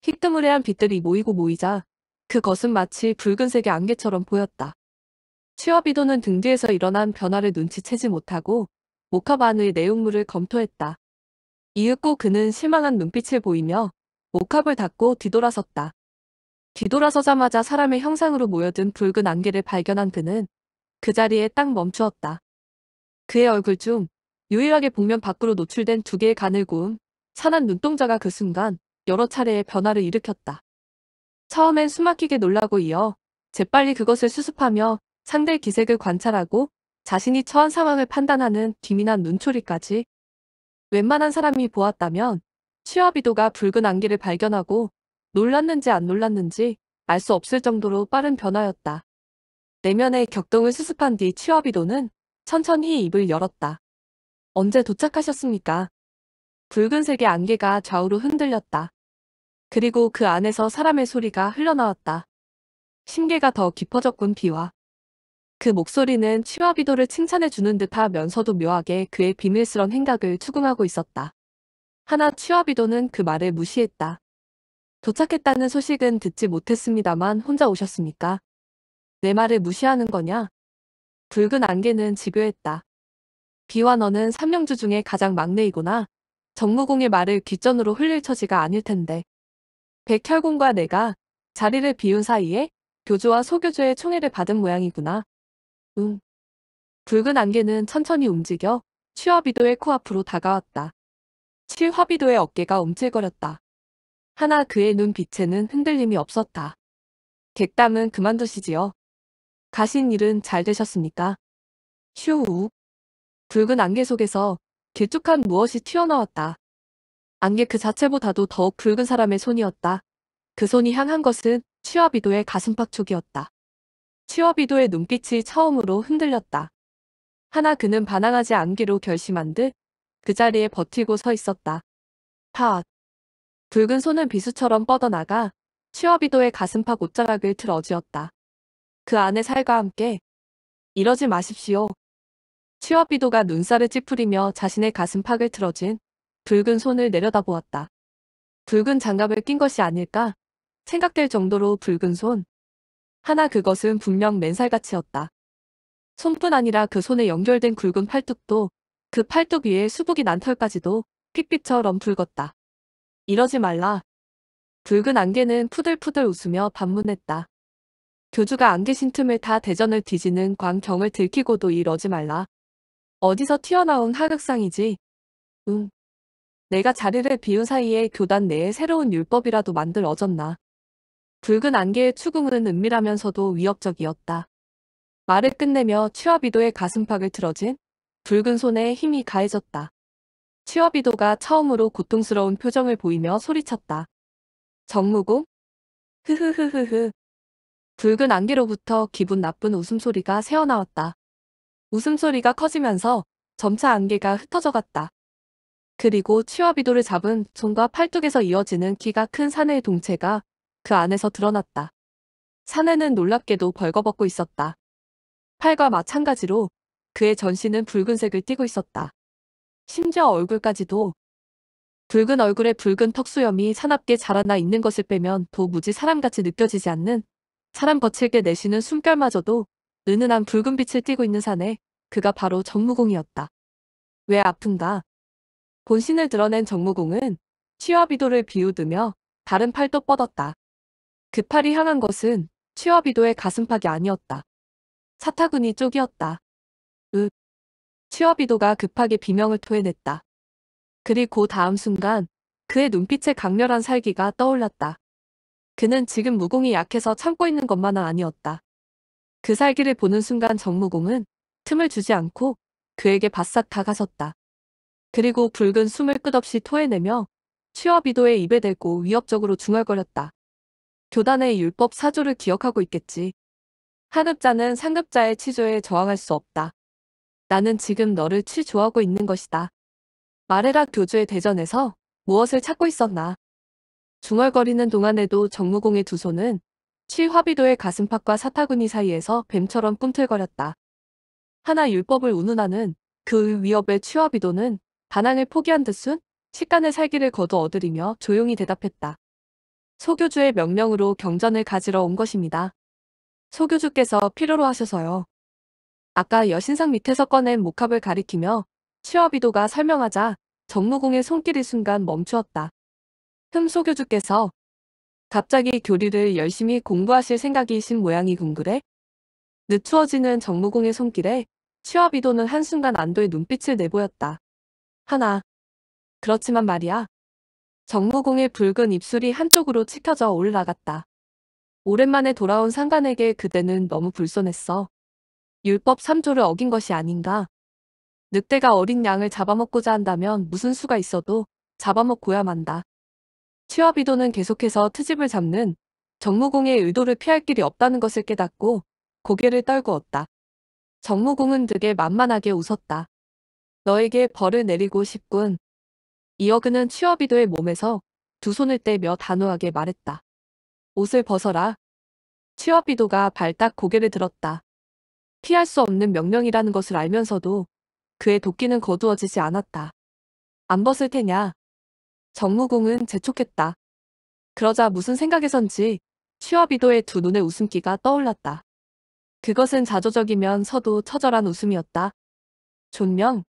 희뜨무레한 빛들이 모이고 모이자 그것은 마치 붉은색의 안개처럼 보였다. 취업이도는등 뒤에서 일어난 변화를 눈치채지 못하고 모카반의 내용물을 검토했다. 이윽고 그는 실망한 눈빛을 보이며 모캅을 닫고 뒤돌아섰다. 뒤돌아서자마자 사람의 형상으로 모여든 붉은 안개를 발견한 그는 그 자리에 딱 멈추었다. 그의 얼굴 중 유일하게 복면 밖으로 노출된 두 개의 간을 고음 산한 눈동자가 그 순간 여러 차례의 변화를 일으켰다. 처음엔 숨막히게 놀라고 이어 재빨리 그것을 수습하며 상대의 기색을 관찰하고 자신이 처한 상황을 판단하는 뒤민한 눈초리까지 웬만한 사람이 보았다면 취업이도가 붉은 안개를 발견하고 놀랐는지 안 놀랐는지 알 수 없을 정도로 빠른 변화였다. 내면의 격동을 수습한 뒤취업이도는 천천히 입을 열었다. 언제 도착하셨습니까? 붉은색의 안개가 좌우로 흔들렸다. 그리고 그 안에서 사람의 소리가 흘러나왔다. 심계가 더 깊어졌군 비와. 그 목소리는 치와비도를 칭찬해주는 듯하면서도 묘하게 그의 비밀스런 행각을 추궁하고 있었다. 하나 치와비도는그 말을 무시했다. 도착했다는 소식은 듣지 못했습니다만 혼자 오셨습니까? 내 말을 무시하는 거냐? 붉은 안개는 지요했다비와너는 삼령주 중에 가장 막내이구나. 정무공의 말을 귀전으로 흘릴 처지가 아닐 텐데. 백혈공과 내가 자리를 비운 사이에 교조와소교조의 총애를 받은 모양이구나. 응. 붉은 안개는 천천히 움직여 취화비도의 코앞으로 다가왔다. 칠화비도의 어깨가 움찔거렸다. 하나 그의 눈빛에는 흔들림이 없었다. 객담은 그만두시지요. 가신 일은 잘 되셨습니까? 슈우 붉은 안개 속에서 길쭉한 무엇이 튀어나왔다. 안개 그 자체보다도 더욱 붉은 사람의 손이었다. 그 손이 향한 것은 취화비도의 가슴팍 촉이었다 치어비도의 눈빛이 처음으로 흔들렸다. 하나 그는 반항하지 않기로 결심한 듯 그 자리에 버티고 서 있었다. 팟. 붉은 손은 비수처럼 뻗어나가 치어비도의 가슴팍 옷자락을 틀어쥐었다. 그 안에 살과 함께 이러지 마십시오. 치어비도가 눈살을 찌푸리며 자신의 가슴팍을 틀어진 붉은 손을 내려다보았다. 붉은 장갑을 낀 것이 아닐까 생각될 정도로 붉은 손, 하나 그것은 분명 맨살같이였다. 손뿐 아니라 그 손에 연결된 굵은 팔뚝도 그 팔뚝 위에 수북이 난 털까지도 핏빛처럼 붉었다. 이러지 말라. 붉은 안개는 푸들푸들 웃으며 반문했다. 교주가 안개신 틈을 타 대전을 뒤지는 광경을 들키고도 이러지 말라. 어디서 튀어나온 하극상이지? 응. 내가 자리를 비운 사이에 교단 내에 새로운 율법이라도 만들어졌나. 붉은 안개의 추궁은 은밀하면서도 위협적이었다. 말을 끝내며 치와비도의 가슴팍을 틀어진 붉은 손에 힘이 가해졌다. 치와비도가 처음으로 고통스러운 표정을 보이며 소리쳤다. 정무공? 흐흐흐흐흐. 붉은 안개로부터 기분 나쁜 웃음소리가 새어나왔다. 웃음소리가 커지면서 점차 안개가 흩어져갔다. 그리고 치와비도를 잡은 손과 팔뚝에서 이어지는 키가 큰 사내의 동체가 그 안에서 드러났다. 사내는 놀랍게도 벌거벗고 있었다. 팔과 마찬가지로 그의 전신은 붉은색을 띠고 있었다. 심지어 얼굴까지도 붉은 얼굴에 붉은 턱수염이 사납게 자라나 있는 것을 빼면 도무지 사람같이 느껴지지 않는 사람 거칠게 내쉬는 숨결마저도 은은한 붉은 빛을 띠고 있는 산에 그가 바로 정무공이었다. 왜 아픈가? 본신을 드러낸 정무공은 치와 비도를 비우드며 다른 팔도 뻗었다. 급팔이 그 향한 것은 취업이도의 가슴팍이 아니었다. 사타구니 쪽이었다. 으. 취업이도가 급하게 비명을 토해냈다. 그리고 다음 순간 그의 눈빛에 강렬한 살기가 떠올랐다. 그는 지금 무공이 약해서 참고 있는 것만은 아니었다. 그 살기를 보는 순간 정무공은 틈을 주지 않고 그에게 바싹 다가섰다. 그리고 붉은 숨을 끝없이 토해내며 취업이도의 입에 대고 위협적으로 중얼거렸다. 교단의 율법 사조를 기억하고 있겠지. 하급자는 상급자의 치조에 저항할 수 없다. 나는 지금 너를 치조하고 있는 것이다. 마레라 교주의 대전에서 무엇을 찾고 있었나. 중얼거리는 동안에도 정무공의 두 손은 치화비도의 가슴팍과 사타구니 사이에서 뱀처럼 꿈틀거렸다. 하나 율법을 운운하는 그 위협에 취화비도는 반항을 포기한 듯순 식간의 살기를 거둬 얻으리며 조용히 대답했다. 소교주의 명령으로 경전을 가지러 온 것입니다. 소교주께서 필요로 하셔서요. 아까 여신상 밑에서 꺼낸 목합을 가리키며 취업이도가 설명하자 정무공의 손길이 순간 멈추었다. 흠소교주께서 갑자기 교리를 열심히 공부하실 생각이신 모양이 궁그래? 늦추어지는 정무공의 손길에 취업이도는 한순간 안도의 눈빛을 내보였다. 하나. 그렇지만 말이야. 정무공의 붉은 입술이 한쪽으로 치켜져 올라갔다. 오랜만에 돌아온 상관에게 그대는 너무 불손했어. 율법 3조를 어긴 것이 아닌가. 늑대가 어린 양을 잡아먹고자 한다면 무슨 수가 있어도 잡아먹고야 만다. 취업이도는 계속해서 트집을 잡는 정무공의 의도를 피할 길이 없다는 것을 깨닫고 고개를 떨구었다. 정무공은 되게 만만하게 웃었다. 너에게 벌을 내리고 싶군. 이어 그는 취업이도의 몸에서 두 손을 떼며 단호하게 말했다. 옷을 벗어라. 취업이도가 발딱 고개를 들었다. 피할 수 없는 명령이라는 것을 알면서도 그의 도끼는 거두어지지 않았다. 안 벗을 테냐. 정무공은 재촉했다. 그러자 무슨 생각에선지 취업이도의두 눈에 웃음기가 떠올랐다. 그것은 자조적이면서도 처절한 웃음이었다. 존명,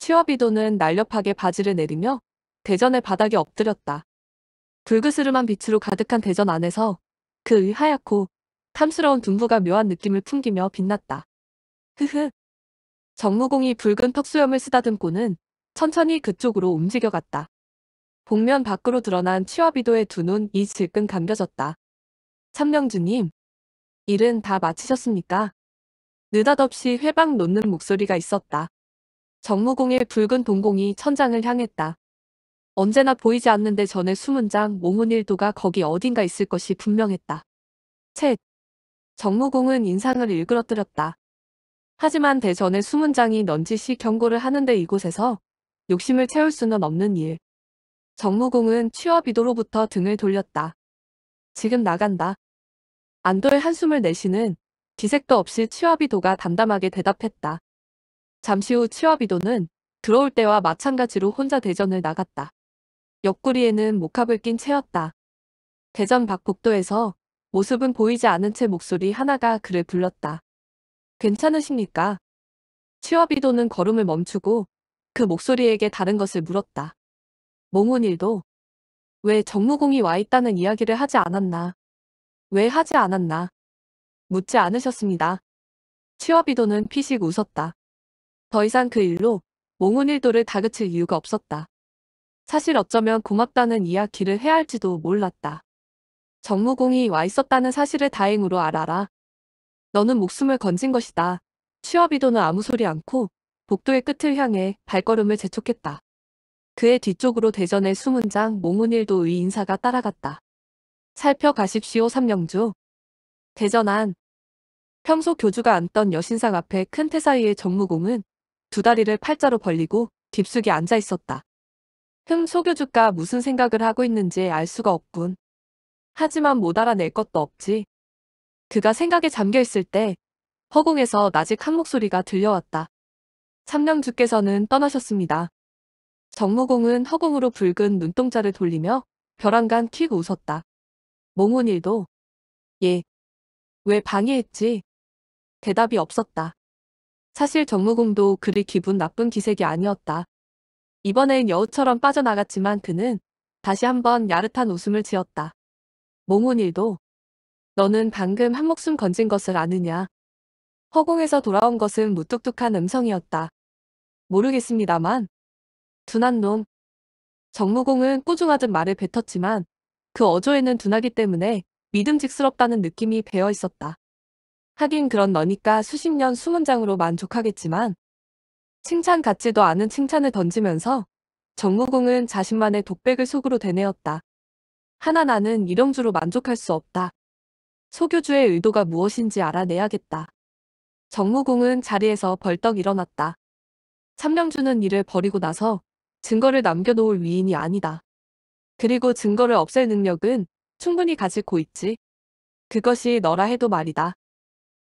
치어비도는 날렵하게 바지를 내리며 대전의 바닥에 엎드렸다. 붉으스름한 빛으로 가득한 대전 안에서 그의 하얗고 탐스러운 둔부가 묘한 느낌을 풍기며 빛났다. 흐흐. 정무공이 붉은 턱수염을 쓰다듬고는 천천히 그쪽으로 움직여갔다. 복면 밖으로 드러난 치와비도의 두 눈이 질끈 감겨졌다. 참명주님, 일은 다 마치셨습니까? 느닷없이 회방 놓는 목소리가 있었다. 정무공의 붉은 동공이 천장을 향했다. 언제나 보이지 않는데 전에 숨은 장 모문일도가 거기 어딘가 있을 것이 분명했다. 챗. 정무공은 인상을 일그러뜨렸다. 하지만 대전의 숨은 장이 넌지시 경고를 하는데 이곳에서 욕심을 채울 수는 없는 일. 정무공은 취업이도로부터 등을 돌렸다. 지금 나간다. 안도의 한숨을 내쉬는 기색도 없이 취업이도가 담담하게 대답했다. 잠시 후 치와비도는 들어올 때와 마찬가지로 혼자 대전을 나갔다. 옆구리에는 목합을 낀 채였다. 대전 박복도에서 모습은 보이지 않은 채 목소리 하나가 그를 불렀다. 괜찮으십니까? 치와비도는 걸음을 멈추고 그 목소리에게 다른 것을 물었다. 몽훈일도 왜 정무공이 와 있다는 이야기를 하지 않았나? 왜 하지 않았나? 묻지 않으셨습니다. 치와비도는 피식 웃었다. 더 이상 그 일로 몽훈일도를 다그칠 이유가 없었다. 사실 어쩌면 고맙다는 이야기를 해야 할지도 몰랐다. 정무공이 와 있었다는 사실을 다행으로 알아라. 너는 목숨을 건진 것이다. 취업이도는 아무 소리 않고 복도의 끝을 향해 발걸음을 재촉했다. 그의 뒤쪽으로 대전의 수문장 몽훈일도의 인사가 따라갔다. 살펴가십시오 삼령주. 대전 안. 평소 교주가 앉던 여신상 앞에 큰 태사위의 정무공은 두 다리를 팔자로 벌리고 깊숙이 앉아 있었다. 흠 소교주가 무슨 생각을 하고 있는지 알 수가 없군. 하지만 못 알아낼 것도 없지. 그가 생각에 잠겨 있을 때 허공에서 나직 한 목소리가 들려왔다. 참령주께서는 떠나셨습니다. 정모공은 허공으로 붉은 눈동자를 돌리며 벼랑간 킥 웃었다. 몽훈일도 예. 왜 방해했지? 대답이 없었다. 사실 정무공도 그리 기분 나쁜 기색이 아니었다. 이번엔 여우처럼 빠져나갔지만 그는 다시 한번 야릇한 웃음을 지었다. 몽훈일도 너는 방금 한 목숨 건진 것을 아느냐. 허공에서 돌아온 것은 무뚝뚝한 음성이었다. 모르겠습니다만 둔한 놈. 정무공은 꾸중하듯 말을 뱉었지만 그 어조에는 둔하기 때문에 믿음직스럽다는 느낌이 배어 있었다. 하긴 그런 너니까 수십 년 수문장으로 만족하겠지만 칭찬 같지도 않은 칭찬을 던지면서 정무공은 자신만의 독백을 속으로 되뇌었다. 하나 나는 일영주로 만족할 수 없다. 소교주의 의도가 무엇인지 알아내야겠다. 정무공은 자리에서 벌떡 일어났다. 참령주는 이를 버리고 나서 증거를 남겨놓을 위인이 아니다. 그리고 증거를 없앨 능력은 충분히 가지고 있지. 그것이 너라 해도 말이다.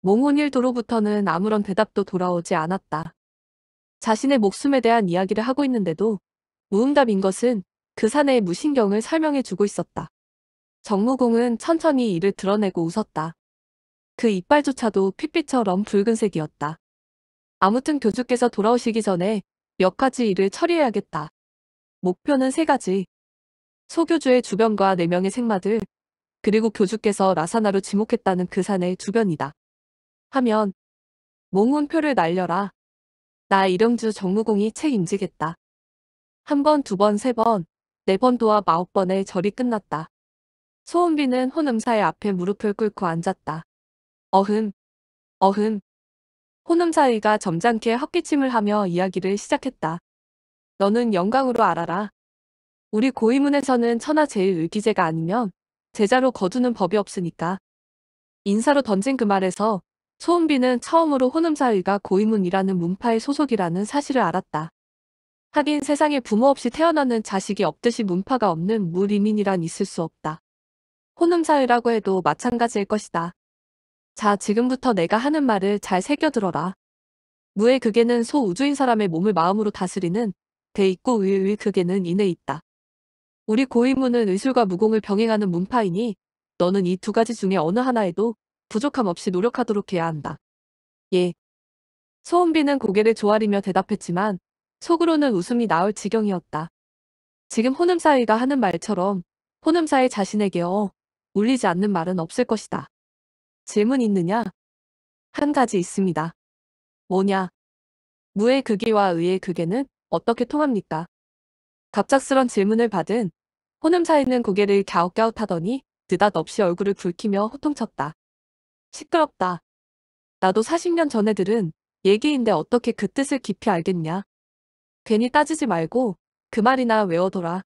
몽혼일도로부터는 아무런 대답도 돌아오지 않았다. 자신의 목숨에 대한 이야기를 하고 있는데도 무응답인 것은 그 사내의 무신경을 설명해주고 있었다. 정무공은 천천히 이를 드러내고 웃었다. 그 이빨조차도 핏빛처럼 붉은색이었다. 아무튼 교주께서 돌아오시기 전에 몇 가지 일을 처리해야겠다. 목표는 세 가지. 소교주의 주변과 네 명의 생마들, 그리고 교주께서 라사나로 지목했다는 그 산의 주변이다. 하면 몽운표를 날려라. 나이영주 정무공이 책임지겠다. 한 번, 두 번, 세 번, 네 번 도와 마홉 번의 절이 끝났다. 소은비는 혼음사의 앞에 무릎을 꿇고 앉았다. 어흠, 어흠. 혼음사의가 점잖게 헛기침을 하며 이야기를 시작했다. 너는 영광으로 알아라. 우리 고의문에서는 천하 제일 의기제가 아니면 제자로 거두는 법이 없으니까. 인사로 던진 그 말에서 소은비는 처음으로 혼음사위가 고이문이라는 문파의 소속이라는 사실을 알았다. 하긴 세상에 부모 없이 태어나는 자식이 없듯이 문파가 없는 무리민이란 있을 수 없다. 혼음사회라고 해도 마찬가지일 것이다. 자, 지금부터 내가 하는 말을 잘 새겨들어라. 무의 극에는 소우주인 사람의 몸을 마음으로 다스리는 대입고 의의 극에는 인에 있다. 우리 고인문은 의술과 무공을 병행하는 문파이니 너는 이 두 가지 중에 어느 하나에도 부족함 없이 노력하도록 해야 한다. 예. 소은비는 고개를 조아리며 대답했지만 속으로는 웃음이 나올 지경이었다. 지금 호남사이가 하는 말처럼 호남사이 자신에게 어 울리지 않는 말은 없을 것이다. 질문 있느냐? 한 가지 있습니다. 뭐냐? 무의 극이와 의의 극에는 어떻게 통합니까? 갑작스런 질문을 받은 호남사이는 고개를 갸웃갸웃하더니 느닷없이 얼굴을 붉히며 호통쳤다. 시끄럽다. 나도 40년 전 애들은 얘기인데 어떻게 그 뜻을 깊이 알겠냐. 괜히 따지지 말고 그 말이나 외워둬라.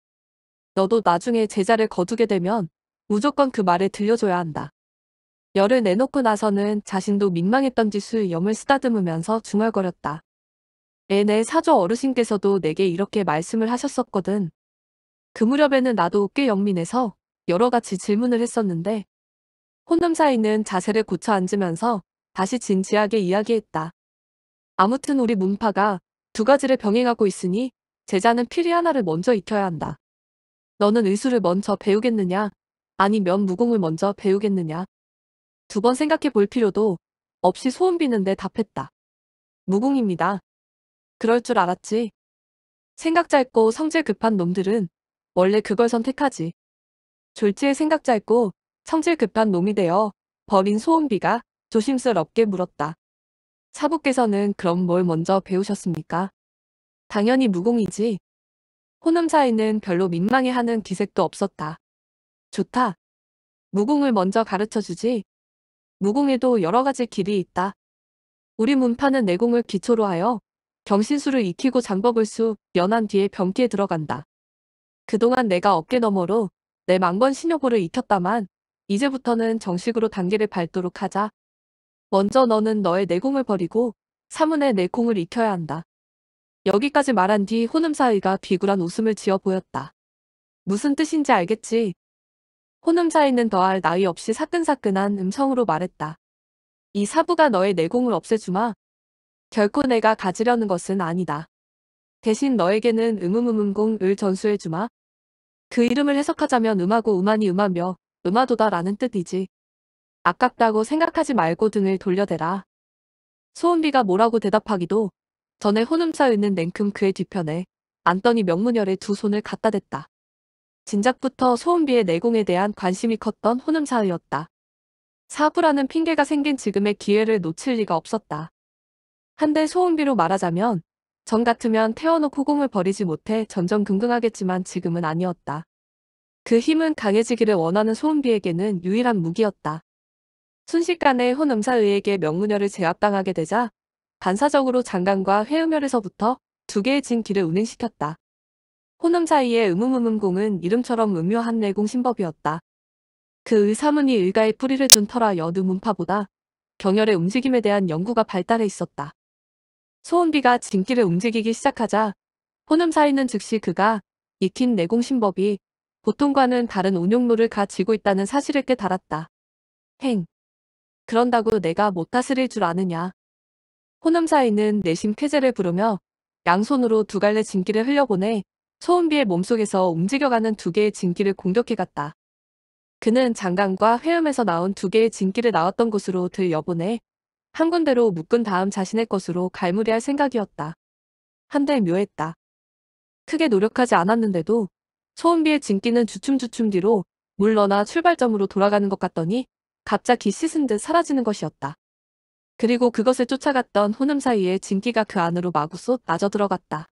너도 나중에 제자를 거두게 되면 무조건 그 말을 들려줘야 한다. 열을 내놓고 나서는 자신도 민망했던 짓을 염을 쓰다듬으면서 중얼거렸다. 애네 사조 어르신께서도 내게 이렇게 말씀을 하셨었거든. 그 무렵에는 나도 꽤 영민해서 여러 가지 질문을 했었는데 혼남사 이는 자세를 고쳐 앉으면서 다시 진지하게 이야기했다. 아무튼 우리 문파가 두 가지를 병행하고 있으니 제자는 필히 하나를 먼저 익혀야 한다. 너는 의술을 먼저 배우겠느냐? 아니면 무공을 먼저 배우겠느냐? 두 번 생각해 볼 필요도 없이 소음 비는데 답했다. 무공입니다. 그럴 줄 알았지. 생각 짧고 성질 급한 놈들은 원래 그걸 선택하지. 졸지에 생각 짧고 성질 급한 놈이 되어 버린 소은비가 조심스럽게 물었다. 사부께서는 그럼 뭘 먼저 배우셨습니까? 당연히 무공이지. 호남 사이는 별로 민망해하는 기색도 없었다. 좋다. 무공을 먼저 가르쳐주지. 무공에도 여러 가지 길이 있다. 우리 문파는 내공을 기초로 하여 경신수를 익히고 장법을 수 연한 뒤에 병기에 들어간다. 그동안 내가 어깨너머로 내망건 신여고를 익혔다만 이제부터는 정식으로 단계를 밟도록 하자. 먼저 너는 너의 내공을 버리고 사문의 내공을 익혀야 한다. 여기까지 말한 뒤 호남사의가 비굴한 웃음을 지어 보였다. 무슨 뜻인지 알겠지? 호남사의는 더할 나위 없이 사끈사끈한 음성으로 말했다. 이 사부가 너의 내공을 없애주마. 결코 내가 가지려는 것은 아니다. 대신 너에게는 음음음음공을 전수해주마. 그 이름을 해석하자면 음하고 음하니 음하며 음화도다라는 뜻이지. 아깝다고 생각하지 말고 등을 돌려대라. 소은비가 뭐라고 대답하기도 전에 혼음차 있는 냉큼 그의 뒤편에 안더니 명문열에두 손을 갖다 댔다. 진작부터 소은비의 내공에 대한 관심이 컸던 혼음사였다. 사부라는 핑계가 생긴 지금의 기회를 놓칠 리가 없었다. 한데 소은비로 말하자면 전 같으면 태어놓고 공을 버리지 못해 전전긍긍하겠지만 지금은 아니었다. 그 힘은 강해지기를 원하는 소은비에게는 유일한 무기였다. 순식간에 혼음사의에게 명문녀를 제압당하게 되자 반사적으로 장관과 회음혈에서부터두 개의 진기를 운행시켰다. 혼음사의의 음음음음공은 이름처럼 음묘한 내공 신법이었다. 그 의사문이 의가의 뿌리를 둔 터라 여느 문파보다 경혈의 움직임에 대한 연구가 발달해 있었다. 소은비가 진기를 움직이기 시작하자 혼음사이는 즉시 그가 익힌 내공 신법이 보통과는 다른 운용로를 가지고 있다는 사실을 깨달았다. 행. 그런다고 내가 못 다스릴 줄 아느냐. 호남사인은 내심 쾌재를 부르며 양손으로 두 갈래 진기를 흘려보내 소음비의 몸속에서 움직여가는 두 개의 진기를 공격해갔다. 그는 장강과 회음에서 나온 두 개의 진기를 나왔던 곳으로 들여보내 한 군데로 묶은 다음 자신의 것으로 갈무리할 생각이었다. 한데 묘했다. 크게 노력하지 않았는데도 초은비의 진기는 주춤주춤 뒤로 물러나 출발점으로 돌아가는 것 같더니 갑자기 씻은 듯 사라지는 것이었다. 그리고 그것을 쫓아갔던 혼음 사이에 진기가 그 안으로 마구 쏙 빠져 들어갔다.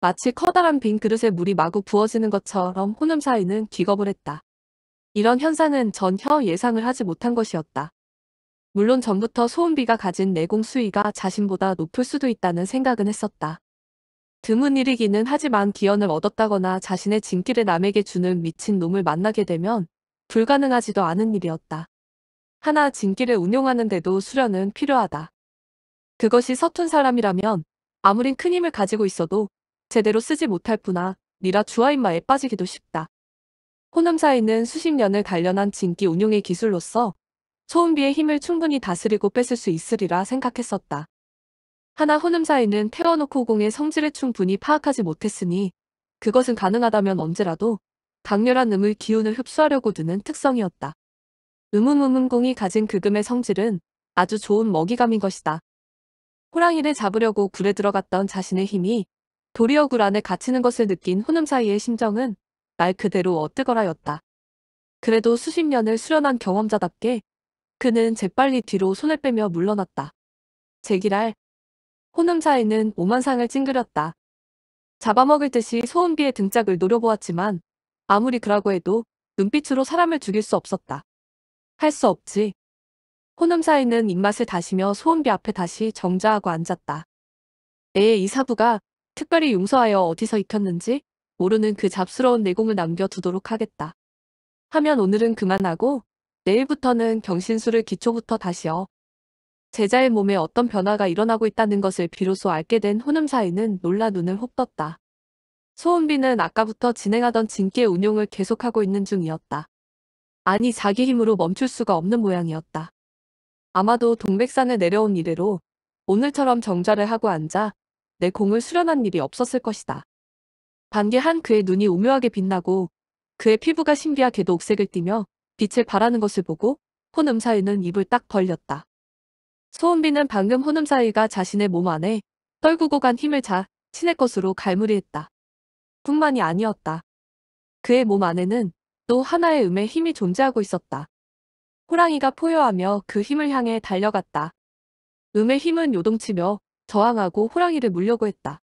마치 커다란 빈 그릇에 물이 마구 부어지는 것처럼 혼음 사이는 기겁을 했다. 이런 현상은 전혀 예상을 하지 못한 것이었다. 물론 전부터 소은비가 가진 내공 수위가 자신보다 높을 수도 있다는 생각은 했었다. 드문 일이기는 하지만 기연을 얻었다거나 자신의 진기를 남에게 주는 미친놈을 만나게 되면 불가능하지도 않은 일이었다. 하나 진기를 운용하는데도 수련은 필요하다. 그것이 서툰 사람이라면 아무린 큰 힘을 가지고 있어도 제대로 쓰지 못할 뿐아 니라 주아인마에 빠지기도 쉽다. 호남사에는 수십 년을 단련한 진기 운용의 기술로서 소음비의 힘을 충분히 다스리고 뺏을 수 있으리라 생각했었다. 하나 혼음사에는 태워놓고 공의 성질을 충분히 파악하지 못했으니 그것은 가능하다면 언제라도 강렬한 음의 기운을 흡수하려고 드는 특성이었다. 음음음음공이 가진 그금의 성질은 아주 좋은 먹이감인 것이다. 호랑이를 잡으려고 굴에 들어갔던 자신의 힘이 도리어 굴 안에 갇히는 것을 느낀 혼음사이의 심정은 말 그대로 어뜨거라였다. 그래도 수십 년을 수련한 경험자답게 그는 재빨리 뒤로 손을 빼며 물러났다. 제기랄 호남사에는 오만상을 찡그렸다. 잡아먹을 듯이 소은비의 등짝을 노려보았지만 아무리 그라고 해도 눈빛으로 사람을 죽일 수 없었다. 할 수 없지. 호남사에는 입맛을 다시며 소은비 앞에 다시 정자하고 앉았다. 애의 이 사부가 특별히 용서하여 어디서 익혔는지 모르는 그 잡스러운 내공을 남겨두도록 하겠다. 하면 오늘은 그만하고 내일부터는 경신술을 기초부터 다시요. 제자의 몸에 어떤 변화가 일어나고 있다는 것을 비로소 알게 된호남사인는 놀라 눈을 혹떴다. 소은비는 아까부터 진행하던 진기의 운용을 계속하고 있는 중이었다. 아니 자기 힘으로 멈출 수가 없는 모양이었다. 아마도 동백산을 내려온 이래로 오늘처럼 정좌를 하고 앉아 내 공을 수련한 일이 없었을 것이다. 반개한 그의 눈이 오묘하게 빛나고 그의 피부가 신비하게도 옥색을 띠며 빛을 발하는 것을 보고 혼음사인는 입을 딱 벌렸다. 소은비는 방금 호남사이가 자신의 몸 안에 떨구고 간 힘을 자친의 것으로 갈무리했다. 뿐만이 아니었다. 그의 몸 안에는 또 하나의 음의 힘이 존재하고 있었다. 호랑이가 포효하며 그 힘을 향해 달려갔다. 음의 힘은 요동치며 저항하고 호랑이를 물려고 했다.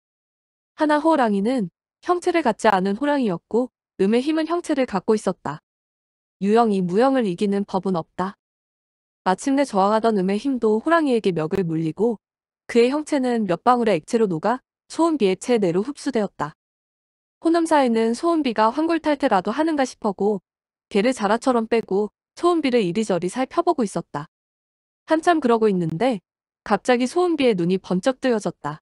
하나 호랑이는 형체를 갖지 않은 호랑이였고 음의 힘은 형체를 갖고 있었다. 유형이 무형을 이기는 법은 없다. 마침내 저항하던 음의 힘도 호랑이에게 멱을 물리고 그의 형체는 몇 방울의 액체로 녹아 소음비의 체내로 흡수되었다. 혼음 사에는 소음비가 환골탈퇴라도 하는가 싶어고 개를 자라처럼 빼고 소음비를 이리저리 살펴보고 있었다. 한참 그러고 있는데 갑자기 소음비의 눈이 번쩍 뜨여졌다.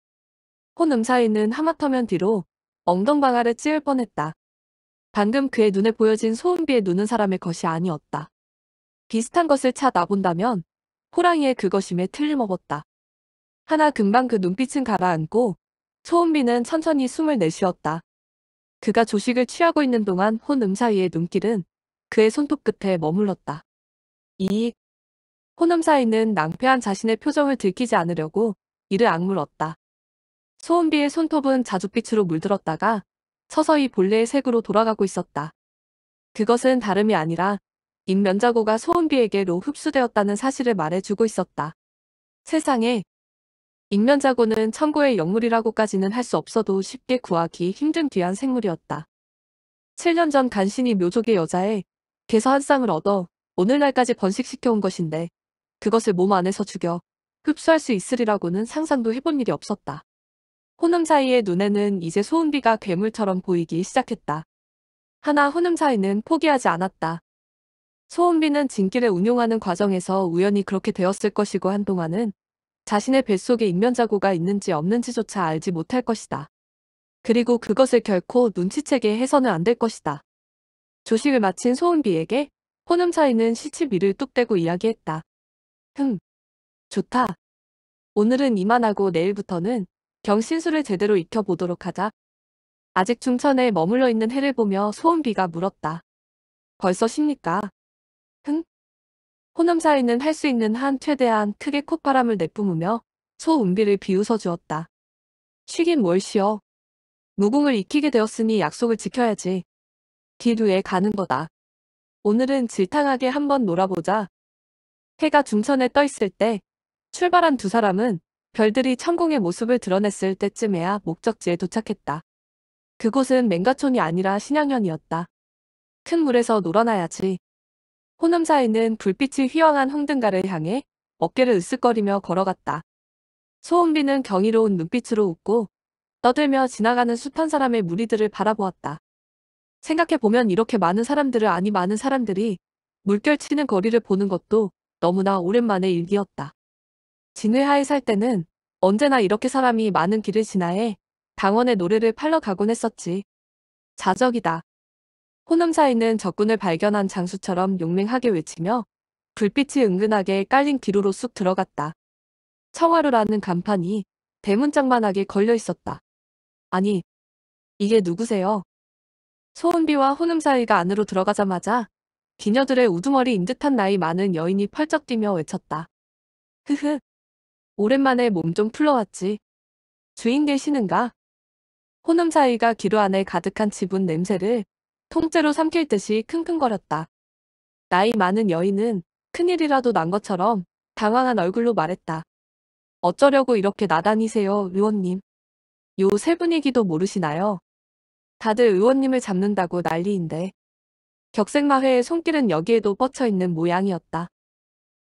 혼음사에는 하마터면 뒤로 엉덩방아를 찧을 뻔했다. 방금 그의 눈에 보여진 소음비의 눈은 사람의 것이 아니었다. 비슷한 것을 찾아본다면 호랑이의 그것임에 틀림없었다. 하나 금방 그 눈빛은 가라앉고 초은비는 천천히 숨을 내쉬었다. 그가 조식을 취하고 있는 동안 혼 음사이의 눈길은 그의 손톱 끝에 머물렀다. 이익. 혼 음사이는 낭패한 자신의 표정을 들키지 않으려고 이를 악물었다. 소은비의 손톱은 자줏빛으로 물들었다가 서서히 본래의 색으로 돌아가고 있었다. 그것은 다름이 아니라 임면자고가 소은비에게로 흡수되었다는 사실을 말해주고 있었다. 세상에 익면자고는 천고의 영물이라고까지는 할 수 없어도 쉽게 구하기 힘든 귀한 생물이었다. 7년 전 간신히 묘족의 여자에 개서 한 쌍을 얻어 오늘날까지 번식시켜온 것인데 그것을 몸 안에서 죽여 흡수할 수 있으리라고는 상상도 해본 일이 없었다. 혼음 사이의 눈에는 이제 소은비가 괴물처럼 보이기 시작했다. 하나 혼음 사이는 포기하지 않았다. 소은비는 진길를 운용하는 과정에서 우연히 그렇게 되었을 것이고 한동안은 자신의 뱃속에 인면자고가 있는지 없는지조차 알지 못할 것이다. 그리고 그것을 결코 눈치채게 해서는 안 될 것이다. 조식을 마친 소은비에게 혼음차이는 시치미를 뚝대고 이야기했다. 흠, 좋다. 오늘은 이만하고 내일부터는 경신술을 제대로 익혀보도록 하자. 아직 중천에 머물러 있는 해를 보며 소은비가 물었다. 벌써십니까? 흥? 호남사이는 할 수 있는 한 최대한 크게 콧바람을 내뿜으며 소은비를 비웃어 주었다. 쉬긴 뭘 쉬어. 무궁을 익히게 되었으니 약속을 지켜야지. 뒤루에 가는 거다. 오늘은 질탕하게 한번 놀아보자. 해가 중천에 떠있을 때 출발한 두 사람은 별들이 천공의 모습을 드러냈을 때쯤에야 목적지에 도착했다. 그곳은 맹가촌이 아니라 신양현이었다. 큰 물에서 놀아나야지. 호남사에는 불빛이 휘황한 홍등가를 향해 어깨를 으쓱거리며 걸어갔다. 소은비는 경이로운 눈빛으로 웃고 떠들며 지나가는 숱한 사람의 무리들을 바라보았다. 생각해보면 이렇게 많은 사람들을 아니 많은 사람들이 물결치는 거리를 보는 것도 너무나 오랜만의 일기였다진회하에살 때는 언제나 이렇게 사람이 많은 길을 지나해 당원의 노래를 팔러 가곤 했었지. 자적이다. 호남사인은 적군을 발견한 장수처럼 용맹하게 외치며 불빛이 은근하게 깔린 기로로 쑥 들어갔다. 청화루라는 간판이 대문짝만하게 걸려 있었다. 아니, 이게 누구세요? 소은비와 호남사이가 안으로 들어가자마자 기녀들의 우두머리인 듯한 나이 많은 여인이 펄쩍 뛰며 외쳤다. 흐흐, 오랜만에 몸 좀 풀러왔지. 주인 계시는가? 호남사이가 기로 안에 가득한 지분 냄새를 통째로 삼킬 듯이 킁킁거렸다. 나이 많은 여인은 큰일이라도 난 것처럼 당황한 얼굴로 말했다. 어쩌려고 이렇게 나다니세요, 의원님. 요 세분위기도 모르시나요? 다들 의원님을 잡는다고 난리인데. 격색마회의 손길은 여기에도 뻗쳐있는 모양이었다.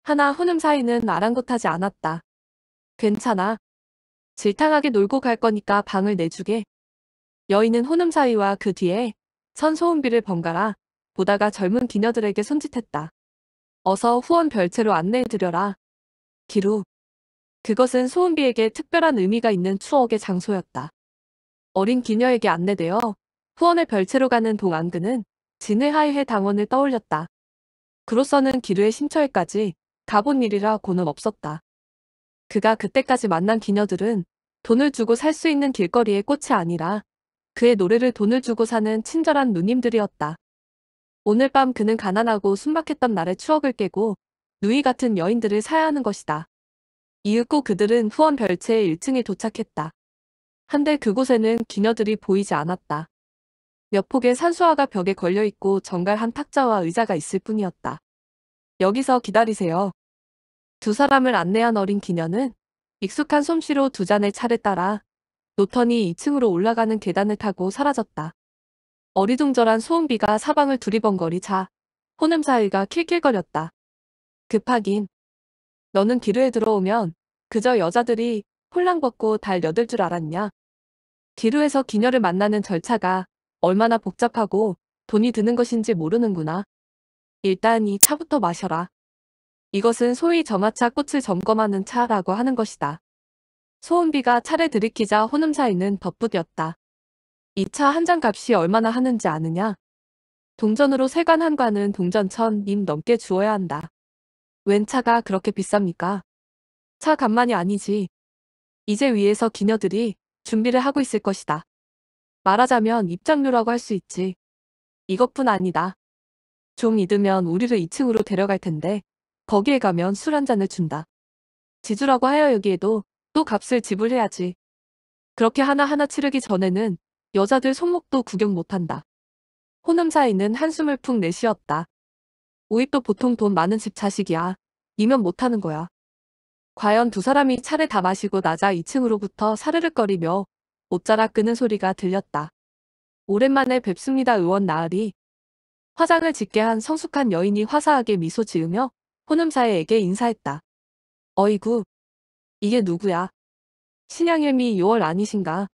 하나 후음 사이는 아랑곳하지 않았다. 괜찮아. 질탕하게 놀고 갈 거니까 방을 내주게. 여인은 혼음 사이와 그 뒤에 천소은비를 번갈아 보다가 젊은 기녀들에게 손짓했다. 어서 후원 별채로 안내해드려라. 기루. 그것은 소은비에게 특별한 의미가 있는 추억의 장소였다. 어린 기녀에게 안내되어 후원의 별채로 가는 동안 그는 진의하이회 당원을 떠올렸다. 그로서는 기루의 신처에까지 가본 일이라 고는 없었다. 그가 그때까지 만난 기녀들은 돈을 주고 살 수 있는 길거리의 꽃이 아니라 그의 노래를 돈을 주고 사는 친절한 누님들이었다. 오늘 밤 그는 가난하고 순박했던 날의 추억을 깨고 누이 같은 여인들을 사야 하는 것이다. 이윽고 그들은 후원 별채의 1층에 도착했다. 한데 그곳에는 기녀들이 보이지 않았다. 몇 폭의 산수화가 벽에 걸려있고 정갈 한 탁자와 의자가 있을 뿐이었다. 여기서 기다리세요. 두 사람을 안내한 어린 기녀는 익숙한 솜씨로 두 잔의 차를 따라 노턴이 2층으로 올라가는 계단을 타고 사라졌다. 어리둥절한 소음비가 사방을 두리번거리자 호냄사이가 킬킬거렸다. 급하긴. 너는 기루에 들어오면 그저 여자들이 홀랑 벗고 달려들 줄 알았냐. 기루에서 기녀를 만나는 절차가 얼마나 복잡하고 돈이 드는 것인지 모르는구나. 일단 이 차부터 마셔라. 이것은 소위 점화차 꽃을 점검하는 차라고 하는 것이다. 소은비가 차를 들이키자 혼음사이는 덧붙였다. 이 차한잔 값이 얼마나 하는지 아느냐? 동전으로 세관 한관은 동전 천 님 넘게 주어야 한다. 웬 차가 그렇게 비쌉니까? 차 간만이 아니지. 이제 위에서 기녀들이 준비를 하고 있을 것이다. 말하자면 입장료라고 할 수 있지. 이것뿐 아니다. 좀 이르면 우리를 2층으로 데려갈 텐데 거기에 가면 술 한 잔을 준다. 지주라고 하여 여기에도 또 값을 지불해야지. 그렇게 하나하나 치르기 전에는 여자들 손목도 구경 못한다. 혼음사이는 한숨을 푹 내쉬었다. 오입도 보통 돈 많은 집 자식이야. 이면 못하는 거야. 과연 두 사람이 차를 다 마시고 나자 2층으로부터 사르륵거리며 옷자락 끄는 소리가 들렸다. 오랜만에 뵙습니다 의원 나으리. 화장을 짓게한 성숙한 여인이 화사하게 미소 지으며 혼음사에게 인사했다. 어이구, 이게 누구야? 신양일미 요월 아니신가?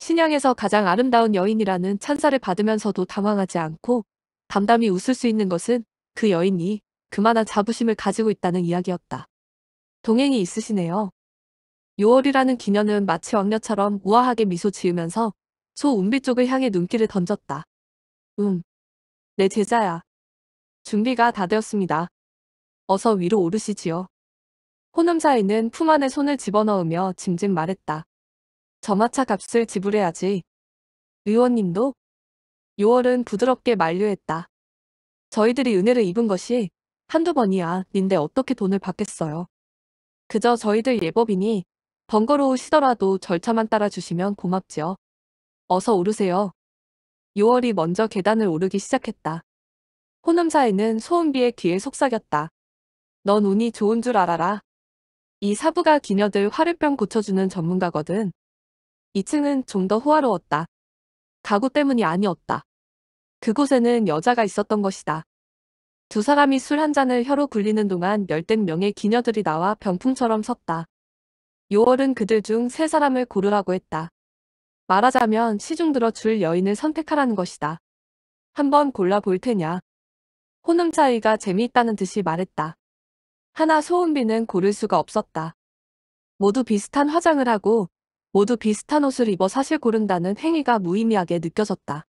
신양에서 가장 아름다운 여인이라는 찬사를 받으면서도 당황하지 않고 담담히 웃을 수 있는 것은 그 여인이 그만한 자부심을 가지고 있다는 이야기였다. 동행이 있으시네요. 요월이라는 기녀는 마치 왕녀처럼 우아하게 미소 지으면서 소운비 쪽을 향해 눈길을 던졌다. 음, 내 제자야. 준비가 다 되었습니다. 어서 위로 오르시지요. 호남사인은 품 안에 손을 집어넣으며 짐짐 말했다. 점화차 값을 지불해야지. 의원님도 6월은 부드럽게 만류했다. 저희들이 은혜를 입은 것이 한두 번이야 닌데 어떻게 돈을 받겠어요. 그저 저희들 예법이니 번거로우시더라도 절차만 따라주시면 고맙지요. 어서 오르세요. 6월이 먼저 계단을 오르기 시작했다. 호남사에는 소음비의 귀에 속삭였다. 넌 운이 좋은 줄 알아라. 이 사부가 기녀들 화를병 고쳐주는 전문가거든. 2층은 좀 더 호화로웠다. 가구 때문이 아니었다. 그곳에는 여자가 있었던 것이다. 두 사람이 술 한 잔을 혀로 굴리는 동안 열댓 명의 기녀들이 나와 병풍처럼 섰다. 요월은 그들 중 세 사람을 고르라고 했다. 말하자면 시중 들어줄 여인을 선택하라는 것이다. 한번 골라 볼 테냐. 호남 차이가 재미있다는 듯이 말했다. 하나 소은비는 고를 수가 없었다. 모두 비슷한 화장을 하고 모두 비슷한 옷을 입어 사실 고른다는 행위가 무의미하게 느껴졌다.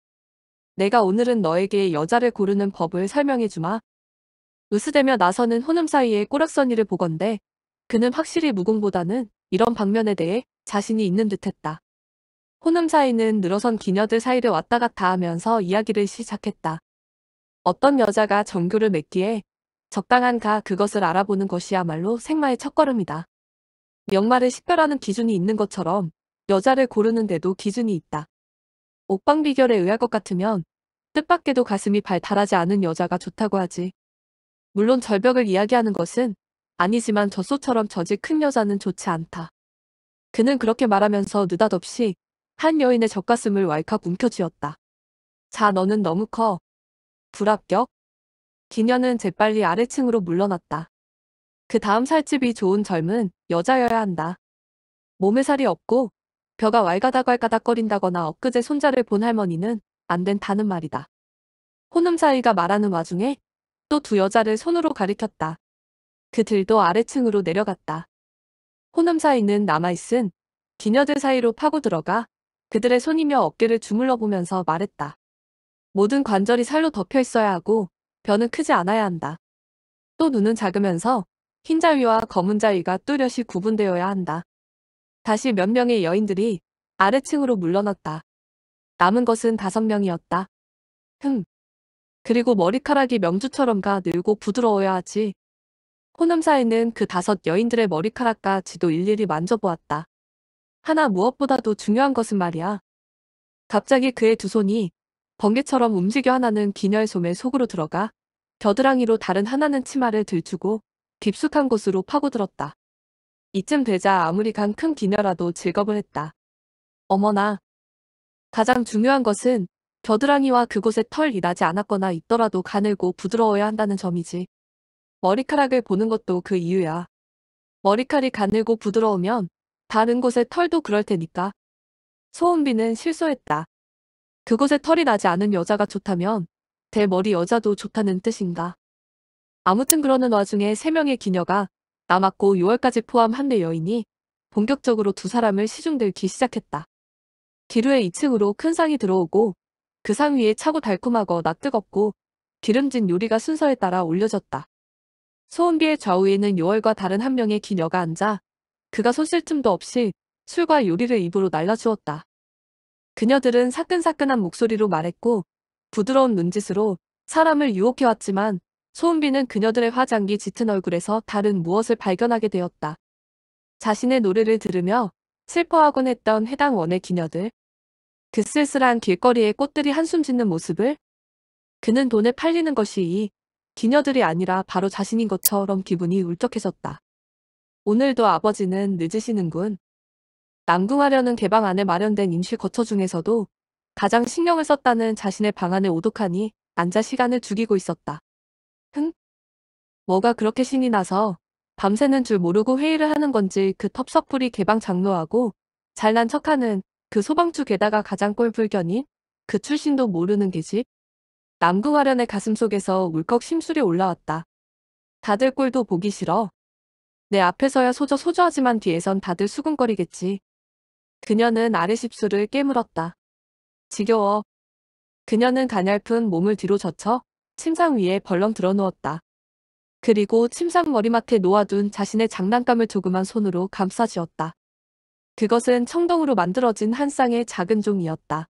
내가 오늘은 너에게 여자를 고르는 법을 설명해주마. 으스대며 나서는 혼음 사이의 꼬락선이를 보건대 그는 확실히 무공보다는 이런 방면에 대해 자신이 있는 듯했다. 혼음 사이는 늘어선 기녀들 사이를 왔다 갔다 하면서 이야기를 시작했다. 어떤 여자가 정교를 맺기에 적당한가 그것을 알아보는 것이야말로 생마의 첫걸음이다. 명마를 식별하는 기준이 있는 것처럼 여자를 고르는데도 기준이 있다. 옥방 비결에 의할 것 같으면 뜻밖에도 가슴이 발달하지 않은 여자가 좋다고 하지. 물론 절벽을 이야기하는 것은 아니지만 젖소처럼 젖이 큰 여자는 좋지 않다. 그는 그렇게 말하면서 느닷없이 한 여인의 젖가슴을 왈칵 움켜쥐었다. 자 너는 너무 커. 불합격? 기녀는 재빨리 아래층으로 물러났다. 그 다음 살집이 좋은 젊은 여자여야 한다. 몸에 살이 없고 벼가 왈가닥왈가닥거린다거나 엊그제 손자를 본 할머니는 안 된다는 말이다. 혼음사이가 말하는 와중에 또 두 여자를 손으로 가리켰다. 그들도 아래층으로 내려갔다. 혼음사이는 남아있은 기녀들 사이로 파고들어가 그들의 손이며 어깨를 주물러 보면서 말했다. 모든 관절이 살로 덮여 있어야 하고 변은 크지 않아야 한다. 또 눈은 작으면서 흰자위와 검은자위가 뚜렷이 구분되어야 한다. 다시 몇 명의 여인들이 아래층으로 물러났다. 남은 것은 다섯 명이었다. 흠. 그리고 머리카락이 명주처럼가 늘고 부드러워야 하지. 호남사에는 그 다섯 여인들의 머리카락과 지도 일일이 만져보았다. 하나 무엇보다도 중요한 것은 말이야. 갑자기 그의 두 손이 번개처럼 움직여 하나는 기녀의 솜에 속으로 들어가 겨드랑이로 다른 하나는 치마를 들추고 깊숙한 곳으로 파고들었다. 이쯤 되자 아무리 간큰 기녀라도 즐겁을 했다. 어머나. 가장 중요한 것은 겨드랑이와 그곳의 털이 나지 않았거나 있더라도 가늘고 부드러워야 한다는 점이지. 머리카락을 보는 것도 그 이유야. 머리칼이 가늘고 부드러우면 다른 곳의 털도 그럴 테니까. 소은비는 실소했다. 그곳에 털이 나지 않은 여자가 좋다면 대머리 여자도 좋다는 뜻인가. 아무튼 그러는 와중에 세명의 기녀가 남았고 6월까지 포함한 내 여인이 본격적으로 두 사람을 시중들기 시작했다. 기루의 2층으로 큰 상이 들어오고 그 상 위에 차고 달콤하고낯 뜨겁고 기름진 요리가 순서에 따라 올려졌다. 소은비의 좌우에는 6월과 다른 한 명의 기녀가 앉아 그가 손쓸 틈도 없이 술과 요리를 입으로 날라주었다. 그녀들은 사끈사끈한 목소리로 말했고 부드러운 눈짓으로 사람을 유혹해왔지만 소은비는 그녀들의 화장기 짙은 얼굴에서 다른 무엇을 발견하게 되었다. 자신의 노래를 들으며 슬퍼하곤 했던 해당 원의 기녀들. 그 쓸쓸한 길거리에 꽃들이 한숨 짓는 모습을 그는 돈을 팔리는 것이 이 기녀들이 아니라 바로 자신인 것처럼 기분이 울적해졌다. 오늘도 아버지는 늦으시는군. 남궁하려는 개방안에 마련된 임실 거처 중에서도 가장 신경을 썼다는 자신의 방안을 오독하니 앉아 시간을 죽이고 있었다. 흥? 뭐가 그렇게 신이 나서 밤새는 줄 모르고 회의를 하는 건지 그텁석불이 개방 장로하고 잘난 척하는 그 소방주 게다가 가장 꼴불견인 그 출신도 모르는 게지. 남궁화련의 가슴 속에서 울컥 심술이 올라왔다. 다들 꼴도 보기 싫어. 내 앞에서야 소저 소저하지만 뒤에선 다들 수근거리겠지. 그녀는 아랫십수를 깨물었다. 지겨워. 그녀는 가냘픈 몸을 뒤로 젖혀 침상 위에 벌렁 드러누웠다 그리고 침상 머리맡에 놓아둔 자신의 장난감을 조그만 손으로 감싸쥐었다. 그것은 청동으로 만들어진 한 쌍의 작은 종이었다.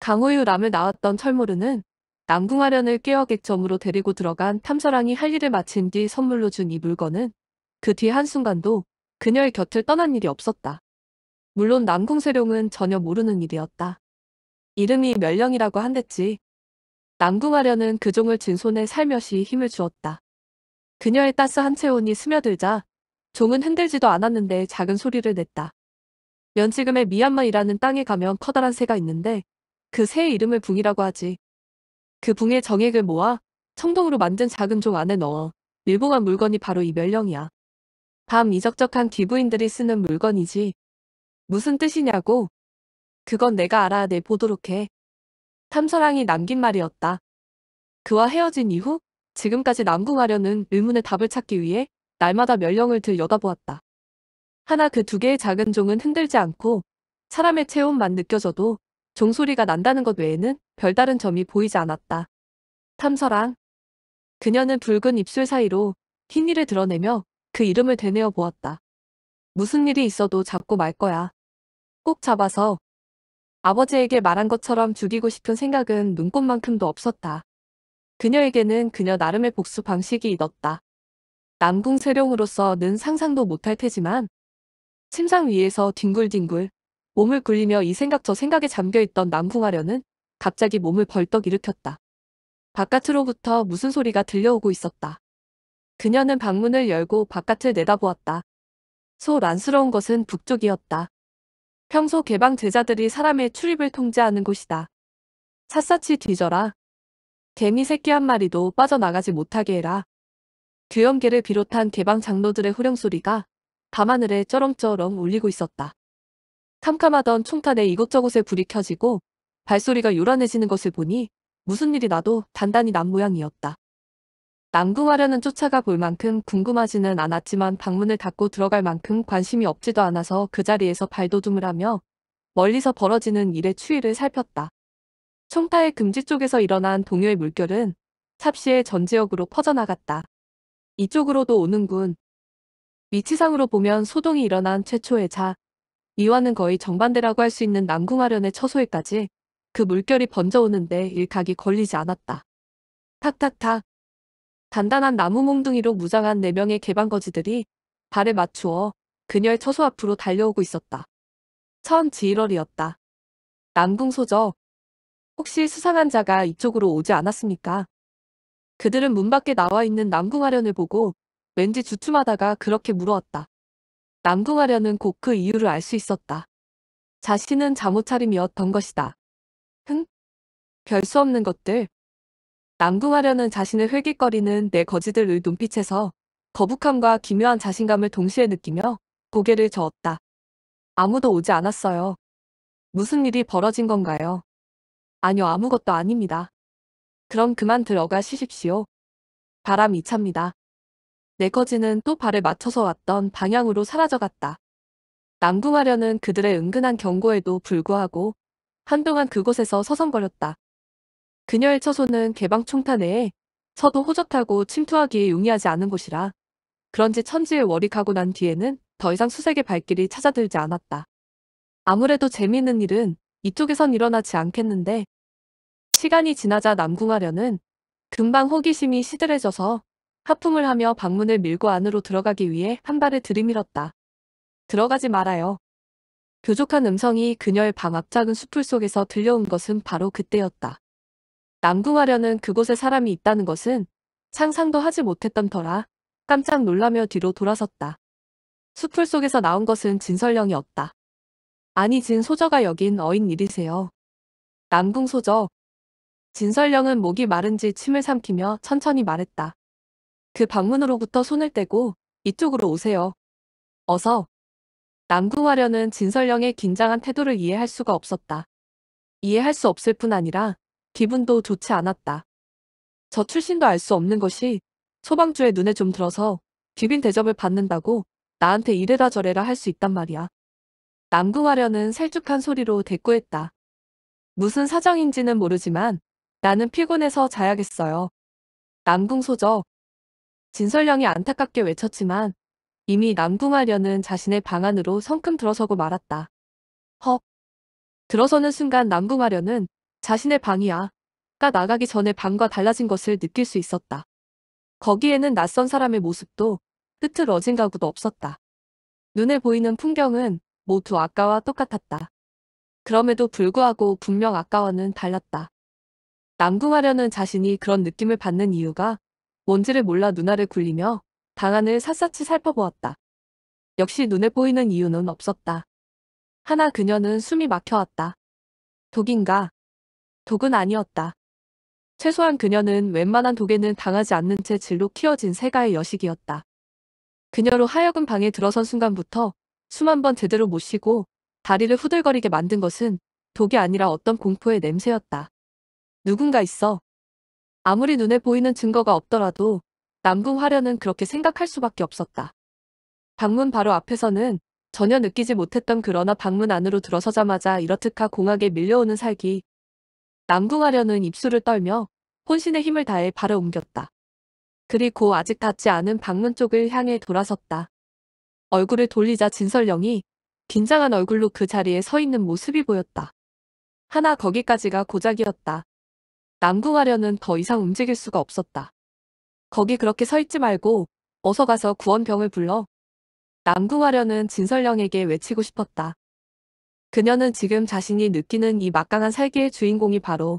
강호유람을 낳았던 철모르는 남궁화련을 깨어 객점으로 데리고 들어간 탐사랑이 할 일을 마친 뒤 선물로 준 이 물건은 그 뒤 한순간도 그녀의 곁을 떠난 일이 없었다. 물론 남궁세룡은 전혀 모르는 일이었다. 이름이 멸령이라고 한댔지. 남궁하려는 그 종을 진 손에 살며시 힘을 주었다. 그녀의 따스한 체온이 스며들자 종은 흔들지도 않았는데 작은 소리를 냈다. 면지금의 미얀마이라는 땅에 가면 커다란 새가 있는데 그 새의 이름을 붕이라고 하지. 그 붕의 정액을 모아 청동으로 만든 작은 종 안에 넣어 밀봉한 물건이 바로 이 멸령이야. 밤 이적적한 귀부인들이 쓰는 물건이지. 무슨 뜻이냐고? 그건 내가 알아내 보도록 해. 탐사랑이 남긴 말이었다. 그와 헤어진 이후 지금까지 남궁하려는 의문의 답을 찾기 위해 날마다 멸령을 들 여다보았다. 하나 그 두 개의 작은 종은 흔들지 않고 사람의 체온만 느껴져도 종소리가 난다는 것 외에는 별다른 점이 보이지 않았다. 탐사랑 그녀는 붉은 입술 사이로 흰 이를 드러내며 그 이름을 되뇌어 보았다. 무슨 일이 있어도 잡고 말 거야. 꼭 잡아서 아버지에게 말한 것처럼 죽이고 싶은 생각은 눈꽃만큼도 없었다. 그녀에게는 그녀 나름의 복수 방식이 있었다. 남궁 세룡으로서는 상상도 못할 테지만 침상 위에서 뒹굴뒹굴 몸을 굴리며 이 생각 저 생각에 잠겨있던 남궁하려는 갑자기 몸을 벌떡 일으켰다. 바깥으로부터 무슨 소리가 들려오고 있었다. 그녀는 방문을 열고 바깥을 내다보았다. 소란스러운 것은 북쪽이었다. 평소 개방 제자들이 사람의 출입을 통제하는 곳이다. 샅샅이 뒤져라. 개미 새끼 한 마리도 빠져나가지 못하게 해라. 규염계를 비롯한 개방 장로들의 후령소리가 밤하늘에 쩌렁쩌렁 울리고 있었다. 캄캄하던 총탄에 이곳저곳에 불이 켜지고 발소리가 요란해지는 것을 보니 무슨 일이 나도 단단히 난 모양이었다. 남궁하려는 쫓아가 볼 만큼 궁금하지는 않았지만 방문을 닫고 들어갈 만큼 관심이 없지도 않아서 그 자리에서 발돋움을 하며 멀리서 벌어지는 일의 추이를 살폈다. 총타의 금지 쪽에서 일어난 동요의 물결은 삽시의 전 지역으로 퍼져나갔다. 이쪽으로도 오는군. 위치상으로 보면 소동이 일어난 최초의 자, 이와는 거의 정반대라고 할 수 있는 남궁하련의 처소에까지 그 물결이 번져오는데 일각이 걸리지 않았다. 탁탁탁 단단한 나무 몽둥이로 무장한 4명의 개방거지들이 발에 맞추어 그녀의 처소 앞으로 달려오고 있었다. 처음 지일월이었다. 남궁소저, 혹시 수상한 자가 이쪽으로 오지 않았습니까? 그들은 문 밖에 나와 있는 남궁하련을 보고 왠지 주춤하다가 그렇게 물어왔다. 남궁하련은 곧 그 이유를 알 수 있었다. 자신은 잠옷차림이었던 것이다. 흥? 별수 없는 것들. 난궁하려는 자신의 흘깃거리는 내 거지들의 눈빛에서 거북함과 기묘한 자신감을 동시에 느끼며 고개를 저었다. 아무도 오지 않았어요. 무슨 일이 벌어진 건가요? 아니요, 아무것도 아닙니다. 그럼 그만 들어가시십시오. 바람이 찹니다. 내 거지는 또 발을 맞춰서 왔던 방향으로 사라져갔다. 남궁하려는 그들의 은근한 경고에도 불구하고 한동안 그곳에서 서성거렸다. 그녀의 처소는 개방 총탄 내에 서도 호젓하고 침투하기에 용이하지 않은 곳이라 그런지 천지에 월이 가고 난 뒤에는 더 이상 수색의 발길이 찾아들지 않았다. 아무래도 재미있는 일은 이쪽에선 일어나지 않겠는데 시간이 지나자 남궁하려는 금방 호기심이 시들해져서 하품을 하며 방문을 밀고 안으로 들어가기 위해 한 발을 들이밀었다. 들어가지 말아요. 교족한 음성이 그녀의 방 앞 작은 수풀 속에서 들려온 것은 바로 그때였다. 남궁하려는 그곳에 사람이 있다는 것은 상상도 하지 못했던 터라 깜짝 놀라며 뒤로 돌아섰다. 수풀 속에서 나온 것은 진설령이었다. 아니 진 소저가 여긴 어인 일이세요. 남궁 소저. 진설령은 목이 마른지 침을 삼키며 천천히 말했다. 그 방문으로부터 손을 떼고 이쪽으로 오세요. 어서. 남궁하려는 진설령의 긴장한 태도를 이해할 수가 없었다. 이해할 수 없을 뿐 아니라 기분도 좋지 않았다. 저 출신도 알 수 없는 것이 소방주의 눈에 좀 들어서 기빈 대접을 받는다고 나한테 이래라 저래라 할 수 있단 말이야. 남궁하려는 셀쭉한 소리로 대꾸했다. 무슨 사정인지는 모르지만 나는 피곤해서 자야겠어요. 남궁소저. 진설령이 안타깝게 외쳤지만 이미 남궁하려는 자신의 방 안으로 성큼 들어서고 말았다. 헉. 들어서는 순간 남궁하려는 자신의 방이야. 가 나가기 전에 방과 달라진 것을 느낄 수 있었다. 거기에는 낯선 사람의 모습도 흐트러진 가구도 없었다. 눈에 보이는 풍경은 모두 아까와 똑같았다. 그럼에도 불구하고 분명 아까와는 달랐다. 남궁하려는 자신이 그런 느낌을 받는 이유가 뭔지를 몰라 누나를 굴리며 방안을 샅샅이 살펴보았다. 역시 눈에 보이는 이유는 없었다. 하나 그녀는 숨이 막혀왔다. 독인가? 독은 아니었다. 최소한 그녀는 웬만한 독에는 당하지 않는 채 질로 키워진 세가의 여식이었다. 그녀로 하여금 방에 들어선 순간부터 숨한번 제대로 못 쉬고 다리를 후들거리게 만든 것은 독이 아니라 어떤 공포의 냄새였다. 누군가 있어. 아무리 눈에 보이는 증거가 없더라도 남궁 화려는 그렇게 생각할 수밖에 없었다. 방문 바로 앞에서는 전혀 느끼지 못했던 그러나 방문 안으로 들어서자마자 이렇듯 하 공하게 밀려오는 살기 남궁하려는 입술을 떨며 혼신의 힘을 다해 발을 옮겼다. 그리고 아직 닿지 않은 방문 쪽을 향해 돌아섰다. 얼굴을 돌리자 진설령이 긴장한 얼굴로 그 자리에 서 있는 모습이 보였다. 하나 거기까지가 고작이었다. 남궁하려는 더 이상 움직일 수가 없었다. 거기 그렇게 서 있지 말고 어서 가서 구원병을 불러. 남궁하려는 진설령에게 외치고 싶었다. 그녀는 지금 자신이 느끼는 이 막강한 살기의 주인공이 바로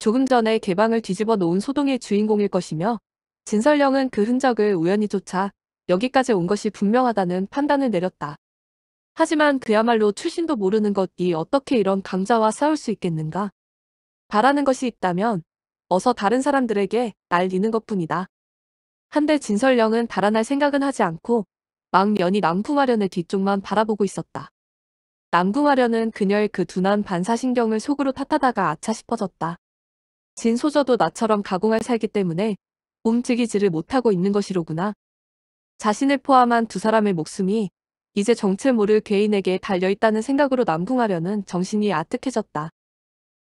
조금 전에 개방을 뒤집어 놓은 소동의 주인공일 것이며 진설령은 그 흔적을 우연히 쫓아 여기까지 온 것이 분명하다는 판단을 내렸다. 하지만 그야말로 출신도 모르는 것이 어떻게 이런 강자와 싸울 수 있겠는가? 바라는 것이 있다면 어서 다른 사람들에게 날리는 것뿐이다. 한데 진설령은 달아날 생각은 하지 않고 막연이 남풍하련의 뒤쪽만 바라보고 있었다. 남궁하려는 그녀의 그 둔한 반사신경을 속으로 탓하다가 아차 싶어졌다. 진소저도 나처럼 가공할 살기 때문에 움직이지를 못하고 있는 것이로구나. 자신을 포함한 두 사람의 목숨이 이제 정체 모를 괴인에게 달려있다는 생각으로 남궁하려는 정신이 아득해졌다.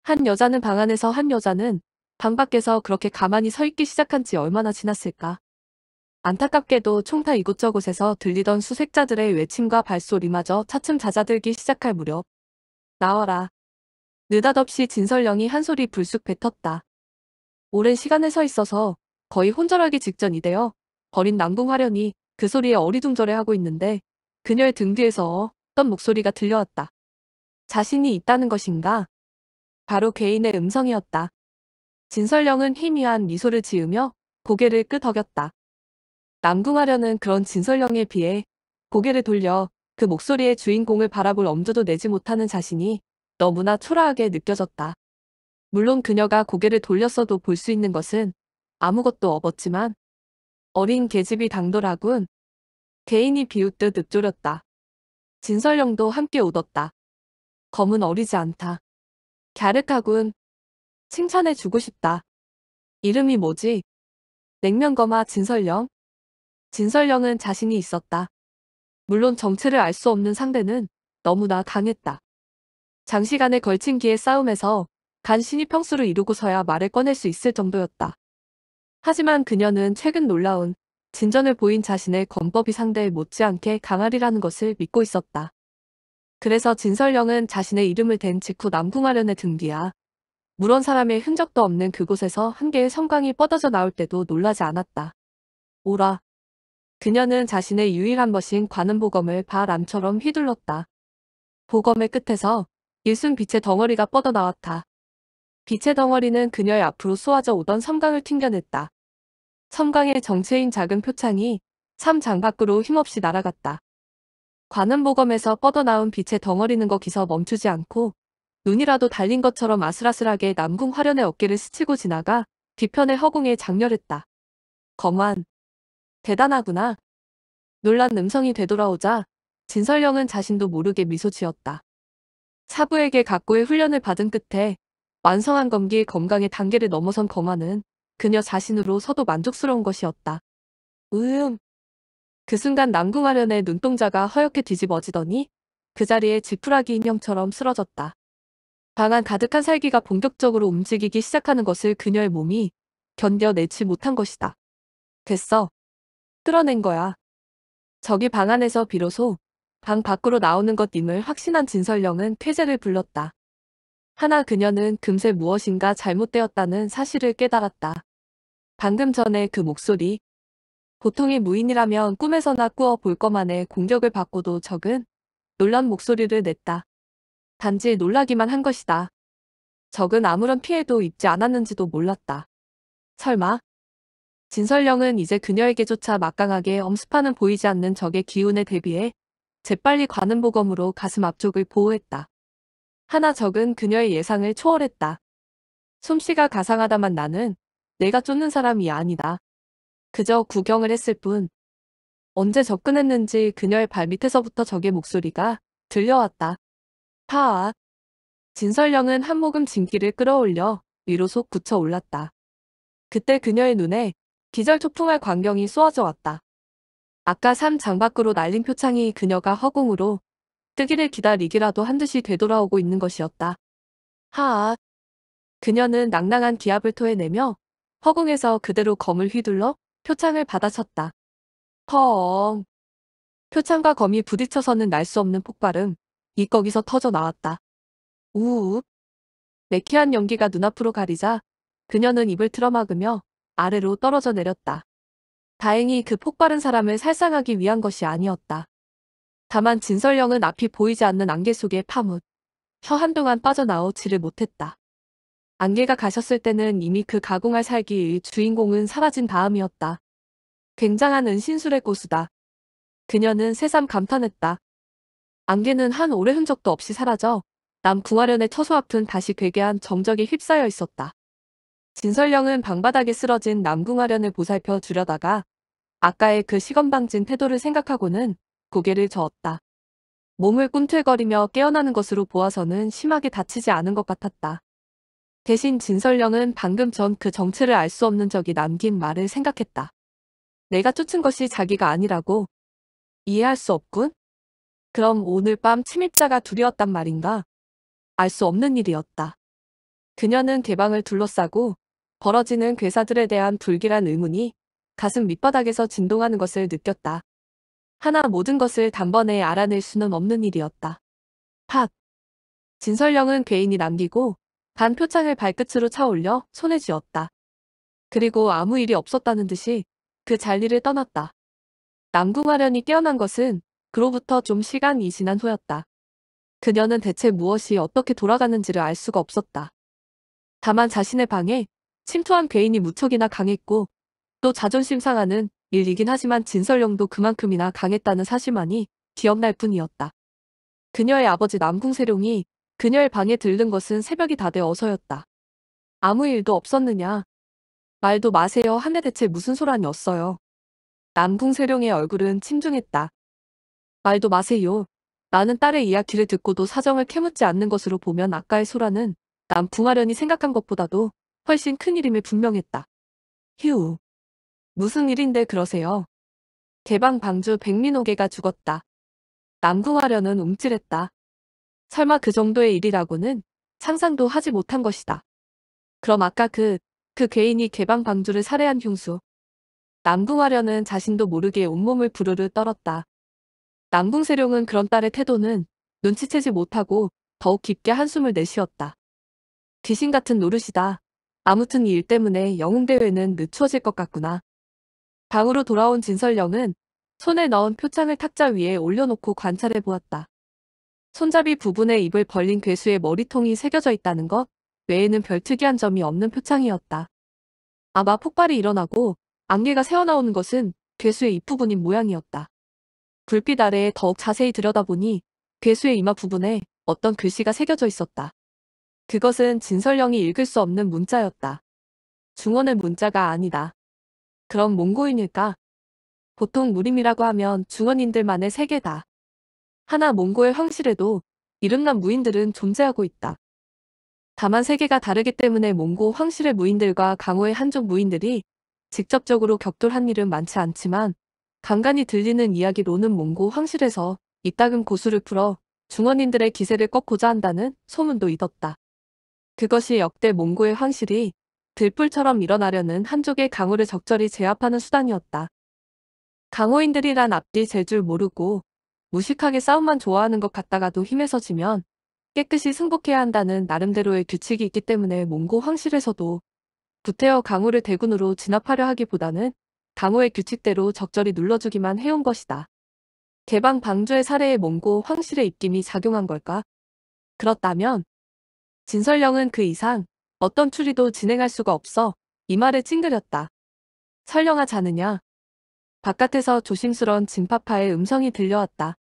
한 여자는 방 안에서 한 여자는 방 밖에서 그렇게 가만히 서 있기 시작한 지 얼마나 지났을까. 안타깝게도 총타 이곳저곳에서 들리던 수색자들의 외침과 발소리마저 차츰 잦아들기 시작할 무렵 나와라. 느닷없이 진설령이 한 소리 불쑥 뱉었다. 오랜 시간에서 있어서 거의 혼절하기 직전이되어 버린 남궁 화련이 그 소리에 어리둥절해하고 있는데 그녀의 등 뒤에서 어떤 목소리가 들려왔다. 자신이 있다는 것인가? 바로 개인의 음성이었다. 진설령은 희미한 미소를 지으며 고개를 끄덕였다. 남궁하려는 그런 진설령에 비해 고개를 돌려 그 목소리의 주인공을 바라볼 엄두도 내지 못하는 자신이 너무나 초라하게 느껴졌다. 물론 그녀가 고개를 돌렸어도 볼 수 있는 것은 아무것도 없었지만 어린 계집이 당돌하군 개인이 비웃듯 읊조렸다. 진설령도 함께 웃었다. 검은 어리지 않다. 갸륵하군. 칭찬해주고 싶다. 이름이 뭐지? 냉면거마 진설령? 진설령은 자신이 있었다. 물론 정체를 알 수 없는 상대는 너무나 강했다. 장시간에 걸친 기의 싸움에서 간신히 평수를 이루고서야 말을 꺼낼 수 있을 정도였다. 하지만 그녀는 최근 놀라운 진전을 보인 자신의 검법이 상대에 못지않게 강하리라는 것을 믿고 있었다. 그래서 진설령은 자신의 이름을 댄 직후 남궁아련에 등뒤야 물원 사람의 흔적도 없는 그곳에서 한 개의 성광이 뻗어져 나올 때도 놀라지 않았다. 오라, 그녀는 자신의 유일한 것인 관음보검을 바람처럼 휘둘렀다. 보검의 끝에서 일순 빛의 덩어리가 뻗어나왔다. 빛의 덩어리는 그녀의 앞으로 쏘아져 오던 섬광을 튕겨냈다. 섬광의 정체인 작은 표창이 참 장 밖으로 힘없이 날아갔다. 관음보검에서 뻗어나온 빛의 덩어리는 거기서 멈추지 않고 눈이라도 달린 것처럼 아슬아슬하게 남궁 화련의 어깨를 스치고 지나가 뒤편의 허공에 장렬했다. 검환, 대단하구나. 놀란 음성이 되돌아오자 진설령은 자신도 모르게 미소 지었다. 사부에게 각고의 훈련을 받은 끝에 완성한 검기 건강의 단계를 넘어선 검화는 그녀 자신으로서도 만족스러운 것이었다. 으음. 그 순간 남궁화련의 눈동자가 허옇게 뒤집어지더니 그 자리에 지푸라기 인형처럼 쓰러졌다. 방안 가득한 살기가 본격적으로 움직이기 시작하는 것을 그녀의 몸이 견뎌내지 못한 것이다. 됐어. 끌어낸 거야. 저기 방 안에서 비로소 방 밖으로 나오는 것임을 확신한 진설령은 쾌재를 불렀다. 하나 그녀는 금세 무엇인가 잘못되었다는 사실을 깨달았다. 방금 전에 그 목소리. 보통이 무인이라면 꿈에서나 꾸어 볼 것만의 공격을 받고도 적은 놀란 목소리를 냈다. 단지 놀라기만 한 것이다. 적은 아무런 피해도 입지 않았는지도 몰랐다. 설마 진설령은 이제 그녀에게조차 막강하게 엄습하는 보이지 않는 적의 기운에 대비해 재빨리 관음보검으로 가슴 앞쪽을 보호했다. 하나 적은 그녀의 예상을 초월했다. 솜씨가 가상하다만 나는 내가 쫓는 사람이 아니다. 그저 구경을 했을 뿐. 언제 접근했는지 그녀의 발밑에서부터 적의 목소리가 들려왔다. 파아. 진설령은 한 모금 진기를 끌어올려 위로 속 굳혀 올랐다. 그때 그녀의 눈에 기절초풍할 광경이 쏘아져 왔다. 아까 삶 장밖으로 날린 표창이 그녀가 허공으로 뜨기를 기다리기라도 한 듯이 되돌아오고 있는 것이었다. 하아. 그녀는 낭낭한 기압을 토해내며 허공에서 그대로 검을 휘둘러 표창을 받아쳤다. 펑. 표창과 검이 부딪혀서는 날 수 없는 폭발음, 이거기서 터져 나왔다. 우우. 매키한 연기가 눈앞으로 가리자 그녀는 입을 틀어막으며 아래로 떨어져 내렸다. 다행히 그 폭발은 사람을 살상하기 위한 것이 아니었다. 다만 진설령은 앞이 보이지 않는 안개 속에 파묻. 혀 한동안 빠져나오지를 못했다. 안개가 가셨을 때는 이미 그 가공할 살기의 주인공은 사라진 다음이었다. 굉장한 은신술의 고수다. 그녀는 새삼 감탄했다. 안개는 한 오래 흔적도 없이 사라져 남 궁화련의 처소 앞은 다시 괴괴한 정적이 휩싸여 있었다. 진설령은 방바닥에 쓰러진 남궁아련을 보살펴 주려다가 아까의 그 시건방진 태도를 생각하고는 고개를 저었다. 몸을 꿈틀거리며 깨어나는 것으로 보아서는 심하게 다치지 않은 것 같았다. 대신 진설령은 방금 전 그 정체를 알 수 없는 적이 남긴 말을 생각했다. 내가 쫓은 것이 자기가 아니라고? 이해할 수 없군? 그럼 오늘 밤 침입자가 두려웠단 말인가? 알 수 없는 일이었다. 그녀는 개방을 둘러싸고 벌어지는 괴사들에 대한 불길한 의문이 가슴 밑바닥에서 진동하는 것을 느꼈다. 하나 모든 것을 단번에 알아낼 수는 없는 일이었다. 팍! 진설령은 괴인이 남기고 반 표창을 발끝으로 차올려 손에 쥐었다. 그리고 아무 일이 없었다는 듯이 그 잔리를 떠났다. 남궁화련이 깨어난 것은 그로부터 좀 시간이 지난 후였다. 그녀는 대체 무엇이 어떻게 돌아가는지를 알 수가 없었다. 다만 자신의 방에 침투한 괴인이 무척이나 강했고 또 자존심 상하는 일이긴 하지만 진설령도 그만큼이나 강했다는 사실만이 기억날 뿐이었다. 그녀의 아버지 남궁세룡이 그녀의 방에 들른 것은 새벽이 다 돼 어서였다. 아무 일도 없었느냐. 말도 마세요 한해 대체 무슨 소란이었어요. 남궁세룡의 얼굴은 침중했다. 말도 마세요. 나는 딸의 이야기를 듣고도 사정을 캐묻지 않는 것으로 보면 아까의 소란은 남궁하련이 생각한 것보다도 훨씬 큰일임을 분명했다. 휴. 무슨 일인데 그러세요? 개방 방주 백민호개가 죽었다. 남궁화려는 움찔했다. 설마 그 정도의 일이라고는 상상도 하지 못한 것이다. 그럼 아까 그, 그 괴인이 개방 방주를 살해한 흉수. 남궁화려는 자신도 모르게 온몸을 부르르 떨었다. 남궁세룡은 그런 딸의 태도는 눈치채지 못하고 더욱 깊게 한숨을 내쉬었다. 귀신 같은 노릇이다. 아무튼 이 일 때문에 영웅대회는 늦춰질 것 같구나. 방으로 돌아온 진설령은 손에 넣은 표창을 탁자 위에 올려놓고 관찰해 보았다. 손잡이 부분에 입을 벌린 괴수의 머리통이 새겨져 있다는 것 외에는 별 특이한 점이 없는 표창이었다. 아마 폭발이 일어나고 안개가 새어나오는 것은 괴수의 입부분인 모양이었다. 불빛 아래에 더욱 자세히 들여다보니 괴수의 이마 부분에 어떤 글씨가 새겨져 있었다. 그것은 진설령이 읽을 수 없는 문자였다. 중원의 문자가 아니다. 그럼 몽고인일까? 보통 무림이라고 하면 중원인들만의 세계다. 하나 몽고의 황실에도 이름난 무인들은 존재하고 있다. 다만 세계가 다르기 때문에 몽고 황실의 무인들과 강호의 한족 무인들이 직접적으로 격돌한 일은 많지 않지만 간간히 들리는 이야기로는 몽고 황실에서 이따금 고수를 풀어 중원인들의 기세를 꺾고자 한다는 소문도 있었다. 그것이 역대 몽고의 황실이 들불처럼 일어나려는 한족의 강호를 적절히 제압하는 수단이었다. 강호인들이란 앞뒤 재줄 모르고 무식하게 싸움만 좋아하는 것 같다가도 힘에서 지면 깨끗이 승복해야 한다는 나름대로의 규칙이 있기 때문에 몽고 황실에서도 부태어 강호를 대군으로 진압하려 하기보다는 강호의 규칙대로 적절히 눌러주기만 해온 것이다. 개방 방조의 사례에 몽고 황실의 입김이 작용한 걸까? 그렇다면 진설령은 그 이상 어떤 추리도 진행할 수가 없어 이말을 찡그렸다. 설령아 자느냐? 바깥에서 조심스런 진파파의 음성이 들려왔다.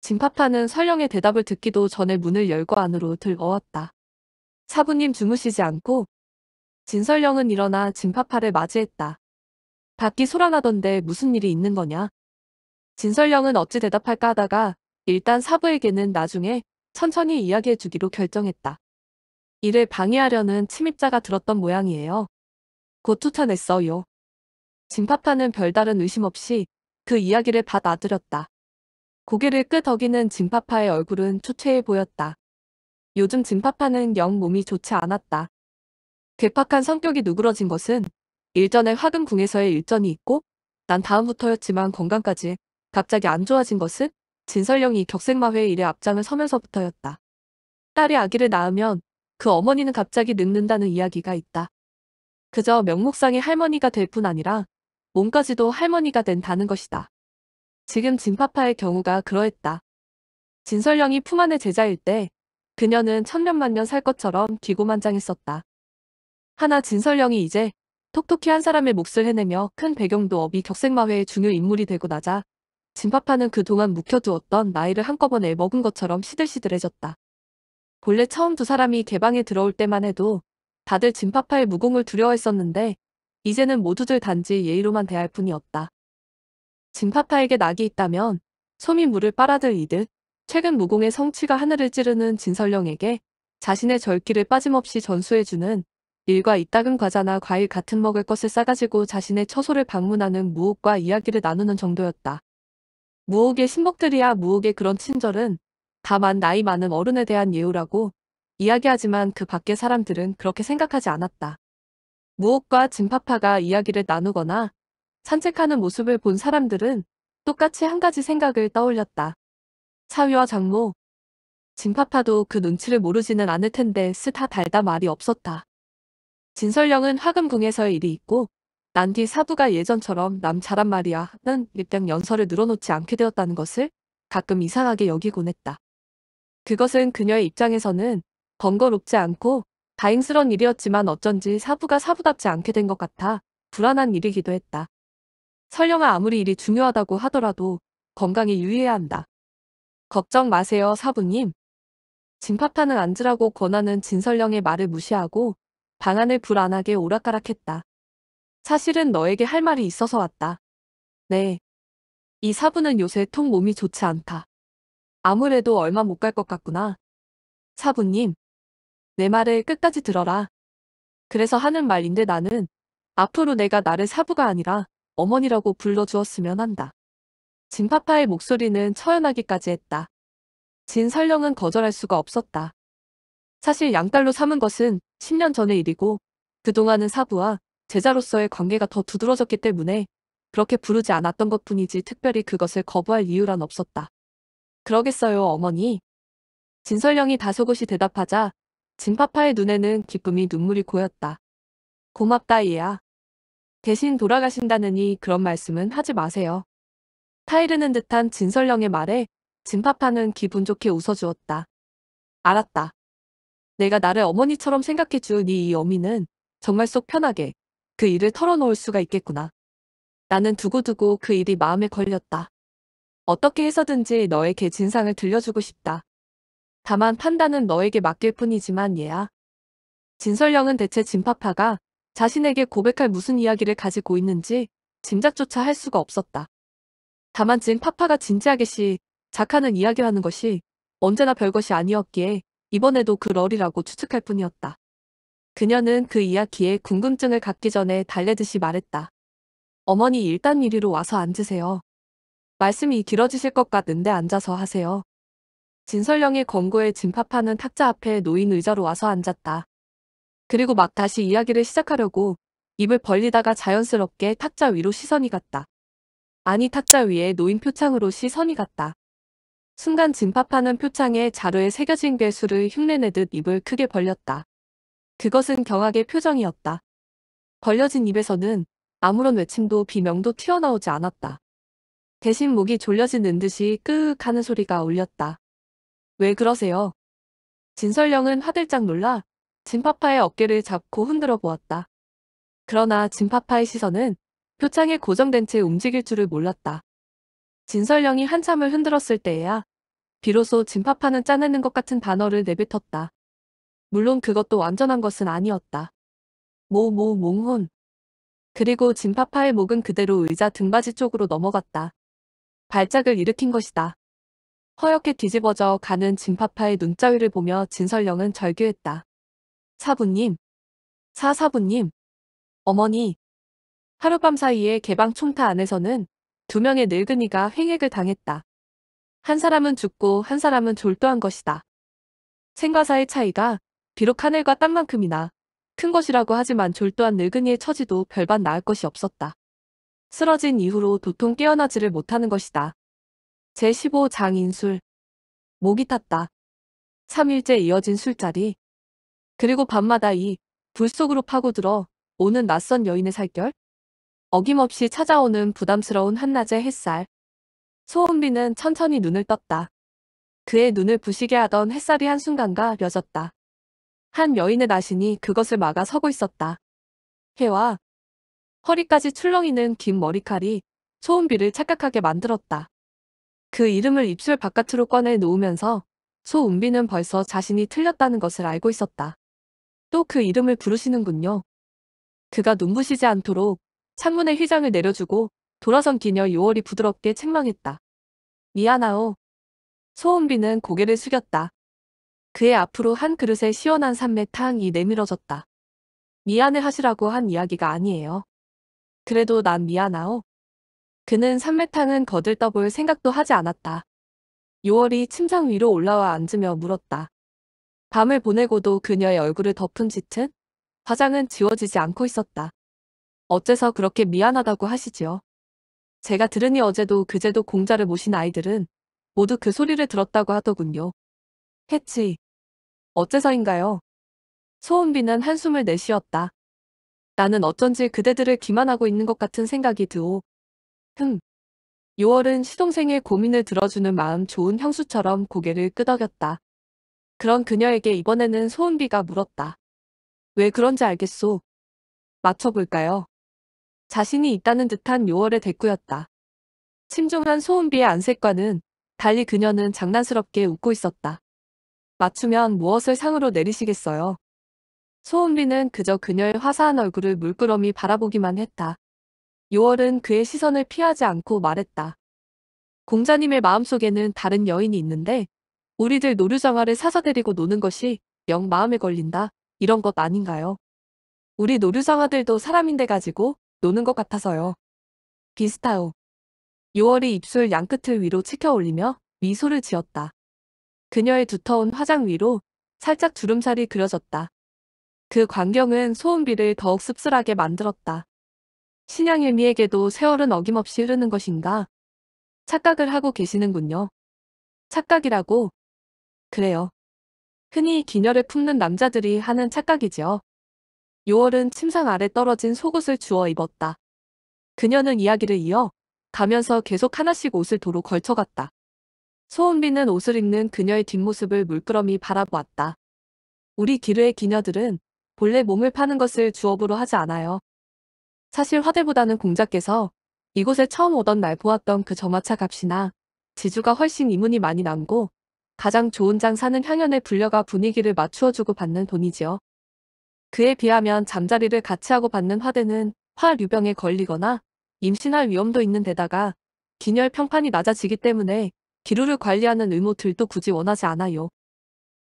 진파파는 설령의 대답을 듣기도 전에 문을 열고 안으로 들어왔다. 사부님 주무시지 않고 진설령은 일어나 진파파를 맞이했다. 밖이 소란하던데 무슨 일이 있는 거냐? 진설령은 어찌 대답할까 하다가 일단 사부에게는 나중에 천천히 이야기해주기로 결정했다. 이를 방해하려는 침입자가 들었던 모양이에요. 곧투탄했어요 진파파는 별다른 의심 없이 그 이야기를 받아들였다. 고개를 끄덕이는 진파파의 얼굴은 초췌해 보였다. 요즘 진파파는 영 몸이 좋지 않았다. 괴팍한 성격이 누그러진 것은 일전에 화금궁에서의 일전이 있고 난 다음부터였지만 건강까지 갑자기 안 좋아진 것은 진설령이 격생마회 일에 앞장을 서면서부터였다. 딸이 아기를 낳으면 그 어머니는 갑자기 늙는다는 이야기가 있다. 그저 명목상의 할머니가 될 뿐 아니라 몸까지도 할머니가 된다는 것이다. 지금 진파파의 경우가 그러했다. 진설령이 품안의 제자일 때 그녀는 천년만년 살 것처럼 기고만장했었다. 하나 진설령이 이제 톡톡히 한 사람의 몫을 해내며 큰 배경도 업이 격생마회의 중요 인물이 되고 나자 진파파는 그동안 묵혀두었던 나이를 한꺼번에 먹은 것처럼 시들시들해졌다. 본래 처음 두 사람이 개방에 들어올 때만 해도 다들 진파파의 무공을 두려워했었는데 이제는 모두들 단지 예의로만 대할 뿐이었다. 진파파에게 낙이 있다면 소미 물을 빨아들 이듯 최근 무공의 성취가 하늘을 찌르는 진설령에게 자신의 절기를 빠짐없이 전수해주는 일과 이따금 과자나 과일 같은 먹을 것을 싸가지고 자신의 처소를 방문하는 무옥과 이야기를 나누는 정도였다. 무옥의 신복들이야 무옥의 그런 친절은 다만 나이 많은 어른에 대한 예우라고 이야기하지만 그 밖의 사람들은 그렇게 생각하지 않았다. 무엇과 진파파가 이야기를 나누거나 산책하는 모습을 본 사람들은 똑같이 한 가지 생각을 떠올렸다. 차위와 장모, 진파파도 그 눈치를 모르지는 않을 텐데 스타 달다 말이 없었다. 진설령은 화금궁에서의 일이 있고 난 뒤 사부가 예전처럼 남자란 말이야 는 일당 연설을 늘어놓지 않게 되었다는 것을 가끔 이상하게 여기곤 했다. 그것은 그녀의 입장에서는 번거롭지 않고 다행스런 일이었지만 어쩐지 사부가 사부답지 않게 된 것 같아 불안한 일이기도 했다. 설령아 아무리 일이 중요하다고 하더라도 건강에 유의해야 한다. 걱정 마세요 사부님. 진파탄는 앉으라고 권하는 진설령의 말을 무시하고 방안을 불안하게 오락가락했다. 사실은 너에게 할 말이 있어서 왔다. 네. 이 사부는 요새 통 몸이 좋지 않다. 아무래도 얼마 못 갈 것 같구나. 사부님, 내 말을 끝까지 들어라. 그래서 하는 말인데 나는 앞으로 내가 나를 사부가 아니라 어머니라고 불러주었으면 한다. 진파파의 목소리는 처연하기까지 했다. 진설령은 거절할 수가 없었다. 사실 양딸로 삼은 것은 10년 전의 일이고 그동안은 사부와 제자로서의 관계가 더 두드러졌기 때문에 그렇게 부르지 않았던 것뿐이지 특별히 그것을 거부할 이유란 없었다. 그러겠어요, 어머니. 진설령이 다소곳이 대답하자 진파파의 눈에는 기쁨이 눈물이 고였다. 고맙다, 이야. 대신 돌아가신다느니 그런 말씀은 하지 마세요. 타이르는 듯한 진설령의 말에 진파파는 기분 좋게 웃어주었다. 알았다. 내가 나를 어머니처럼 생각해준 이 어미는 정말 속 편하게 그 일을 털어놓을 수가 있겠구나. 나는 두고두고 그 일이 마음에 걸렸다. 어떻게 해서든지 너에게 진상을 들려주고 싶다. 다만 판단은 너에게 맡길 뿐이지만 얘야. 진설령은 대체 진파파가 자신에게 고백할 무슨 이야기를 가지고 있는지 짐작조차 할 수가 없었다. 다만 진파파가 진지하게 씨 작하는 이야기하는 것이 언제나 별것이 아니었기에 이번에도 그 럴이라고 추측할 뿐이었다. 그녀는 그 이야기에 궁금증을 갖기 전에 달래듯이 말했다. 어머니 일단 이리로 와서 앉으세요. 말씀이 길어지실 것 같은데 앉아서 하세요. 진설령이 권고에 진파 a 하는 탁자 앞에 노인 의자로 와서 앉았다. 그리고 막 다시 이야기를 시작하려고 입을 벌리다가 자연스럽게 탁자 위로 시선이 갔다. 아니 탁자 위에 노인 표창으로 시선이 갔다. 순간 진파하는 표창에 자루에 새겨진 괴수를 흉내내듯 입을 크게 벌렸다. 그것은 경악의 표정이었다. 벌려진 입에서는 아무런 외침도 비명도 튀어나오지 않았다. 대신 목이 졸려지는 듯이 끄윽 하는 소리가 울렸다. 왜 그러세요? 진설령은 화들짝 놀라 진파파의 어깨를 잡고 흔들어 보았다. 그러나 진파파의 시선은 표창에 고정된 채 움직일 줄을 몰랐다. 진설령이 한참을 흔들었을 때에야 비로소 진파파는 짜내는 것 같은 단어를 내뱉었다. 물론 그것도 완전한 것은 아니었다. 모 모 몽혼. 그리고 진파파의 목은 그대로 의자 등받이 쪽으로 넘어갔다. 발작을 일으킨 것이다. 허옇게 뒤집어져 가는 진파파의 눈자위를 보며 진설령은 절규했다. 사부님, 사사부님, 어머니. 하룻밤 사이에 개방 총타 안에서는 두 명의 늙은이가 횡액을 당했다. 한 사람은 죽고 한 사람은 졸도한 것이다. 생과사의 차이가 비록 하늘과 땅만큼이나 큰 것이라고 하지만 졸도한 늙은이의 처지도 별반 나을 것이 없었다. 쓰러진 이후로 도통 깨어나지를 못하는 것이다. 제15 장인술 목이 탔다. 3일째 이어진 술자리 그리고 밤마다 이 불 속으로 파고들어 오는 낯선 여인의 살결 어김없이 찾아오는 부담스러운 한낮의 햇살 소은비는 천천히 눈을 떴다. 그의 눈을 부시게 하던 햇살이 한순간과 려졌다. 한 여인의 나신이 그것을 막아 서고 있었다. 해와 허리까지 출렁이는 긴 머리칼이 소은비를 착각하게 만들었다. 그 이름을 입술 바깥으로 꺼내 놓으면서 소은비는 벌써 자신이 틀렸다는 것을 알고 있었다. 또 그 이름을 부르시는군요. 그가 눈부시지 않도록 창문에 휘장을 내려주고 돌아선 기녀 요월이 부드럽게 책망했다. 미안하오. 소은비는 고개를 숙였다. 그의 앞으로 한 그릇에 시원한 산매탕이 내밀어졌다. 미안해 하시라고 한 이야기가 아니에요. 그래도 난 미안하오. 그는 산매탕은 거들떠볼 생각도 하지 않았다. 요월이 침상 위로 올라와 앉으며 물었다. 밤을 보내고도 그녀의 얼굴을 덮은 짙은 화장은 지워지지 않고 있었다. 어째서 그렇게 미안하다고 하시지요? 제가 들으니 어제도 그제도 공자를 모신 아이들은 모두 그 소리를 들었다고 하더군요. 해치. 어째서인가요? 소은비는 한숨을 내쉬었다. 나는 어쩐지 그대들을 기만하고 있는 것 같은 생각이 드오. 흠. 6월은 시동생의 고민을 들어주는 마음 좋은 형수처럼 고개를 끄덕였다. 그런 그녀에게 이번에는 소은비가 물었다. 왜 그런지 알겠소. 맞춰볼까요? 자신이 있다는 듯한 6월의 대꾸였다. 침중한 소은비의 안색과는 달리 그녀는 장난스럽게 웃고 있었다. 맞추면 무엇을 상으로 내리시겠어요? 소은비는 그저 그녀의 화사한 얼굴을 물끄러미 바라보기만 했다. 요월은 그의 시선을 피하지 않고 말했다. 공자님의 마음속에는 다른 여인이 있는데 우리들 노류장화를 사서 데리고 노는 것이 영 마음에 걸린다. 이런 것 아닌가요? 우리 노류장화들도 사람인데 가지고 노는 것 같아서요. 비슷하오. 요월이 입술 양끝을 위로 치켜 올리며 미소를 지었다. 그녀의 두터운 화장 위로 살짝 주름살이 그려졌다. 그 광경은 소은비를 더욱 씁쓸하게 만들었다. 신양일미에게도 세월은 어김없이 흐르는 것인가? 착각을 하고 계시는군요. 착각이라고? 그래요. 흔히 기녀를 품는 남자들이 하는 착각이지요. 6월은 침상 아래 떨어진 속옷을 주워 입었다. 그녀는 이야기를 이어 가면서 계속 하나씩 옷을 도로 걸쳐갔다. 소은비는 옷을 입는 그녀의 뒷모습을 물끄러미 바라보았다. 우리 기르의 기녀들은 본래 몸을 파는 것을 주업으로 하지 않아요. 사실 화대보다는 공자께서 이곳에 처음 오던 날 보았던 그 점화차 값이나 지주가 훨씬 이문이 많이 남고 가장 좋은 장사는 향연에 불려가 분위기를 맞추어주고 받는 돈이지요. 그에 비하면 잠자리를 같이 하고 받는 화대는 화류병에 걸리거나 임신할 위험도 있는 데다가 균열 평판이 낮아지기 때문에 기루를 관리하는 의무들도 굳이 원하지 않아요.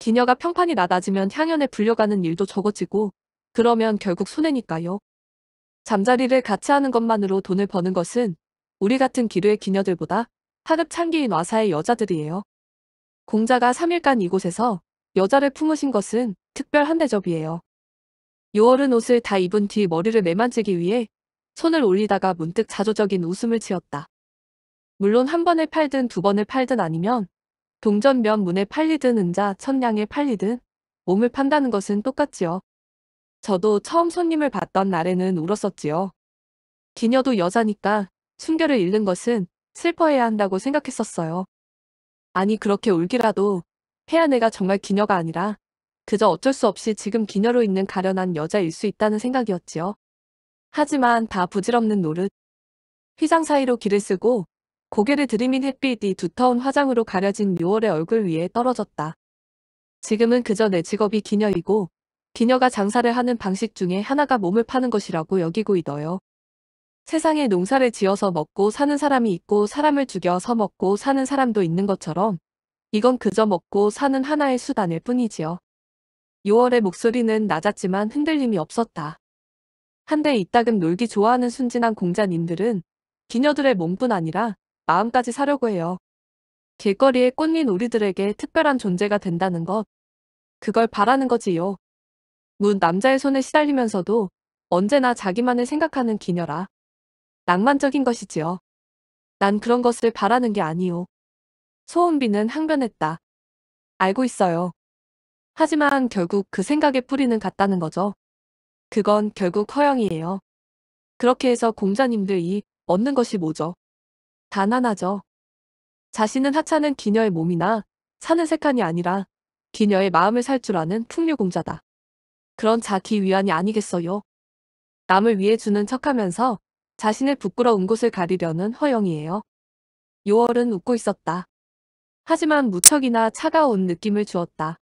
기녀가 평판이 낮아지면 향연에 불려가는 일도 적어지고 그러면 결국 손해니까요. 잠자리를 같이 하는 것만으로 돈을 버는 것은 우리 같은 기류의 기녀들보다 하급 창기인 와사의 여자들이에요. 공자가 3일간 이곳에서 여자를 품으신 것은 특별한 대접이에요. 6월은 옷을 다 입은 뒤 머리를 매만지기 위해 손을 올리다가 문득 자조적인 웃음을 지었다. 물론 한 번을 팔든 두 번을 팔든 아니면 동전 면 문에 팔리든 은자 천냥에 팔리든 몸을 판다는 것은 똑같지요. 저도 처음 손님을 봤던 날에는 울었었지요. 기녀도 여자니까 순결을 잃는 것은 슬퍼해야 한다고 생각했었어요. 아니 그렇게 울기라도 폐아내가 정말 기녀가 아니라 그저 어쩔 수 없이 지금 기녀로 있는 가련한 여자일 수 있다는 생각이었지요. 하지만 다 부질없는 노릇. 휘장 사이로 길을 쓰고 고개를 들이민 햇빛이 두터운 화장으로 가려진 6월의 얼굴 위에 떨어졌다. 지금은 그저 내 직업이 기녀이고 기녀가 장사를 하는 방식 중에 하나가 몸을 파는 것이라고 여기고 있어요. 세상에 농사를 지어서 먹고 사는 사람이 있고 사람을 죽여서 먹고 사는 사람도 있는 것처럼 이건 그저 먹고 사는 하나의 수단일 뿐이지요. 6월의 목소리는 낮았지만 흔들림이 없었다. 한데 이따금 놀기 좋아하는 순진한 공자님들은 기녀들의 몸뿐 아니라 마음까지 사려고 해요. 길거리에 꽃린 우리들에게 특별한 존재가 된다는 것. 그걸 바라는 거지요. 문 남자의 손에 시달리면서도 언제나 자기만을 생각하는 기녀라. 낭만적인 것이지요. 난 그런 것을 바라는 게 아니요. 소은비는 항변했다. 알고 있어요. 하지만 결국 그 생각의 뿌리는 같다는 거죠. 그건 결국 허영이에요. 그렇게 해서 공자님들이 얻는 것이 뭐죠? 단안하죠. 자신은 하찮은 기녀의 몸이나 사는 색한이 아니라 기녀의 마음을 살 줄 아는 풍류공자다. 그런 자기 위안이 아니겠어요. 남을 위해 주는 척하면서 자신의 부끄러운 곳을 가리려는 허영이에요. 요월은 웃고 있었다. 하지만 무척이나 차가운 느낌을 주었다.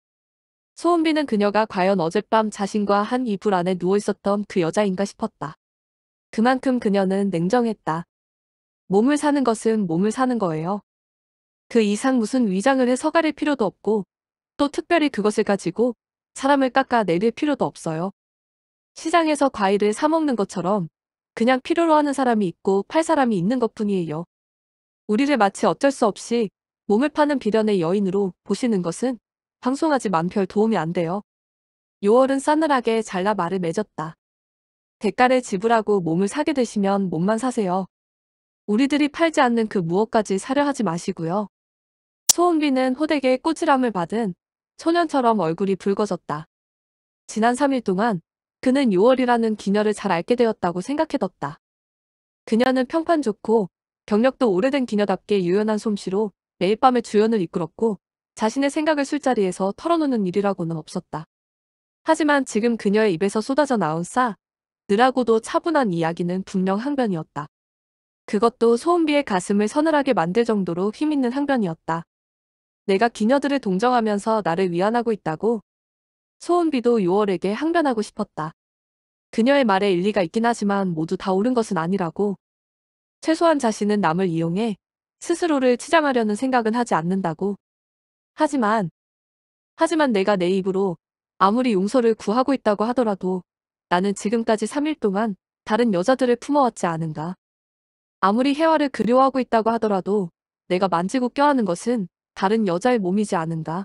소은비는 그녀가 과연 어젯밤 자신과 한 이불 안에 누워 있었던 그 여자인가 싶었다. 그만큼 그녀는 냉정했다. 몸을 사는 것은 몸을 사는 거예요. 그 이상 무슨 위장을 해 서가릴 필요도 없고 또 특별히 그것을 가지고 사람을 깎아 내릴 필요도 없어요. 시장에서 과일을 사 먹는 것처럼 그냥 필요로 하는 사람이 있고 팔 사람이 있는 것뿐이에요. 우리를 마치 어쩔 수 없이 몸을 파는 비련의 여인으로 보시는 것은 방송하지만 별 도움이 안 돼요. 요월은 싸늘하게 잘라 말을 맺었다. 대가를 지불하고 몸을 사게 되시면 몸만 사세요. 우리들이 팔지 않는 그 무엇까지 사려 하지 마시고요. 소은비는 호되게 꼬지람을 받은 소년처럼 얼굴이 붉어졌다. 지난 3일 동안 그는 6월이라는 기녀를 잘 알게 되었다고 생각해뒀다. 그녀는 평판 좋고 경력도 오래된 기녀답게 유연한 솜씨로 매일 밤에 주연을 이끌었고 자신의 생각을 술자리에서 털어놓는 일이라고는 없었다. 하지만 지금 그녀의 입에서 쏟아져 나온 싸 느라고도 차분한 이야기는 분명 항변이었다. 그것도 소은비의 가슴을 서늘하게 만들 정도로 힘있는 항변이었다. 내가 기녀들을 동정하면서 나를 위안하고 있다고? 소은비도 요월에게 항변하고 싶었다. 그녀의 말에 일리가 있긴 하지만 모두 다 옳은 것은 아니라고. 최소한 자신은 남을 이용해 스스로를 치장하려는 생각은 하지 않는다고. 하지만 하지만 내가 내 입으로 아무리 용서를 구하고 있다고 하더라도 나는 지금까지 3일 동안 다른 여자들을 품어왔지 않은가. 아무리 혜화를 그리워하고 있다고 하더라도 내가 만지고 껴안는 것은 다른 여자의 몸이지 않은가.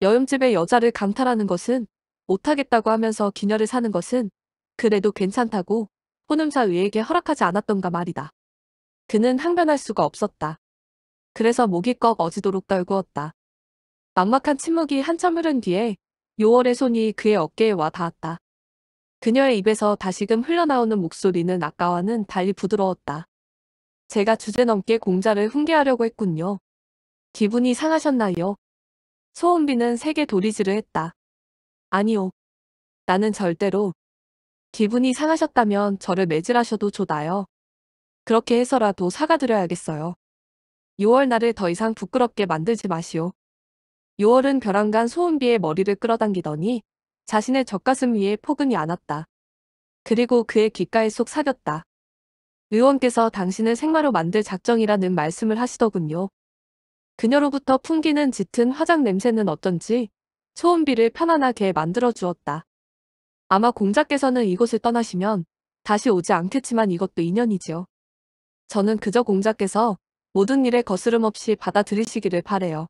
여름집의 여자를 강탈하는 것은 못하겠다고 하면서 기녀를 사는 것은 그래도 괜찮다고 혼음사 의에게 허락하지 않았던가 말이다. 그는 항변할 수가 없었다. 그래서 목이 꺽 어지도록 떨구었다. 막막한 침묵이 한참 흐른 뒤에 요월의 손이 그의 어깨에 와 닿았다. 그녀의 입에서 다시금 흘러나오는 목소리는 아까와는 달리 부드러웠다. 제가 주제넘게 공자를 훈계하려고 했군요. 기분이 상하셨나요? 소은비는 세게 도리지를 했다. 아니요. 나는 절대로. 기분이 상하셨다면 저를 매질하셔도 좋아요 그렇게 해서라도 사과드려야겠어요. 6월 날을 더 이상 부끄럽게 만들지 마시오. 6월은 벼랑간 소은비의 머리를 끌어당기더니 자신의 젖가슴 위에 포근이 안았다. 그리고 그의 귓가에 속 사겼다. 의원께서 당신을 생마로 만들 작정이라는 말씀을 하시더군요. 그녀로부터 풍기는 짙은 화장 냄새는 어떤지 초음비를 편안하게 만들어 주었다. 아마 공자께서는 이곳을 떠나시면 다시 오지 않겠지만 이것도 인연이지요. 저는 그저 공자께서 모든 일에 거스름 없이 받아들이시기를 바래요.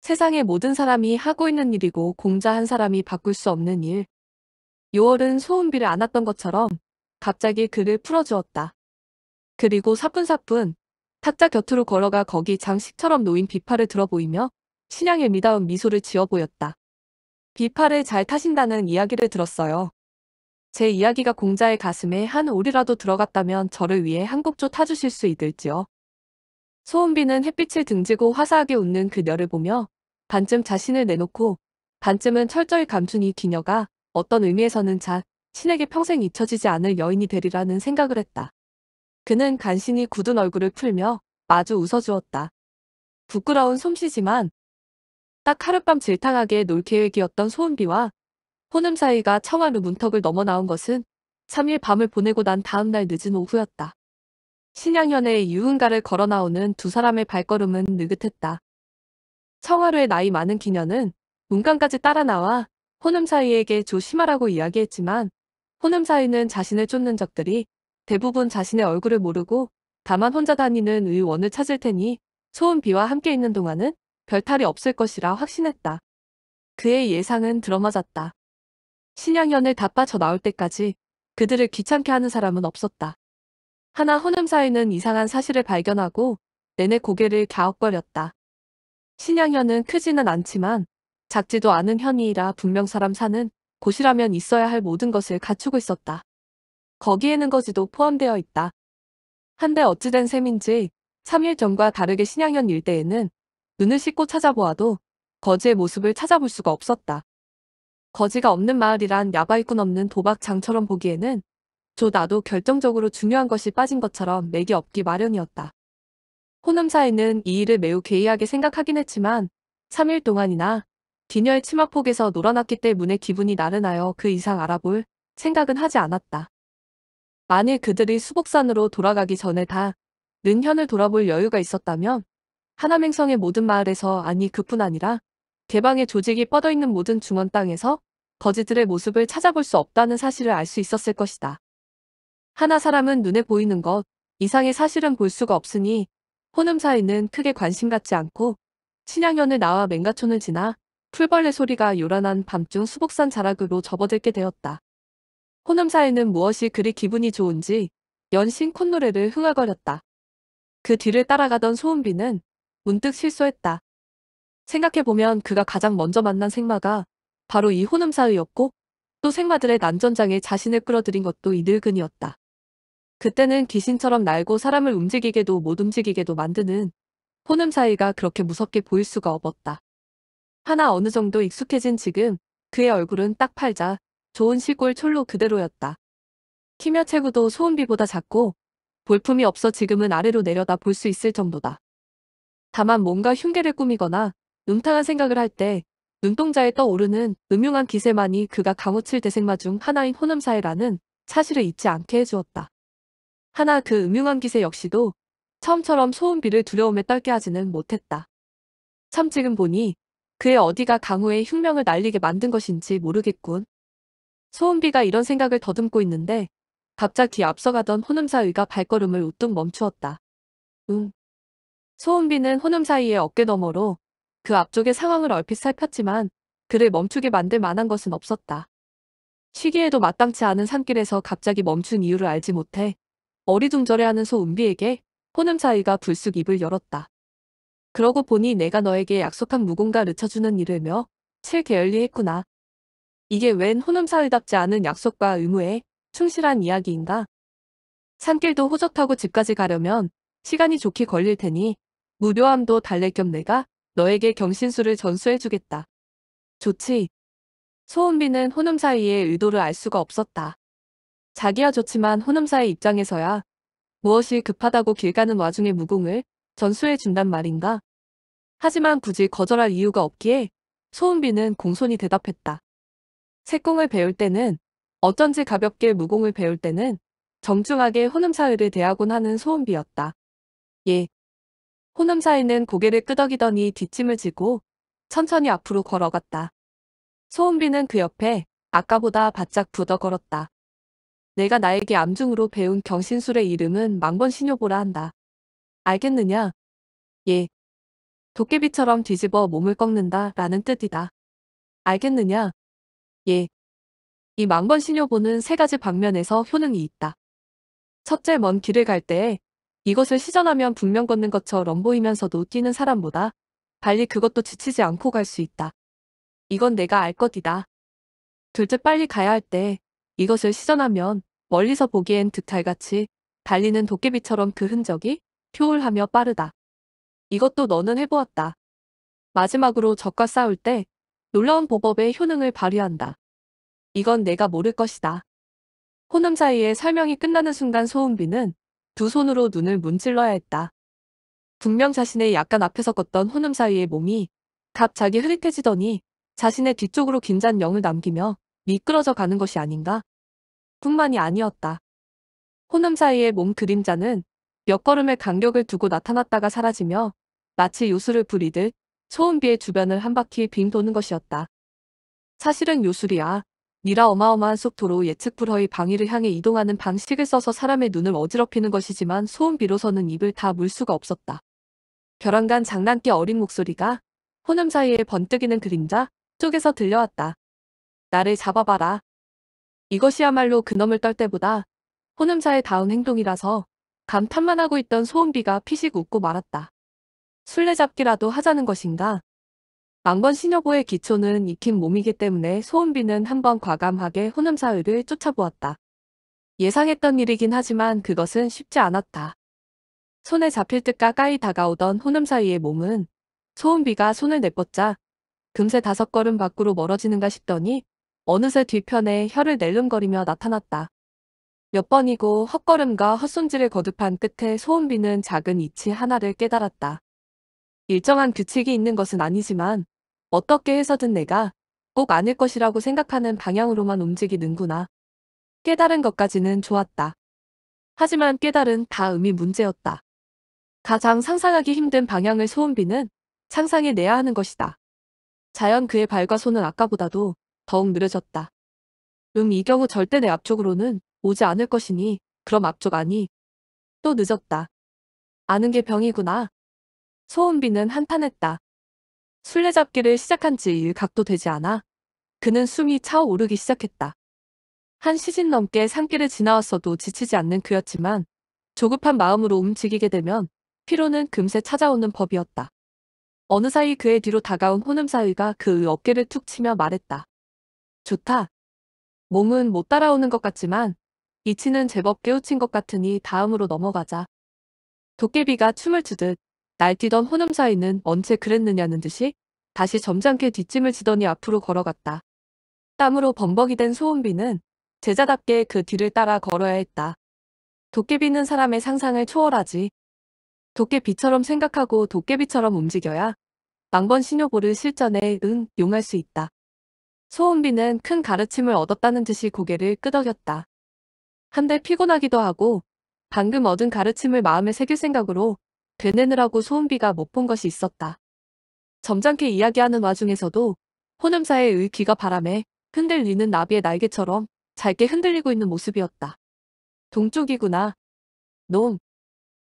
세상의 모든 사람이 하고 있는 일이고 공자 한 사람이 바꿀 수 없는 일. 6월은 소음비를 안았던 것처럼 갑자기 그를 풀어주었다. 그리고 사뿐사뿐 탁자 곁으로 걸어가 거기 장식처럼 놓인 비파를 들어보이며 신양의 미다운 미소를 지어 보였다. 비파를 잘 타신다는 이야기를 들었어요. 제 이야기가 공자의 가슴에 한오리라도 들어갔다면 저를 위해 한국조 타주실 수 있을지요. 소은비는 햇빛을 등지고 화사하게 웃는 그녀를 보며 반쯤 자신을 내놓고 반쯤은 철저히 감춘 이 기녀가 어떤 의미에서는 자 신에게 평생 잊혀지지 않을 여인이 되리라는 생각을 했다. 그는 간신히 굳은 얼굴을 풀며 마주 웃어주었다. 부끄러운 솜씨지만 딱 하룻밤 질탕하게 놀 계획이었던 소은비와 호남 사이가 청하루 문턱을 넘어 나온 것은 3일 밤을 보내고 난 다음날 늦은 오후였다. 신양현의 유흥가를 걸어 나오는 두 사람의 발걸음은 느긋했다. 청하루의 나이 많은 기녀는 문간까지 따라 나와 호남사이에게 조심하라고 이야기했지만 호남사이는 자신을 쫓는 적들이 대부분 자신의 얼굴을 모르고 다만 혼자 다니는 의원을 찾을 테니 소은비와 함께 있는 동안은 별탈이 없을 것이라 확신했다. 그의 예상은 들어맞았다. 신양현을 다 빠져 나올 때까지 그들을 귀찮게 하는 사람은 없었다. 하나 혼음사에는 이상한 사실을 발견하고 내내 고개를 갸웃거렸다. 신양현은 크지는 않지만 작지도 않은 현이라 분명 사람 사는 곳이라면 있어야 할 모든 것을 갖추고 있었다. 거기에는 거지도 포함되어 있다. 한데 어찌된 셈인지 3일 전과 다르게 신양현 일대에는 눈을 씻고 찾아보아도 거지의 모습을 찾아볼 수가 없었다. 거지가 없는 마을이란 야바이꾼 없는 도박장처럼 보기에는 조 나도 결정적으로 중요한 것이 빠진 것처럼 맥이 없기 마련이었다. 호남사에는 이 일을 매우 괴이하게 생각하긴 했지만 3일 동안이나 디녀의 치마폭에서 놀아났기 때문에 기분이 나른하여 그 이상 알아볼 생각은 하지 않았다. 만일 그들이 수복산으로 돌아가기 전에 다 는현을 돌아볼 여유가 있었다면 하남행성의 모든 마을에서 아니 그뿐 아니라 개방의 조직이 뻗어있는 모든 중원 땅에서 거지들의 모습을 찾아볼 수 없다는 사실을 알 수 있었을 것이다. 하나 사람은 눈에 보이는 것 이상의 사실은 볼 수가 없으니 호음사에는 크게 관심 갖지 않고 친양현을 나와 맹가촌을 지나 풀벌레 소리가 요란한 밤중 수복산 자락으로 접어들게 되었다. 호남사이는 무엇이 그리 기분이 좋은지 연신 콧노래를 흥얼거렸다. 그 뒤를 따라가던 소은비는 문득 실수했다 생각해보면 그가 가장 먼저 만난 생마가 바로 이 호남사의였고 또 생마들의 난전장에 자신을 끌어들인 것도 이 늙은이었다. 그때는 귀신처럼 날고 사람을 움직이게도 못 움직이게도 만드는 호남사의가 그렇게 무섭게 보일 수가 없었다. 하나 어느 정도 익숙해진 지금 그의 얼굴은 딱 팔자 좋은 시골 촐로 그대로였다. 키며 체구도 소은비보다 작고 볼품이 없어 지금은 아래로 내려다 볼 수 있을 정도다. 다만 뭔가 흉계를 꾸미거나 음탕한 생각을 할 때 눈동자에 떠오르는 음흉한 기세만이 그가 강호칠 대생마 중 하나인 호남사회라는 사실을 잊지 않게 해주었다. 하나 그 음흉한 기세 역시도 처음처럼 소은비를 두려움에 떨게 하지는 못했다. 참 지금 보니 그의 어디가 강호의 흉명을 날리게 만든 것인지 모르겠군. 소은비가 이런 생각을 더듬고 있는데 갑자기 앞서가던 혼음사의가 발걸음을 우뚝 멈추었다. 응. 소은비는 혼음사의의 어깨 너머로 그 앞쪽의 상황을 얼핏 살폈지만 그를 멈추게 만들 만한 것은 없었다. 시기에도 마땅치 않은 산길에서 갑자기 멈춘 이유를 알지 못해 어리둥절해하는 소은비에게 혼음사의가 불쑥 입을 열었다. 그러고 보니 내가 너에게 약속한 무공가 를쳐주는 일을며 칠계열리 했구나. 이게 웬 호남사회답지 않은 약속과 의무에 충실한 이야기인가? 산길도 호젓하고 집까지 가려면 시간이 좋게 걸릴 테니 무료함도 달랠 겸 내가 너에게 경신수를 전수해주겠다. 좋지. 소은비는 호남사위의 의도를 알 수가 없었다. 자기야 좋지만 호남사의 입장에서야 무엇이 급하다고 길 가는 와중에 무공을 전수해준단 말인가? 하지만 굳이 거절할 이유가 없기에 소은비는 공손히 대답했다. 색공을 배울 때는 어쩐지 가볍게 무공을 배울 때는 정중하게 혼음사의를 대하곤 하는 소음비였다. 예. 혼음사의는 고개를 끄덕이더니 뒷짐을 지고 천천히 앞으로 걸어갔다. 소음비는 그 옆에 아까보다 바짝 부더걸었다. 내가 나에게 암중으로 배운 경신술의 이름은 망번신요보라 한다. 알겠느냐? 예. 도깨비처럼 뒤집어 몸을 꺾는다 라는 뜻이다. 알겠느냐? 예. 이 망번 신효보는 세 가지 방면에서 효능이 있다. 첫째 먼 길을 갈 때에 이것을 시전하면 분명 걷는 것처럼 보이면서도 뛰는 사람보다 달리 그것도 지치지 않고 갈 수 있다. 이건 내가 알 것이다. 둘째 빨리 가야 할 때 이것을 시전하면 멀리서 보기엔 득달같이 달리는 도깨비처럼 그 흔적이 표울하며 빠르다. 이것도 너는 해보았다. 마지막으로 적과 싸울 때 놀라운 보법의 효능을 발휘한다. 이건 내가 모를 것이다. 혼음 사이에 설명이 끝나는 순간 소은비는 두 손으로 눈을 문질러야 했다. 분명 자신의 약간 앞에서 걷던 혼음 사이의 몸이 갑자기 흐릿해지더니 자신의 뒤쪽으로 긴장 영을 남기며 미끄러져 가는 것이 아닌가? 뿐만이 아니었다. 혼음 사이에몸 그림자는 몇 걸음의 간격을 두고 나타났다가 사라지며 마치 요술을 부리듯 초은비의 주변을 한 바퀴 빙 도는 것이었다. 사실은 요술이야. 니라 어마어마한 속도로 예측 불허의 방위를 향해 이동하는 방식을 써서 사람의 눈을 어지럽히는 것이지만 소음비로서는 입을 다 물 수가 없었다. 벼랑간 장난기 어린 목소리가 혼음 사이에 번뜩이는 그림자 쪽에서 들려왔다. 나를 잡아봐라. 이것이야말로 그놈을 떨 때보다 혼음사의 다음 행동이라서 감탄만 하고 있던 소은비가 피식 웃고 말았다. 술래잡기라도 하자는 것인가? 망번 신여보의 기초는 익힌 몸이기 때문에 소은비는 한번 과감하게 호남사회를 쫓아보았다. 예상했던 일이긴 하지만 그것은 쉽지 않았다. 손에 잡힐 듯 가까이 다가오던 호남사위의 몸은 소은비가 손을 내뻗자 금세 다섯 걸음 밖으로 멀어지는가 싶더니 어느새 뒤편에 혀를 낼름거리며 나타났다. 몇 번이고 헛걸음과 헛손질을 거듭한 끝에 소은비는 작은 이치 하나를 깨달았다. 일정한 규칙이 있는 것은 아니지만 어떻게 해서든 내가 꼭 아닐 것이라고 생각하는 방향으로만 움직이는구나. 깨달은 것까지는 좋았다. 하지만 깨달은 다음이 문제였다. 가장 상상하기 힘든 방향을 소음비는 상상해 내야 하는 것이다. 자연 그의 발과 손은 아까보다도 더욱 느려졌다. 음 이 경우 절대 내 앞쪽으로는 오지 않을 것이니 그럼 앞쪽 아니. 또 늦었다. 아는 게 병이구나. 소은비는 한탄했다. 술래잡기를 시작한 지 일각도 되지 않아 그는 숨이 차오르기 시작했다. 한 시즌 넘게 산길을 지나왔어도 지치지 않는 그였지만 조급한 마음으로 움직이게 되면 피로는 금세 찾아오는 법이었다. 어느 사이 그의 뒤로 다가온 혼음사위가 그의 어깨를 툭 치며 말했다. 좋다. 몸은 못 따라오는 것 같지만 이치는 제법 깨우친 것 같으니 다음으로 넘어가자. 도깨비가 춤을 추듯 날뛰던 혼음 사이는 언제 그랬느냐는 듯이 다시 점잖게 뒷짐을 지더니 앞으로 걸어갔다. 땀으로 범벅이 된 소은비는 제자답게 그 뒤를 따라 걸어야 했다. 도깨비는 사람의 상상을 초월하지. 도깨비처럼 생각하고 도깨비처럼 움직여야 망번 신효보를 실전에 응, 용할 수 있다. 소은비는 큰 가르침을 얻었다는 듯이 고개를 끄덕였다. 한데 피곤하기도 하고 방금 얻은 가르침을 마음에 새길 생각으로 되내느라고 소은비가 못 본 것이 있었다. 점잖게 이야기하는 와중에서도 혼음사의 의 귀가 바람에 흔들리는 나비의 날개처럼 잘게 흔들리고 있는 모습이었다. 동쪽이구나. 놈.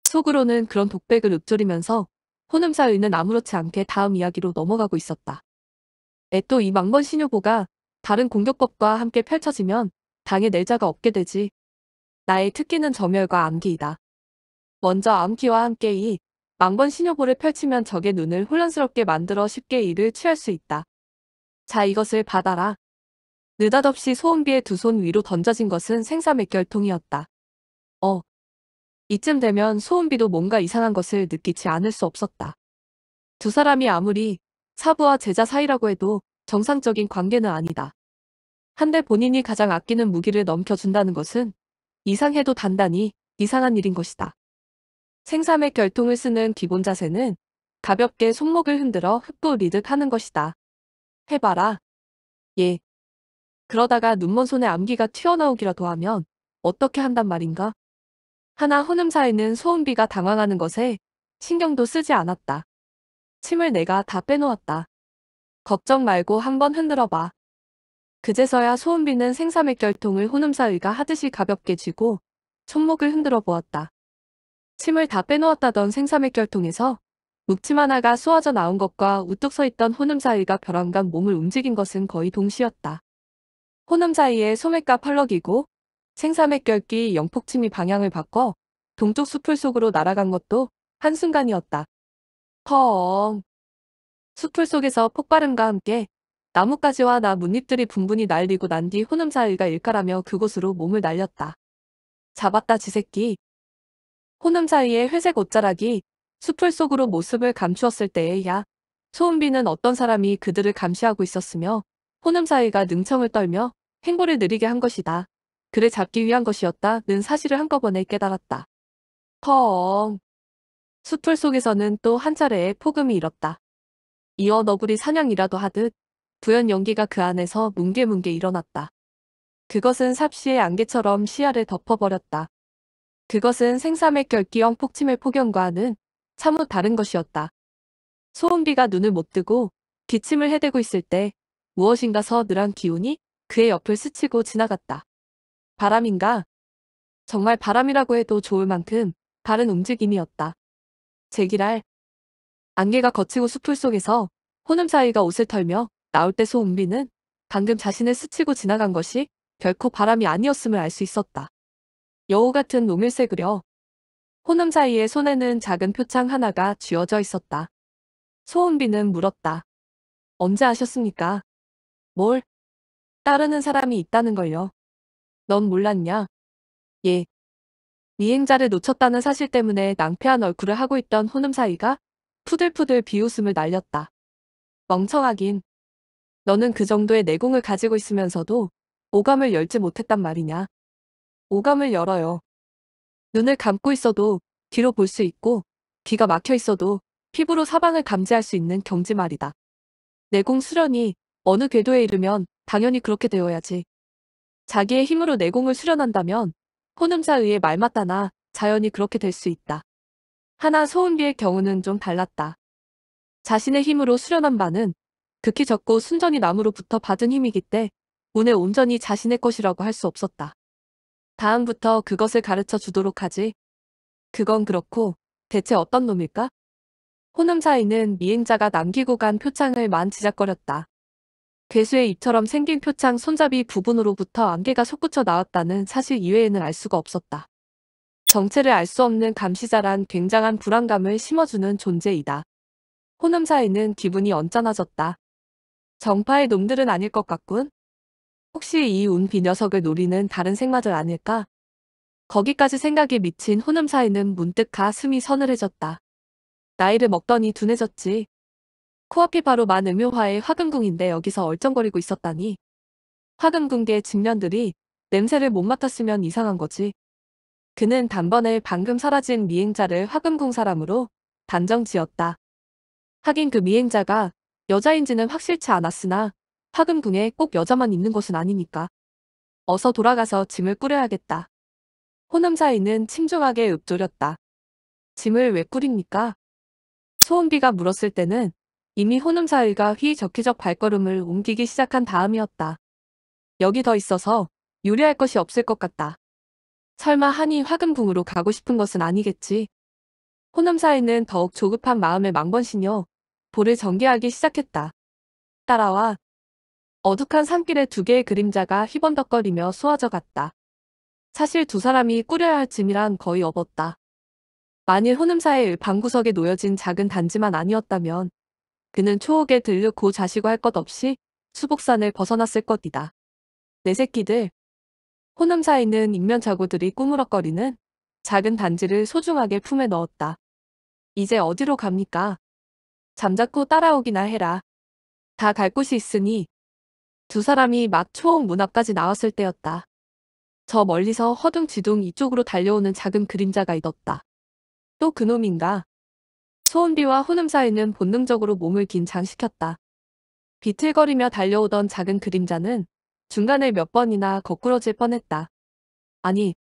속으로는 그런 독백을 읊조리면서 혼음사 의는 아무렇지 않게 다음 이야기로 넘어가고 있었다. 애또 이 망번 신유보가 다른 공격법과 함께 펼쳐지면 당의 내자가 없게 되지. 나의 특기는 점멸과 암기이다. 먼저 암기와 함께 이 망번 신호보를 펼치면 적의 눈을 혼란스럽게 만들어 쉽게 이를 취할 수 있다. 자 이것을 받아라. 느닷없이 소음비의두 손 위로 던져진 것은 생사맥 결통이었다. 어. 이쯤 되면 소음비도 뭔가 이상한 것을 느끼지 않을 수 없었다. 두 사람이 아무리 사부와 제자 사이라고 해도 정상적인 관계는 아니다. 한데 본인이 가장 아끼는 무기를 넘겨준다는 것은 이상해도 단단히 이상한 일인 것이다. 생삼의 결통을 쓰는 기본 자세는 가볍게 손목을 흔들어 흡도 리듯 하는 것이다. 해봐라. 예. 그러다가 눈먼 손에 암기가 튀어나오기라도 하면 어떻게 한단 말인가? 하나 혼음사에는 소음비가 당황하는 것에 신경도 쓰지 않았다. 침을 내가 다 빼놓았다. 걱정 말고 한번 흔들어봐. 그제서야 소음비는생삼의결통을 혼음사의가 하듯이 가볍게 쥐고 손목을 흔들어 보았다. 침을 다 빼놓았다던 생사맥결통에서 묵침 하나가 쏘아져 나온 것과 우뚝 서있던 혼음 사이가 벼랑간 몸을 움직인 것은 거의 동시였다. 혼음 사이의 소맥과 팔럭이고 생사맥결기 영폭침이 방향을 바꿔 동쪽 수풀 속으로 날아간 것도 한순간이었다. 펑! 수풀 속에서 폭발음과 함께 나뭇가지와 나 문잎들이 분분히 날리고 난 뒤 혼음사의가 일까라며 그곳으로 몸을 날렸다. 잡았다 지새끼. 호남 사이의 회색 옷자락이 수풀 속으로 모습을 감추었을 때에야 소은비는 어떤 사람이 그들을 감시하고 있었으며 호남 사이가 능청을 떨며 행보를 느리게 한 것이다. 그를 잡기 위한 것이었다는 사실을 한꺼번에 깨달았다. 펑! 수풀 속에서는 또 한 차례의 폭음이 일었다. 이어 너구리 사냥이라도 하듯 부연 연기가 그 안에서 뭉게뭉게 일어났다. 그것은 삽시의 안개처럼 시야를 덮어버렸다. 그것은 생삼맥결기형 폭침의 폭염과는 참무 다른 것이었다. 소음비가 눈을 못 뜨고 기침을 해대고 있을 때 무엇인가 서늘한 기운이 그의 옆을 스치고 지나갔다. 바람인가? 정말 바람이라고 해도 좋을 만큼 다른 움직임이었다. 제기랄. 안개가 거치고 수풀 속에서 호남 사이가 옷을 털며 나올 때소음비는 방금 자신을 스치고 지나간 것이 결코 바람이 아니었음을 알 수 있었다. 여우 같은 농일새 그려. 호남 사이에 손에는 작은 표창 하나가 쥐어져 있었다. 소은비는 물었다. 언제 아셨습니까? 뭘? 따르는 사람이 있다는 걸요. 넌 몰랐냐? 예. 미행자를 놓쳤다는 사실 때문에 낭패한 얼굴을 하고 있던 호남 사이가 푸들푸들 비웃음을 날렸다. 멍청하긴. 너는 그 정도의 내공을 가지고 있으면서도 오감을 열지 못했단 말이냐. 오감을 열어요. 눈을 감고 있어도 뒤로 볼 수 있고 귀가 막혀 있어도 피부로 사방을 감지할 수 있는 경지 말이다. 내공 수련이 어느 궤도에 이르면 당연히 그렇게 되어야지. 자기의 힘으로 내공을 수련한다면 혼음자의의 말맞다나 자연이 그렇게 될 수 있다. 하나 소음비의 경우는 좀 달랐다. 자신의 힘으로 수련한 바는 극히 적고 순전히 나무로부터 받은 힘이기 때 운에 온전히 자신의 것이라고 할 수 없었다. 다음부터 그것을 가르쳐 주도록 하지. 그건 그렇고 대체 어떤 놈일까? 호남사인은 미행자가 남기고 간 표창을 만지작거렸다. 괴수의 입처럼 생긴 표창 손잡이 부분으로부터 안개가 솟구쳐 나왔다는 사실 이외에는 알 수가 없었다. 정체를 알 수 없는 감시자란 굉장한 불안감을 심어주는 존재이다. 호남사인은 기분이 언짢아졌다. 정파의 놈들은 아닐 것 같군. 혹시 이 운비 녀석을 노리는 다른 생마들 아닐까? 거기까지 생각이 미친 혼음 사이는 문득 가슴이 서늘해졌다. 나이를 먹더니 둔해졌지. 코앞이 바로 만음묘화의 화금궁인데 여기서 얼쩡거리고 있었다니. 화금궁계 의직면들이 냄새를 못 맡았으면 이상한 거지. 그는 단번에 방금 사라진 미행자를 화금궁 사람으로 단정 지었다. 하긴 그 미행자가 여자인지는 확실치 않았으나 파금궁에 꼭 여자만 있는 것은 아니니까. 어서 돌아가서 짐을 꾸려야겠다. 호남사이는 침중하게 읊조렸다. 짐을 왜 꾸립니까? 소은비가 물었을 때는 이미 호남사의가 휘적휘적 발걸음을 옮기기 시작한 다음이었다. 여기 더 있어서 유리할 것이 없을 것 같다. 설마 한이 화금궁으로 가고 싶은 것은 아니겠지. 호남사에는 더욱 조급한 마음에 망번시며 볼을 전개하기 시작했다. 따라와 어둑한 산길에 두 개의 그림자가 휘번덕거리며 쏘아져 갔다. 사실 두 사람이 꾸려야 할 짐이란 거의 없었다. 만일 호남사의 방구석에 놓여진 작은 단지만 아니었다면 그는 초옥에 들르 고 자시고 할 것 없이 수복산을 벗어났을 것이다. 내 새끼들. 호남사에 는 인면자고들이 꾸무럭거리는 작은 단지를 소중하게 품에 넣었다. 이제 어디로 갑니까? 잠자코 따라오기나 해라. 다 갈 곳이 있으니 두 사람이 막 초원 문 앞까지 나왔을 때였다. 저 멀리서 허둥지둥 이쪽으로 달려오는 작은 그림자가 있었다. 또 그놈인가? 소은비와 혼음 사이는 본능적으로 몸을 긴장시켰다. 비틀거리며 달려오던 작은 그림자는 중간에 몇 번이나 거꾸러질 뻔했다. 아니,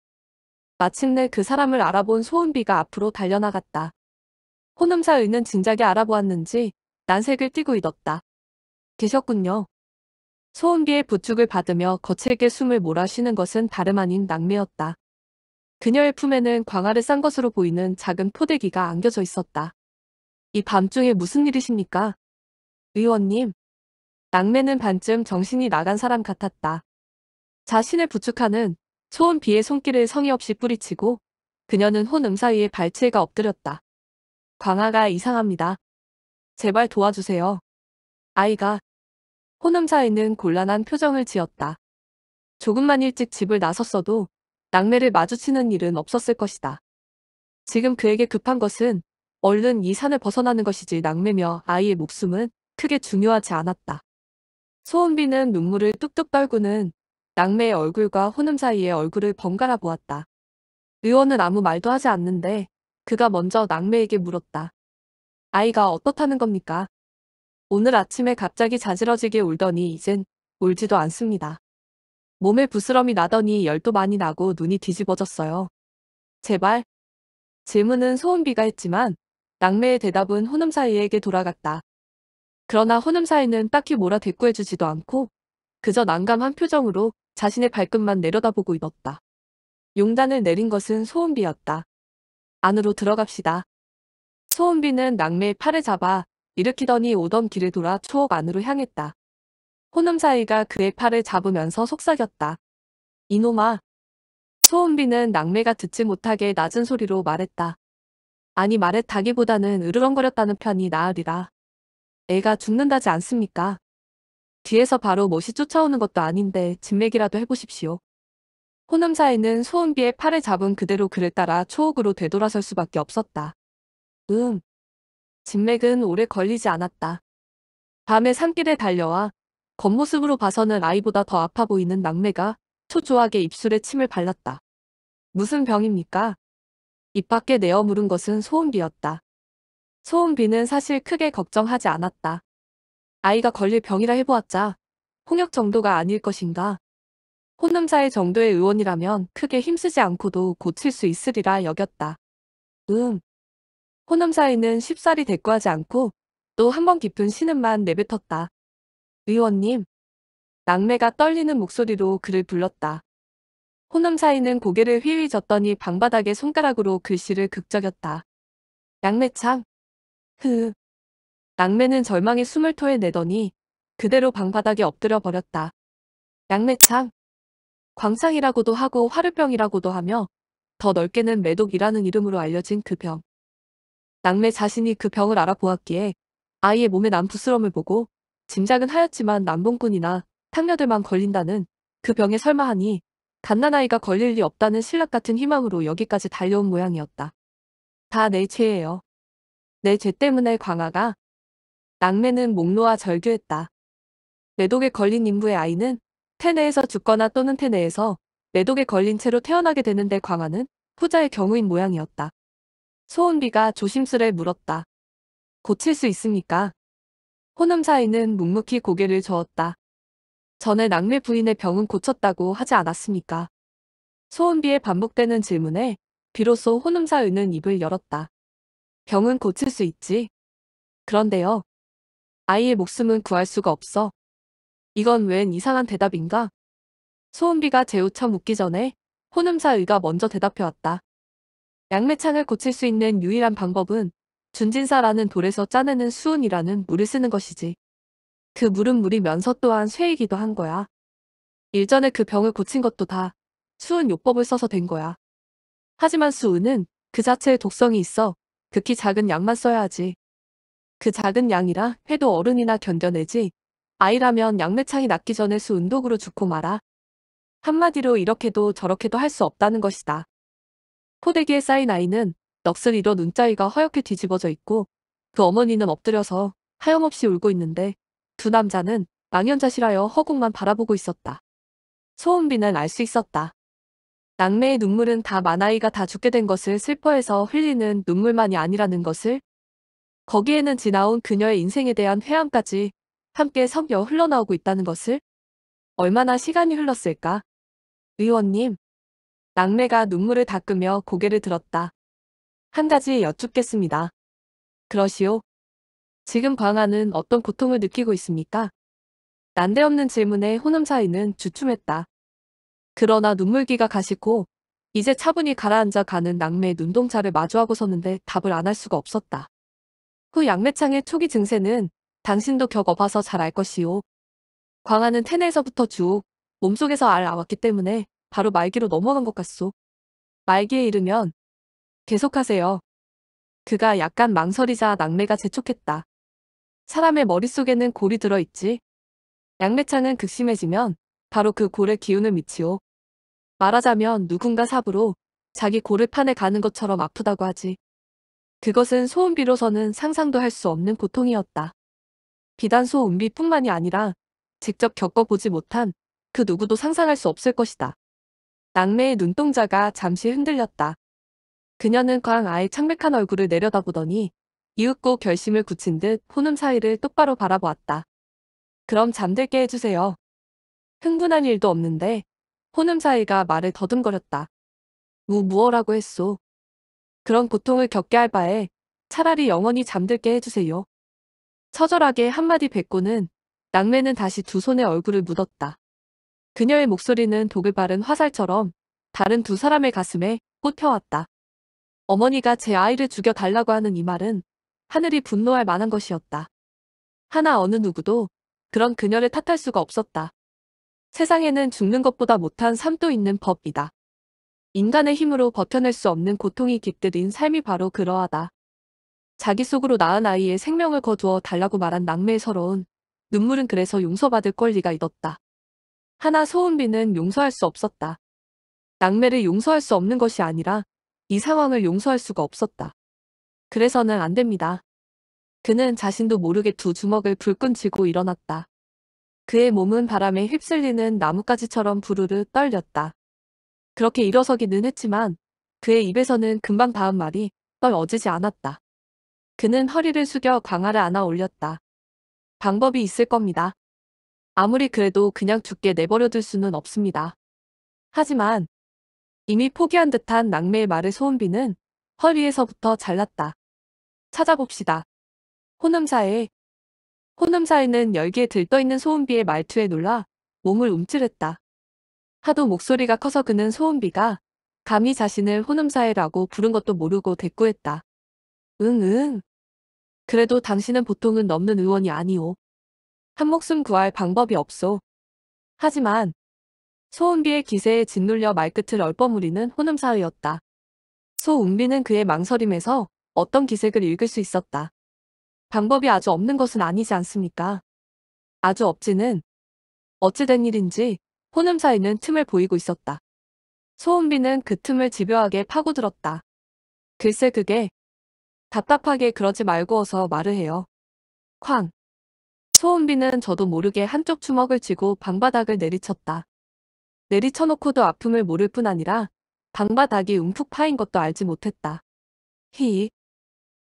마침내 그 사람을 알아본 소은비가 앞으로 달려나갔다. 혼음사의는 진작에 알아보았는지 난색을 띠고 있었다. 계셨군요. 소은비의 부축을 받으며 거칠게 숨을 몰아쉬는 것은 다름 아닌 낙매였다. 그녀의 품에는 광아를싼 것으로 보이는 작은 포대기가 안겨져 있었다. 이 밤중에 무슨 일이십니까? 의원님. 낙매는 반쯤 정신이 나간 사람 같았다. 자신을 부축하는 소은비의 손길을 성의 없이 뿌리치고 그녀는 혼음사이에 발치가 해 엎드렸다. 광아가 이상합니다. 제발 도와주세요. 아이가 호남사에는 곤란한 표정을 지었다. 조금만 일찍 집을 나섰어도 낙매를 마주치는 일은 없었을 것이다. 지금 그에게 급한 것은 얼른 이 산을 벗어나는 것이지 낙매며 아이의 목숨은 크게 중요하지 않았다. 소은비는 눈물을 뚝뚝 떨구는 낙매의 얼굴과 호남 사이의 얼굴을 번갈아 보았다. 의원은 아무 말도 하지 않는데 그가 먼저 낙매에게 물었다. 아이가 어떻다는 겁니까? 오늘 아침에 갑자기 자지러지게 울더니 이젠 울지도 않습니다. 몸에 부스럼이 나더니 열도 많이 나고 눈이 뒤집어졌어요. 제발. 질문은 소음비가 했지만 낙매의 대답은 호남사이에게 돌아갔다. 그러나 호남사이는 딱히 뭐라 대꾸해주지도 않고 그저 난감한 표정으로 자신의 발끝만 내려다보고 있었다. 용단을 내린 것은 소음비였다 안으로 들어갑시다. 소음비는 낙매의 팔을 잡아 일으키더니 오던 길을 돌아 추억 안으로 향했다. 호남사이가 그의 팔을 잡으면서 속삭였다. 이놈아. 소은비는 낙매가 듣지 못하게 낮은 소리로 말했다. 아니 말했다기보다는 으르렁거렸다는 편이 나으리라. 애가 죽는다지 않습니까? 뒤에서 바로 못이 쫓아오는 것도 아닌데 진맥이라도 해보십시오. 호남사이는 소은비의 팔을 잡은 그대로 그를 따라 초옥으로 되돌아설 수밖에 없었다. 음, 진맥은 오래 걸리지 않았다. 밤에 산길에 달려와 겉모습으로 봐서는 아이보다 더 아파 보이는 막내가 초조하게 입술에 침을 발랐다. 무슨 병입니까? 입 밖에 내어 물은 것은 소음비였다소음비는 사실 크게 걱정하지 않았다. 아이가 걸릴 병이라 해보았자 홍역 정도가 아닐 것인가. 혼음자의 정도의 의원이라면 크게 힘쓰지 않고도 고칠 수 있으리라 여겼다. 음, 호남사이는 쉽사리 대꾸하지 않고 또 한 번 깊은 신음만 내뱉었다. 의원님. 낙매가 떨리는 목소리로 그를 불렀다. 호남사이는 고개를 휘휘 젓더니 방바닥에 손가락으로 글씨를 극적였다. 양매 참. 흐. 낙매는 절망의 숨을 토해내더니 그대로 방바닥에 엎드려 버렸다. 양매 참. 광상이라고도 하고 화르병이라고도 하며 더 넓게는 매독이라는 이름으로 알려진 그 병. 낙매 자신이 그 병을 알아보았기에 아이의 몸에 난 부스럼을 보고 짐작은 하였지만 남봉꾼이나 탕녀들만 걸린다는 그 병에 설마하니 갓난아이가 걸릴 리 없다는 신락 같은 희망으로 여기까지 달려온 모양이었다. 다 내 죄예요. 내 죄 때문에 광아가 낙매는 목 놓아 절규했다. 매독에 걸린 인부의 아이는 태내에서 죽거나 또는 태내에서 매독에 걸린 채로 태어나게 되는데 광아는 후자의 경우인 모양이었다. 소은비가 조심스레 물었다. 고칠 수 있습니까? 호남 사이는 묵묵히 고개를 저었다. 전에 낙매 부인의 병은 고쳤다고 하지 않았습니까? 소은비의 반복되는 질문에 비로소 호남사의는 입을 열었다. 병은 고칠 수 있지. 그런데요. 아이의 목숨은 구할 수가 없어. 이건 웬 이상한 대답인가? 소은비가 재우쳐 묻기 전에 호남사의가 먼저 대답해왔다. 양매창을 고칠 수 있는 유일한 방법은 준진사라는 돌에서 짜내는 수은이라는 물을 쓰는 것이지. 그 물은 물이면서 또한 쇠이기도 한 거야. 일전에 그 병을 고친 것도 다 수은 요법을 써서 된 거야. 하지만 수은은 그 자체에 독성이 있어 극히 작은 양만 써야 하지. 그 작은 양이라 회도 어른이나 견뎌내지 아이라면 양매창이 낫기 전에 수은독으로 죽고 말아. 한마디로 이렇게도 저렇게도 할 수 없다는 것이다. 포대기에 쌓인 아이는 넋을잃어 눈자위가 허옇게 뒤집어져 있고 그 어머니는 엎드려서 하염없이 울고 있는데 두 남자는 망연자실하여 허공만 바라보고 있었다. 소은비는 알 수 있었다. 낙매의 눈물은 다 만아이가 다 죽게 된 것을 슬퍼해서 흘리는 눈물만이 아니라는 것을 거기에는 지나온 그녀의 인생에 대한 회함까지 함께 섞여 흘러나오고 있다는 것을 얼마나 시간이 흘렀을까? 의원님, 낙매가 눈물을 닦으며 고개를 들었다. 한 가지 여쭙겠습니다. 그러시오. 지금 광아는 어떤 고통을 느끼고 있습니까? 난데없는 질문에 호남사인은 주춤했다. 그러나 눈물기가 가시고 이제 차분히 가라앉아 가는 낙매의 눈동자를 마주하고 섰는데 답을 안 할 수가 없었다. 후 양매창의 초기 증세는 당신도 겪어봐서 잘 알 것이오. 광아는 태내에서부터 쭉 몸속에서 알아왔기 때문에 바로 말기로 넘어간 것 같소. 말기에 이르면 계속하세요. 그가 약간 망설이자 낙매가 재촉했다. 사람의 머릿속에는 골이 들어있지. 양매창은 극심해지면 바로 그 골에 기운을 미치오. 말하자면 누군가 삽으로 자기 골을 판에 가는 것처럼 아프다고 하지. 그것은 소음비로서는 상상도 할 수 없는 고통이었다. 비단 소음비뿐만이 아니라 직접 겪어보지 못한 그 누구도 상상할 수 없을 것이다. 낙매의 눈동자가 잠시 흔들렸다. 그녀는 광아예 창백한 얼굴을 내려다보더니 이윽고 결심을 굳힌 듯 혼음 사이를 똑바로 바라보았다. 그럼 잠들게 해주세요. 흥분한 일도 없는데 혼음 사이가 말을 더듬거렸다. 우 무어라고 했소. 그런 고통을 겪게 할 바에 차라리 영원히 잠들게 해주세요. 처절하게 한마디 뱉고는 낙매는 다시 두 손에 얼굴을 묻었다. 그녀의 목소리는 독을 바른 화살처럼 다른 두 사람의 가슴에 꽂혀왔다. 어머니가 제 아이를 죽여달라고 하는 이 말은 하늘이 분노할 만한 것이었다. 하나 어느 누구도 그런 그녀를 탓할 수가 없었다. 세상에는 죽는 것보다 못한 삶도 있는 법이다. 인간의 힘으로 버텨낼 수 없는 고통이 깃들인 삶이 바로 그러하다. 자기 속으로 낳은 아이의 생명을 거두어 달라고 말한 낙매에 서러운 눈물은 그래서 용서받을 권리가 있었다. 하나 소은비는 용서할 수 없었다. 낙매를 용서할 수 없는 것이 아니라 이 상황을 용서할 수가 없었다. 그래서는 안 됩니다. 그는 자신도 모르게 두 주먹을 불끈 쥐고 일어났다. 그의 몸은 바람에 휩쓸리는 나뭇가지처럼 부르르 떨렸다. 그렇게 일어서기는 했지만 그의 입에서는 금방 다음 말이 떨어지지 않았다. 그는 허리를 숙여 광화를 안아 올렸다. 방법이 있을 겁니다. 아무리 그래도 그냥 죽게 내버려둘 수는 없습니다. 하지만 이미 포기한 듯한 낭매의 말의 소음비는 허리에서부터잘랐다 찾아봅시다. 혼음사에 혼음사에는 열기에 들떠있는 소음비의 말투에 놀라 몸을 움찔했다. 하도 목소리가 커서 그는 소음비가 감히 자신을 혼음사에라고 부른 것도 모르고 대꾸했다. 응응. 그래도 당신은 보통은 넘는 의원이 아니오. 한목숨 구할 방법이 없소. 하지만 소은비의 기세에 짓눌려 말끝을 얼버무리는 호남사의였다. 소은비는 그의 망설임에서 어떤 기색을 읽을 수 있었다. 방법이 아주 없는 것은 아니지 않습니까? 아주 없지는 어찌된 일인지 호남사이는 틈을 보이고 있었다. 소은비는 그 틈을 집요하게 파고들었다. 글쎄 그게 답답하게 그러지 말고 어서 말을 해요. 쾅. 소은비는 저도 모르게 한쪽 주먹을 쥐고 방바닥을 내리쳤다. 내리쳐놓고도 아픔을 모를 뿐 아니라 방바닥이 움푹 파인 것도 알지 못했다. 히히.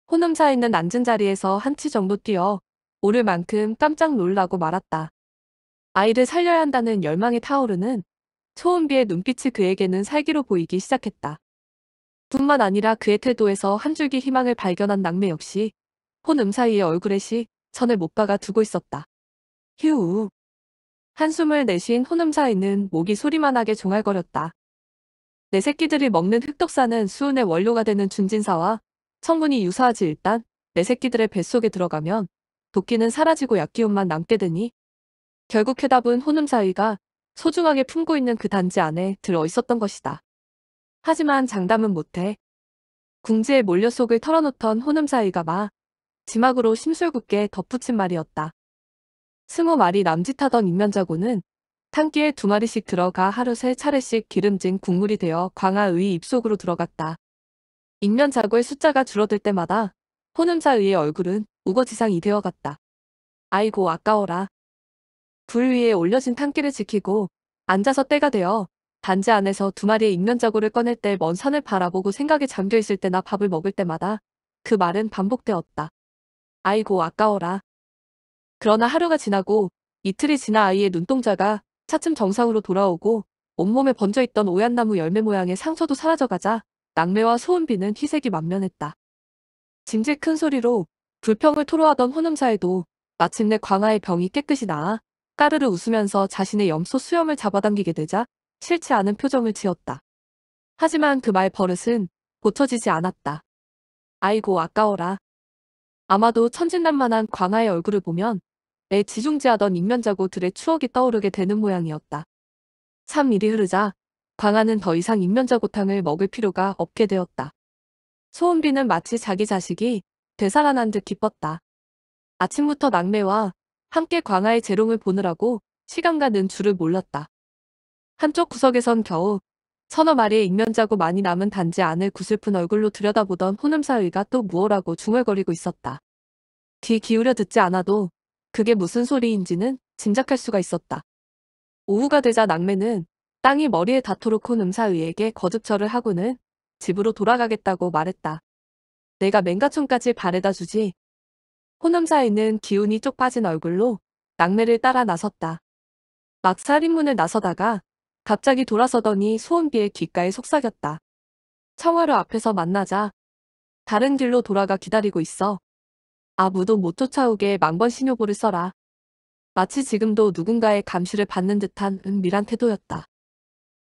혼음사 있는 앉은 자리에서 한 치 정도 뛰어 오를 만큼 깜짝 놀라고 말았다. 아이를 살려야 한다는 열망이 타오르는 초은비의 눈빛이 그에게는 살기로 보이기 시작했다. 뿐만 아니라 그의 태도에서 한 줄기 희망을 발견한 낙매 역시 혼음사이의 얼굴에 시 천을 못 박아 두고 있었다. 휴. 한숨을 내쉰 혼음사이는 목이 소리만하게 종알거렸다. 내 새끼들이 먹는 흑덕사는 수은의 원료가 되는 준진사와 성분이 유사하지 일단 내 새끼들의 뱃속에 들어가면 도끼는 사라지고 약기운만 남게 되니 결국 해답은 혼음사이가 소중하게 품고 있는 그 단지 안에 들어있었던 것이다. 하지만 장담은 못해. 궁지의 몰려 속을 털어놓던 혼음사이가마 지막으로 심술궂게 덧붙인 말이었다. 스무 마리 남짓하던 인면자고는 탄기에 두 마리씩 들어가 하루 세 차례씩 기름진 국물이 되어 광아의 입속으로 들어갔다. 인면자고의 숫자가 줄어들 때마다 혼음자의 얼굴은 우거지상이 되어갔다. 아이고 아까워라. 불 위에 올려진 탄기를 지키고 앉아서 때가 되어 단지 안에서 두 마리의 인면자고를 꺼낼 때 먼 산을 바라보고 생각에 잠겨있을 때나 밥을 먹을 때마다 그 말은 반복되었다. 아이고 아까워라. 그러나 하루가 지나고 이틀이 지나 아이의 눈동자가 차츰 정상으로 돌아오고 온몸에 번져있던 오얏나무 열매 모양의 상처도 사라져가자 낙매와 소은비는 희색이 만면했다. 징질 큰 소리로 불평을 토로하던 혼음사에도 마침내 광아의 병이 깨끗이 나아 까르르 웃으면서 자신의 염소 수염을 잡아당기게 되자 싫지 않은 표정을 지었다. 하지만 그 말 버릇은 고쳐지지 않았다. 아이고 아까워라. 아마도 천진난만한 광아의 얼굴을 보면 애 지중지하던 인면자고들의 추억이 떠오르게 되는 모양이었다. 참 일이 흐르자 광아는더 이상 인면자고탕을 먹을 필요가 없게 되었다. 소은비는 마치 자기 자식이 되살아난 듯 기뻤다. 아침부터 낙매와 함께 광아의 재롱을 보느라고 시간 가는 줄을 몰랐다. 한쪽 구석에선 겨우 서너 마리의 익면자고 많이 남은 단지 안을 구슬픈 얼굴로 들여다보던 호남사의가 또 무어라고 중얼거리고 있었다. 뒤 기울여 듣지 않아도 그게 무슨 소리인지는 짐작할 수가 있었다. 오후가 되자 낙매는 땅이 머리에 닿도록 혼음사의에게 거듭절을 하고는 집으로 돌아가겠다고 말했다. 내가 맹가촌까지 바래다 주지. 호남사의는 기운이 쪽 빠진 얼굴로 낙매를 따라 나섰다. 막살인문을 나서다가 갑자기 돌아서더니 소은비의 귓가에 속삭였다. 청화로 앞에서 만나자. 다른 길로 돌아가 기다리고 있어. 아무도 못 쫓아오게 망번 신호보를 써라. 마치 지금도 누군가의 감시를 받는 듯한 은밀한 태도였다.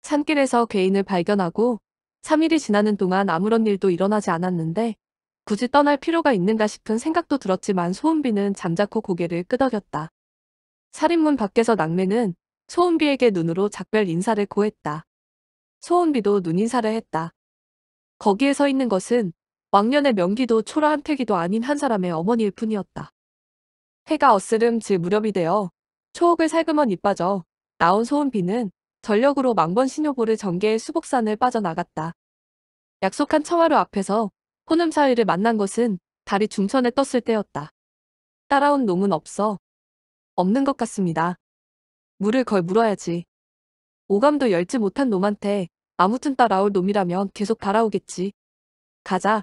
산길에서 괴인을 발견하고 3일이 지나는 동안 아무런 일도 일어나지 않았는데 굳이 떠날 필요가 있는가 싶은 생각도 들었지만 소은비는 잠자코 고개를 끄덕였다. 살인문 밖에서 낙매는 소은비에게 눈으로 작별 인사를 고했다. 소은비도 눈 인사를 했다. 거기에 서 있는 것은 왕년의 명기도 초라한 태기도 아닌 한 사람의 어머니일 뿐이었다. 해가 어스름 질 무렵이 되어 초옥을 살그먼 이빠져 나온 소은비는 전력으로 망번 신효보를 전개해 수복산을 빠져나갔다. 약속한 청하루 앞에서 호남사위를 만난 것은 달이 중천에 떴을 때였다. 따라온 놈은 없어. 없는 것 같습니다. 물을 걸 물어야지. 오감도 열지 못한 놈한테 아무튼 따라올 놈이라면 계속 달아오겠지. 가자.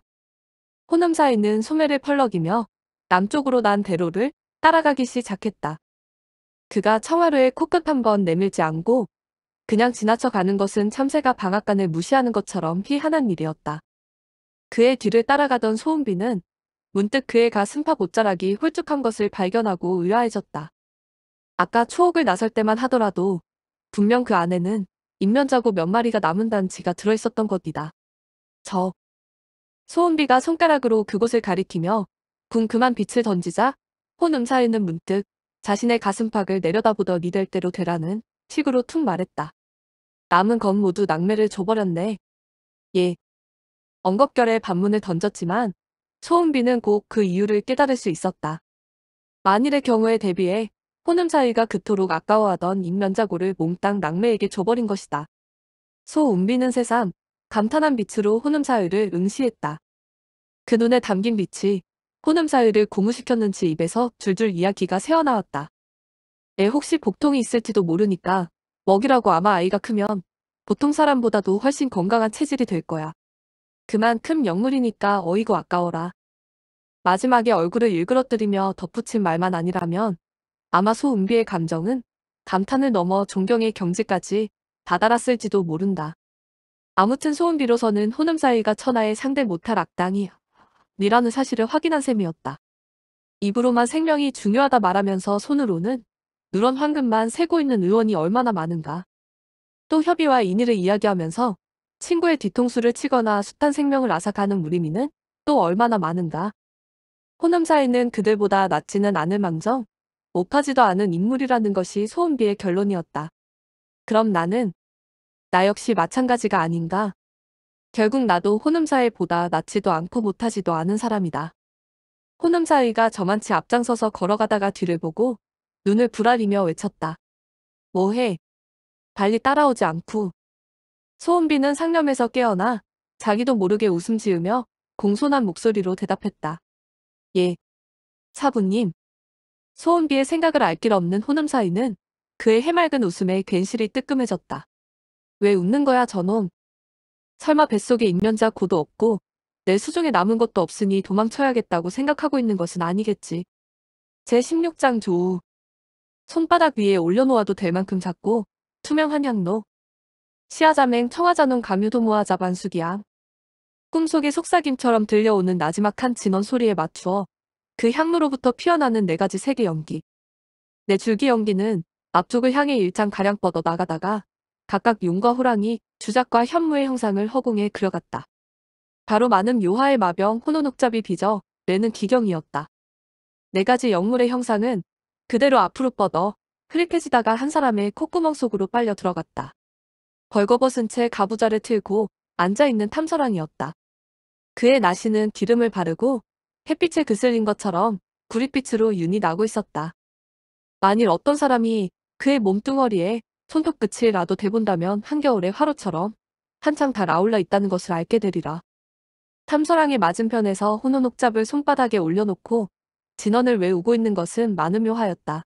호남사에는 소매를 펄럭이며 남쪽으로 난 대로를 따라가기 시작했다. 그가 청하루에 코끝 한번 내밀지 않고 그냥 지나쳐 가는 것은 참새가 방앗간을 무시하는 것처럼 희한한 일이었다. 그의 뒤를 따라가던 소은비는 문득 그의 가슴파곧자락이 홀쭉한 것을 발견하고 의아해졌다. 아까 추옥을 나설 때만 하더라도 분명 그 안에는 입면자고몇 마리가 남은 단지가 들어있었던 것이다. 저. 소은비가 손가락으로 그곳을 가리키며 궁 그만 빛을 던지자 혼 음사에는 문득 자신의 가슴팍을 내려다보더 니될 대로 되라는 식으로 툭 말했다. 남은 건 모두 낙매를 줘버렸네. 예. 엉겁결에 반문을 던졌지만 소은비는 곧 그 이유를 깨달을 수 있었다. 만일의 경우에 대비해 호남 사위가 그토록 아까워하던 인면자고를 몽땅 낙매에게 줘버린 것이다. 소운비는 새삼 감탄한 빛으로 호남 사위를 응시했다. 그 눈에 담긴 빛이 호남 사위를 고무시켰는지 입에서 줄줄 이야기가 새어나왔다. 애 혹시 복통이 있을지도 모르니까 먹이라고 아마 아이가 크면 보통 사람보다도 훨씬 건강한 체질이 될 거야. 그만큼 영물이니까 어이고 아까워라. 마지막에 얼굴을 일그러뜨리며 덧붙인 말만 아니라면 아마소 은비의 감정은 감탄을 넘어 존경의 경지까지 다다랐을지도 모른다. 아무튼 소은비로서는 호남사이가 천하에 상대 못할 악당이 니라는 사실을 확인한 셈이었다. 입으로만 생명이 중요하다 말하면서 손으로는 누런 황금만 세고 있는 의원이 얼마나 많은가. 또 협의와 인의를 이야기하면서 친구의 뒤통수를 치거나 숱한 생명을 앗아가는 무리미는 또 얼마나 많은가. 호남사에는 그들보다 낫지는 않을 망정 못하지도 않은 인물이라는 것이 소은비의 결론이었다. 그럼 나는 나 역시 마찬가지가 아닌가? 결국 나도 호남사회보다 낫지도 않고 못하지도 않은 사람이다. 호남사회가 저만치 앞장서서 걸어가다가 뒤를 보고 눈을 부라리며 외쳤다. 뭐해? 발리 따라오지 않고. 소은비는 상념에서 깨어나 자기도 모르게 웃음 지으며 공손한 목소리로 대답했다. 예. 사부님. 소은비의 생각을 알 길 없는 혼음 사이는 그의 해맑은 웃음에 괜시리 뜨끔해졌다. 왜 웃는 거야 저놈. 설마 뱃속에 인면자 고도 없고 내 수중에 남은 것도 없으니 도망쳐야겠다고 생각하고 있는 것은 아니겠지. 제16장 조우. 손바닥 위에 올려놓아도 될 만큼 작고 투명한 향로. 시아자맹 청하자눈 가뮤도모아 자반숙이야. 꿈속의 속삭임처럼 들려오는 나지막한 진원 소리에 맞추어 그 향로로부터 피어나는 네 가지 색의 연기. 내 줄기 연기는 앞쪽을 향해 일장가량 뻗어 나가다가 각각 윤과 호랑이, 주작과 현무의 형상을 허공에 그려갔다. 바로 많은 묘하의 마병 혼호녹잡이 빚어 내는 기경이었다. 네 가지 영물의 형상은 그대로 앞으로 뻗어 흐릿해지다가 한 사람의 콧구멍 속으로 빨려 들어갔다. 벌거벗은 채 가부자를 틀고 앉아있는 탐사랑이었다. 그의 나시는 기름을 바르고 햇빛에 그슬린 것처럼 구릿빛으로 윤이 나고 있었다. 만일 어떤 사람이 그의 몸뚱어리에 손톱끝이라도 대본다면 한겨울의 화로처럼 한창 다아울라 있다는 것을 알게 되리라. 탐소랑의 맞은편에서 혼호녹잡을 손바닥에 올려놓고 진원을 외우고 있는 것은 마음묘하였다.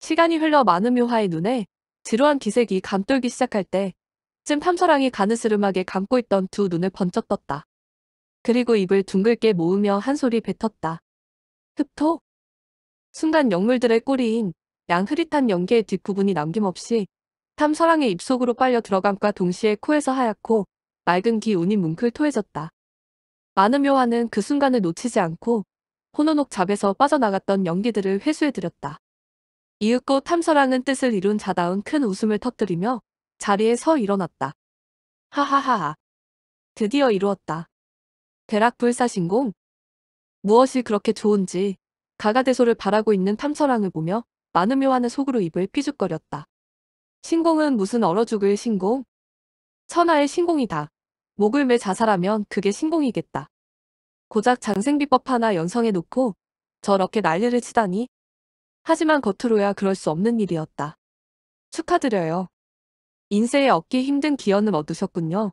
시간이 흘러 마음묘하의 눈에 지루한 기색이 감돌기 시작할 때쯤 탐소랑이 가느스름하게 감고 있던 두 눈을 번쩍 떴다. 그리고 입을 둥글게 모으며 한 소리 뱉었다. 흡토! 순간 영물들의 꼬리인 양 흐릿한 연계의 뒷부분이 남김없이 탐서랑의 입속으로 빨려 들어감과 동시에 코에서 하얗고 맑은 기운이 뭉클 토해졌다. 많은 묘화는 그 순간을 놓치지 않고 호노녹 잡에서 빠져나갔던 연기들을 회수해드렸다. 이윽고 탐서랑은 뜻을 이룬 자다운 큰 웃음을 터뜨리며 자리에 서 일어났다. 하하하하. 드디어 이루었다. 대락불사신공? 무엇이 그렇게 좋은지 가가대소를 바라고 있는 탐설왕을 보며 많음묘하는 속으로 입을 피죽거렸다. 신공은 무슨 얼어 죽을 신공? 천하의 신공이다. 목을 매 자살하면 그게 신공이겠다. 고작 장생비법 하나 연성해놓고 저렇게 난리를 치다니. 하지만 겉으로야 그럴 수 없는 일이었다. 축하드려요. 인생에 얻기 힘든 기연을 얻으셨군요.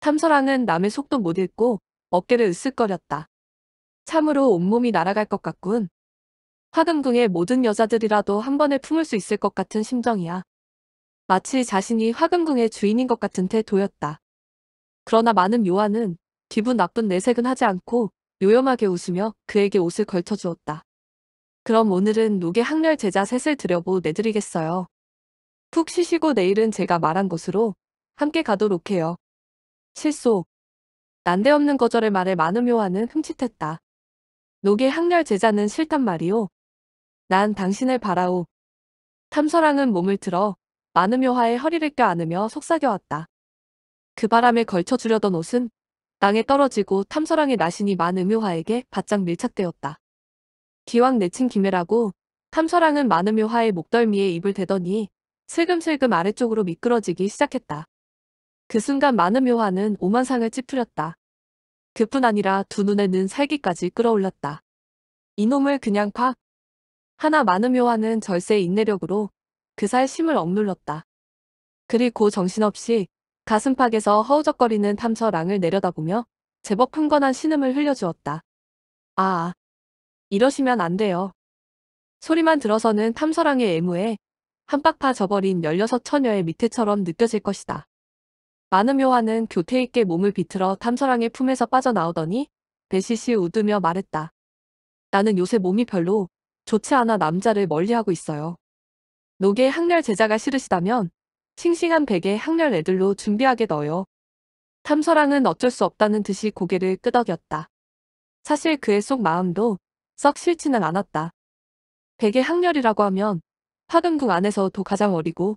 탐설왕은 남의 속도 못 읽고 어깨를 으쓱거렸다. 참으로 온몸이 날아갈 것 같군. 화금궁의 모든 여자들이라도 한 번에 품을 수 있을 것 같은 심정이야. 마치 자신이 화금궁의 주인인 것 같은 태도였다. 그러나 많은 요한은 기분 나쁜 내색은 하지 않고 요염하게 웃으며 그에게 옷을 걸쳐주었다. 그럼 오늘은 녹의 학렬 제자 셋을 들여보 내드리겠어요. 푹 쉬시고 내일은 제가 말한 곳으로 함께 가도록 해요. 실소 난데없는 거절의 말에 마음요한은 흠칫했다. 녹의 항렬 제자는 싫단 말이오. 난 당신을 바라오. 탐설왕은 몸을 들어 마음요화의 허리를 껴안으며 속삭여왔다. 그 바람에 걸쳐 주려던 옷은 땅에 떨어지고 탐설왕의 나신이 마음요화에게 바짝 밀착되었다. 기왕 내친 김해라고탐설왕은 마음요화의 목덜미에 입을 대더니 슬금슬금 아래쪽으로 미끄러지기 시작했다. 그 순간 마음요화는 오만상을 찌푸렸다. 그뿐 아니라 두 눈에는 살기까지 끌어올랐다. 이놈을 그냥 팍! 하나 많은 묘하는 절세의 인내력으로 그 살 심을 억눌렀다. 그리고 정신없이 가슴팍에서 허우적거리는 탐서랑을 내려다보며 제법 흥건한 신음을 흘려주었다. 아, 이러시면 안 돼요. 소리만 들어서는 탐서랑의 애무에 한빡파 져버린 16 처녀의 밑에처럼 느껴질 것이다. 많은 묘한는 교태 있게 몸을 비틀어 탐사랑의 품에서 빠져나오더니 베시시 웃으며 말했다. 나는 요새 몸이 별로 좋지 않아 남자를 멀리하고 있어요. 녹의 항렬 제자가 싫으시다면 싱싱한 베개 항렬 애들로 준비하게 넣어요. 탐서랑은 어쩔 수 없다는 듯이 고개를 끄덕였다. 사실 그의 속 마음도 썩 싫지는 않았다. 베개 항렬이라고 하면 파금궁 안에서도 가장 어리고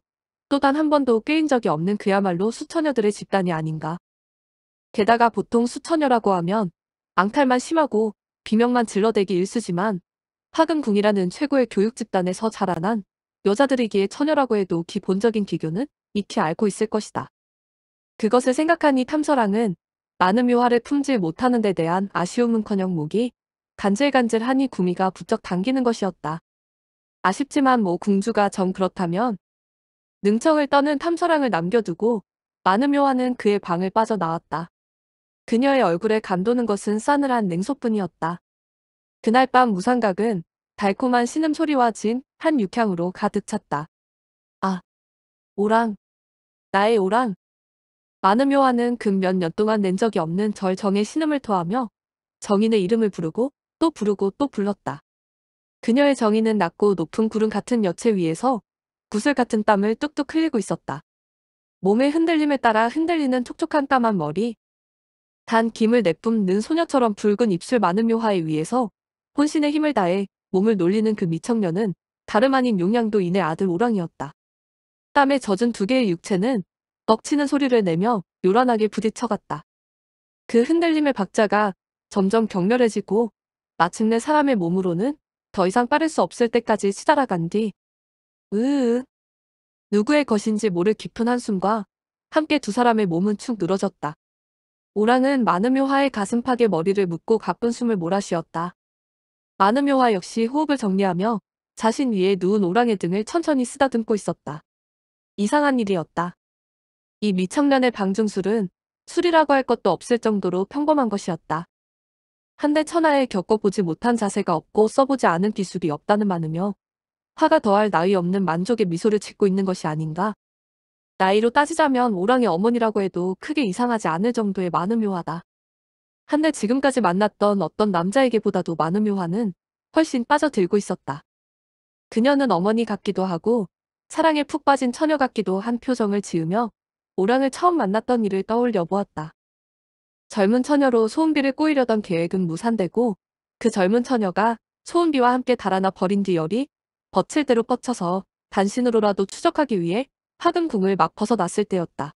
또단한 번도 꿰인 적이 없는 그야말로 수천여들의 집단이 아닌가. 게다가 보통 수천여라고 하면 앙탈만 심하고 비명만 질러대기 일쑤지만 파금궁이라는 최고의 교육 집단에서 자라난 여자들이기에 처녀라고 해도 기본적인 기교는 익히 알고 있을 것이다. 그것을 생각하니 탐서랑은 많은 묘화를 품질 못하는 데 대한 아쉬움은커녕 목이 간질간질하니 구미가 부쩍 당기는 것이었다. 아쉽지만 뭐 궁주가 정 그렇다면 능청을 떠는 탐사랑을 남겨두고 마느묘와는 그의 방을 빠져나왔다. 그녀의 얼굴에 감도는 것은 싸늘한 냉소뿐이었다. 그날 밤 무상각은 달콤한 신음소리와 진 한 육향으로 가득 찼다. 아, 오랑, 나의 오랑. 마느묘와는 근몇 년 동안 낸 적이 없는 절정의 신음을 토하며 정인의 이름을 부르고 또 부르고 또 불렀다. 그녀의 정인은 낮고 높은 구름 같은 여체 위에서 구슬 같은 땀을 뚝뚝 흘리고 있었다. 몸의 흔들림에 따라 흔들리는 촉촉한 까만 머리, 단 김을 내뿜는 소녀처럼 붉은 입술 많은 묘화에 의해서 혼신의 힘을 다해 몸을 놀리는 그 미청년은 다름 아닌 용량도 인의 아들 오랑이었다. 땀에 젖은 두 개의 육체는 벅치는 소리를 내며 요란하게 부딪혀갔다. 그 흔들림의 박자가 점점 격렬해지고 마침내 사람의 몸으로는 더 이상 빠를 수 없을 때까지 치달아간 뒤 으으. 누구의 것인지 모를 깊은 한숨과 함께 두 사람의 몸은 축 늘어졌다. 오랑은 마음묘화의 가슴팍에 머리를 묶고 가쁜 숨을 몰아쉬었다. 마음묘화 역시 호흡을 정리하며 자신 위에 누운 오랑의 등을 천천히 쓰다듬고 있었다. 이상한 일이었다. 이 미청년의 방중술은 술이라고 할 것도 없을 정도로 평범한 것이었다. 한대 천하에 겪어보지 못한 자세가 없고 써보지 않은 기술이 없다는 말이며 화가 더할 나위 없는 만족의 미소를 짓고 있는 것이 아닌가? 나이로 따지자면 오랑의 어머니라고 해도 크게 이상하지 않을 정도의 많은 묘하다. 한데 지금까지 만났던 어떤 남자에게보다도 많은 묘하는 훨씬 빠져들고 있었다. 그녀는 어머니 같기도 하고 사랑에 푹 빠진 처녀 같기도 한 표정을 지으며 오랑을 처음 만났던 일을 떠올려 보았다. 젊은 처녀로 소은비를 꼬이려던 계획은 무산되고 그 젊은 처녀가 소은비와 함께 달아나 버린 뒤 열이 버칠 대로 뻗쳐서 단신으로라도 추적하기 위해 화금궁을 막 벗어났을 때였다.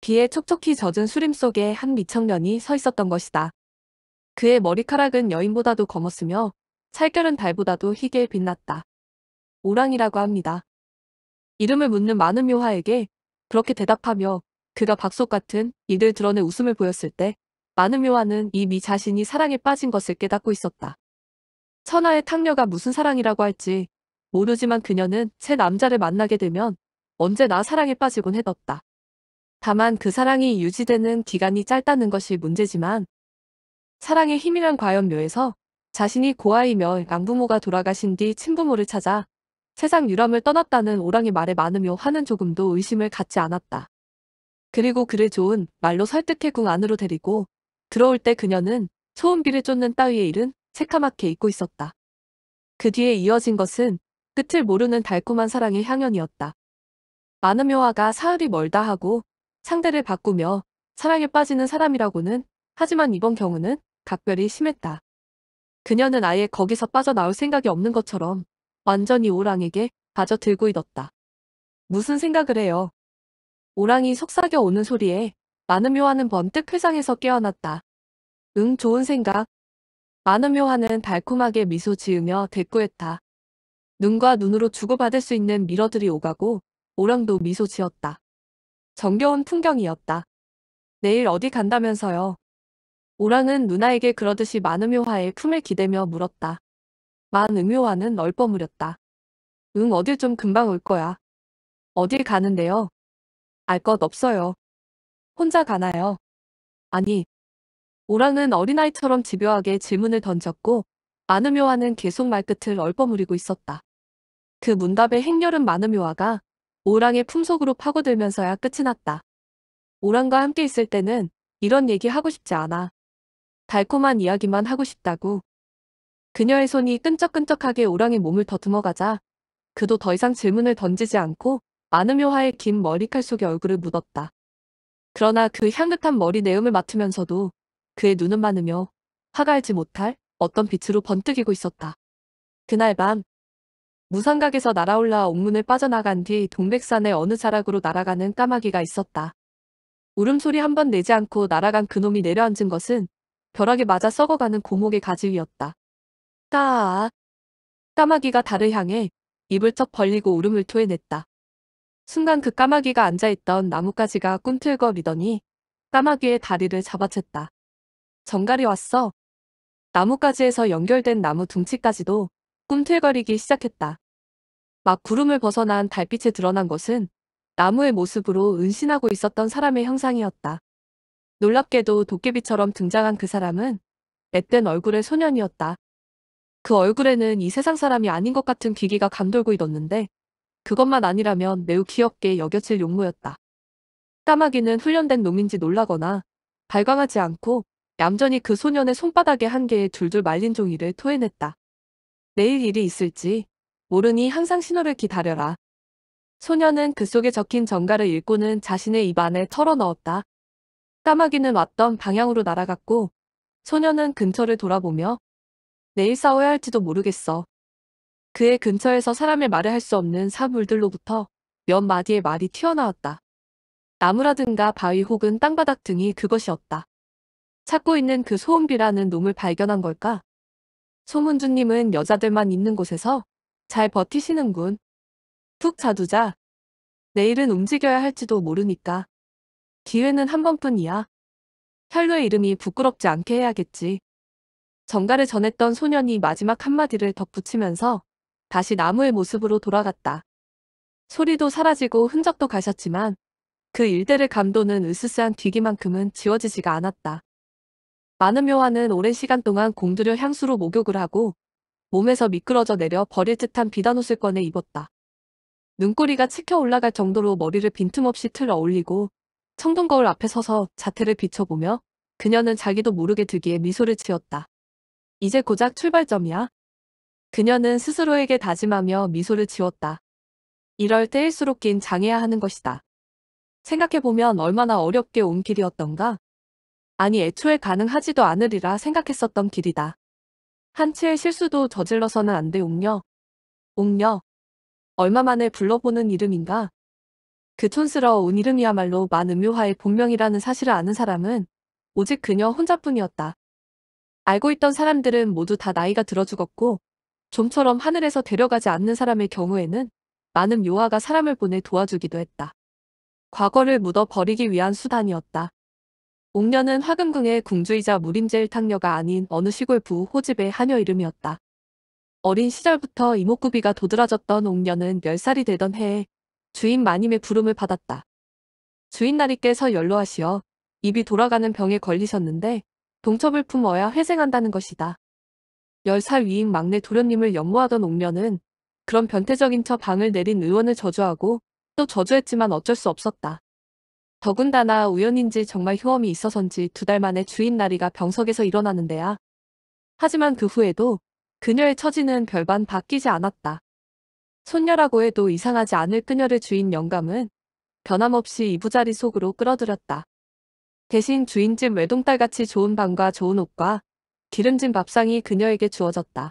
비에 촉촉히 젖은 수림 속에 한 미청년이 서 있었던 것이다. 그의 머리카락은 여인보다도 검었으며 찰결은 달보다도 희게 빛났다. 오랑이라고 합니다. 이름을 묻는 많은 묘화에게 그렇게 대답하며 그가 박속 같은 이들 드러내 웃음을 보였을 때 많은 묘화는 이 미 자신이 사랑에 빠진 것을 깨닫고 있었다. 천하의 탕녀가 무슨 사랑이라고 할지 모르지만 그녀는 새 남자를 만나게 되면 언제나 사랑에 빠지곤 해뒀다. 다만 그 사랑이 유지되는 기간이 짧다는 것이 문제지만 사랑의 힘이란 과연 묘에서 자신이 고아이며 양부모가 돌아가신 뒤 친부모를 찾아 세상 유람을 떠났다는 오랑이 말에 많으며 화는 조금도 의심을 갖지 않았다. 그리고 그를 좋은 말로 설득해 궁 안으로 데리고 들어올 때 그녀는 소음비를 쫓는 따위의 일은 새카맣게 잊고 있었다. 그 뒤에 이어진 것은 끝을 모르는 달콤한 사랑의 향연이었다. 많은 묘아가 사흘이 멀다 하고 상대를 바꾸며 사랑에 빠지는 사람이라고는 하지만 이번 경우는 각별히 심했다. 그녀는 아예 거기서 빠져나올 생각이 없는 것처럼 완전히 오랑에게 빠져들고 있었다. 무슨 생각을 해요? 오랑이 속삭여 오는 소리에 많은 묘아는 번뜩 회상에서 깨어났다. 응 좋은 생각. 많은 묘아는 달콤하게 미소 지으며 대꾸했다. 눈과 눈으로 주고받을 수 있는 미러들이 오가고 오랑도 미소 지었다. 정겨운 풍경이었다. 내일 어디 간다면서요. 오랑은 누나에게 그러듯이 만음요화의 품을 기대며 물었다. 만음요화는 얼버무렸다. 응 어딜 좀 금방 올 거야. 어딜 가는데요? 알 것 없어요. 혼자 가나요? 아니. 오랑은 어린아이처럼 집요하게 질문을 던졌고 만음요화는 계속 말끝을 얼버무리고 있었다. 그 문답의 행렬은 마음요아가 오랑의 품속으로 파고들면서야 끝이 났다. 오랑과 함께 있을 때는 이런 얘기 하고 싶지 않아. 달콤한 이야기만 하고 싶다고. 그녀의 손이 끈적끈적하게 오랑의 몸을 더듬어가자 그도 더 이상 질문을 던지지 않고 마음요화의 긴 머리칼 속에 얼굴을 묻었다. 그러나 그 향긋한 머리 내음을 맡으면서도 그의 눈은 많으며 화가 알지 못할 어떤 빛으로 번뜩이고 있었다. 그날 밤 무상각에서 날아올라 옥문을 빠져나간 뒤 동백산의 어느 자락으로 날아가는 까마귀가 있었다. 울음소리 한 번 내지 않고 날아간 그놈이 내려앉은 것은 벼락에 맞아 썩어가는 고목의 가지 위였다. 까아 까마귀가 달을 향해 입을 척 벌리고 울음을 토해냈다. 순간 그 까마귀가 앉아있던 나뭇가지가 꿈틀거리더니 까마귀의 다리를 잡아챘다. 정갈이 왔어. 나뭇가지에서 연결된 나무 둥치까지도 꿈틀거리기 시작했다. 막 구름을 벗어난 달빛에 드러난 것은 나무의 모습으로 은신하고 있었던 사람의 형상이었다. 놀랍게도 도깨비처럼 등장한 그 사람은 앳된 얼굴의 소년이었다. 그 얼굴에는 이 세상 사람이 아닌 것 같은 기기가 감돌고 있었는데 그것만 아니라면 매우 귀엽게 여겨질 용모였다. 까마귀는 훈련된 놈인지 놀라거나 발광하지 않고 얌전히 그 소년의 손바닥에 한 개의 줄줄 말린 종이를 토해냈다. 내일 일이 있을지 모르니 항상 신호를 기다려라. 소녀는 그 속에 적힌 전가를 읽고는 자신의 입 안에 털어넣었다. 까마귀는 왔던 방향으로 날아갔고 소녀는 근처를 돌아보며 내일 싸워야 할지도 모르겠어. 그의 근처에서 사람의 말을 할 수 없는 사물들로부터 몇 마디의 말이 튀어나왔다. 나무라든가 바위 혹은 땅바닥 등이 그것이었다. 찾고 있는 그소음비라는 놈을 발견한 걸까? 소문주님은 여자들만 있는 곳에서 잘 버티시는군. 푹 자두자. 내일은 움직여야 할지도 모르니까. 기회는 한 번뿐이야. 혈로의 이름이 부끄럽지 않게 해야겠지. 정가를 전했던 소년이 마지막 한마디를 덧붙이면서 다시 나무의 모습으로 돌아갔다. 소리도 사라지고 흔적도 가셨지만 그 일대를 감도는 으스스한 뒤기만큼은 지워지지가 않았다. 많은 묘화는 오랜 시간 동안 공들여 향수로 목욕을 하고 몸에서 미끄러져 내려 버릴 듯한 비단옷을 꺼내 입었다. 눈꼬리가 치켜 올라갈 정도로 머리를 빈틈없이 틀어 올리고 청동 거울 앞에 서서 자태를 비춰보며 그녀는 자기도 모르게 들기에 미소를 지었다. 이제 고작 출발점이야. 그녀는 스스로에게 다짐하며 미소를 지웠다. 이럴 때일수록 긴 장애야 하는 것이다. 생각해보면 얼마나 어렵게 온 길이었던가? 아니 애초에 가능하지도 않으리라 생각했었던 길이다. 한치의 실수도 저질러서는 안 돼 옥녀. 옥녀. 얼마 만에 불러보는 이름인가? 그 촌스러운 이름이야말로 만음묘화의 본명이라는 사실을 아는 사람은 오직 그녀 혼자뿐이었다. 알고 있던 사람들은 모두 다 나이가 들어 죽었고 좀처럼 하늘에서 데려가지 않는 사람의 경우에는 많은 묘화가 사람을 보내 도와주기도 했다. 과거를 묻어버리기 위한 수단이었다. 옥녀는 화금궁의 궁주이자 무림제일 탕녀가 아닌 어느 시골 부 호집의 하녀 이름이었다. 어린 시절부터 이목구비가 도드라졌던 옥녀는 10살이 되던 해에 주인 마님의 부름을 받았다. 주인 나리께서 연로하시어 입이 돌아가는 병에 걸리셨는데 동첩을 품어야 회생한다는 것이다. 10살 위인 막내 도련님을 연모하던 옥녀는 그런 변태적인 처 방을 내린 의원을 저주하고 또 저주했지만 어쩔 수 없었다. 더군다나 우연인지 정말 효험이 있어서인지 두 달 만에 주인 나리가 병석에서 일어나는데야. 하지만 그 후에도 그녀의 처지는 별반 바뀌지 않았다. 손녀라고 해도 이상하지 않을 그녀를 주인 영감은 변함없이 이부자리 속으로 끌어들였다. 대신 주인집 외동딸같이 좋은 방과 좋은 옷과 기름진 밥상이 그녀에게 주어졌다.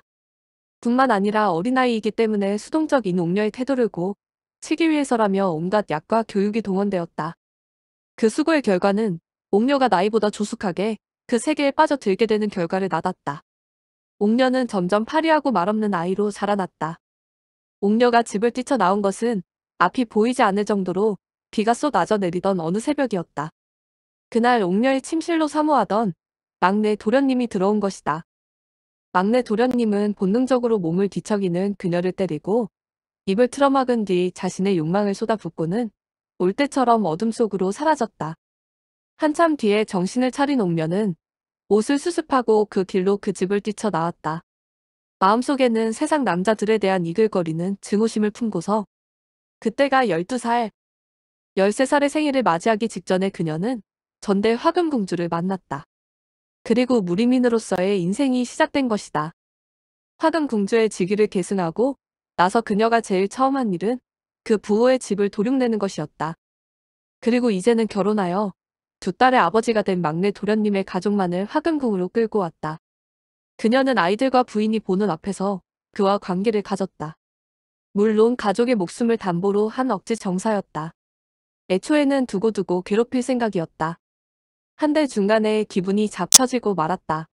뿐만 아니라 어린아이이기 때문에 수동적인 옥녀의 태도를 고 치기 위해서라며 온갖 약과 교육이 동원되었다. 그 수고의 결과는 옥녀가 나이보다 조숙하게 그 세계에 빠져들게 되는 결과를 낳았다. 옥녀는 점점 파리하고 말없는 아이로 자라났다. 옥녀가 집을 뛰쳐나온 것은 앞이 보이지 않을 정도로 비가 쏟아져 내리던 어느 새벽이었다. 그날 옥녀의 침실로 사모하던 막내 도련님이 들어온 것이다. 막내 도련님은 본능적으로 몸을 뒤척이는 그녀를 때리고 입을 틀어막은 뒤 자신의 욕망을 쏟아붓고는 올 때처럼 어둠 속으로 사라졌다. 한참 뒤에 정신을 차린 옥면은 옷을 수습하고 그 길로 그 집을 뛰쳐나왔다. 마음속에는 세상 남자들에 대한 이글거리는 증오심을 품고서 그때가 12살, 13살의 생일을 맞이하기 직전에 그녀는 전대 화금공주를 만났다. 그리고 무리민으로서의 인생이 시작된 것이다. 화금공주의 직위를 계승하고 나서 그녀가 제일 처음 한 일은 그 부호의 집을 도륙내는 것이었다. 그리고 이제는 결혼하여 두 딸의 아버지가 된 막내 도련님의 가족만을 화금궁으로 끌고 왔다. 그녀는 아이들과 부인이 보는 앞에서 그와 관계를 가졌다. 물론 가족의 목숨을 담보로 한 억지 정사였다. 애초에는 두고두고 괴롭힐 생각이었다. 한 달 중간에 기분이 잡쳐지고 말았다.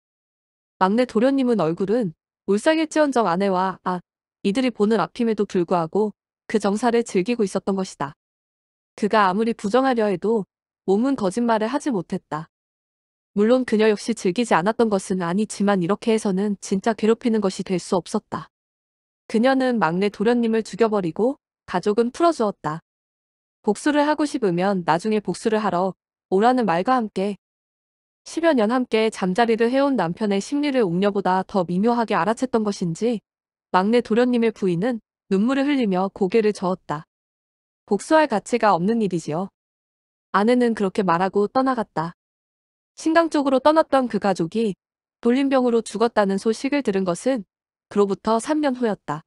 막내 도련님은 얼굴은 울상일지언정 아내와 아 이들이 보는 앞임에도 불구하고 그 정사를 즐기고 있었던 것이다. 그가 아무리 부정하려 해도 몸은 거짓말을 하지 못했다. 물론 그녀 역시 즐기지 않았던 것은 아니지만 이렇게 해서는 진짜 괴롭히는 것이 될 수 없었다. 그녀는 막내 도련님을 죽여버리고 가족은 풀어주었다. 복수를 하고 싶으면 나중에 복수를 하러 오라는 말과 함께 10여 년 함께 잠자리를 해온 남편의 심리를 옥녀보다 더 미묘하게 알아챘던 것인지 막내 도련님의 부인은 눈물을 흘리며 고개를 저었다. 복수할 가치가 없는 일이지요. 아내는 그렇게 말하고 떠나갔다. 신강 쪽으로 떠났던 그 가족이 돌림병으로 죽었다는 소식을 들은 것은 그로부터 3년 후였다.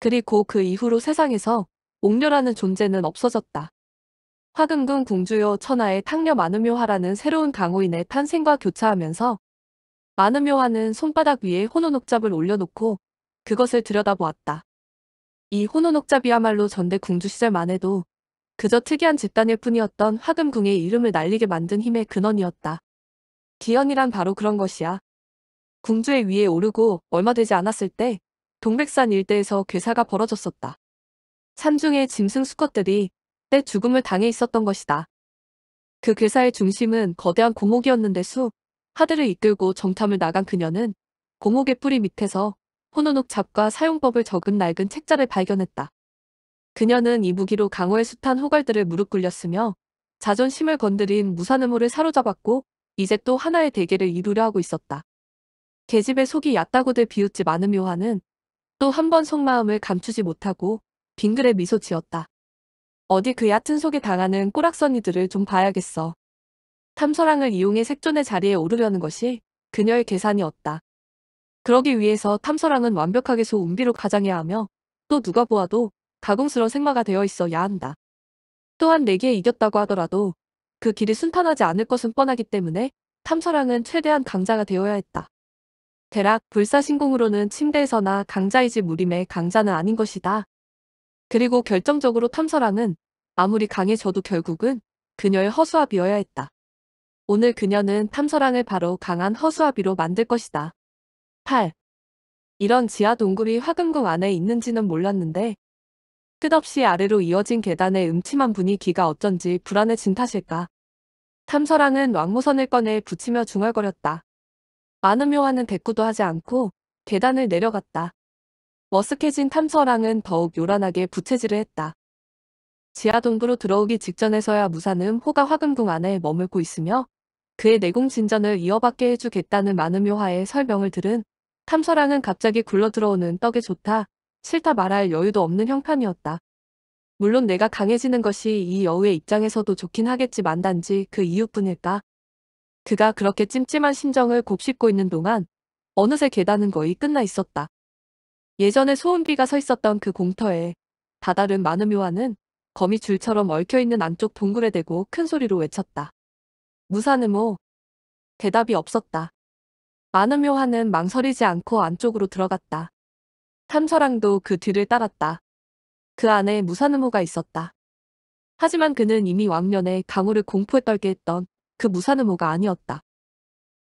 그리고 그 이후로 세상에서 옥녀라는 존재는 없어졌다. 화금군 궁주요 천하의 탕녀 마누묘화라는 새로운 강호인의 탄생과 교차하면서 마누묘화는 손바닥 위에 혼혼녹잡을 올려놓고 그것을 들여다보았다. 이혼노녹잡이야말로 전대 궁주 시절만 해도 그저 특이한 집단일 뿐이었던 화금궁의 이름을 날리게 만든 힘의 근원이었다. 기현이란 바로 그런 것이야. 궁주의 위에 오르고 얼마 되지 않았을 때 동백산 일대에서 괴사가 벌어졌었다. 산중의 짐승 수컷들이 때 죽음을 당해 있었던 것이다. 그 괴사의 중심은 거대한 고목이었는데 수, 하드를 이끌고 정탐을 나간 그녀는 고목의 뿌리 밑에서 호노녹 잡과 사용법을 적은 낡은 책자를 발견했다. 그녀는 이 무기로 강호의 숱한 호갈들을 무릎 꿇렸으며 자존심을 건드린 무사음호를 사로잡았고 이제 또 하나의 대결을 이루려 하고 있었다. 계집의 속이 얕다고들 비웃지 많은 묘하는 또한 번 속마음을 감추지 못하고 빙그레 미소 지었다. 어디 그 얕은 속에 당하는 꼬락서니들을 좀 봐야겠어. 탐서랑을 이용해 색존의 자리에 오르려는 것이 그녀의 계산이었다. 그러기 위해서 탐서랑은 완벽하게 소 운비로 가장해야 하며 또 누가 보아도 가공스러운 생마가 되어 있어야 한다. 또한 내게 이겼다고 하더라도 그 길이 순탄하지 않을 것은 뻔하기 때문에 탐서랑은 최대한 강자가 되어야 했다. 대략 불사신공으로는 침대에서나 강자이지 무림의 강자는 아닌 것이다. 그리고 결정적으로 탐서랑은 아무리 강해져도 결국은 그녀의 허수아비여야 했다. 오늘 그녀는 탐서랑을 바로 강한 허수아비로 만들 것이다. 8. 이런 지하 동굴이 화금궁 안에 있는지는 몰랐는데 끝없이 아래로 이어진 계단의 음침한 분위 기가 어쩐지 불안해진 탓일까. 탐설왕은 왕무선을 꺼내 붙이며 중얼거렸다. 많은 묘하는 대꾸도 하지 않고 계단을 내려갔다. 머쓱해진 탐설왕은 더욱 요란하게 부채질을 했다. 지하 동굴로 들어오기 직전에서야 무사는 호가 화금궁 안에 머물고 있으며 그의 내공 진전을 이어받게 해주겠다는 많은 묘화의 설명을 들은 탐사랑은 갑자기 굴러들어오는 떡에 좋다, 싫다 말할 여유도 없는 형편이었다. 물론 내가 강해지는 것이 이 여우의 입장에서도 좋긴 하겠지만 단지 그 이유뿐일까. 그가 그렇게 찜찜한 심정을 곱씹고 있는 동안 어느새 계단은 거의 끝나 있었다. 예전에 소은비가 서 있었던 그 공터에 다다른 많은 묘화는 거미 줄처럼 얽혀있는 안쪽 동굴에 대고 큰 소리로 외쳤다. 무사는뭐 대답이 없었다. 많은 묘하는 망설이지 않고 안쪽으로 들어갔다. 탐서랑도 그 뒤를 따랐다. 그 안에 무사음호가 있었다. 하지만 그는 이미 왕년에 강우를 공포에 떨게 했던 그무사음호가 아니었다.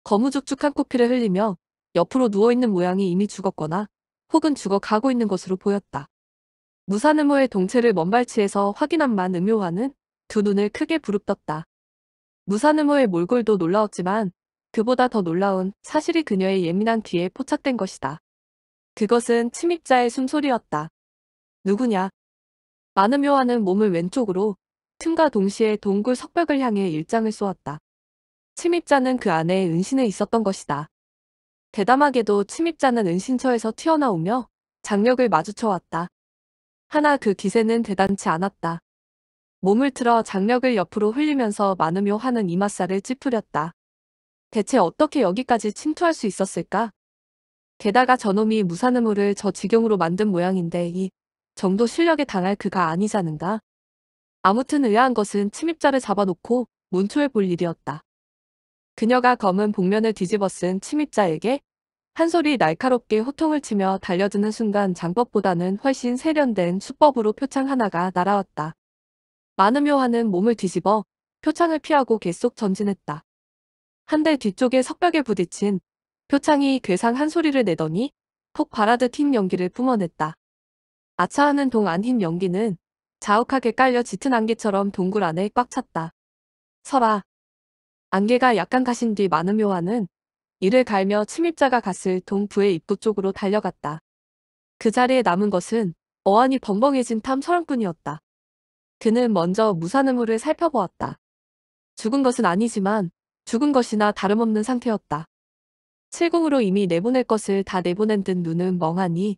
거무죽죽한 코피를 흘리며 옆으로 누워있는 모양이 이미 죽었거나 혹은 죽어가고 있는 것으로 보였다. 무사음호의 동체를 먼발치에서 확인한 만음효화는두 눈을 크게 부릅떴다. 무사음호의 몰골도 놀라웠지만 그보다 더 놀라운 사실이 그녀의 예민한 귀에 포착된 것이다. 그것은 침입자의 숨소리였다. 누구냐? 마누묘하는 몸을 왼쪽으로 틈과 동시에 동굴 석벽을 향해 일장을 쏘았다. 침입자는 그 안에 은신에 있었던 것이다. 대담하게도 침입자는 은신처에서 튀어나오며 장력을 마주쳐왔다. 하나 그 기세는 대단치 않았다. 몸을 틀어 장력을 옆으로 흘리면서 마누묘 하는 이마살을 찌푸렸다. 대체 어떻게 여기까지 침투할 수 있었을까? 게다가 저놈이 무산음호를 저 지경으로 만든 모양인데 이 정도 실력에 당할 그가 아니자는가? 아무튼 의아한 것은 침입자를 잡아놓고 문초에 볼 일이었다. 그녀가 검은 복면을 뒤집어 쓴 침입자에게 한 소리 날카롭게 호통을 치며 달려드는 순간 장법보다는 훨씬 세련된 수법으로 표창 하나가 날아왔다. 많음요하는 몸을 뒤집어 표창을 피하고 계속 전진했다. 한대 뒤쪽에 석벽에 부딪힌 표창이 괴상 한 소리를 내더니 폭발하듯 흰 연기를 뿜어냈다. 아차하는 동안 흰 연기는 자욱하게 깔려 짙은 안개처럼 동굴 안에 꽉 찼다. 서라. 안개가 약간 가신 뒤 많은 묘화는 이를 갈며 침입자가 갔을 동부의 입구 쪽으로 달려갔다. 그 자리에 남은 것은 어안이 벙벙해진 탐 서랑꾼이었다. 그는 먼저 무산음물을 살펴보았다. 죽은 것은 아니지만 죽은 것이나 다름없는 상태였다. 7궁으로 이미 내보낼 것을 다 내보낸 듯 눈은 멍하니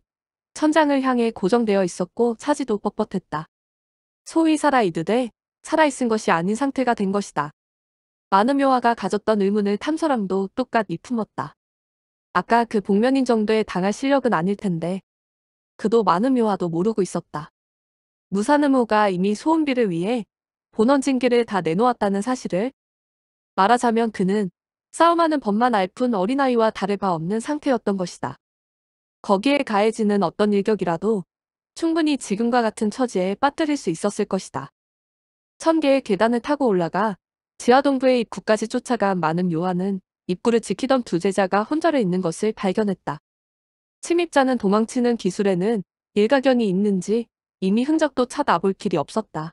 천장을 향해 고정되어 있었고 차지도 뻣뻣했다. 소위 살아이으되 살아있은 것이 아닌 상태가 된 것이다. 마음묘화가 가졌던 의문을 탐설함도 똑같이 품었다. 아까 그 복면인 정도에 당할 실력은 아닐 텐데 그도 마음묘화도 모르고 있었다. 무산음호가 이미 소음비를 위해 본원 징계를 다 내놓았다는 사실을 말하자면 그는 싸움하는 법만 알뿐 어린아이와 다를 바 없는 상태였던 것이다. 거기에 가해지는 어떤 일격이라도 충분히 지금과 같은 처지에 빠뜨릴 수 있었을 것이다. 천 개의 계단을 타고 올라가 지하동부의 입구까지 쫓아간 많은 요한은 입구를 지키던 두 제자가 혼자를 있는 것을 발견했다. 침입자는 도망치는 기술에는 일가견이 있는지 이미 흔적도 찾아볼 길이 없었다.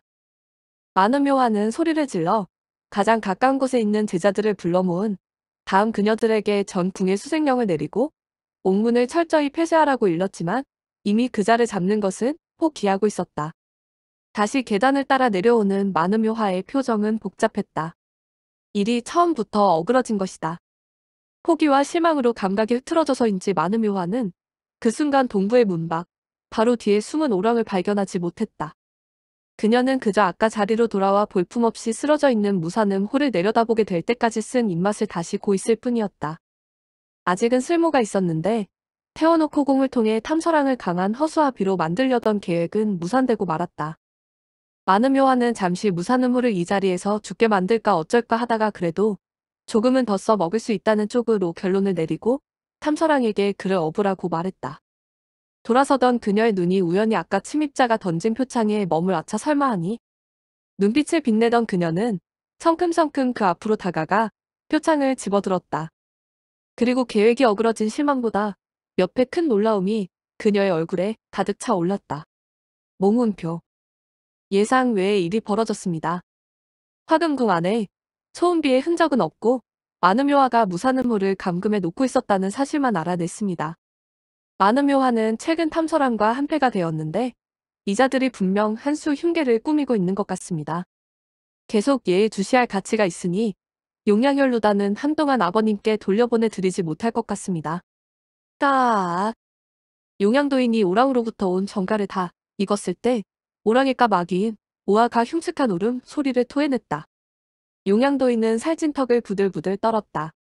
많은 묘한은 소리를 질러 가장 가까운 곳에 있는 제자들을 불러 모은 다음 그녀들에게 전 궁의 수색령을 내리고 옥문을 철저히 폐쇄하라고 일렀지만 이미 그자를 잡는 것은 포기하고 있었다. 다시 계단을 따라 내려오는 마음묘화의 표정은 복잡했다. 일이 처음부터 어그러진 것이다. 포기와 실망으로 감각이 흐트러져서인지 마음묘화는 그 순간 동부의 문밖 바로 뒤에 숨은 오랑을 발견하지 못했다. 그녀는 그저 아까 자리로 돌아와 볼품없이 쓰러져 있는 무사는 홀을 내려다보게 될 때까지 쓴 입맛을 다시 고있을 뿐이었다. 아직은 쓸모가 있었는데 태워놓고 공을 통해 탐서랑을 강한 허수아비로 만들려던 계획은 무산되고 말았다. 많은 묘화는 잠시 무산음물을 이 자리에서 죽게 만들까 어쩔까 하다가 그래도 조금은 더 써먹을 수 있다는 쪽으로 결론을 내리고 탐서랑에게 그를 업으라고 말했다. 돌아서던 그녀의 눈이 우연히 아까 침입자가 던진 표창에 머물 아차 설마 하니 눈빛을 빛내던 그녀는 성큼성큼 그 앞으로 다가가 표창을 집어들었다. 그리고 계획이 어그러진 실망보다 옆에 큰 놀라움이 그녀의 얼굴에 가득 차 올랐다. 몽운표. 예상 외의 일이 벌어졌습니다. 화금궁 안에 초음비의 흔적은 없고 많은 묘화가 무사음 물을 감금해 놓고 있었다는 사실만 알아냈습니다. 많은 묘화는 최근 탐설함과 한패가 되었는데 이자들이 분명 한수 흉계를 꾸미고 있는 것 같습니다. 계속 예의주시할 가치가 있으니 용양열 로다는 한동안 아버님께 돌려보내드리지 못할 것 같습니다. 딱! 용양도인이 오랑으로부터 온 정가를 다 익었을 때 오랑의 까마귀인 오아가 흉측한 울음 소리를 토해냈다. 용양도인은 살찐 턱을 부들부들 떨었다.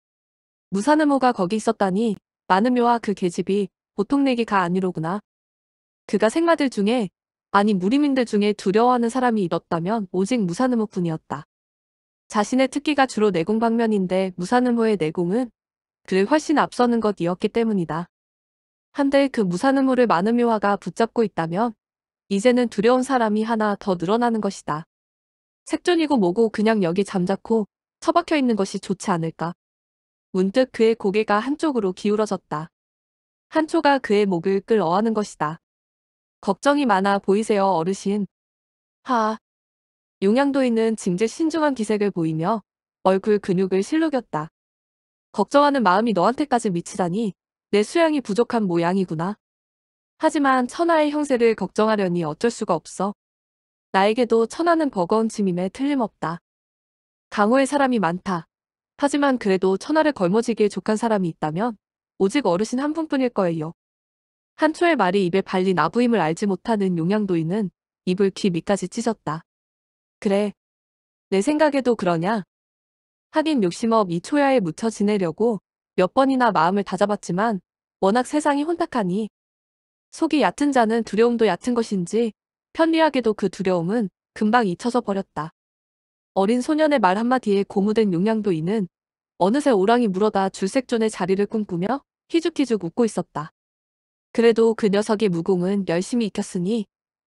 무산음모가 거기 있었다니 마느묘와그 계집이 보통 내기가 아니로구나. 그가 생마들 중에 아니 무리민들 중에 두려워하는 사람이 있었다면 오직 무사누무뿐이었다. 자신의 특기가 주로 내공 방면인데 무사누무의 내공은 그를 훨씬 앞서는 것이었기 때문이다. 한데 그 무사누무를 마누묘화가 붙잡고 있다면 이제는 두려운 사람이 하나 더 늘어나는 것이다. 색존이고 뭐고 그냥 여기 잠자코 처박혀 있는 것이 좋지 않을까. 문득 그의 고개가 한쪽으로 기울어졌다. 한초가 그의 목을 끌어안는 것이다. 걱정이 많아 보이세요 어르신. 하. 용양도인은 징제 신중한 기색을 보이며 얼굴 근육을 실룩였다. 걱정하는 마음이 너한테까지 미치다니 내 수양이 부족한 모양이구나. 하지만 천하의 형세를 걱정하려니 어쩔 수가 없어. 나에게도 천하는 버거운 짐임에 틀림없다. 강호의 사람이 많다. 하지만 그래도 천하를 걸머지기에 족한 사람이 있다면 오직 어르신 한 분뿐일 거예요. 한초의 말이 입에 발린 아부임을 알지 못하는 용양도인은 입을 귀 밑까지 찢었다. 그래. 내 생각에도 그러냐? 하긴 욕심업 이 초야에 묻혀 지내려고 몇 번이나 마음을 다잡았지만 워낙 세상이 혼탁하니 속이 얕은 자는 두려움도 얕은 것인지 편리하게도 그 두려움은 금방 잊혀져 버렸다. 어린 소년의 말 한마디에 고무된 용양도인은 어느새 오랑이 물어다 줄색존의 자리를 꿈꾸며 희죽희죽 웃고 있었다. 그래도 그 녀석의 무공은 열심히 익혔으니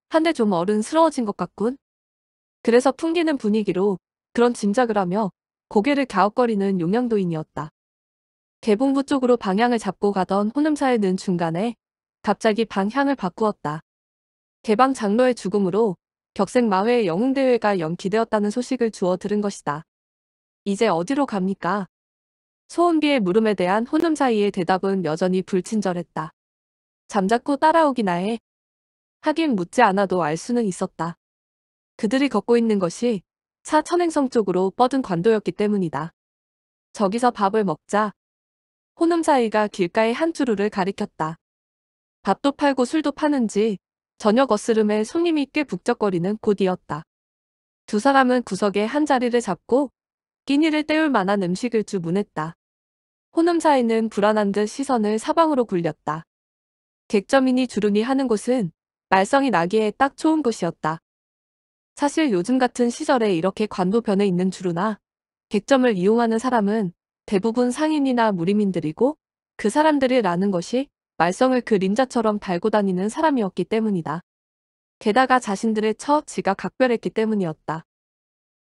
한데 좀 어른스러워진 것 같군. 그래서 풍기는 분위기로 그런 짐작을 하며 고개를 갸웃거리는 용양도인이었다. 개봉부 쪽으로 방향을 잡고 가던 호남사의는 중간에 갑자기 방향을 바꾸었다. 개방 장로의 죽음으로 격생 마회의 영웅대회가 연기되었다는 소식을 주어 들은 것이다. 이제 어디로 갑니까? 소은비의 물음에 대한 혼음 사이의 대답은 여전히 불친절했다. 잠자코 따라오기나 해. 하긴 묻지 않아도 알 수는 있었다. 그들이 걷고 있는 것이 차 천행성 쪽으로 뻗은 관도였기 때문이다. 저기서 밥을 먹자. 혼음 사이가 길가의 한 주루를 가리켰다. 밥도 팔고 술도 파는지 저녁 어스름에 손님이 꽤 북적거리는 곳이었다. 두 사람은 구석에 한 자리를 잡고 끼니를 때울 만한 음식을 주문했다. 호남사에는 불안한 듯 시선을 사방으로 굴렸다. 객점이니주름니 하는 곳은 말썽이 나기에 딱 좋은 곳이었다. 사실 요즘 같은 시절에 이렇게 관도변에 있는 주루나 객점을 이용하는 사람은 대부분 상인이나 무리민들이고 그 사람들이라는 것이 말썽을 그 림자처럼 달고 다니는 사람이었기 때문이다. 게다가 자신들의 처지가 각별했기 때문이었다.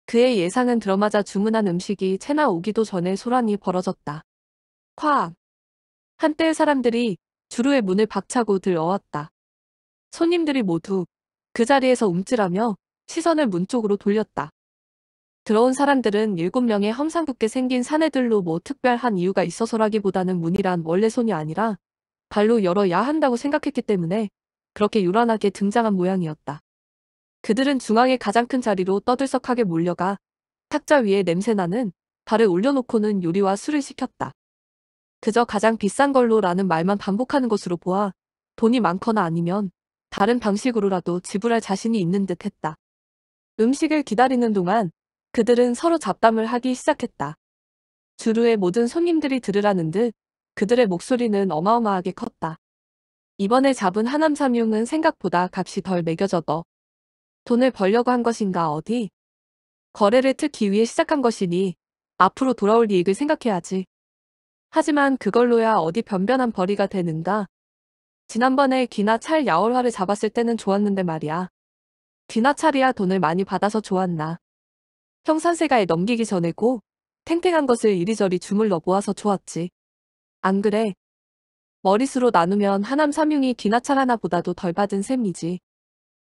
그의 예상은 들어맞아 주문한 음식이 채나 오기도 전에 소란이 벌어졌다. 화. 한때 사람들이 주루의 문을 박차고 들어왔다. 손님들이 모두 그 자리에서 움찔하며 시선을 문 쪽으로 돌렸다. 들어온 사람들은 7명의 험상궂게 생긴 사내들로 뭐 특별한 이유가 있어서라기보다는 문이란 원래 손이 아니라 발로 열어야 한다고 생각했기 때문에 그렇게 요란하게 등장한 모양이었다. 그들은 중앙의 가장 큰 자리로 떠들썩하게 몰려가 탁자 위에 냄새나는 발을 올려놓고는 요리와 술을 시켰다. 그저 가장 비싼 걸로 라는 말만 반복하는 것으로 보아 돈이 많거나 아니면 다른 방식으로라도 지불할 자신이 있는 듯 했다. 음식을 기다리는 동안 그들은 서로 잡담을 하기 시작했다. 주루의 모든 손님들이 들으라는 듯 그들의 목소리는 어마어마하게 컸다. 이번에 잡은 하남 삼융은 생각보다 값이 덜매겨져도 돈을 벌려고 한 것인가 어디? 거래를 트기 위해 시작한 것이니 앞으로 돌아올 이익을 생각해야지. 하지만 그걸로야 어디 변변한 벌이가 되는가. 지난번에 기나찰 야월화를 잡았을 때는 좋았는데 말이야. 기나 찰이야 돈을 많이 받아서 좋았나. 형산세가에 넘기기 전에고 탱탱한 것을 이리저리 주물러 모아서 좋았지. 안 그래. 머릿수로 나누면 하남 삼융이 기나찰 하나보다도 덜 받은 셈이지.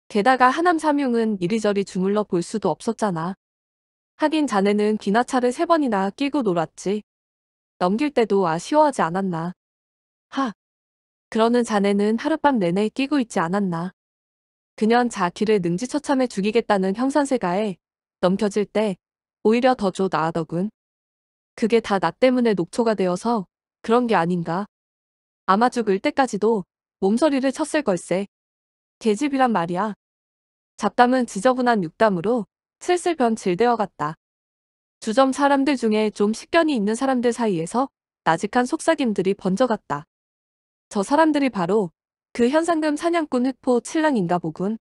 게다가 하남 삼융은 이리저리 주물러 볼 수도 없었잖아. 하긴 자네는 기나찰을세 번이나 끼고 놀았지. 넘길 때도 아쉬워하지 않았나. 하. 그러는 자네는 하룻밤 내내 끼고 있지 않았나. 그년 자기를 능지처참해 죽이겠다는 형산세가에 넘겨질 때 오히려 더조 나하더군. 그게 다 나 때문에 녹초가 되어서 그런 게 아닌가. 아마 죽을 때까지도 몸서리를 쳤을 걸세. 계집이란 말이야. 잡담은 지저분한 육담으로 슬슬 변질되어 갔다. 주점 사람들 중에 좀 식견이 있는 사람들 사이에서 나직한 속삭임들이 번져갔다. 저 사람들이 바로 그 현상금 사냥꾼 흑포 칠랑인가 보군.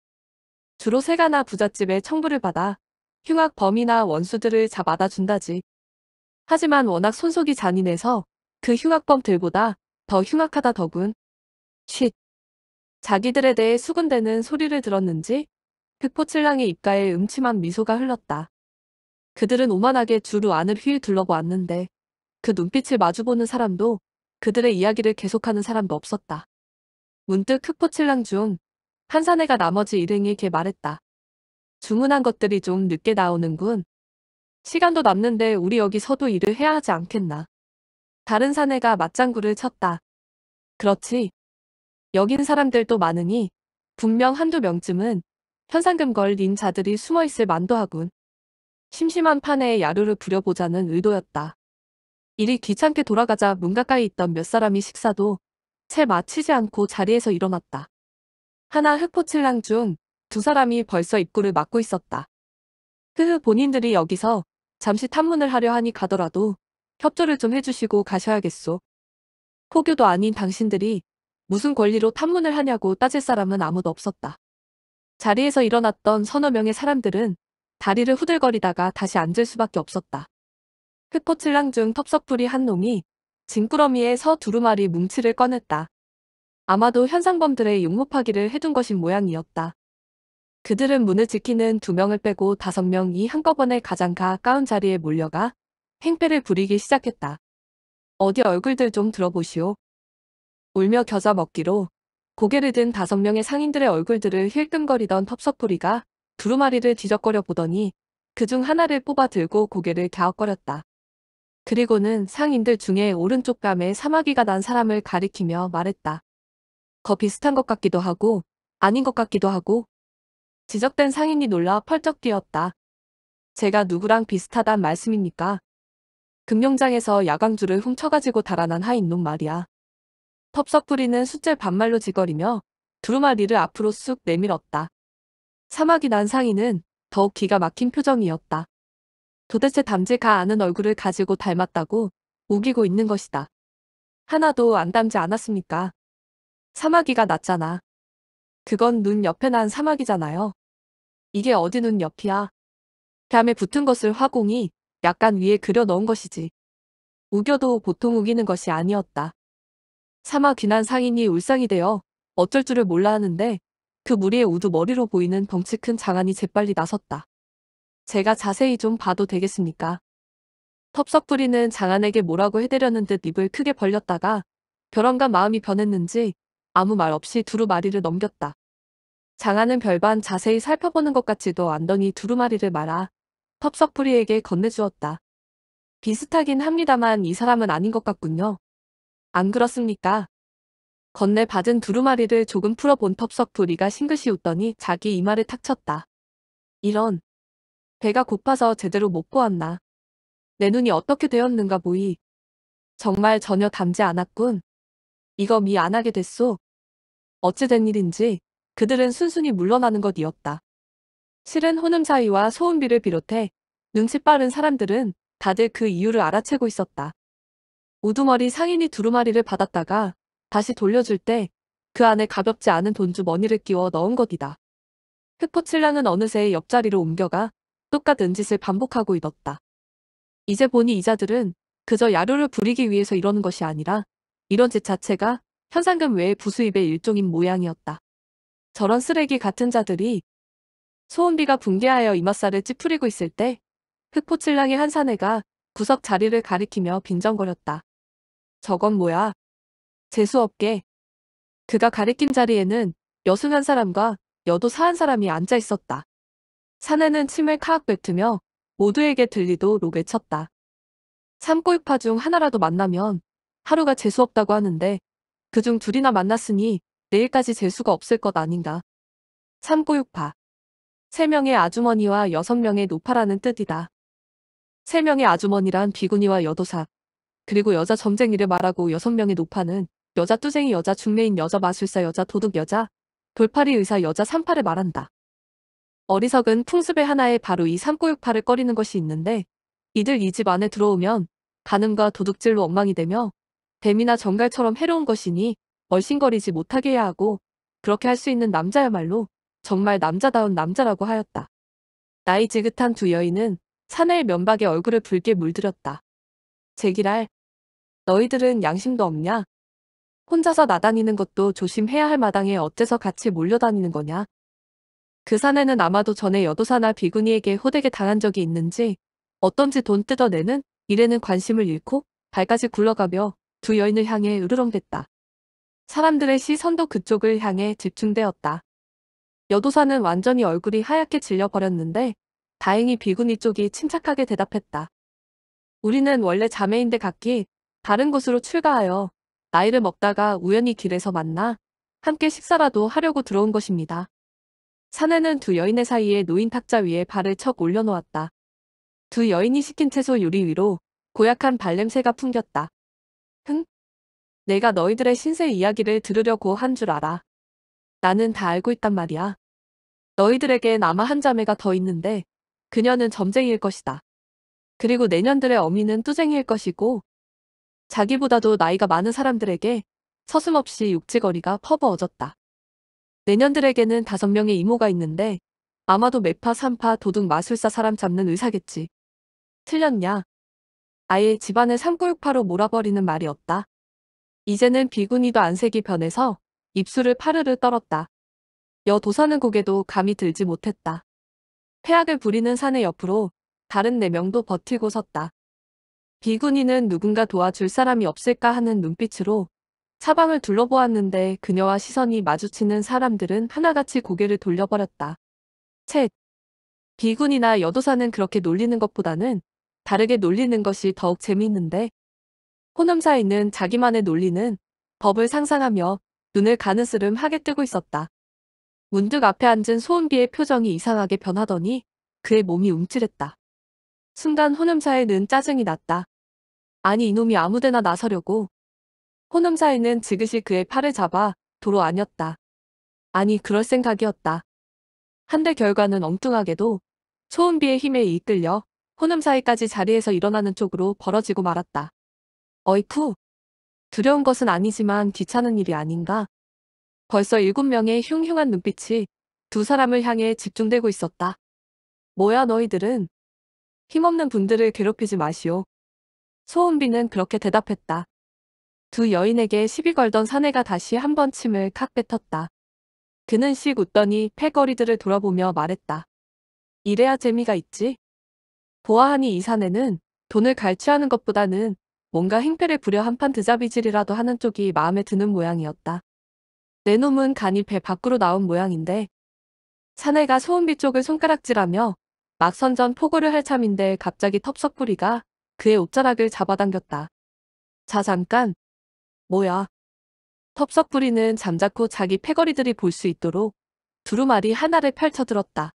주로 세가나 부잣집에 청부를 받아 흉악 범이나 원수들을 잡아다 준다지. 하지만 워낙 손속이 잔인해서 그 흉악범들보다 더 흉악하다 더군. 쉿. 자기들에 대해 수군대는 소리를 들었는지 흑포칠랑의 입가에 음침한 미소가 흘렀다. 그들은 오만하게 주루 안을 휘 둘러보았는데 그 눈빛을 마주보는 사람도 그들의 이야기를 계속하는 사람도 없었다. 문득 흑포칠랑 중 한 사내가 나머지 일행에게 말했다. 주문한 것들이 좀 늦게 나오는군. 시간도 남는데 우리 여기서도 일을 해야 하지 않겠나. 다른 사내가 맞장구를 쳤다. 그렇지. 여긴 사람들도 많으니 분명 한두 명쯤은 현상금 걸린 자들이 숨어 있을 만도 하군. 심심한 판에 야루를 부려보자는 의도였다. 일이 귀찮게 돌아가자 문 가까이 있던 몇 사람이 식사도 채 마치지 않고 자리에서 일어났다. 하나 흑포칠랑 중 두 사람이 벌써 입구를 막고 있었다. 흐흐 본인들이 여기서 잠시 탐문을 하려 하니 가더라도 협조를 좀 해주시고 가셔야겠소. 포교도 아닌 당신들이 무슨 권리로 탐문을 하냐고 따질 사람은 아무도 없었다. 자리에서 일어났던 서너 명의 사람들은 다리를 후들거리다가 다시 앉을 수밖에 없었다. 흑포칠랑 중텁석풀이한 놈이 징꾸러미에서 두루마리 뭉치를 꺼냈다. 아마도 현상범들의 용호파기를 해둔 것인 모양이었다. 그들은 문을 지키는 두 명을 빼고 다섯 명이 한꺼번에 가장 가까운 자리에 몰려가 행패를 부리기 시작했다. 어디 얼굴들 좀 들어보시오. 울며 겨자 먹기로 고개를 든 다섯 명의 상인들의 얼굴들을 힐끔거리던 텁석풀이가 두루마리를 뒤적거려 보더니 그 중 하나를 뽑아 들고 고개를 갸웃거렸다. 그리고는 상인들 중에 오른쪽 뺨에 사마귀가 난 사람을 가리키며 말했다. 거 비슷한 것 같기도 하고 아닌 것 같기도 하고 지적된 상인이 놀라 펄쩍 뛰었다. 제가 누구랑 비슷하단 말씀입니까? 금룡장에서 야광주를 훔쳐가지고 달아난 하인놈 말이야. 텁석 부리는 숫제 반말로 지거리며 두루마리를 앞으로 쑥 내밀었다. 사막이 난 상인은 더욱 기가 막힌 표정이었다. 도대체 담지가 아는 얼굴을 가지고 닮았다고 우기고 있는 것이다. 하나도 안 닮지 않았습니까? 사마귀가 낫잖아. 그건 눈 옆에 난 사마귀잖아요. 이게 어디 눈 옆이야? 뺨에 붙은 것을 화공이 약간 위에 그려 넣은 것이지. 우겨도 보통 우기는 것이 아니었다. 사마귀난 상인이 울상이 되어 어쩔 줄을 몰라 하는데 그 무리의 우두머리로 보이는 덩치 큰 장안이 재빨리 나섰다. 제가 자세히 좀 봐도 되겠습니까? 텁석부리는 장안에게 뭐라고 해대려는 듯 입을 크게 벌렸다가 벼랑간 마음이 변했는지 아무 말 없이 두루마리를 넘겼다. 장안은 별반 자세히 살펴보는 것 같지도 않더니 두루마리를 말아 텁석부리에게 건네주었다. 비슷하긴 합니다만 이 사람은 아닌 것 같군요. 안 그렇습니까? 건네받은 두루마리를 조금 풀어본 텁석 부리가 싱긋이 웃더니 자기 이마를 탁 쳤다. 이런. 배가 고파서 제대로 못 보았나. 내 눈이 어떻게 되었는가 보이. 정말 전혀 담지 않았군. 이거 미안 하게 됐소. 어찌된 일인지 그들은 순순히 물러나는 것이었다. 실은 혼음 사이와소음비를 비롯해 눈치 빠른 사람들은 다들 그 이유를 알아채고 있었다. 우두머리 상인이 두루마리를 받았다가 다시 돌려줄 때 그 안에 가볍지 않은 돈주머니를 끼워 넣은 것이다. 흑포칠랑은 어느새 옆자리로 옮겨가 똑같은 짓을 반복하고 있었다. 이제 보니 이자들은 그저 야루를 부리기 위해서 이러는 것이 아니라 이런 짓 자체가 현상금 외의 부수입의 일종인 모양이었다. 저런 쓰레기 같은 자들이 소원비가 붕괴하여 이맛살을 찌푸리고 있을 때 흑포칠랑의 한 사내가 구석 자리를 가리키며 빈정거렸다. 저건 뭐야? 재수없게 그가 가리킨 자리에는 여순 한 사람과 여도 사한 사람이 앉아 있었다. 사내는 침을 카악 뱉으며 모두에게 들리도록 을쳤다삼고육파중 하나라도 만나면 하루가 재수없다고 하는데 그 중 둘이나 만났으니 내일까지 재수가 없을 것 아닌가. 삼고육파세 명의 아주머니와 여섯 명의 노파라는 뜻이다. 세 명의 아주머니란 비구니와 여도사, 그리고 여자 점쟁이를 말하고 여섯 명의 노파는 여자 뚜쟁이 여자 중매인 여자 마술사 여자 도둑 여자 돌팔이 의사 여자 삼파를 말한다. 어리석은 풍습의 하나에 바로 이삼꼬육파를 꺼리는 것이 있는데 이들 이 집 안에 들어오면 가늠과 도둑질로 엉망이 되며 뱀이나 정갈처럼 해로운 것이니 얼씬거리지 못하게 해야 하고 그렇게 할 수 있는 남자야말로 정말 남자다운 남자라고 하였다. 나이 지긋한 두 여인은 사내의 면박에 얼굴을 붉게 물들였다. 제기랄 너희들은 양심도 없냐? 혼자서 나다니는 것도 조심해야 할 마당에 어째서 같이 몰려다니는 거냐. 그 사내는 아마도 전에 여도사나 비구니에게 호되게 당한 적이 있는지 어떤지 돈 뜯어내는 일에는 관심을 잃고 발까지 굴러가며 두 여인을 향해 으르렁댔다. 사람들의 시선도 그쪽을 향해 집중되었다. 여도사는 완전히 얼굴이 하얗게 질려버렸는데 다행히 비구니 쪽이 침착하게 대답했다. 우리는 원래 자매인데 각기 다른 곳으로 출가하여 나이를 먹다가 우연히 길에서 만나 함께 식사라도 하려고 들어온 것입니다. 사내는 두 여인의 사이에 노인 탁자 위에 발을 척 올려놓았다. 두 여인이 시킨 채소 유리 위로 고약한 발냄새가 풍겼다. 흥? 내가 너희들의 신세 이야기를 들으려고 한 줄 알아. 나는 다 알고 있단 말이야. 너희들에겐 아마 한 자매가 더 있는데 그녀는 점쟁이일 것이다. 그리고 내년들의 어미는 뚜쟁이일 것이고 자기보다도 나이가 많은 사람들에게 서슴없이 육지거리가 퍼부어졌다 내년들에게는 다섯 명의 이모가 있는데 아마도 매파, 산파, 도둑, 마술사 사람 잡는 의사겠지. 틀렸냐? 아예 집안을 삼구육파로 몰아버리는 말이 없다. 이제는 비구니도 안색이 변해서 입술을 파르르 떨었다. 여 도사는 고개도 감이 들지 못했다. 폐악을 부리는 산의 옆으로 다른 네 명도 버티고 섰다. 비군이는 누군가 도와줄 사람이 없을까 하는 눈빛으로 차방을 둘러보았는데 그녀와 시선이 마주치는 사람들은 하나같이 고개를 돌려버렸다. 챗. 비군이나 여도사는 그렇게 놀리는 것보다는 다르게 놀리는 것이 더욱 재미있는데 호남사인은 자기만의 놀리는 법을 상상하며 눈을 가느스름 하게 뜨고 있었다. 문득 앞에 앉은 소은비의 표정이 이상하게 변하더니 그의 몸이 움찔했다. 순간 호남사에는 짜증이 났다. 아니 이놈이 아무데나 나서려고. 호남사에는 지그시 그의 팔을 잡아 도로 아니었다. 아니 그럴 생각이었다. 한데 결과는 엉뚱하게도 초은비의 힘에 이끌려 호남사이까지 자리에서 일어나는 쪽으로 벌어지고 말았다. 어이쿠! 두려운 것은 아니지만 귀찮은 일이 아닌가? 벌써 일곱 명의 흉흉한 눈빛이 두 사람을 향해 집중되고 있었다. 뭐야 너희들은? 힘없는 분들을 괴롭히지 마시오. 소은비는 그렇게 대답했다. 두 여인에게 시비 걸던 사내가 다시 한 번 침을 칵 뱉었다. 그는 씩 웃더니 패거리들을 돌아보며 말했다. 이래야 재미가 있지? 보아하니 이 사내는 돈을 갈취하는 것보다는 뭔가 행패를 부려 한판 드자비질이라도 하는 쪽이 마음에 드는 모양이었다. 내 놈은 간이 배 밖으로 나온 모양인데 사내가 소은비 쪽을 손가락질하며 막선전 포고를 할 참인데 갑자기 텁석부리가 그의 옷자락을 잡아당겼다. 자 잠깐. 뭐야. 텁석부리는 잠자코 자기 패거리들이 볼 수 있도록 두루마리 하나를 펼쳐들었다.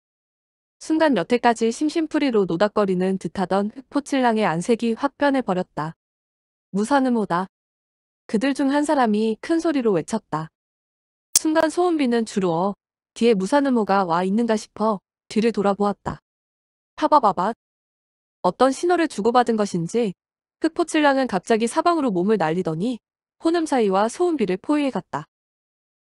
순간 여태까지 심심풀이로 노닥거리는 듯하던 흑포칠랑의 안색이 확 변해버렸다. 무사는모다 그들 중 한 사람이 큰 소리로 외쳤다. 순간 소음비는 주루어 뒤에 무사는모가 와 있는가 싶어 뒤를 돌아보았다. 파바바밭 어떤 신호를 주고받은 것인지 흑포칠랑은 갑자기 사방으로 몸을 날리더니 호남 사이와 소음비를 포위해 갔다.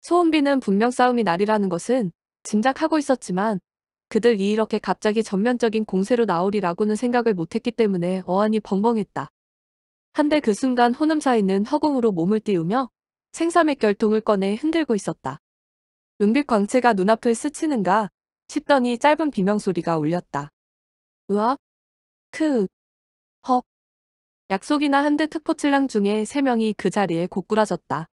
소음비는 분명 싸움이 날이라는 것은 짐작하고 있었지만 그들이 이렇게 갑자기 전면적인 공세로 나오리라고는 생각을 못했기 때문에 어안이 벙벙했다. 한데 그 순간 호남사이는 허공으로 몸을 띄우며 생삼의 결통을 꺼내 흔들고 있었다. 은빛 광채가 눈앞을 스치는가 싶더니 짧은 비명소리가 울렸다. 으악 크, 헉. 약속이나 한대 특포칠랑 중에 세 명이 그 자리에 고꾸라졌다.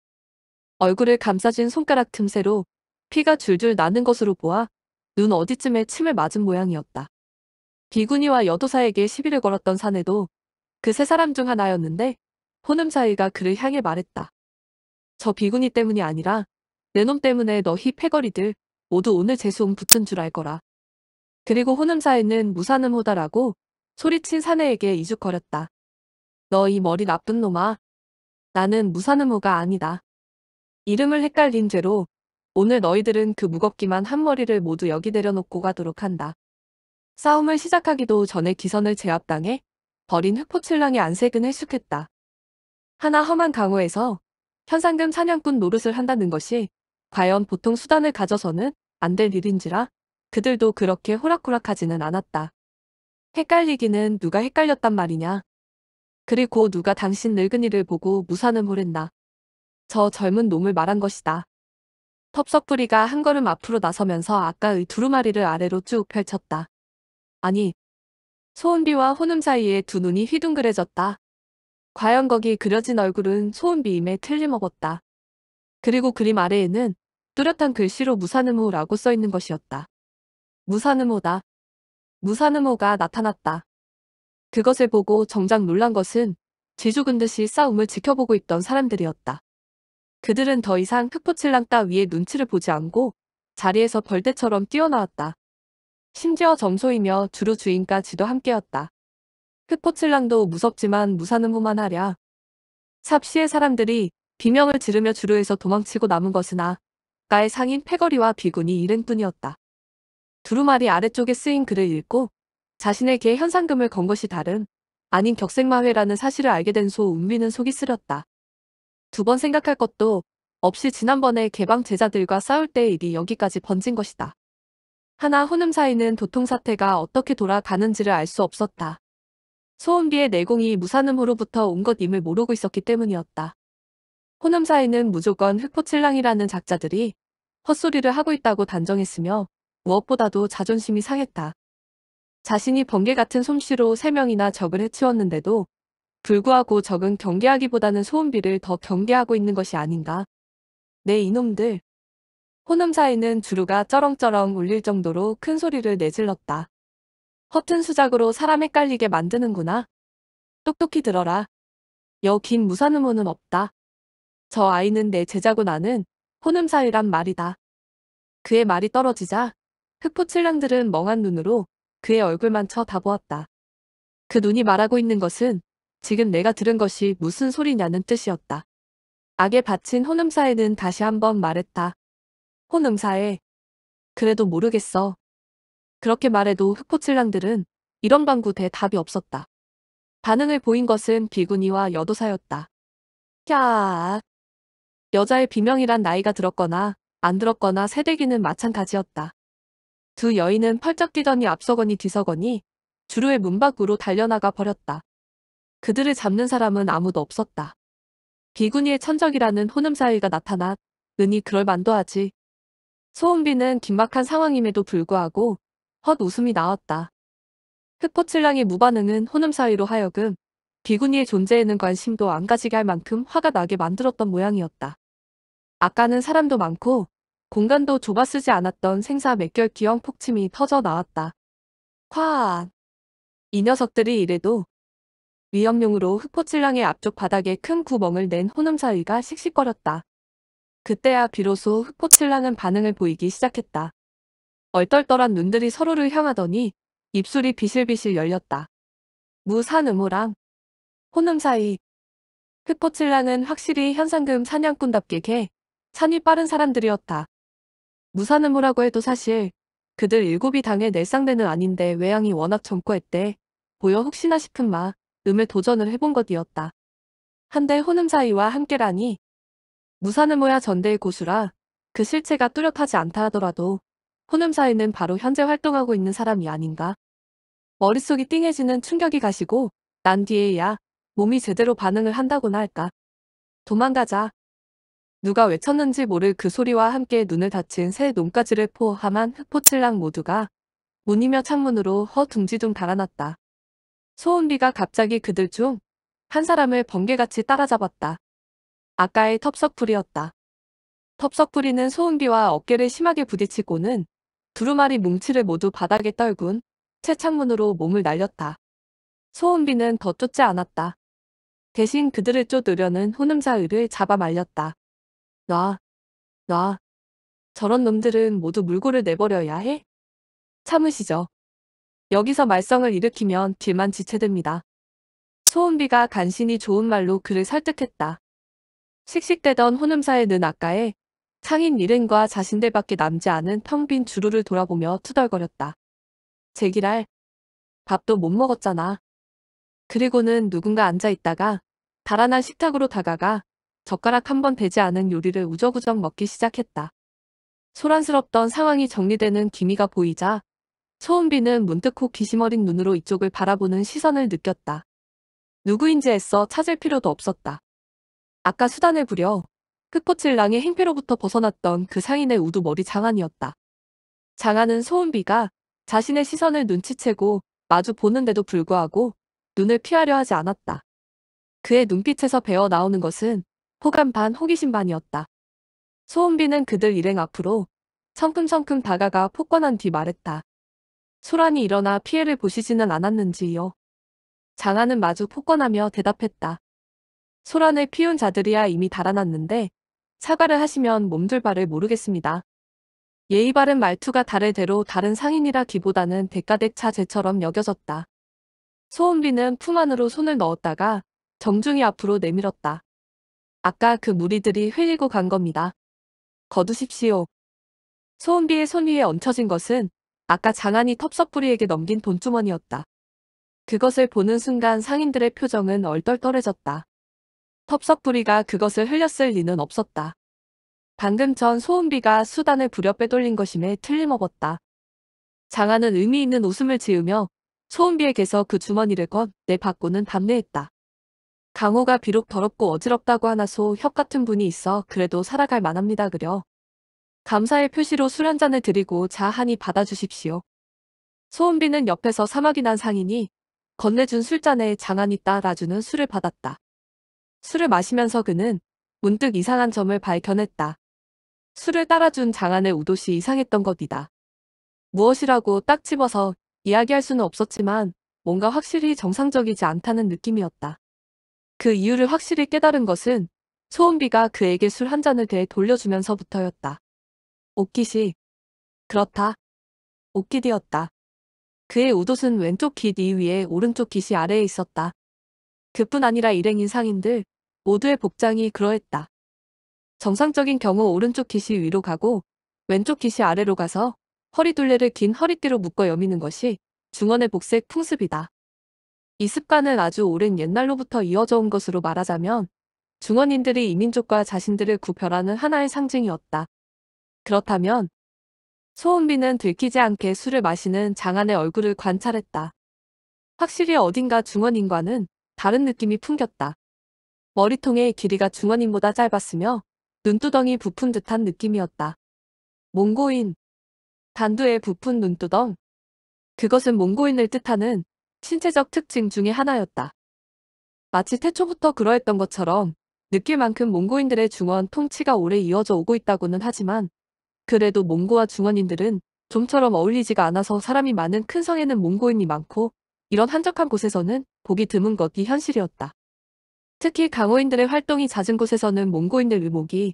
얼굴을 감싸진 손가락 틈새로 피가 줄줄 나는 것으로 보아 눈 어디쯤에 침을 맞은 모양이었다. 비구니와 여도사에게 시비를 걸었던 사내도 그 세 사람 중 하나였는데 호남사이가 그를 향해 말했다. 저 비구니 때문이 아니라 내놈 때문에 너희 패거리들 모두 오늘 재수홍 붙은 줄 알거라. 그리고 호남사에는 무산음 호다라고 소리친 사내에게 이죽거렸다. 너 이 머리 나쁜 놈아. 나는 무사느무가 아니다. 이름을 헷갈린 죄로 오늘 너희들은 그 무겁기만 한 머리를 모두 여기 내려놓고 가도록 한다. 싸움을 시작하기도 전에 기선을 제압당해 버린 흑포칠랑의 안색은 헬숙했다 하나 험한 강호에서 현상금 사냥꾼 노릇을 한다는 것이 과연 보통 수단을 가져서는 안 될 일인지라 그들도 그렇게 호락호락하지는 않았다. 헷갈리기는 누가 헷갈렸단 말이냐. 그리고 누가 당신 늙은이를 보고 무산음 호랬나. 저 젊은 놈을 말한 것이다. 텁석부리가 한 걸음 앞으로 나서면서 아까의 두루마리를 아래로 쭉 펼쳤다. 아니, 소은비와 혼음 사이에 두 눈이 휘둥그레졌다. 과연 거기 그려진 얼굴은 소은비임에 틀림없었다. 그리고 그림 아래에는 뚜렷한 글씨로 무산음호라고 써있는 것이었다. 무산음호다. 무산음호가 나타났다. 그것을 보고 정작 놀란 것은 지죽은 듯이 싸움을 지켜보고 있던 사람들이었다. 그들은 더 이상 흑포칠랑 따 위의 눈치를 보지 않고 자리에서 벌떼처럼 뛰어나왔다. 심지어 점소이며 주루 주인까 지도 함께였다. 흑포칠랑도 무섭지만 무산음호만 하랴. 삽시의 사람들이 비명을 지르며 주루에서 도망치고 남은 것은 아가의 상인 패거리와 비군이 일행뿐이었다. 두루마리 아래쪽에 쓰인 글을 읽고 자신에게 현상금을 건 것이 다른 아닌 격생마회라는 사실을 알게 된 소 은비는 속이 쓰렸다. 두 번 생각할 것도 없이 지난번에 개방 제자들과 싸울 때의 일이 여기까지 번진 것이다. 하나 혼음 사이는 도통 사태가 어떻게 돌아가는지를 알 수 없었다. 소은비의 내공이 무산음으로부터 온 것임을 모르고 있었기 때문이었다. 혼음 사이는 무조건 흑포칠랑이라는 작자들이 헛소리를 하고 있다고 단정했으며 무엇보다도 자존심이 상했다. 자신이 번개 같은 솜씨로 3명이나 적을 해치웠는데도 불구하고 적은 경계하기보다는 소음비를 더 경계하고 있는 것이 아닌가. 내 네, 이놈들. 호남 사이는 주루가 쩌렁쩌렁 울릴 정도로 큰 소리를 내질렀다. 허튼 수작으로 사람 헷갈리게 만드는구나. 똑똑히 들어라. 여긴 무산음호는 없다. 저 아이는 내 제자고 나는 호남 사이란 말이다. 그의 말이 떨어지자 흑포 칠랑들은 멍한 눈으로 그의 얼굴만 쳐다보았다. 그 눈이 말하고 있는 것은 지금 내가 들은 것이 무슨 소리냐는 뜻이었다. 악에 바친 혼음사에는 다시 한번 말했다. 혼음사에 그래도 모르겠어. 그렇게 말해도 흑포칠랑들은 이런 방구대 답이 없었다. 반응을 보인 것은 비구니와 여도사였다. 캬 여자의 비명이란 나이가 들었거나 안 들었거나 새대기는 마찬가지였다. 두 여인은 펄쩍 뛰더니 앞서거니 뒤서거니 주루의문 밖으로 달려나가 버렸다. 그들을 잡는 사람은 아무도 없었다. 비구니의 천적이라는 혼음사위가 나타나 은이 그럴 만도 하지. 소은비는 긴박한 상황임에도 불구하고 헛 웃음이 나왔다. 흑포칠랑의 무반응은 혼음사위로 하여금 비구니의 존재에는 관심도 안 가지게 할 만큼 화가 나게 만들었던 모양이었다. 아까는 사람도 많고 공간도 좁아쓰지 않았던 생사 맥결 기형 폭침이 터져 나왔다. 화안. 이 녀석들이 이래도 위험용으로 흑포칠랑의 앞쪽 바닥에 큰 구멍을 낸 호남사위가 씩씩거렸다. 그때야 비로소 흑포칠랑은 반응을 보이기 시작했다. 얼떨떨한 눈들이 서로를 향하더니 입술이 비실비실 열렸다. 무산음호랑 호남사위 흑포칠랑은 확실히 현상금 사냥꾼답게 개, 산이 빠른 사람들이었다. 무산음무라고 해도 사실 그들 일곱이 당의 내상대는 아닌데 외양이 워낙 젊고했대 보여 혹시나 싶은 마 음에 도전을 해본 것이었다. 한데 혼음 사이와 함께라니 무산음무야 전대의 고수라 그 실체가 뚜렷하지 않다 하더라도 혼음 사이는 바로 현재 활동하고 있는 사람이 아닌가. 머릿속이 띵해지는 충격이 가시고 난 뒤에야 몸이 제대로 반응을 한다고나 할까. 도망가자. 누가 외쳤는지 모를 그 소리와 함께 눈을 닫힌 새농가지를 포함한 흑포칠랑 모두가 문이며 창문으로 허둥지둥 달아났다. 소은비가 갑자기 그들 중 한 사람을 번개같이 따라잡았다. 아까의 텁석풀이었다. 텁석풀이는 소은비와 어깨를 심하게 부딪히고는 두루마리 뭉치를 모두 바닥에 떨군 채 창문으로 몸을 날렸다. 소은비는 더 쫓지 않았다. 대신 그들을 쫓으려는 호남자의를 잡아 말렸다. 놔, 놔. 저런 놈들은 모두 물고를 내버려야 해? 참으시죠. 여기서 말썽을 일으키면 딜만 지체됩니다. 소은비가 간신히 좋은 말로 그를 설득했다. 씩씩대던 혼음사의 눈 아까에 창인 일행과 자신들밖에 남지 않은 평빈 주루를 돌아보며 투덜거렸다. 제기랄. 밥도 못 먹었잖아. 그리고는 누군가 앉아있다가 달아난 식탁으로 다가가 젓가락 한번 되지 않은 요리를 우적우적 먹기 시작했다. 소란스럽던 상황이 정리되는 기미가 보이자 초은비는 문득 코 귀심어린 눈으로 이쪽을 바라보는 시선을 느꼈다. 누구인지 애써 찾을 필요도 없었다. 아까 수단을 부려 흑포칠랑의 행패로부터 벗어났던 그 상인의 우두머리 장안이었다. 장안은 소은비가 자신의 시선을 눈치채고 마주 보는데도 불구하고 눈을 피하려 하지 않았다. 그의 눈빛에서 배어나오는 것은 호감 반 호기심 반이었다. 소은비는 그들 일행 앞으로 성큼성큼 다가가 폭권한 뒤 말했다. 소란이 일어나 피해를 보시지는 않았는지요. 장하은 마주 폭권하며 대답했다. 소란을 피운 자들이야 이미 달아났는데 사과를 하시면 몸둘 바를 모르겠습니다. 예의 바른 말투가 다를 대로 다른 상인이라 기보다는 대가대차 제처럼 여겨졌다. 소은비는 품 안으로 손을 넣었다가 정중히 앞으로 내밀었다. 아까 그 무리들이 흘리고 간 겁니다. 거두십시오. 소은비의 손 위에 얹혀진 것은 아까 장안이 텁석부리에게 넘긴 돈주머니였다. 그것을 보는 순간 상인들의 표정은 얼떨떨해졌다. 텁석부리가 그것을 흘렸을 리는 없었다. 방금 전 소은비가 수단을 부려 빼돌린 것임에 틀림없었다. 장안은 의미 있는 웃음을 지으며 소은비에게서 그 주머니를 건내 받고는 답례했다. 강호가 비록 더럽고 어지럽다고 하나 소혁 같은 분이 있어 그래도 살아갈 만합니다 그려. 감사의 표시로 술 한 잔을 드리고 자하니 받아주십시오. 소은비는 옆에서 사막이 난 상인이 건네준 술잔에 장안이 따라주는 술을 받았다. 술을 마시면서 그는 문득 이상한 점을 발견했다. 술을 따라준 장안의 우도시 이상했던 것이다. 무엇이라고 딱 집어서 이야기할 수는 없었지만 뭔가 확실히 정상적이지 않다는 느낌이었다. 그 이유를 확실히 깨달은 것은 소은비가 그에게 술 한 잔을 대 돌려주면서부터였다. 옷깃이 그렇다. 옷깃이었다. 그의 옷옷은 왼쪽 깃 이위에 오른쪽 깃이 아래에 있었다. 그뿐 아니라 일행인 상인들 모두의 복장이 그러했다. 정상적인 경우 오른쪽 깃이 위로 가고 왼쪽 깃이 아래로 가서 허리둘레를 긴 허리띠로 묶어 여미는 것이 중원의 복색 풍습이다. 이 습관은 아주 오랜 옛날로부터 이어져 온 것으로 말하자면 중원인들이 이민족과 자신들을 구별하는 하나의 상징이었다. 그렇다면 소은비는 들키지 않게 술을 마시는 장안의 얼굴을 관찰했다. 확실히 어딘가 중원인과는 다른 느낌이 풍겼다. 머리통의 길이가 중원인보다 짧았으며 눈두덩이 부푼 듯한 느낌이었다. 몽고인 단두의 부푼 눈두덩 그것은 몽고인을 뜻하는 신체적 특징 중의 하나였다. 마치 태초부터 그러했던 것처럼 느낄 만큼 몽고인들의 중원 통치가 오래 이어져 오고 있다고는 하지만 그래도 몽고와 중원인들은 좀처럼 어울리지가 않아서 사람이 많은 큰 성에는 몽고인이 많고 이런 한적한 곳에서는 보기 드문 것이 현실이었다. 특히 강호인들의 활동이 잦은 곳에서는 몽고인들 의목이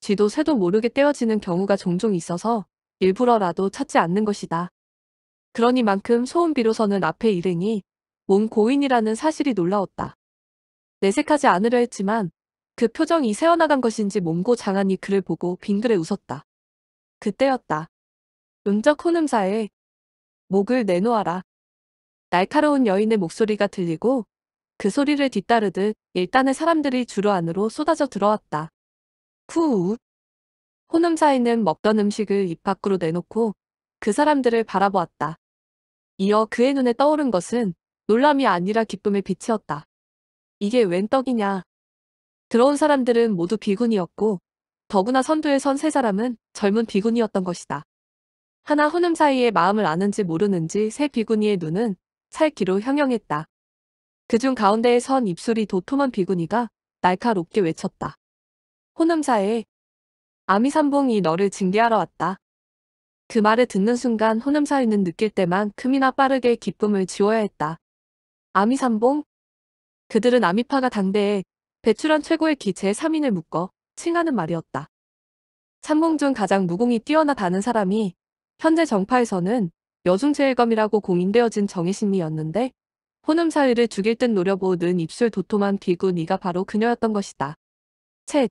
쥐도 새도 모르게 떼어지는 경우가 종종 있어서 일부러라도 찾지 않는 것이다. 그러니만큼 소은비로서는 앞에 일행이 온 고인이라는 사실이 놀라웠다. 내색하지 않으려 했지만 그 표정이 새어나간 것인지 몸고 장안이 그를 보고 빙그레 웃었다. 그때였다. 음적 혼음사에 목을 내놓아라. 날카로운 여인의 목소리가 들리고 그 소리를 뒤따르듯 일단의 사람들이 주로 안으로 쏟아져 들어왔다. 후우. 혼음사인는 먹던 음식을 입 밖으로 내놓고 그 사람들을 바라보았다. 이어 그의 눈에 떠오른 것은 놀람이 아니라 기쁨의 빛이었다. 이게 웬 떡이냐. 들어온 사람들은 모두 비군이었고 더구나 선두에 선 세 사람은 젊은 비군이었던 것이다. 하나 후름 사이에 마음을 아는지 모르는지 세 비구니의 눈은 찰기로 형형했다 그 중 가운데에 선 입술이 도톰한 비구니가 날카롭게 외쳤다. 호남사에 아미산봉이 너를 징계하러 왔다. 그 말을 듣는 순간 호남사위는 느낄 때만큼이나 빠르게 기쁨을 지워야 했다. 아미삼봉? 그들은 아미파가 당대에 배출한 최고의 기 제3인을 묶어 칭하는 말이었다. 참봉중 가장 무공이 뛰어나다는 사람이 현재 정파에서는 여중제일검이라고 공인되어진 정의신이였는데 호남사위를 죽일 듯 노려보는 입술 도톰한 비구니가 바로 그녀였던 것이다. 챗.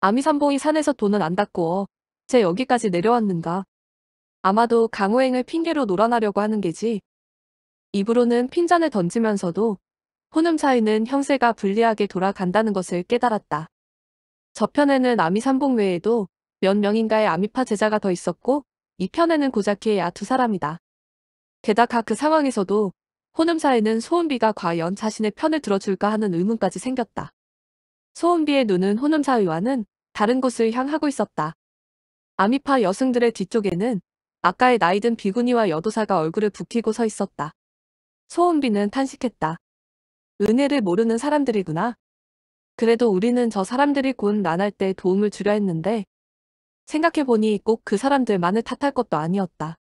아미삼봉이 산에서 돈은 안 닦고 어제 여기까지 내려왔는가. 아마도 강호행을 핑계로 놀아나려고 하는 게지. 입으로는 핀잔을 던지면서도 혼음 사이는 형세가 불리하게 돌아간다는 것을 깨달았다. 저편에는 아미삼봉 외에도 몇 명인가의 아미파 제자가 더 있었고 이편에는 고자키야 두 사람이다. 게다가 그 상황에서도 혼음사에는 소은비가 과연 자신의 편을 들어줄까 하는 의문까지 생겼다. 소은비의 눈은 혼음사의와는 다른 곳을 향하고 있었다. 아미파 여승들의 뒤쪽에는 아까의 나이든 비구니와 여도사가 얼굴을 붓히고서 있었다. 소은비는 탄식했다. 은혜를 모르는 사람들이구나. 그래도 우리는 저 사람들이 곧 난할 때 도움을 주려 했는데 생각해보니 꼭 그 사람들만을 탓할 것도 아니었다.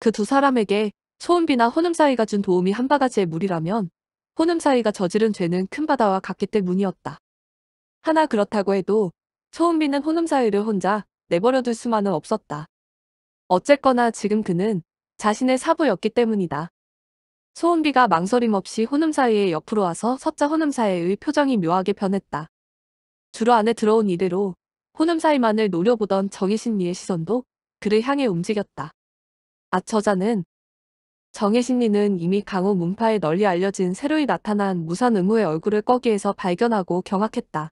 그 두 사람에게 소은비나 호남사이가 준 도움이 한 바가지의 물이라면 호남사이가 저지른 죄는 큰 바다와 같기 때문이었다. 하나 그렇다고 해도 소은비는 호남사이를 혼자 내버려둘 수만은 없었다. 어쨌거나 지금 그는 자신의 사부였기 때문이다. 소은비가 망설임 없이 호남 사이에 옆으로 와서 서자 호남 사이의 표정이 묘하게 변했다. 주로 안에 들어온 이대로 호남 사이만을 노려보던 정혜신리의 시선도 그를 향해 움직였다. 아 저자는 정혜신리는 이미 강호 문파에 널리 알려진 새로이 나타난 무산 의무의 얼굴을 꺼기에서 발견하고 경악했다.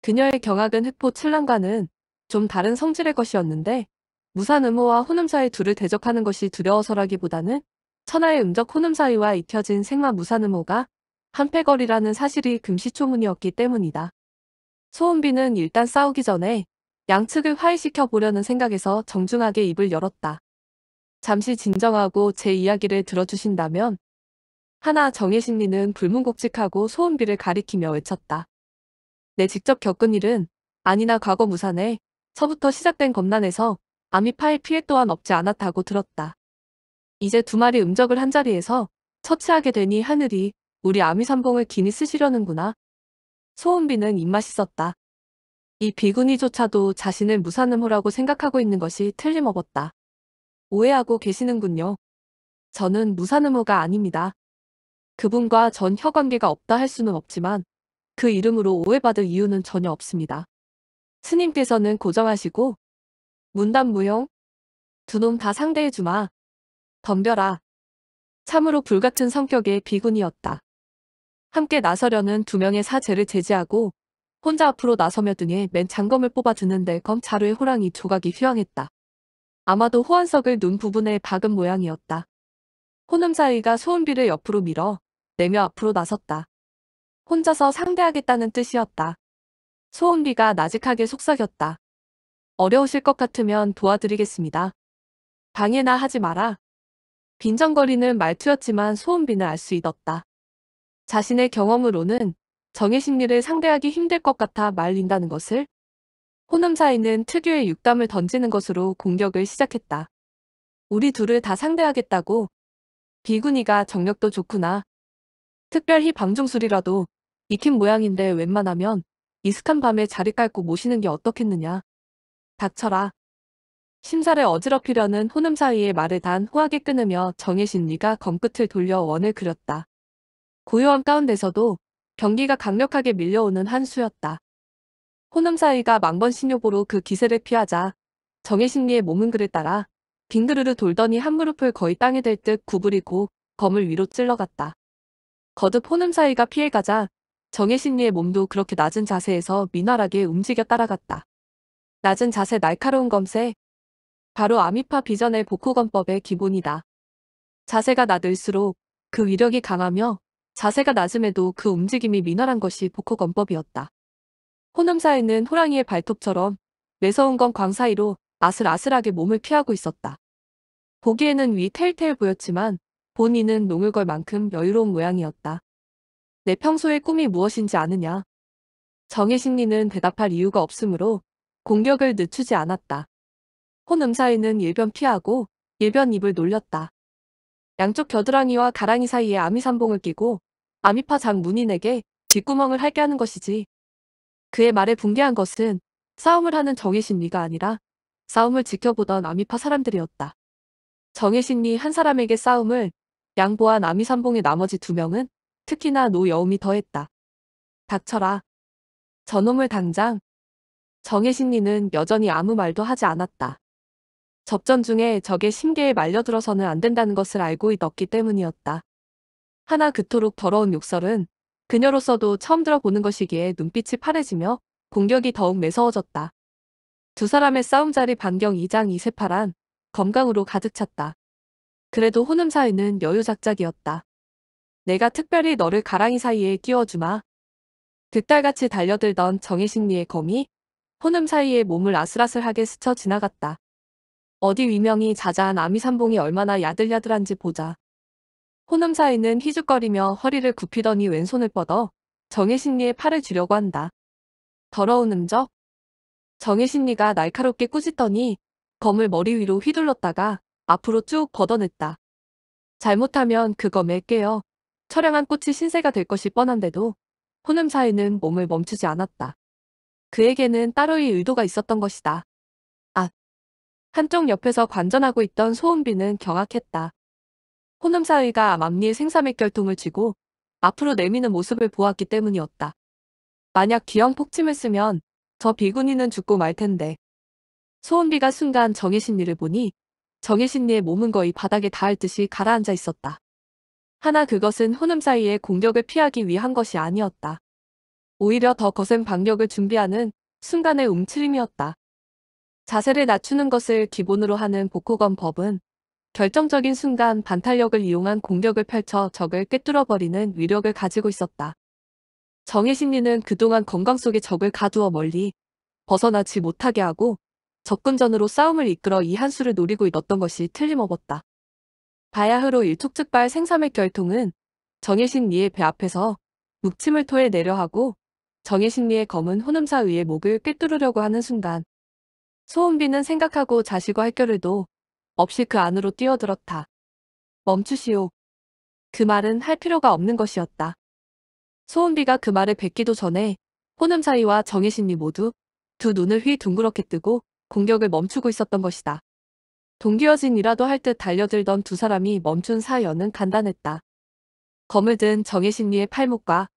그녀의 경악은 흑포 칠랑과는 좀 다른 성질의 것이었는데 무산 음호와 혼음사의 둘을 대적하는 것이 두려워서라기보다는 천하의 음적 혼음사이와 익혀진 생마 무산 음호가 한패거리라는 사실이 금시초문이었기 때문이다. 소은비는 일단 싸우기 전에 양측을 화해시켜 보려는 생각에서 정중하게 입을 열었다. 잠시 진정하고 제 이야기를 들어주신다면 하나 정의심리는 불문곡직하고 소은비를 가리키며 외쳤다. 내 직접 겪은 일은 아니나 과거 무산에 서부터 시작된 겁난에서 아미파의 피해 또한 없지 않았다고 들었다. 이제 두 마리 음적을 한자리에서 처치하게 되니 하늘이 우리 아미삼봉을 기니 쓰시려는구나. 소은비는 입맛이 썼다. 이 비구니조차도 자신을 무사음호라고 생각하고 있는 것이 틀림없었다. 오해하고 계시는군요. 저는 무사음호가 아닙니다. 그분과 전 혀관계가 없다 할 수는 없지만 그 이름으로 오해받을 이유는 전혀 없습니다. 스님께서는 고정하시고 문단 무용. 두 놈 다 상대해주마. 덤벼라. 참으로 불같은 성격의 비군이었다. 함께 나서려는 두 명의 사제를 제지하고 혼자 앞으로 나서며 등에 맨 장검을 뽑아주는데 검 자루의 호랑이 조각이 휘황했다. 아마도 호환석을 눈 부분에 박은 모양이었다. 호남사이가 소음비를 옆으로 밀어 내며 앞으로 나섰다. 혼자서 상대하겠다는 뜻이었다. 소음비가 나직하게 속삭였다. 어려우실 것 같으면 도와드리겠습니다. 방해나 하지 마라. 빈정거리는 말투였지만 소음비는 알 수 있었다. 자신의 경험으로는 정의 심리를 상대하기 힘들 것 같아 말린다는 것을 호남사이는 특유의 육담을 던지는 것으로 공격을 시작했다. 우리 둘을 다 상대하겠다고? 비구니가 정력도 좋구나. 특별히 방중술이라도 익힌 모양인데 웬만하면 이슥한 밤에 자리 깔고 모시는 게 어떻겠느냐. 닥쳐라. 심사를 어지럽히려는 호남 사이의 말을 단 호하게 끊으며 정의 심리가 검끝을 돌려 원을 그렸다. 고요함 가운데서도 경기가 강력하게 밀려오는 한 수였다. 호남 사이가 망번 신욕으로그 기세를 피하자 정의 심리의 몸은 그를 따라 빙그르르 돌더니 한 무릎을 거의 땅에 댈 듯 구부리고 검을 위로 찔러갔다. 거듭 호남 사이가 피해가자 정의 심리의 몸도 그렇게 낮은 자세에서 미나하게 움직여 따라갔다. 낮은 자세 날카로운 검세 바로 아미파 비전의 복후검법의 기본이다. 자세가 낮을수록 그 위력이 강하며 자세가 낮음에도 그 움직임이 미활한 것이 복후검법이었다. 호남사에는 호랑이의 발톱처럼 매서운 건 광 사이로 아슬아슬하게 몸을 피하고 있었다. 보기에는 위 텔텔 보였지만 본인은 농을걸 만큼 여유로운 모양이었다. 내 평소의 꿈이 무엇인지 아느냐? 정의심리는 대답할 이유가 없으므로 공격을 늦추지 않았다. 혼음사위는 일변 피하고 일변 입을 놀렸다. 양쪽 겨드랑이와 가랑이 사이에 아미산봉을 끼고 아미파 장 문인에게 뒷구멍을 할게 하는 것이지. 그의 말에 붕괴한 것은 싸움을 하는 정의심리가 아니라 싸움을 지켜보던 아미파 사람들이었다. 정의심리 한 사람에게 싸움을 양보한 아미산봉의 나머지 두 명은 특히나 노여움이 더했다. 닥쳐라. 저놈을 당장 정혜신리는 여전히 아무 말도 하지 않았다. 접전 중에 적의 심계에 말려들어서는 안 된다는 것을 알고 있었기 때문이었다. 하나 그토록 더러운 욕설은 그녀로서도 처음 들어보는 것이기에 눈빛이 파래지며 공격이 더욱 매서워졌다. 두 사람의 싸움 자리 반경 2장 2세파란 검강으로 가득 찼다. 그래도 혼음 사이는 여유작작이었다. 내가 특별히 너를 가랑이 사이에 끼워주마. 그딸같이 달려들던 정혜신리의 검이 혼음 사이에 몸을 아슬아슬하게 스쳐 지나갔다. 어디 위명이 자자한 아미산봉이 얼마나 야들야들한지 보자. 혼음 사이는 희죽거리며 허리를 굽히더니 왼손을 뻗어 정혜신리의 팔을 주려고 한다. 더러운 음적? 정혜신리가 날카롭게 꾸짖더니 검을 머리 위로 휘둘렀다가 앞으로 쭉 걷어냈다. 잘못하면 그 검에 깨어 처량한 꽃이 신세가 될 것이 뻔한데도 혼음 사이는 몸을 멈추지 않았다. 그에게는 따로의 의도가 있었던 것이다. 아. 한쪽 옆에서 관전하고 있던 소은비는 경악했다. 호남사의가 맘니의 생사맥 결통을 치고 앞으로 내미는 모습을 보았기 때문이었다. 만약 귀형 폭침을쓰면저 비군이는 죽고 말 텐데. 소은비가 순간 정의신리를 보니 정의신리의 몸은 거의 바닥에 닿을 듯이 가라앉아 있었다. 하나 그것은 호남사의의 공격을 피하기 위한 것이 아니었다. 오히려 더 거센 반격을 준비하는 순간의 움츠림이었다. 자세를 낮추는 것을 기본으로 하는 보코건 법은 결정적인 순간 반탄력을 이용한 공격을 펼쳐 적을 꿰뚫어버리는 위력을 가지고 있었다. 정의 심리는 그동안 건강 속에 적을 가두어 멀리 벗어나지 못하게 하고 접근전으로 싸움을 이끌어 이한 수를 노리고 있었던 것이 틀림없었다. 바야흐로 일촉즉발 생삼의 결통은 정해신 이의 배 앞에서 묵침을 토해 내려 하고 정의 심리의 검은 호남사 위에 목을 꿰뚫으려고 하는 순간 소은비는 생각하고 자시고 할결를도 없이 그 안으로 뛰어들었다. 멈추시오. 그 말은 할 필요가 없는 것이었다. 소은비가 그 말을 뱉기도 전에 호남사이와 정의신리 모두 두 눈을 휘 둥그렇게 뜨고 공격을 멈추고 있었던 것이다. 동기어진이라도 할 듯 달려들던 두 사람이 멈춘 사연은 간단했다. 검을 든정의신리의 팔목과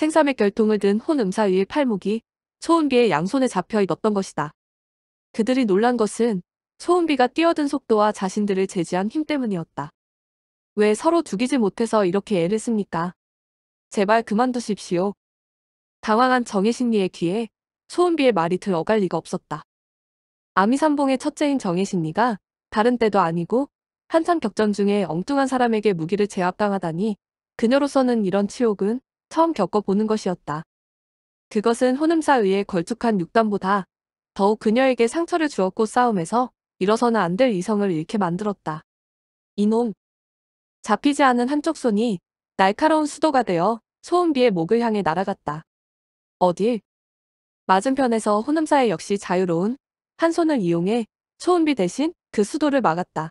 생삼의 결통을 든 혼음사위의 팔목이 초은비의 양손에 잡혀 있었던 것이다. 그들이 놀란 것은 초은비가 뛰어든 속도와 자신들을 제지한 힘 때문이었다. 왜 서로 죽이지 못해서 이렇게 애를 씁니까? 제발 그만두십시오. 당황한 정의심리의 귀에 초은비의 말이 들어갈 리가 없었다. 아미삼봉의 첫째인 정의심리가 다른 때도 아니고 한참 격전 중에 엉뚱한 사람에게 무기를 제압당하다니 그녀로서는 이런 치욕은 처음 겪어보는 것이었다. 그것은 혼음사위에 걸쭉한 육담보다 더욱 그녀에게 상처를 주었고 싸움에서 일어서는 안 될 이성을 잃게 만들었다. 이놈. 잡히지 않은 한쪽 손이 날카로운 수도가 되어 소음비의 목을 향해 날아갔다. 어딜? 맞은편에서 혼음사에 역시 자유로운 한 손을 이용해 초음비 대신 그 수도를 막았다.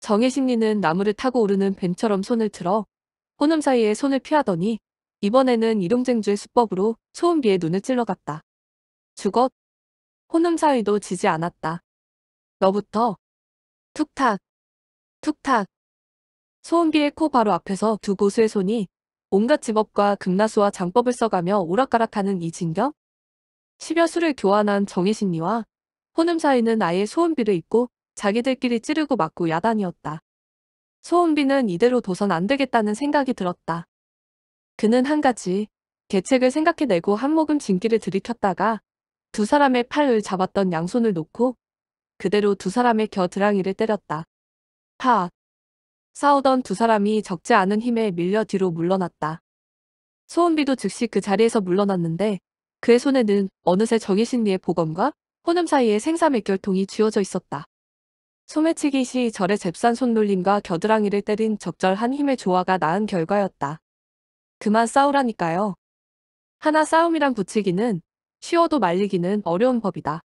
정의심리는 나무를 타고 오르는 뱀처럼 손을 들어 혼음 사이에 손을 피하더니 이번에는 이룡쟁주의 수법으로 소은비의 눈을 찔러갔다. 죽었. 호남사위도 지지 않았다. 너부터 툭탁 툭탁 소은비의 코 바로 앞에서 두 고수의 손이 온갖 집업과 금나수와 장법을 써가며 오락가락하는 이 진경? 십여 수를 교환한 정의신리와 호남사위는 아예 소은비를 입고 자기들끼리 찌르고 맞고 야단이었다. 소은비는 이대로 도선 안 되겠다는 생각이 들었다. 그는 한 가지 계책을 생각해내고 한 모금 진기를 들이켰다가 두 사람의 팔을 잡았던 양손을 놓고 그대로 두 사람의 겨드랑이를 때렸다. 파! 싸우던 두 사람이 적지 않은 힘에 밀려 뒤로 물러났다. 소은비도 즉시 그 자리에서 물러났는데 그의 손에는 어느새 정의 신리의 보검과 혼음 사이에 생사맥 결통이 쥐어져 있었다. 소매치기 시 절의 잽싼 손놀림과 겨드랑이를 때린 적절한 힘의 조화가 낳은 결과였다. 그만 싸우라니까요. 하나 싸움이란 붙이기는 쉬워도 말리기는 어려운 법이다.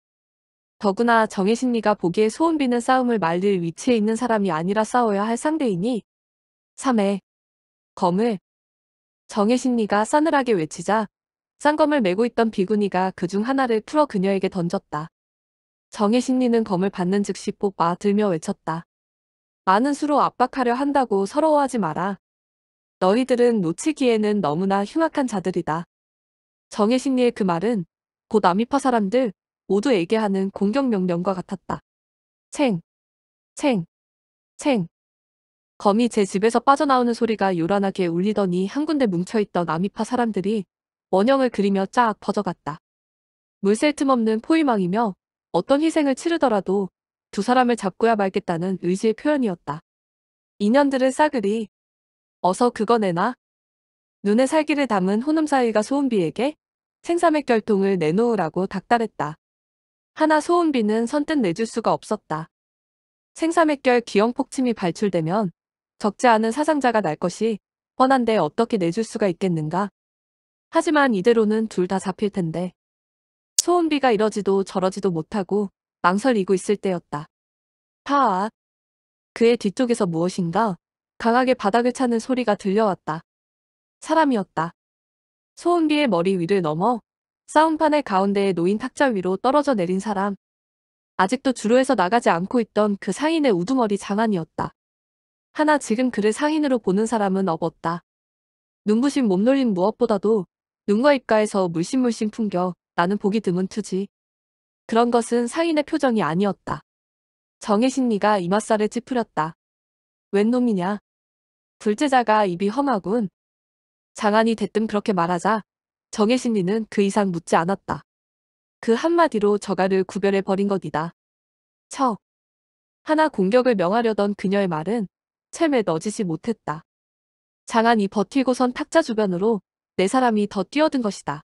더구나 정의 심리가 보기에 소원비는 싸움을 말릴 위치에 있는 사람이 아니라 싸워야 할 상대이니 3회 검을 정의 심리가 싸늘하게 외치자 쌍검을 메고 있던 비구니가 그 중 하나를 풀어 그녀에게 던졌다. 정의 심리는 검을 받는 즉시 뽑아 들며 외쳤다. 많은 수로 압박하려 한다고 서러워하지 마라. 너희들은 놓치기에는 너무나 흉악한 자들이다. 정의심리의그 말은 곧 아미파 사람들 모두에게 하는 공격명령과 같았다. 챙, 챙, 챙. 검이 제 집에서 빠져나오는 소리가 요란하게 울리더니 한 군데 뭉쳐있던 아미파 사람들이 원형을 그리며 쫙 퍼져갔다. 물샐 틈 없는 포위망이며 어떤 희생을 치르더라도 두 사람을 잡고야 말겠다는 의지의 표현이었다. 인연들은 싸그리 어서 그거 내놔. 눈에 살기를 담은 호놈사위가 소은비에게 생사맥 결통을 내놓으라고 닥달했다. 하나 소은비는 선뜻 내줄 수가 없었다. 생사맥결 기형폭침이 발출되면 적지 않은 사상자가 날 것이 뻔한데 어떻게 내줄 수가 있겠는가. 하지만 이대로는 둘 다 잡힐 텐데. 소은비가 이러지도 저러지도 못하고 망설이고 있을 때였다. 타아. 그의 뒤쪽에서 무엇인가 강하게 바닥을 차는 소리가 들려왔다. 사람이었다. 소음기의 머리 위를 넘어 싸움판의 가운데에 놓인 탁자 위로 떨어져 내린 사람. 아직도 주로에서 나가지 않고 있던 그 상인의 우두머리 장안이었다. 하나 지금 그를 상인으로 보는 사람은 없었다. 눈부신 몸놀림 무엇보다도 눈과 입가에서 물씬물씬 풍겨 나는 보기 드문 투지. 그런 것은 상인의 표정이 아니었다. 정의신리가 이맛살을 찌푸렸다. 웬 놈이냐? 둘째 자가 입이 험하군. 장안이 대뜸 그렇게 말하자 정의 신리는그 이상 묻지 않았다. 그 한마디로 저가를 구별해버린 것이다. 처. 하나 공격을 명하려던 그녀의 말은 챔에 너지지 못했다. 장안이 버티고선 탁자 주변으로 네 사람이 더 뛰어든 것이다.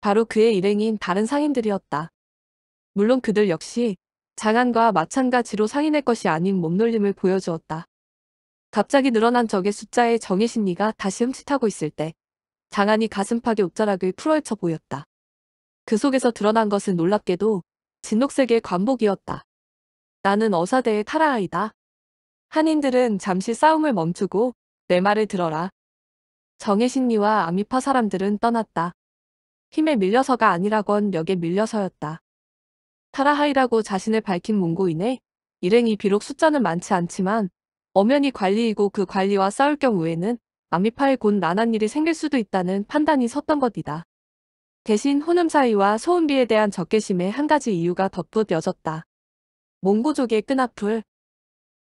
바로 그의 일행인 다른 상인들이었다. 물론 그들 역시 장안과 마찬가지로 상인의 것이 아닌 몸놀림을 보여주었다. 갑자기 늘어난 적의 숫자에 정의 심리가 다시 흠칫하고 있을 때 장안이 가슴팍에 옷자락을 풀어헤쳐 보였다. 그 속에서 드러난 것은 놀랍게도 진녹색의 관복이었다. 나는 어사대의 타라아이다. 한인들은 잠시 싸움을 멈추고 내 말을 들어라. 정의신리와 아미파 사람들은 떠났다. 힘에 밀려서가 아니라건 역에 밀려서였다. 타라하이라고 자신을 밝힌 몽고인의 일행이 비록 숫자는 많지 않지만 엄연히 관리이고 그 관리와 싸울 경우에는 남미파에 곧 난한 일이 생길 수도 있다는 판단이 섰던 것이다. 대신 혼음 사이와 소음비에 대한 적개심의 한 가지 이유가 덧붙여졌다. 몽고족의 끈앞을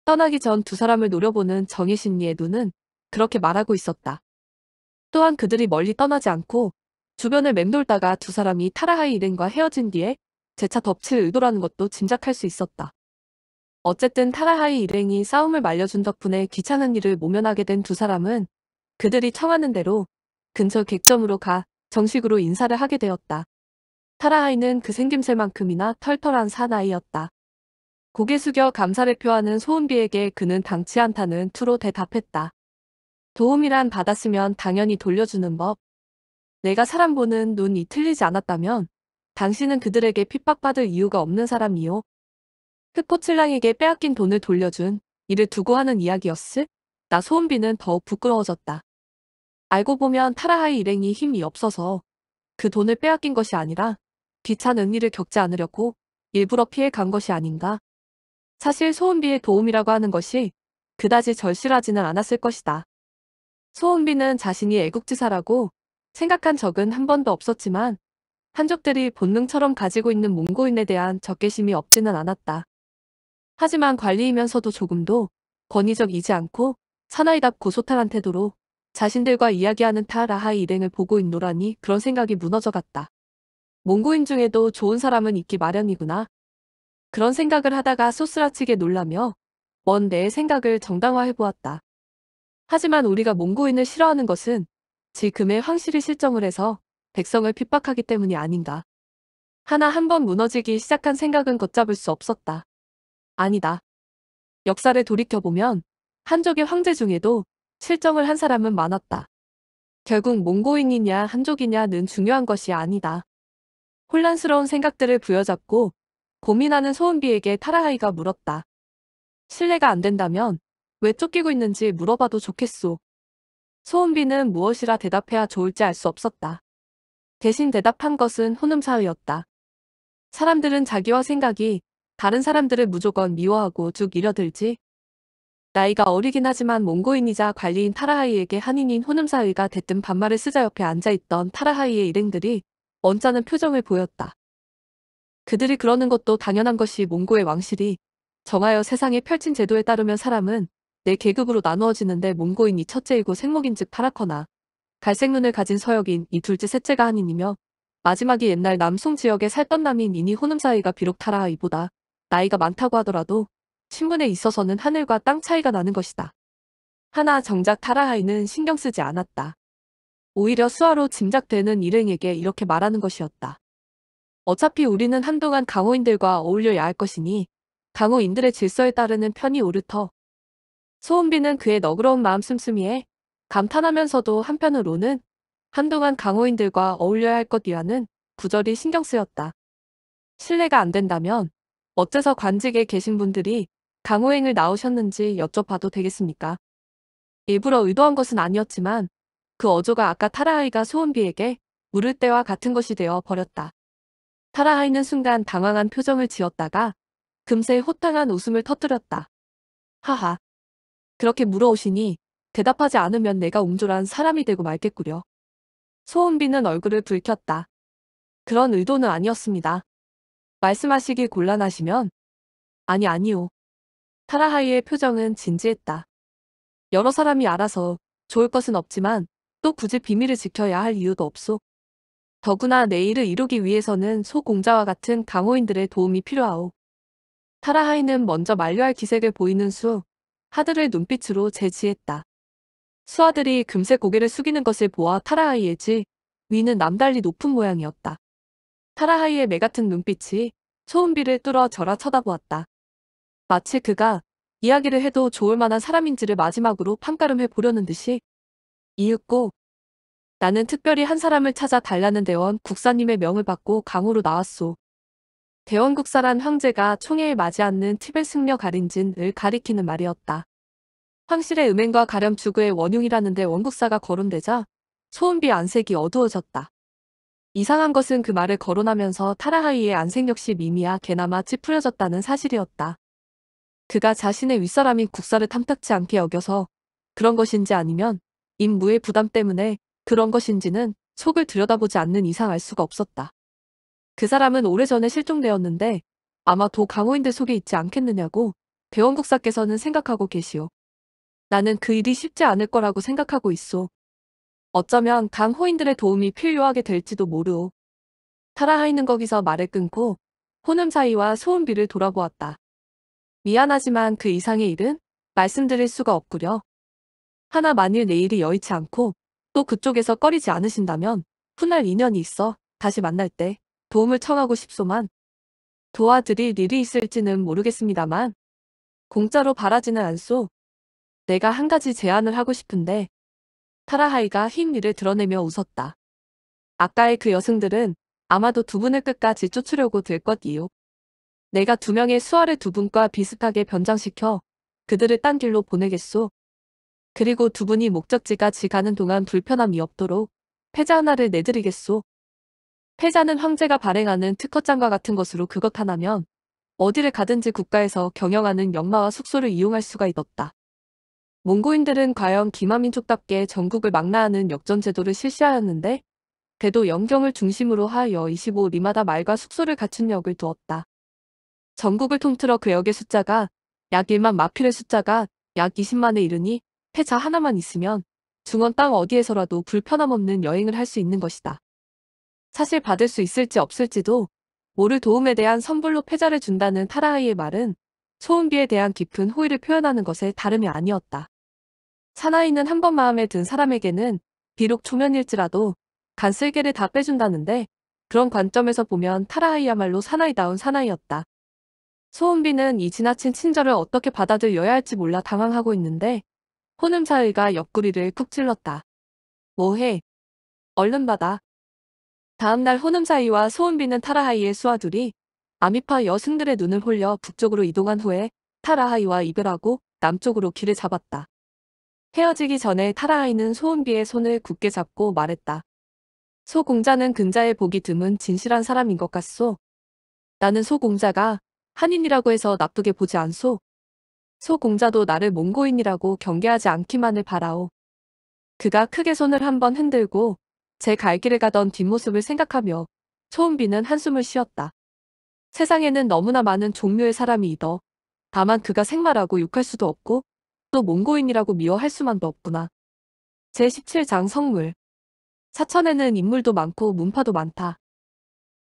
떠나기 전 두 사람을 노려보는 정의심리의 눈은 그렇게 말하고 있었다. 또한 그들이 멀리 떠나지 않고 주변을 맴돌다가 두 사람이 타라하이 일행과 헤어진 뒤에 재차 덮칠 의도라는 것도 짐작할 수 있었다. 어쨌든 타라하이 일행이 싸움을 말려준 덕분에 귀찮은 일을 모면하게 된 두 사람은 그들이 청하는 대로 근처 객점으로 가 정식으로 인사를 하게 되었다. 타라하이는 그 생김새만큼이나 털털한 사나이였다. 고개 숙여 감사를 표하는 소은비에게 그는 당치 않다는 투로 대답했다. 도움이란 받았으면 당연히 돌려주는 법. 내가 사람 보는 눈이 틀리지 않았다면 당신은 그들에게 핍박받을 이유가 없는 사람이요. 흑포칠랑에게 빼앗긴 돈을 돌려준 이를 두고 하는 이야기였을 나 소은비는 더욱 부끄러워졌다. 알고 보면 타라하의 일행이 힘이 없어서 그 돈을 빼앗긴 것이 아니라 귀찮은 일을 겪지 않으려고 일부러 피해 간 것이 아닌가. 사실 소은비의 도움이라고 하는 것이 그다지 절실하지는 않았을 것이다. 소은비는 자신이 애국지사라고 생각한 적은 한 번도 없었지만 한족들이 본능처럼 가지고 있는 몽고인에 대한 적개심이 없지는 않았다. 하지만 관리이면서도 조금도 권위적이지 않고 사나이답 고소탈한 태도로 자신들과 이야기하는 타라하의 일행을 보고 있노라니 그런 생각이 무너져갔다. 몽고인 중에도 좋은 사람은 있기 마련이구나. 그런 생각을 하다가 소스라치게 놀라며 먼 내 생각을 정당화해보았다. 하지만 우리가 몽고인을 싫어하는 것은 지금의 황실이 실정을 해서 백성을 핍박하기 때문이 아닌가. 하나 한 번 무너지기 시작한 생각은 걷잡을 수 없었다. 아니다. 역사를 돌이켜보면 한족의 황제 중에도 실정을 한 사람은 많았다. 결국 몽고인이냐 한족이냐는 중요한 것이 아니다. 혼란스러운 생각들을 부여잡고 고민하는 소은비에게 타라하이가 물었다. 신뢰가 안 된다면 왜 쫓기고 있는지 물어봐도 좋겠소. 소은비는 무엇이라 대답해야 좋을지 알 수 없었다. 대신 대답한 것은 혼음사의였다. 사람들은 자기와 생각이 다른 사람들을 무조건 미워하고 쭉 이려들지. 나이가 어리긴 하지만 몽고인이자 관리인 타라하이에게 한인인 호남사의가 대뜸 반말을 쓰자 옆에 앉아있던 타라하이의 일행들이 언짢은 표정을 보였다. 그들이 그러는 것도 당연한 것이 몽고의 왕실이 정하여 세상에 펼친 제도에 따르면 사람은 내 계급으로 나누어지는데 몽고인이 첫째이고 생목인 즉타라커나 갈색 눈을 가진 서역인 이 둘째 셋째가 한인이며 마지막이 옛날 남송 지역에 살던 남인 이니 호남사이가 비록 타라하이보다 나이가 많다고 하더라도 친분에 있어서는 하늘과 땅 차이가 나는 것이다. 하나 정작 타라하이는 신경 쓰지 않았다. 오히려 수화로 짐작되는 일행에게 이렇게 말하는 것이었다. 어차피 우리는 한동안 강호인들과 어울려야 할 것이니 강호인들의 질서에 따르는 편이 오르터. 소은비는 그의 너그러운 마음 씀씀이에 감탄하면서도 한편으로는 한동안 강호인들과 어울려야 할 것이라는 구절이 신경 쓰였다. 신뢰가 안 된다면 어째서 관직에 계신 분들이 강호행을 나오셨는지 여쭤봐도 되겠습니까? 일부러 의도한 것은 아니었지만 그 어조가 아까 타라하이가 소은비에게 물을 때와 같은 것이 되어 버렸다. 타라하이는 순간 당황한 표정을 지었다가 금세 호탕한 웃음을 터뜨렸다. 하하. 그렇게 물어오시니 대답하지 않으면 내가 옹졸한 사람이 되고 말겠구려. 소은비는 얼굴을 붉혔다. 그런 의도는 아니었습니다. 말씀하시기 곤란하시면 아니 아니요. 타라하이의 표정은 진지했다. 여러 사람이 알아서 좋을 것은 없지만 또 굳이 비밀을 지켜야 할 이유도 없소. 더구나 내일을 이루기 위해서는 소공자와 같은 강호인들의 도움이 필요하오. 타라하이는 먼저 만료할 기색을 보이는 수 하드를 눈빛으로 제지했다. 수하들이 금세 고개를 숙이는 것을 보아 타라하이의 지 위는 남달리 높은 모양이었다. 사라하이의 매 같은 눈빛이 소은비를 뚫어 저라 쳐다보았다. 마치 그가 이야기를 해도 좋을 만한 사람인지를 마지막으로 판가름해 보려는 듯이 이윽고 나는 특별히 한 사람을 찾아 달라는 대원 국사님의 명을 받고 강으로 나왔소. 대원 국사란 황제가 총애에 맞이 않는 티벳 승려 가린진을 가리키는 말이었다. 황실의 음행과 가렴 주구의 원흉이라는데 원국사가 거론되자 소은비 안색이 어두워졌다. 이상한 것은 그 말을 거론하면서 타라하이의 안색 역시 미미야 개나마 찌푸려졌다는 사실이었다. 그가 자신의 윗사람인 국사를 탐탁치 않게 여겨서 그런 것인지 아니면 임무의 부담 때문에 그런 것인지는 속을 들여다보지 않는 이상 알 수가 없었다. 그 사람은 오래전에 실종되었는데 아마 도 강호인들 속에 있지 않겠느냐고 배원국사께서는 생각하고 계시오. 나는 그 일이 쉽지 않을 거라고 생각하고 있어 어쩌면 강 호인들의 도움이 필요하게 될지도 모르오. 타라하이는 거기서 말을 끊고 호남 사이와 소음비를 돌아보았다. 미안하지만 그 이상의 일은 말씀드릴 수가 없구려. 하나 만일 내일이 여의치 않고 또 그쪽에서 꺼리지 않으신다면 훗날 인연이 있어 다시 만날 때 도움을 청하고 싶소만 도와드릴 일이 있을지는 모르겠습니다만 공짜로 바라지는 않소. 내가 한 가지 제안을 하고 싶은데 타라하이가 흰니를 드러내며 웃었다. 아까의 그 여승들은 아마도 두 분을 끝까지 쫓으려고 들 것이요. 내가 두 명의 수아르 두 분과 비슷하게 변장시켜 그들을 딴 길로 보내겠소. 그리고 두 분이 목적지가지 가는 동안 불편함이 없도록 패자 하나를 내드리겠소. 패자는 황제가 발행하는 특허장과 같은 것으로 그것 하나면 어디를 가든지 국가에서 경영하는 영마와 숙소를 이용할 수가 있었다. 몽고인들은 과연 기마민족답게 전국을 망라하는 역전 제도를 실시하였는데 대도 영경을 중심으로 하여 25리마다 말과 숙소를 갖춘 역을 두었다. 전국을 통틀어 그 역의 숫자가 약 1만 마필의 숫자가 약 20만에 이르니 패자 하나만 있으면 중원 땅 어디에서라도 불편함 없는 여행을 할 수 있는 것이다. 사실 받을 수 있을지 없을지도 모를 도움에 대한 선불로 패자를 준다는 타라하이의 말은 소음비에 대한 깊은 호의를 표현하는 것에 다름이 아니었다. 사나이는 한 번 마음에 든 사람에게는 비록 초면일지라도 간슬개를 다 빼준다는데 그런 관점에서 보면 타라하이야말로 사나이다운 사나이였다. 소은비는 이 지나친 친절을 어떻게 받아들여야 할지 몰라 당황하고 있는데 혼음사의가 옆구리를 푹 찔렀다. 뭐해? 얼른 받아. 다음날 혼음사의와 소은비는 타라하이의 수하둘이 아미파 여승들의 눈을 홀려 북쪽으로 이동한 후에 타라하이와 이별하고 남쪽으로 길을 잡았다. 헤어지기 전에 타라아이는 소은비의 손을 굳게 잡고 말했다. 소공자는 근자의 보기 드문 진실한 사람인 것 같소. 나는 소공자가 한인이라고 해서 나쁘게 보지 않소. 소공자도 나를 몽고인이라고 경계하지 않기만을 바라오. 그가 크게 손을 한번 흔들고 제 갈 길을 가던 뒷모습을 생각하며 소은비는 한숨을 쉬었다. 세상에는 너무나 많은 종류의 사람이 있어 다만 그가 생마라고 욕할 수도 없고 또 몽고인이라고 미워할 수만도 없구나. 제17장 성물 사천에는 인물도 많고 문파도 많다.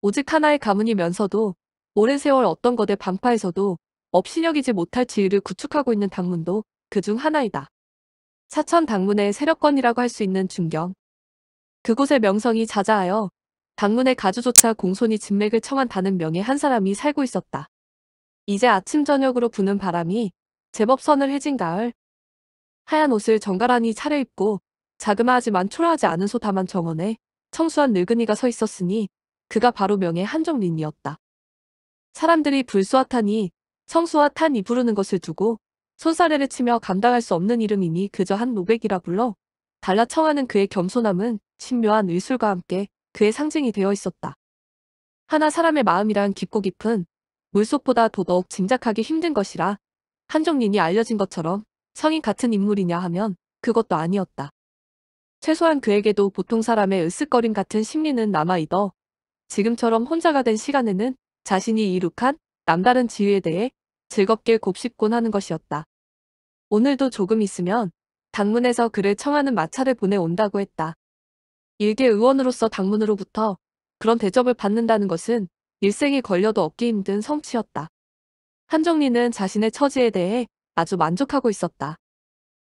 오직 하나의 가문이면서도 오랜 세월 어떤 것의 방파에서도 업신여기지 못할 지위를 구축하고 있는 당문도 그 중 하나이다. 사천 당문의 세력권이라고 할 수 있는 중경. 그곳의 명성이 자자하여 당문의 가주조차 공손히 진맥을 청한다는 명의 한 사람이 살고 있었다. 이제 아침 저녁으로 부는 바람이 제법 선을 해진 가을. 하얀 옷을 정갈하니 차려입고 자그마하지만 초라하지 않은 소담한 정원에 청수한 늙은이가 서 있었으니 그가 바로 명의 한정린이었다. 사람들이 불수와 탄이 청수와 탄이 부르는 것을 두고 손사래를 치며 감당할 수 없는 이름이니 그저 한 노백이라 불러 달라 청하는 그의 겸손함은 신묘한 의술과 함께 그의 상징이 되어 있었다. 하나 사람의 마음이란 깊고 깊은 물속보다 더더욱 짐작하기 힘든 것이라 한종린이 알려진 것처럼 성인 같은 인물이냐 하면 그것도 아니었다. 최소한 그에게도 보통 사람의 으쓱거림 같은 심리는 남아있어 지금처럼 혼자가 된 시간에는 자신이 이룩한 남다른 지위에 대해 즐겁게 곱씹곤 하는 것이었다. 오늘도 조금 있으면 당문에서 그를 청하는 마차를 보내온다고 했다. 일개 의원으로서 당문으로부터 그런 대접을 받는다는 것은 일생이 걸려도 얻기 힘든 성취였다. 한정리는 자신의 처지에 대해 아주 만족하고 있었다.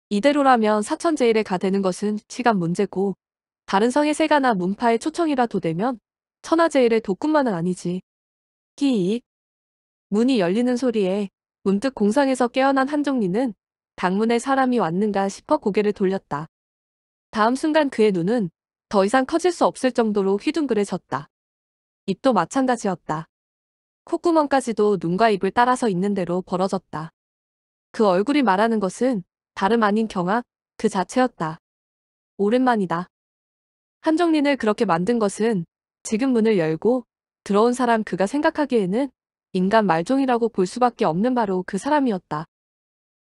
이대로라면 사천제일에 가 되는 것은 시간 문제고 다른 성의 세가나 문파의 초청이라도 되면 천하제일의 독군만은 아니지. 끼익 문이 열리는 소리에 문득 공상에서 깨어난 한정리는 당문에 사람이 왔는가 싶어 고개를 돌렸다. 다음 순간 그의 눈은 더 이상 커질 수 없을 정도로 휘둥그레졌다. 입도 마찬가지였다. 콧구멍까지도 눈과 입을 따라서 있는 대로 벌어졌다. 그 얼굴이 말하는 것은 다름 아닌 경악 그 자체였다. 오랜만이다. 한정린을 그렇게 만든 것은 지금 문을 열고 들어온 사람 그가 생각하기에는 인간 말종이라고 볼 수밖에 없는 바로 그 사람이었다.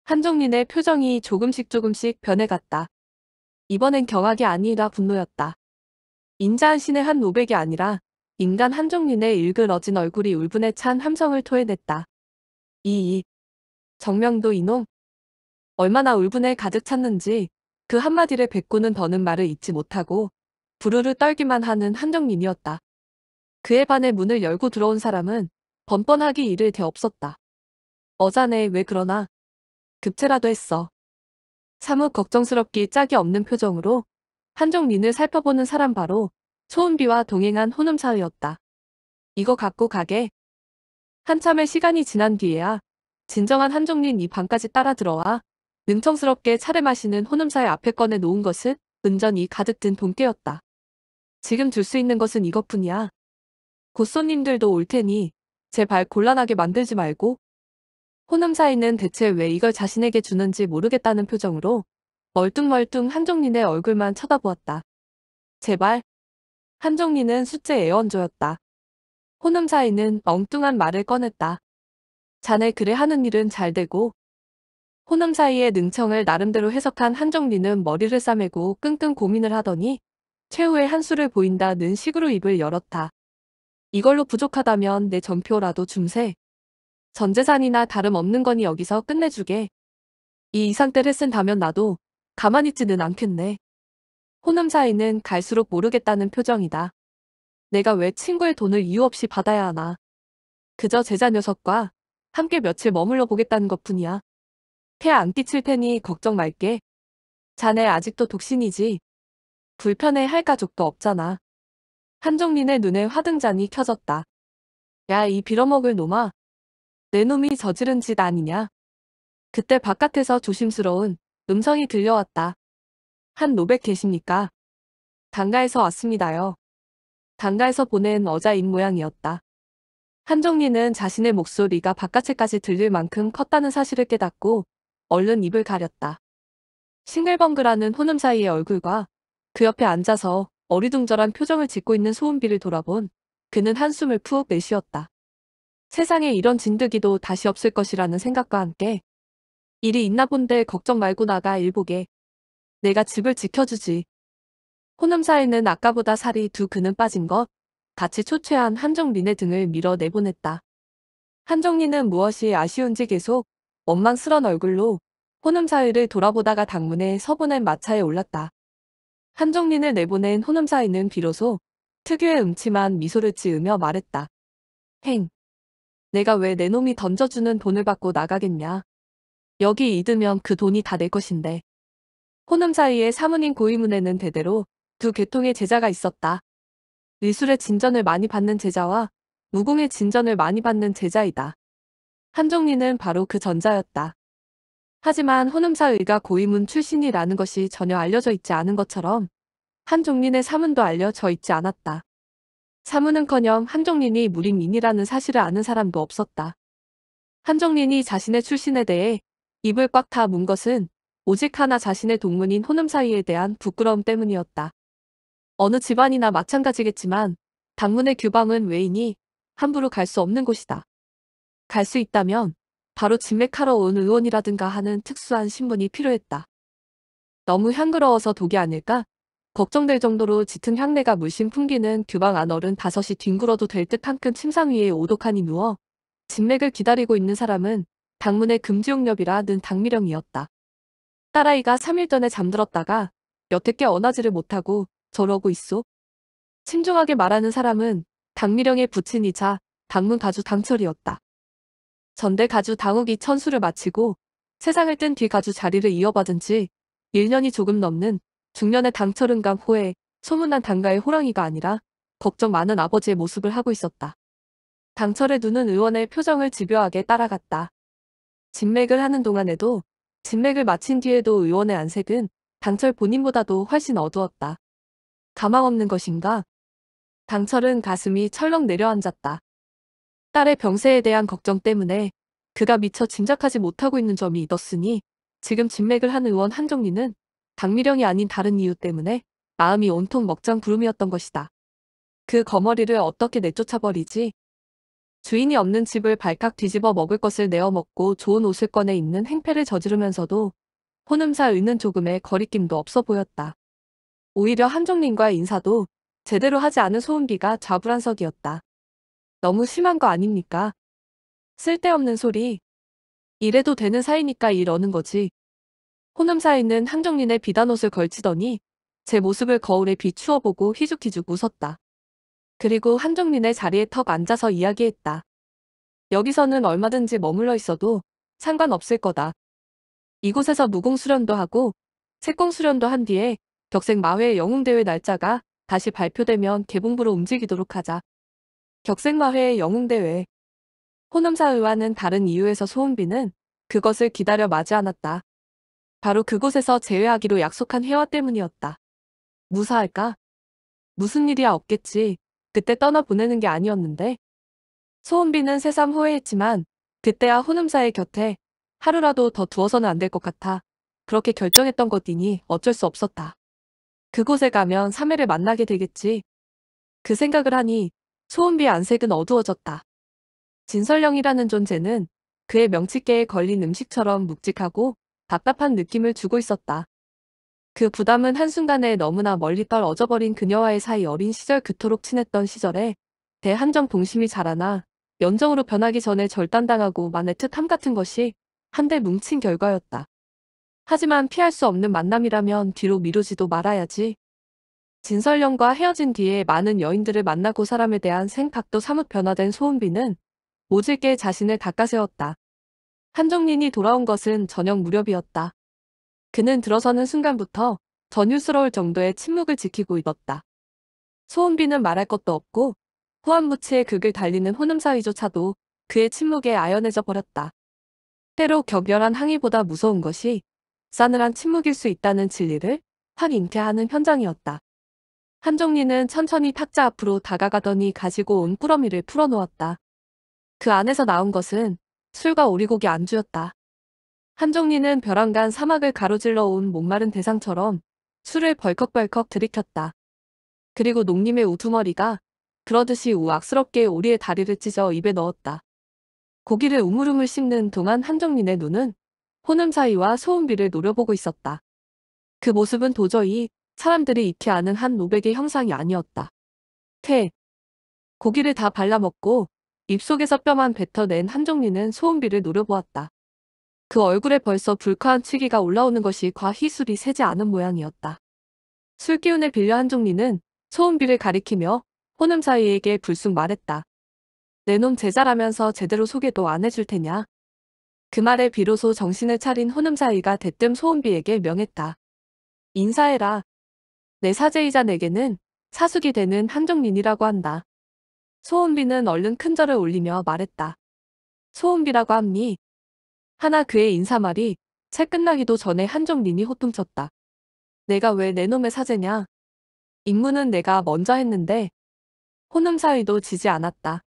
한정린의 표정이 조금씩 조금씩 변해갔다. 이번엔 경악이 아니라 분노였다. 인자한 신의 한 노백이 아니라 인간 한종윤의 일그러진 얼굴이 울분에 찬 함성을 토해냈다. 이이. 정명도 이놈. 얼마나 울분에 가득 찼는지 그 한마디를 백구는 더는 말을 잊지 못하고 부르르 떨기만 하는 한정민이었다. 그에 반해 문을 열고 들어온 사람은 번번하기 이를 대 없었다. 어자네 왜 그러나? 급체라도 했어. 사뭇 걱정스럽기 짝이 없는 표정으로 한정민을 살펴보는 사람 바로 소은비와 동행한 혼음사회였다. 이거 갖고 가게. 한참의 시간이 지난 뒤에야 진정한 한종린 이 방까지 따라 들어와 능청스럽게 차를 마시는 혼음사의 앞에 꺼내 놓은 것은 은전이 가득 든 돈깨였다. 지금 줄 수 있는 것은 이것뿐이야. 곧 손님들도 올 테니 제발 곤란하게 만들지 말고 혼음사인은 대체 왜 이걸 자신에게 주는지 모르겠다는 표정으로 멀뚱멀뚱 한종린의 얼굴만 쳐다보았다. 제발 한정민은 숫제 애원조였다. 호남 사이는 엉뚱한 말을 꺼냈다. 자네 그래 하는 일은 잘 되고 호남 사이의 능청을 나름대로 해석한 한정리는 머리를 싸매고 끙끙 고민을 하더니 최후의 한수를 보인다는 식으로 입을 열었다. 이걸로 부족하다면 내 전표라도 줌세. 전재산이나 다름없는 거니 여기서 끝내주게. 이 이상대를 쓴다면 나도 가만있지는 않겠네. 호남 사이는 갈수록 모르겠다는 표정이다. 내가 왜 친구의 돈을 이유 없이 받아야 하나. 그저 제자 녀석과 함께 며칠 머물러 보겠다는 것뿐이야. 폐 안 끼칠 테니 걱정 말게. 자네 아직도 독신이지. 불편해 할 가족도 없잖아. 한종민의 눈에 화등잔이 켜졌다. 야 이 빌어먹을 놈아. 내 놈이 저지른 짓 아니냐. 그때 바깥에서 조심스러운 음성이 들려왔다. 한 노백 계십니까? 단가에서 왔습니다요. 단가에서 보낸 어자인 모양이었다. 한정리는 자신의 목소리가 바깥에까지 들릴 만큼 컸다는 사실을 깨닫고 얼른 입을 가렸다. 싱글벙글하는 혼음 사이의 얼굴과 그 옆에 앉아서 어리둥절한 표정을 짓고 있는 소은비를 돌아본 그는 한숨을 푹 내쉬었다. 세상에 이런 진드기도 다시 없을 것이라는 생각과 함께 일이 있나 본데 걱정 말고 나가 일복에 내가 집을 지켜주지. 호남사이는 아까보다 살이 두 그는 빠진 것, 같이 초췌한 한정린의 등을 밀어 내보냈다. 한정린은 무엇이 아쉬운지 계속 원망스런 얼굴로 호남사회를 돌아보다가 당문에 서보낸 마차에 올랐다. 한정린을 내보낸 호남사이는 비로소 특유의 음침한 미소를 지으며 말했다. 행. 내가 왜내 놈이 던져주는 돈을 받고 나가겠냐. 여기 이으면 그 돈이 다 내 것인데. 호남 사이의 사문인 고이문에는 대대로 두 계통의 제자가 있었다. 의술의 진전을 많이 받는 제자와 무공의 진전을 많이 받는 제자이다. 한종리는 바로 그 전자였다. 하지만 호남사의가 고이문 출신이라는 것이 전혀 알려져 있지 않은 것처럼 한종린의 사문도 알려져 있지 않았다. 사문은커녕 한종린이 무림인이라는 사실을 아는 사람도 없었다. 한종린이 자신의 출신에 대해 입을 꽉다문 것은 오직 하나 자신의 동문인 호남사이에 대한 부끄러움 때문이었다. 어느 집안이나 마찬가지겠지만 당문의 규방은 외인이 함부로 갈 수 없는 곳이다. 갈 수 있다면 바로 진맥하러 온 의원이라든가 하는 특수한 신분이 필요했다. 너무 향그러워서 독이 아닐까? 걱정될 정도로 짙은 향내가 물씬 풍기는 규방 안 어른 다섯이 뒹굴어도 될 듯한 큰 침상 위에 오독하니 누워 진맥을 기다리고 있는 사람은 당문의 금지용렵이라 는 당미령이었다. 딸아이가 3일 전에 잠들었다가 여태께 언하지를 못하고 저러고 있소. 신중하게 말하는 사람은 당미령의 부친이자 당문 가주 당철이었다. 전대 가주 당욱이 천수를 마치고 세상을 뜬 뒤 가주 자리를 이어받은 지 1년이 조금 넘는 중년의 당철은강 호에 소문난 당가의 호랑이가 아니라 걱정 많은 아버지의 모습을 하고 있었다. 당철의 눈은 의원의 표정을 집요하게 따라갔다. 진맥을 하는 동안에도 진맥을 마친 뒤에도 의원의 안색은 당철 본인보다도 훨씬 어두웠다. 가망 없는 것인가? 당철은 가슴이 철렁 내려앉았다. 딸의 병세에 대한 걱정 때문에 그가 미처 짐작하지 못하고 있는 점이 있었으니 지금 진맥을 한 의원 한정리는당미령이 아닌 다른 이유 때문에 마음이 온통 먹장 구름이었던 것이다. 그 거머리를 어떻게 내쫓아버리지? 주인이 없는 집을 발칵 뒤집어 먹을 것을 내어 먹고 좋은 옷을 꺼내 입는 행패를 저지르면서도 혼음사의는 조금의 거리낌도 없어 보였다. 오히려 한종님과의 인사도 제대로 하지 않은 소음기가 좌불안석이었다. 너무 심한 거 아닙니까? 쓸데없는 소리. 이래도 되는 사이니까 이러는 거지. 혼음사에는 한정린의 비단옷을 걸치더니 제 모습을 거울에 비추어보고 희죽희죽 웃었다. 그리고 한정민의 자리에 턱 앉아서 이야기했다. 여기서는 얼마든지 머물러 있어도 상관없을 거다. 이곳에서 무공 수련도 하고 색공 수련도 한 뒤에 격색 마회 영웅대회 날짜가 다시 발표되면 개봉부로 움직이도록 하자. 격색 마회 의 영웅대회 호남사의와는 다른 이유에서 소은비는 그것을 기다려 마지 않았다. 바로 그곳에서 제외하기로 약속한 회화 때문이었다. 무사할까? 무슨 일이야 없겠지 그때 떠나보내는 게 아니었는데. 소은비는 새삼 후회했지만 그때야 혼음사의 곁에 하루라도 더 두어서는 안 될 것 같아 그렇게 결정했던 것이니 어쩔 수 없었다. 그곳에 가면 사매를 만나게 되겠지. 그 생각을 하니 소은비의 안색은 어두워졌다. 진설령이라는 존재는 그의 명치깨에 걸린 음식처럼 묵직하고 답답한 느낌을 주고 있었다. 그 부담은 한순간에 너무나 멀리 떨어져버린 그녀와의 사이 어린 시절 그토록 친했던 시절에 대한정 동심이 자라나 연정으로 변하기 전에 절단당하고 만네트함 같은 것이 한데 뭉친 결과였다. 하지만 피할 수 없는 만남이라면 뒤로 미루지도 말아야지. 진설령과 헤어진 뒤에 많은 여인들을 만나고 사람에 대한 생각도 사뭇 변화된 소은비는 모질게 자신을 닦아세웠다. 한정린이 돌아온 것은 저녁 무렵이었다. 그는 들어서는 순간부터 전유스러울 정도의 침묵을 지키고 있었다. 소은비는 말할 것도 없고 호암무치의 극을 달리는 호남사위조차도 그의 침묵에 아연해져 버렸다. 때로 격렬한 항의보다 무서운 것이 싸늘한 침묵일 수 있다는 진리를 확 잉태하는 현장이었다. 한종리는 천천히 탁자 앞으로 다가가더니 가지고 온 꾸러미를 풀어놓았다. 그 안에서 나온 것은 술과 오리고기 안주였다. 한정리는 벼랑간 사막을 가로질러 온 목마른 대상처럼 술을 벌컥벌컥 들이켰다. 그리고 농님의 우두머리가 그러듯이 우악스럽게 오리의 다리를 찢어 입에 넣었다. 고기를 우물우물 씹는 동안 한정민의 눈은 혼음 사이와 소음비를 노려보고 있었다. 그 모습은 도저히 사람들이 익히 아는 한 노백의 형상이 아니었다. 퇴. 고기를 다 발라먹고 입속에서 뼈만 뱉어낸 한정민은 소음비를 노려보았다. 그 얼굴에 벌써 불쾌한 취기가 올라오는 것이 과희술이 세지 않은 모양이었다. 술기운을 빌려 한종리는 소은비를 가리키며 호남사위에게 불쑥 말했다. 내놈 제자라면서 제대로 소개도 안 해줄 테냐. 그 말에 비로소 정신을 차린 호남사위가 대뜸 소은비에게 명했다. 인사해라. 내 사제이자 내게는 사숙이 되는 한종린이라고 한다. 소은비는 얼른 큰절을 올리며 말했다. 소은비라고 합니. 하나 그의 인사말이 책 끝나기도 전에 한정린이 호통쳤다. 내가 왜 내 놈의 사제냐? 임무는 내가 먼저 했는데 호남 사위도 지지 않았다.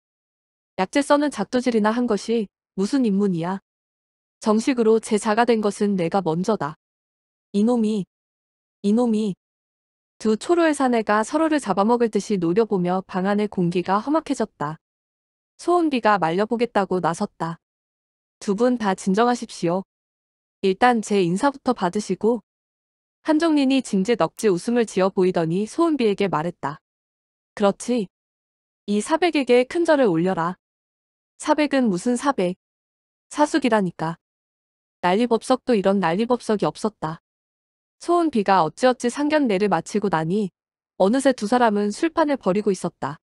약재 써는 작두질이나 한 것이 무슨 임문이야 정식으로 제 자가 된 것은 내가 먼저다. 이놈이, 이놈이. 두 초로의 사내가 서로를 잡아먹을 듯이 노려보며 방 안의 공기가 험악해졌다. 소음비가 말려보겠다고 나섰다. 두분다 진정하십시오. 일단 제 인사부터 받으시고 한종린이 징제넉지 웃음을 지어 보이더니 소은비에게 말했다. 그렇지. 이 사백에게 큰 절을 올려라. 사백은 무슨 사백. 사숙이라니까. 난리법석도 이런 난리법석이 없었다. 소은비가 어찌어찌 상견례를 마치고 나니 어느새 두 사람은 술판을 벌이고 있었다.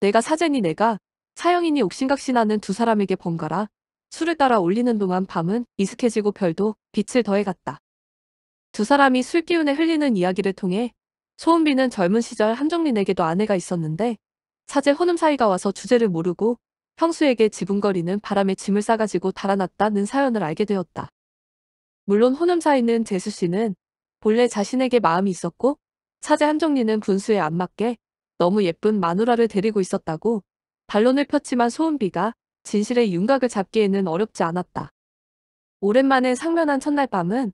내가 사제니 내가 사형이니 옥신각신하는 두 사람에게 번거라 술을 따라 올리는 동안 밤은 이숙해지고 별도 빛을 더해갔다. 두 사람이 술 기운에 흘리는 이야기를 통해 소은비는 젊은 시절 한정린에게도 아내가 있었는데 사제 혼음 사이가 와서 주제를 모르고 형수에게 지붕거리는 바람에 짐을 싸가지고 달아났다는 사연을 알게 되었다. 물론 혼음 사이는 제수 씨는 본래 자신에게 마음이 있었고 사제 한정리는 분수에안 맞게 너무 예쁜 마누라를 데리고 있었다고 반론을 폈지만 소은비가 진실의 윤곽을 잡기에는 어렵지 않았다. 오랜만에 상면한 첫날 밤은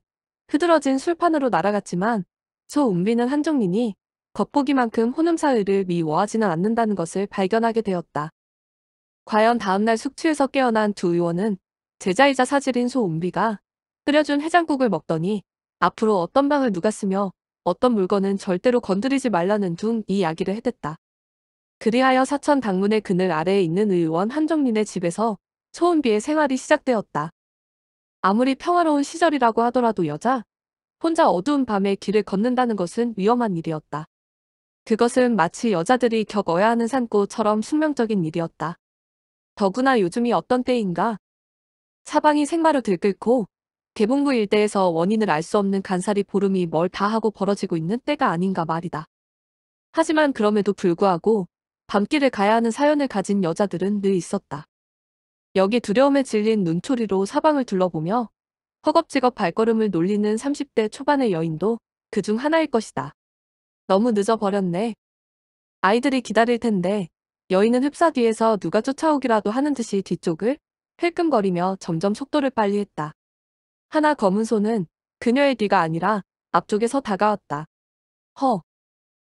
흐드러진 술판으로 날아갔지만 소은비는 한정민이 겉보기만큼 혼음사회를 미워하지는 않는다는 것을 발견하게 되었다. 과연 다음날 숙취에서 깨어난 두 의원은 제자이자 사질인 소은비가 끓여준 해장국을 먹더니 앞으로 어떤 방을 누가 쓰며 어떤 물건은 절대로 건드리지 말라는 둥 이 이야기를 해댔다. 그리하여 사천 방문의 그늘 아래에 있는 의원 한정민의 집에서 초은비의 생활이 시작되었다. 아무리 평화로운 시절이라고 하더라도 여자, 혼자 어두운 밤에 길을 걷는다는 것은 위험한 일이었다. 그것은 마치 여자들이 겪어야 하는 산고처럼 숙명적인 일이었다. 더구나 요즘이 어떤 때인가. 사방이 생마루 들끓고 개봉구 일대에서 원인을 알 수 없는 간살이 보름이 뭘 다하고 벌어지고 있는 때가 아닌가 말이다. 하지만 그럼에도 불구하고 밤길을 가야 하는 사연을 가진 여자들은 늘 있었다. 여기 두려움에 질린 눈초리로 사방을 둘러보며 허겁지겁 발걸음을 놀리는 30대 초반의 여인도 그 중 하나일 것이다. 너무 늦어버렸네. 아이들이 기다릴 텐데 여인은 흡사 뒤에서 누가 쫓아오기라도 하는 듯이 뒤쪽을 흘끔거리며 점점 속도를 빨리 했다. 하나 검은 손은 그녀의 뒤가 아니라 앞쪽에서 다가왔다. 허.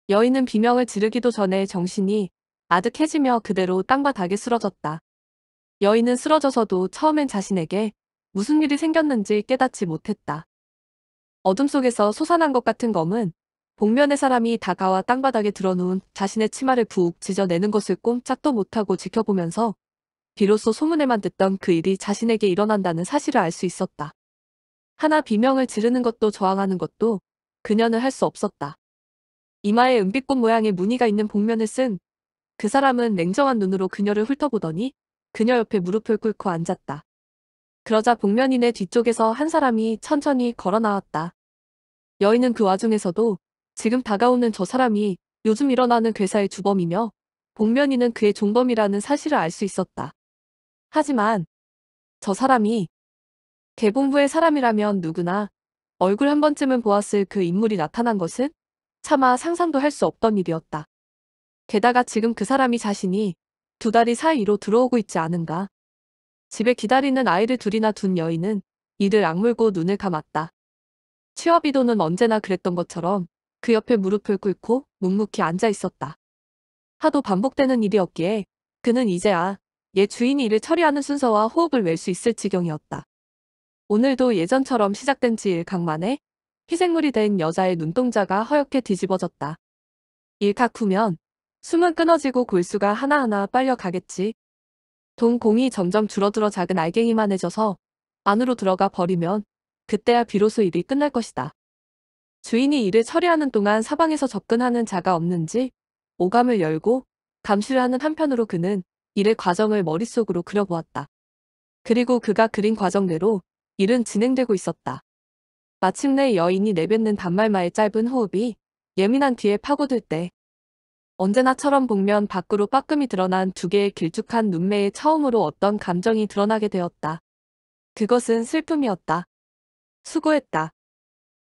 여인은 비명을 지르기도 전에 정신이 아득해지며 그대로 땅과 닭에 쓰러졌다. 여인은 쓰러져서도 처음엔 자신에게 무슨 일이 생겼는지 깨닫지 못했다. 어둠 속에서 솟아난 것 같은 검은 복면의 사람이 다가와 땅바닥에 드러누운 자신의 치마를 부욱 지져내는 것을 꼼짝도 못하고 지켜보면서 비로소 소문에만 듣던 그 일이 자신에게 일어난다는 사실을 알 수 있었다. 하나 비명을 지르는 것도 저항하는 것도 그녀는 할 수 없었다. 이마에 은빛꽃 모양의 무늬가 있는 복면을 쓴그 사람은 냉정한 눈으로 그녀를 훑어보더니 그녀 옆에 무릎을 꿇고 앉았다. 그러자 복면인의 뒤쪽에서 한 사람이 천천히 걸어 나왔다. 여인은 그 와중에서도 지금 다가오는 저 사람이 요즘 일어나는 괴사의 주범이며 복면인은 그의 종범이라는 사실을 알 수 있었다. 하지만 저 사람이 개봉부의 사람이라면 누구나 얼굴 한 번쯤은 보았을 그 인물이 나타난 것은 차마 상상도 할 수 없던 일이었다. 게다가 지금 그 사람이 자신이 두 다리 사이로 들어오고 있지 않은가. 집에 기다리는 아이를 둘이나 둔 여인은 이를 악물고 눈을 감았다. 취업이도는 언제나 그랬던 것처럼 그 옆에 무릎을 꿇고 묵묵히 앉아 있었다. 하도 반복되는 일이었기에 그는 이제야 옛 주인이 일을 처리하는 순서와 호흡을 낼수 있을 지경이었다. 오늘도 예전처럼 시작된 지 일각 만에 희생물이 된 여자의 눈동자가 허옇게 뒤집어졌다. 일각 후면 숨은 끊어지고 골수가 하나하나 빨려가겠지. 동공이 점점 줄어들어 작은 알갱이만 해져서 안으로 들어가 버리면 그때야 비로소 일이 끝날 것이다. 주인이 일을 처리하는 동안 사방에서 접근하는 자가 없는지 오감을 열고 감시를 하는 한편으로 그는 일의 과정을 머릿속으로 그려보았다. 그리고 그가 그린 과정대로 일은 진행되고 있었다. 마침내 여인이 내뱉는 단말마의 짧은 호흡이 예민한 뒤에 파고들 때 언제나처럼 복면 밖으로 빠끔이 드러난 두 개의 길쭉한 눈매에 처음으로 어떤 감정이 드러나게 되었다. 그것은 슬픔이었다. 수고했다.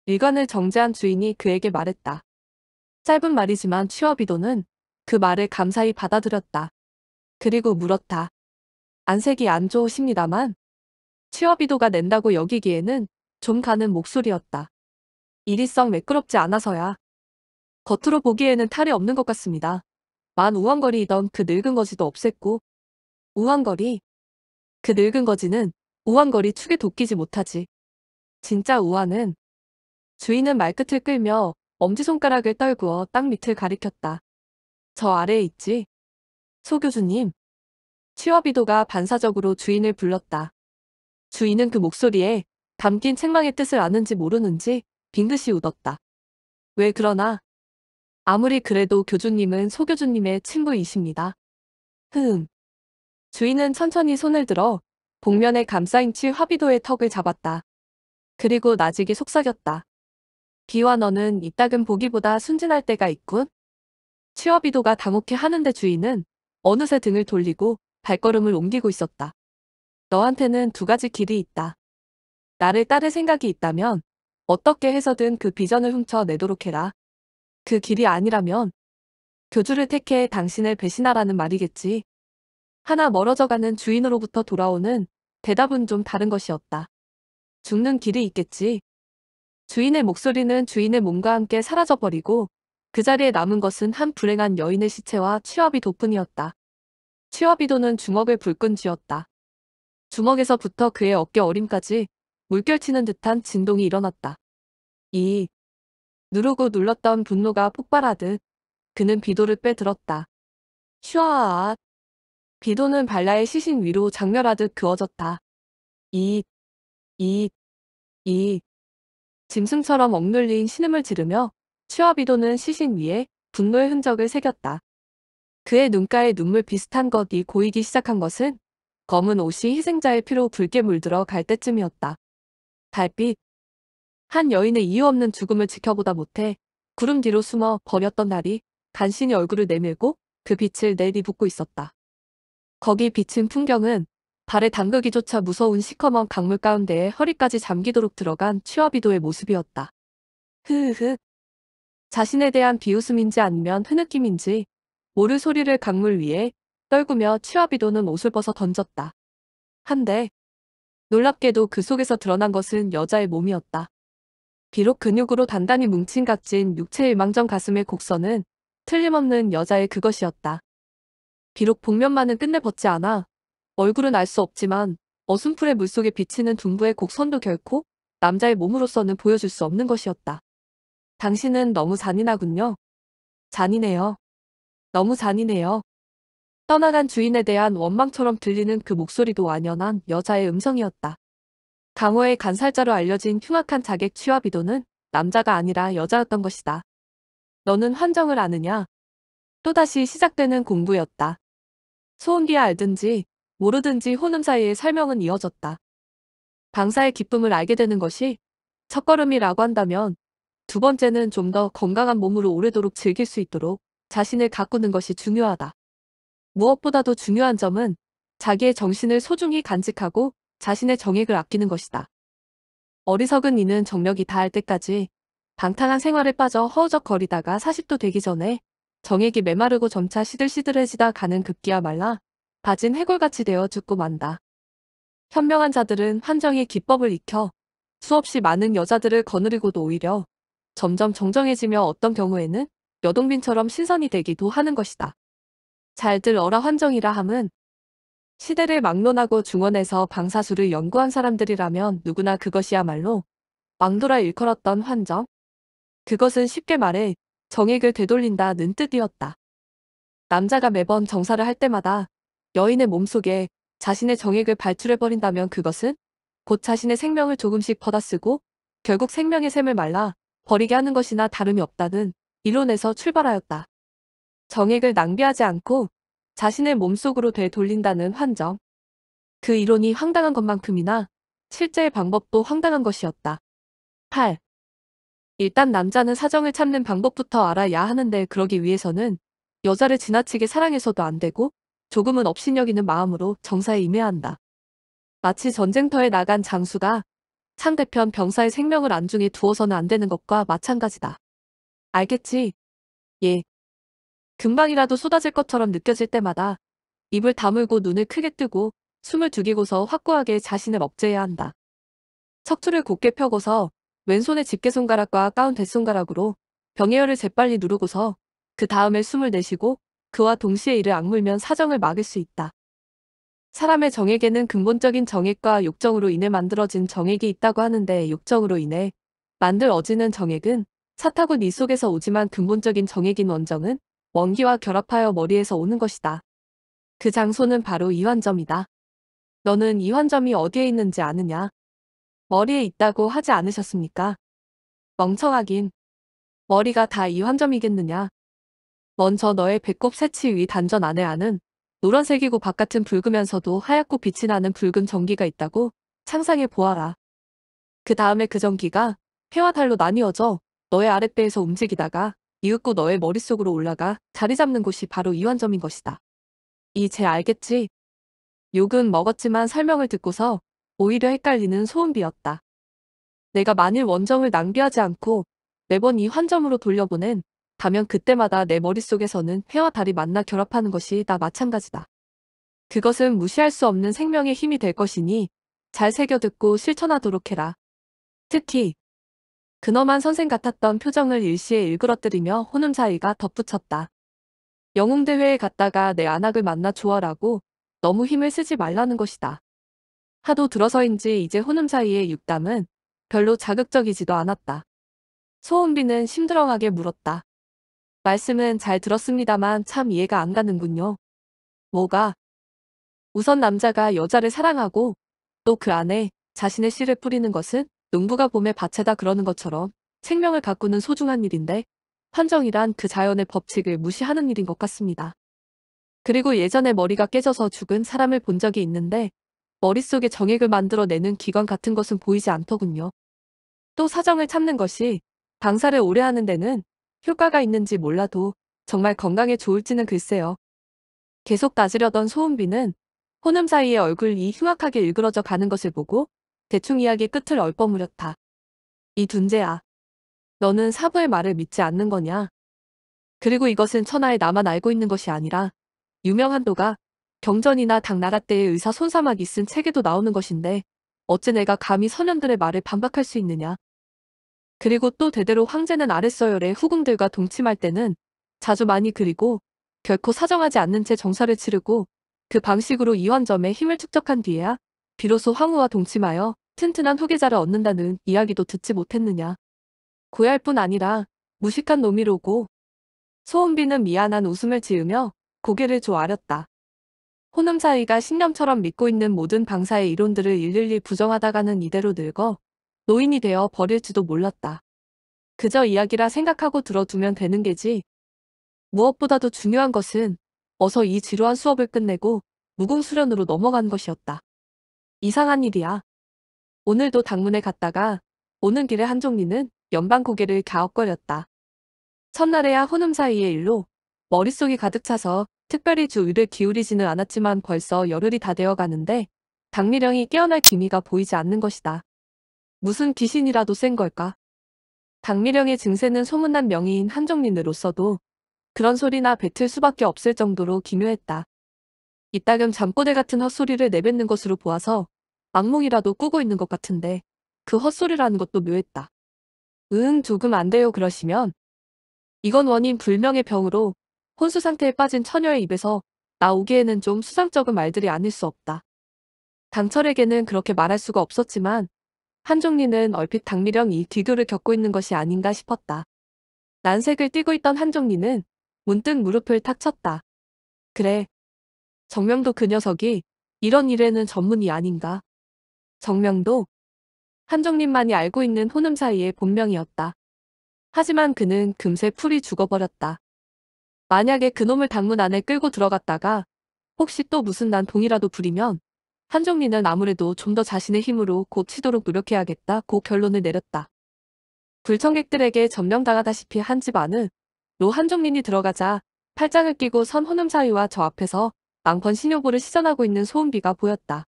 일관을 정제한 주인이 그에게 말했다. 짧은 말이지만 취업이도는 그 말을 감사히 받아들였다. 그리고 물었다. 안색이 안 좋으십니다만 취업이도가 낸다고 여기기에는 좀 가는 목소리였다. 일이 성 매끄럽지 않아서야. 겉으로 보기에는 탈이 없는 것 같습니다. 만 우왕거리이던 그 늙은 거지도 없앴고 우왕거리? 그 늙은 거지는 우왕거리 축에 돋기지 못하지. 진짜 우왕은 주인은 말끝을 끌며 엄지손가락을 떨구어 땅 밑을 가리켰다. 저 아래에 있지? 소 교수님. 취업이도가 반사적으로 주인을 불렀다. 주인은 그 목소리에 담긴 책망의 뜻을 아는지 모르는지 빙긋이 웃었다. 왜 그러나 아무리 그래도 교주님은 소교주님의 친구이십니다. 흠. 주인은 천천히 손을 들어 복면에 감싸인 치 화비도의 턱을 잡았다. 그리고 나직이 속삭였다. 비와 너는 이따금 보기보다 순진할 때가 있군. 취업비도가 당혹해 하는데 주인은 어느새 등을 돌리고 발걸음을 옮기고 있었다. 너한테는 두 가지 길이 있다. 나를 따를 생각이 있다면 어떻게 해서든 그 비전을 훔쳐 내도록 해라. 그 길이 아니라면 교주를 택해 당신을 배신하라는 말이겠지. 하나 멀어져가는 주인으로부터 돌아오는 대답은 좀 다른 것이었다. 죽는 길이 있겠지. 주인의 목소리는 주인의 몸과 함께 사라져버리고 그 자리에 남은 것은 한 불행한 여인의 시체와 취업이도뿐이었다. 취업이도는 주먹을 불끈 쥐었다. 주먹에서부터 그의 어깨 어림까지 물결치는 듯한 진동이 일어났다. 이 누르고 눌렀던 분노가 폭발하듯 그는 비도를 빼들었다. 슈아앗. 비도는 발라의 시신 위로 장렬하듯 그어졌다. 이잇, 이잇, 잇 짐승처럼 억눌린 신음을 지르며 슈아비도는 시신 위에 분노의 흔적을 새겼다. 그의 눈가에 눈물 비슷한 것이 고이기 시작한 것은 검은 옷이 희생자의 피로 붉게 물들어 갈 때쯤이었다. 달빛, 한 여인의 이유 없는 죽음을 지켜보다 못해 구름 뒤로 숨어 버렸던 날이 간신히 얼굴을 내밀고 그 빛을 내리붓고 있었다. 거기 비친 풍경은 발에 담그기조차 무서운 시커먼 강물 가운데에 허리까지 잠기도록 들어간 취업이도의 모습이었다. 흐흐흐. 자신에 대한 비웃음인지 아니면 흐느낌인지 모를 소리를 강물 위에 떨구며 취업이도는 옷을 벗어 던졌다. 한데 놀랍게도 그 속에서 드러난 것은 여자의 몸이었다. 비록 근육으로 단단히 뭉친 각진 육체의 망정 가슴의 곡선은 틀림없는 여자의 그것이었다. 비록 복면만은 끝내 벗지 않아 얼굴은 알 수 없지만 어슴풀의 물속에 비치는 둥부의 곡선도 결코 남자의 몸으로서는 보여줄 수 없는 것이었다. 당신은 너무 잔인하군요. 잔인해요. 너무 잔인해요. 떠나간 주인에 대한 원망처럼 들리는 그 목소리도 완연한 여자의 음성이었다. 강호의 간살자로 알려진 흉악한 자객 취업 이도는 남자가 아니라 여자였던 것이다. 너는 환정을 아느냐? 또다시 시작되는 공부였다. 소음기야 알든지 모르든지 혼음 사이의 설명은 이어졌다. 방사의 기쁨을 알게 되는 것이 첫걸음이라고 한다면 두 번째는 좀 더 건강한 몸으로 오래도록 즐길 수 있도록 자신을 가꾸는 것이 중요하다. 무엇보다도 중요한 점은 자기의 정신을 소중히 간직하고 자신의 정액을 아끼는 것이다. 어리석은 이는 정력이 다할 때까지 방탕한 생활에 빠져 허우적거리다가 40도 되기 전에 정액이 메마르고 점차 시들시들해지다 가는 급기야 말라 다진 해골같이 되어 죽고 만다. 현명한 자들은 환정의 기법을 익혀 수없이 많은 여자들을 거느리고도 오히려 점점 정정해지며 어떤 경우에는 여동빈처럼 신선이 되기도 하는 것이다. 잘들 어라 환정이라 함은 시대를 막론하고 중원에서 방사수를 연구한 사람들이라면 누구나 그것이야말로 왕도라 일컬었던 환정. 그것은 쉽게 말해 정액을 되돌린다는 뜻이었다. 남자가 매번 정사를 할 때마다 여인의 몸속에 자신의 정액을 발출해버린다면 그것은 곧 자신의 생명을 조금씩 퍼다쓰고 결국 생명의 샘을 말라 버리게 하는 것이나 다름이 없다는 이론에서 출발하였다. 정액을 낭비하지 않고 자신의 몸속으로 되돌린다는 환정. 그 이론이 황당한 것만큼이나 실제의 방법도 황당한 것이었다. 8. 일단 남자는 사정을 참는 방법부터 알아야 하는데 그러기 위해서는 여자를 지나치게 사랑해서도 안 되고 조금은 업신여기는 마음으로 정사에 임해야 한다. 마치 전쟁터에 나간 장수가 상대편 병사의 생명을 안중에 두어서는 안 되는 것과 마찬가지다. 알겠지? 예. 금방이라도 쏟아질 것처럼 느껴질 때마다 입을 다물고 눈을 크게 뜨고 숨을 죽이고서 확고하게 자신을 억제해야 한다. 척추를 곧게 펴고서 왼손의 집게 손가락과 가운 대손가락으로 병해혈을 재빨리 누르고서 그 다음에 숨을 내쉬고 그와 동시에 이를 악물면 사정을 막을 수 있다. 사람의 정액에는 근본적인 정액과 욕정으로 인해 만들어진 정액이 있다고 하는데 욕정으로 인해 만들어지는 정액은 사타구 니 네 속에서 오지만 근본적인 정액인 원정은 원기와 결합하여 머리에서 오는 것이다. 그 장소는 바로 이환점이다. 너는 이환점이 어디에 있는지 아느냐? 머리에 있다고 하지 않으셨습니까? 멍청하긴. 머리가 다 이환점이겠느냐? 먼저 너의 배꼽 새치 위 단전 안에 아는 노란색이고 바깥은 붉으면서도 하얗고 빛이 나는 붉은 전기가 있다고 상상해 보아라. 그 다음에 그 전기가 폐와 달로 나뉘어져 너의 아랫배에서 움직이다가 이윽고 너의 머릿속으로 올라가 자리 잡는 곳이 바로 이완점인 것이다. 이제 알겠지? 욕은 먹었지만 설명을 듣고서 오히려 헷갈리는 소음비였다. 내가 만일 원정을 낭비하지 않고 매번 이 환점으로 돌려보낸 다면 그때마다 내 머릿속에서는 해와 달이 만나 결합하는 것이 다 마찬가지다. 그것은 무시할 수 없는 생명의 힘이 될 것이니 잘 새겨듣고 실천하도록 해라. 특히 근엄한 선생 같았던 표정을 일시에 일그러뜨리며 혼음사이가 덧붙였다. 영웅대회에 갔다가 내 안악을 만나 주어라고 너무 힘을 쓰지 말라는 것이다. 하도 들어서인지 이제 혼음사이의 육담은 별로 자극적이지도 않았다. 소은비는 심드렁하게 물었다. 말씀은 잘 들었습니다만 참 이해가 안 가는군요. 뭐가? 우선 남자가 여자를 사랑하고 또 그 안에 자신의 씨를 뿌리는 것은 농부가 봄에 밭에다 그러는 것처럼 생명을 가꾸는 소중한 일인데 환정이란그 자연의 법칙을 무시하는 일인 것 같습니다. 그리고 예전에 머리가 깨져서 죽은 사람을 본 적이 있는데 머릿속에 정액을 만들어내는 기관 같은 것은 보이지 않더군요. 또 사정을 참는 것이 방사를 오래 하는 데는 효과가 있는지 몰라도 정말 건강에 좋을지는 글쎄요. 계속 따지려던 소은비는 혼음 사이에 얼굴이 흉악하게 일그러져 가는 것을 보고 대충 이야기 끝을 얼버무렸다. 이 둔재야. 너는 사부의 말을 믿지 않는 거냐? 그리고 이것은 천하에 나만 알고 있는 것이 아니라 유명한 도가 경전이나 당나라 때의 의사 손사막이 쓴 책에도 나오는 것인데 어째 내가 감히 선현들의 말을 반박할 수 있느냐. 그리고 또 대대로 황제는 아랫서열의 후궁들과 동침할 때는 자주 많이 그리고 결코 사정하지 않는 채 정사를 치르고 그 방식으로 이완점에 힘을 축적한 뒤에야 비로소 황후와 동침하여 튼튼한 후계자를 얻는다는 이야기도 듣지 못했느냐. 고얄 뿐 아니라 무식한 놈이로고 소은비는 미안한 웃음을 지으며 고개를 조아렸다. 호남사위가 신념처럼 믿고 있는 모든 방사의 이론들을 일일이 부정하다가는 이대로 늙어 노인이 되어 버릴지도 몰랐다. 그저 이야기라 생각하고 들어두면 되는 게지. 무엇보다도 중요한 것은 어서 이 지루한 수업을 끝내고 무궁수련으로 넘어간 것이었다. 이상한 일이야. 오늘도 당문에 갔다가 오는 길에 한종리는 연방 고개를 갸웃거렸다. 첫날에야 혼음 사이의 일로 머릿속이 가득 차서 특별히 주위를 기울이지는 않았지만 벌써 열흘이 다 되어 가는데 당미령이 깨어날 기미가 보이지 않는 것이다. 무슨 귀신이라도 센 걸까? 당미령의 증세는 소문난 명의인 한종린으로서도 그런 소리나 뱉을 수밖에 없을 정도로 기묘했다. 이따금 잠꼬대 같은 헛소리를 내뱉는 것으로 보아서 악몽이라도 꾸고 있는 것 같은데 그 헛소리라는 것도 묘했다. 응 조금 안 돼요 그러시면 이건 원인 불명의 병으로 혼수 상태에 빠진 처녀의 입에서 나오기에는 좀 수상쩍은 말들이 아닐 수 없다. 당철에게는 그렇게 말할 수가 없었지만 한종리는 얼핏 당미령이 뒤도를 겪고 있는 것이 아닌가 싶었다. 난색을 띠고 있던 한종리는 문득 무릎을 탁 쳤다. 그래 정명도 그 녀석이 이런 일에는 전문이 아닌가. 정명도 한정님만이 알고 있는 호남 사이의 본명이었다. 하지만 그는 금세 풀이 죽어버렸다. 만약에 그놈을 당문 안에 끌고 들어갔다가 혹시 또 무슨 난동이라도 부리면 한정리는 아무래도 좀 더 자신의 힘으로 고치도록 노력해야겠다고 결론을 내렸다. 불청객들에게 점령당하다시피 한 집안은 노 한정린이 들어가자 팔짱을 끼고 선 호남 사위와 저 앞에서 망펀 신효보를 시전하고 있는 소은비가 보였다.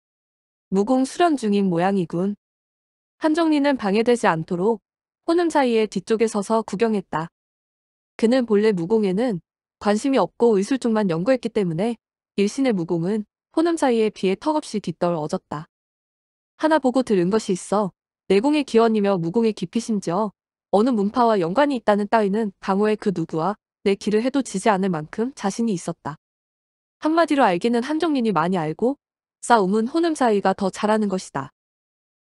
무공 수련 중인 모양이군. 한정리는 방해되지 않도록 혼음 사이에 뒤쪽에 서서 구경했다. 그는 본래 무공에는 관심이 없고 의술 쪽만 연구했기 때문에 일신의 무공은 혼음 사이에 비해 턱없이 뒤떨어졌다. 하나 보고 들은 것이 있어 내공의 기원이며 무공의 깊이 심지어 어느 문파와 연관이 있다는 따위는 강호의 그 누구와 내 길을 해도 지지 않을 만큼 자신이 있었다. 한마디로 알기는 한정민이 많이 알고 싸움은 호남 사이가 더 잘하는 것이다.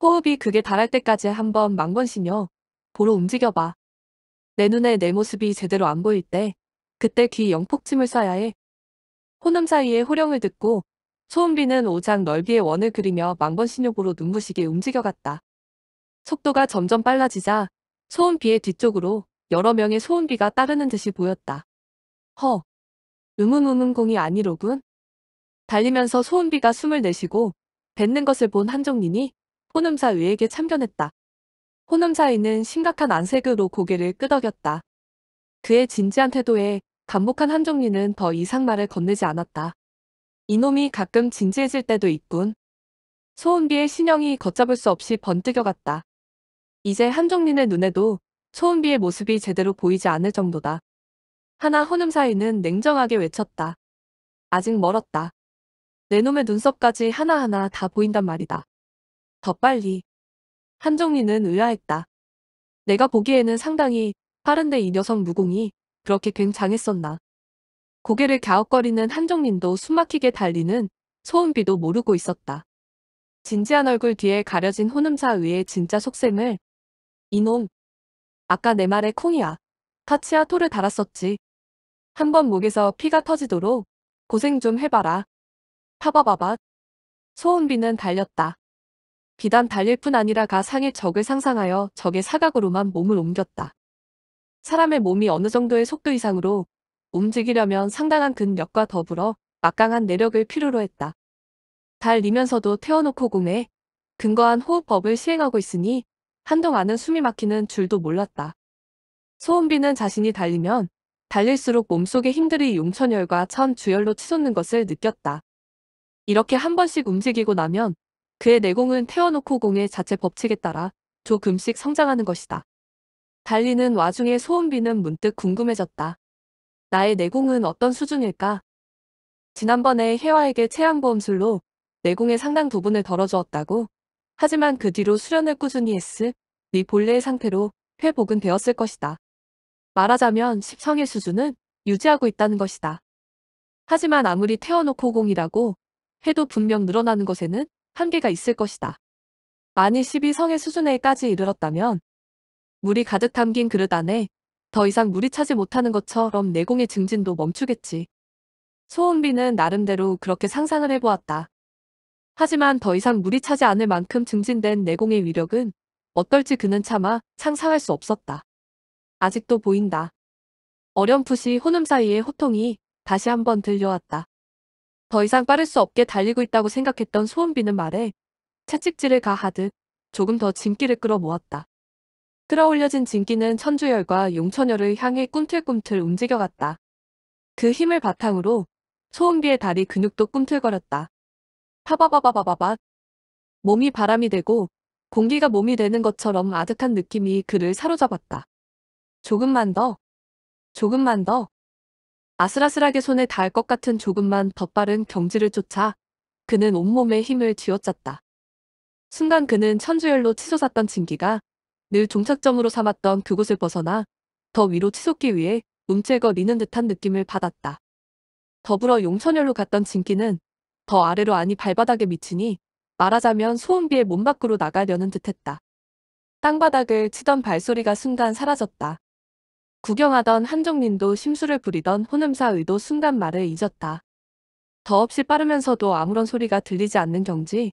호흡이 그게 달할 때까지 한번 망번시며 보러 움직여봐. 내 눈에 내 모습이 제대로 안 보일 때 그때 귀 영폭침을 쏴야 해. 호남 사이에 호령을 듣고 소은비는 오장 넓이의 원을 그리며 망번 신욕으로 눈부시게 움직여갔다. 속도가 점점 빨라지자 소은비의 뒤쪽으로 여러 명의 소은비가 따르는 듯이 보였다. 허, 음음음음공이 아니로군. 달리면서 소은비가 숨을 내쉬고 뱉는 것을 본 한정린이 혼음사 위에게 참견했다. 혼음사위는 심각한 안색으로 고개를 끄덕였다. 그의 진지한 태도에 감복한 한정리는 더 이상 말을 건네지 않았다. 이놈이 가끔 진지해질 때도 있군. 소은비의 신형이 걷잡을 수 없이 번뜩여갔다. 이제 한정린의 눈에도 소은비의 모습이 제대로 보이지 않을 정도다. 하나 혼음사위는 냉정하게 외쳤다. 아직 멀었다. 내 놈의 눈썹까지 하나하나 다 보인단 말이다. 더 빨리. 한정리는 의아했다. 내가 보기에는 상당히 빠른데 이 녀석 무공이 그렇게 굉장했었나. 고개를 갸웃거리는 한정님도 숨막히게 달리는 소음비도 모르고 있었다. 진지한 얼굴 뒤에 가려진 혼음사 위에 진짜 속셈을 이놈 아까 내 말에 콩이야. 파치아 토를 달았었지. 한번 목에서 피가 터지도록 고생 좀 해봐라. 파바바밭. 소은비는 달렸다. 비단 달릴 뿐 아니라 가상의 적을 상상하여 적의 사각으로만 몸을 옮겼다. 사람의 몸이 어느 정도의 속도 이상으로 움직이려면 상당한 근력과 더불어 막강한 내력을 필요로 했다. 달리면서도 태워놓고 공에 근거한 호흡법을 시행하고 있으니 한동안은 숨이 막히는 줄도 몰랐다. 소은비는 자신이 달리면 달릴수록 몸속의 힘들이 용천혈과 천 주혈로 치솟는 것을 느꼈다. 이렇게 한 번씩 움직이고 나면 그의 내공은 태워놓고 공의 자체 법칙에 따라 조금씩 성장하는 것이다. 달리는 와중에 소은비는 문득 궁금해졌다. 나의 내공은 어떤 수준일까? 지난번에 혜화에게 체한보험술로 내공의 상당 부분을 덜어주었다고 하지만 그 뒤로 수련을 꾸준히 했으 니 본래의 상태로 회복은 되었을 것이다. 말하자면 십성의 수준은 유지하고 있다는 것이다. 하지만 아무리 태워놓고 공이라고 해도 분명 늘어나는 것에는 한계가 있을 것이다. 만일 12성의 수준에까지 이르렀다면 물이 가득 담긴 그릇 안에 더 이상 물이 차지 못하는 것처럼 내공의 증진도 멈추겠지. 소은비는 나름대로 그렇게 상상을 해보았다. 하지만 더 이상 물이 차지 않을 만큼 증진된 내공의 위력은 어떨지 그는 차마 상상할 수 없었다. 아직도 보인다. 어렴풋이 혼음 사이에 호통이 다시 한번 들려왔다. 더 이상 빠를 수 없게 달리고 있다고 생각했던 소은비는 말에 채찍질을 가하듯 조금 더 진기를 끌어모았다. 끌어올려진 진기는 천주열과 용천열을 향해 꿈틀꿈틀 움직여갔다. 그 힘을 바탕으로 소은비의 다리 근육도 꿈틀거렸다. 파바바바바바바 몸이 바람이 되고 공기가 몸이 되는 것처럼 아득한 느낌이 그를 사로잡았다. 조금만 더. 조금만 더. 아슬아슬하게 손에 닿을 것 같은 조금만 더 빠른 경지를 쫓아 그는 온몸에 힘을 쥐어짰다. 순간 그는 천주열로 치솟았던 진기가 늘 종착점으로 삼았던 그곳을 벗어나 더 위로 치솟기 위해 움찔거리는 듯한 느낌을 받았다. 더불어 용천열로 갔던 진기는 더 아래로 아니 발바닥에 미치니 말하자면 소음비에 몸 밖으로 나가려는 듯했다. 땅바닥을 치던 발소리가 순간 사라졌다. 구경하던 한종민도 심술을 부리던 혼음사 의도 순간 말을 잊었다. 더없이 빠르면서도 아무런 소리가 들리지 않는 경지.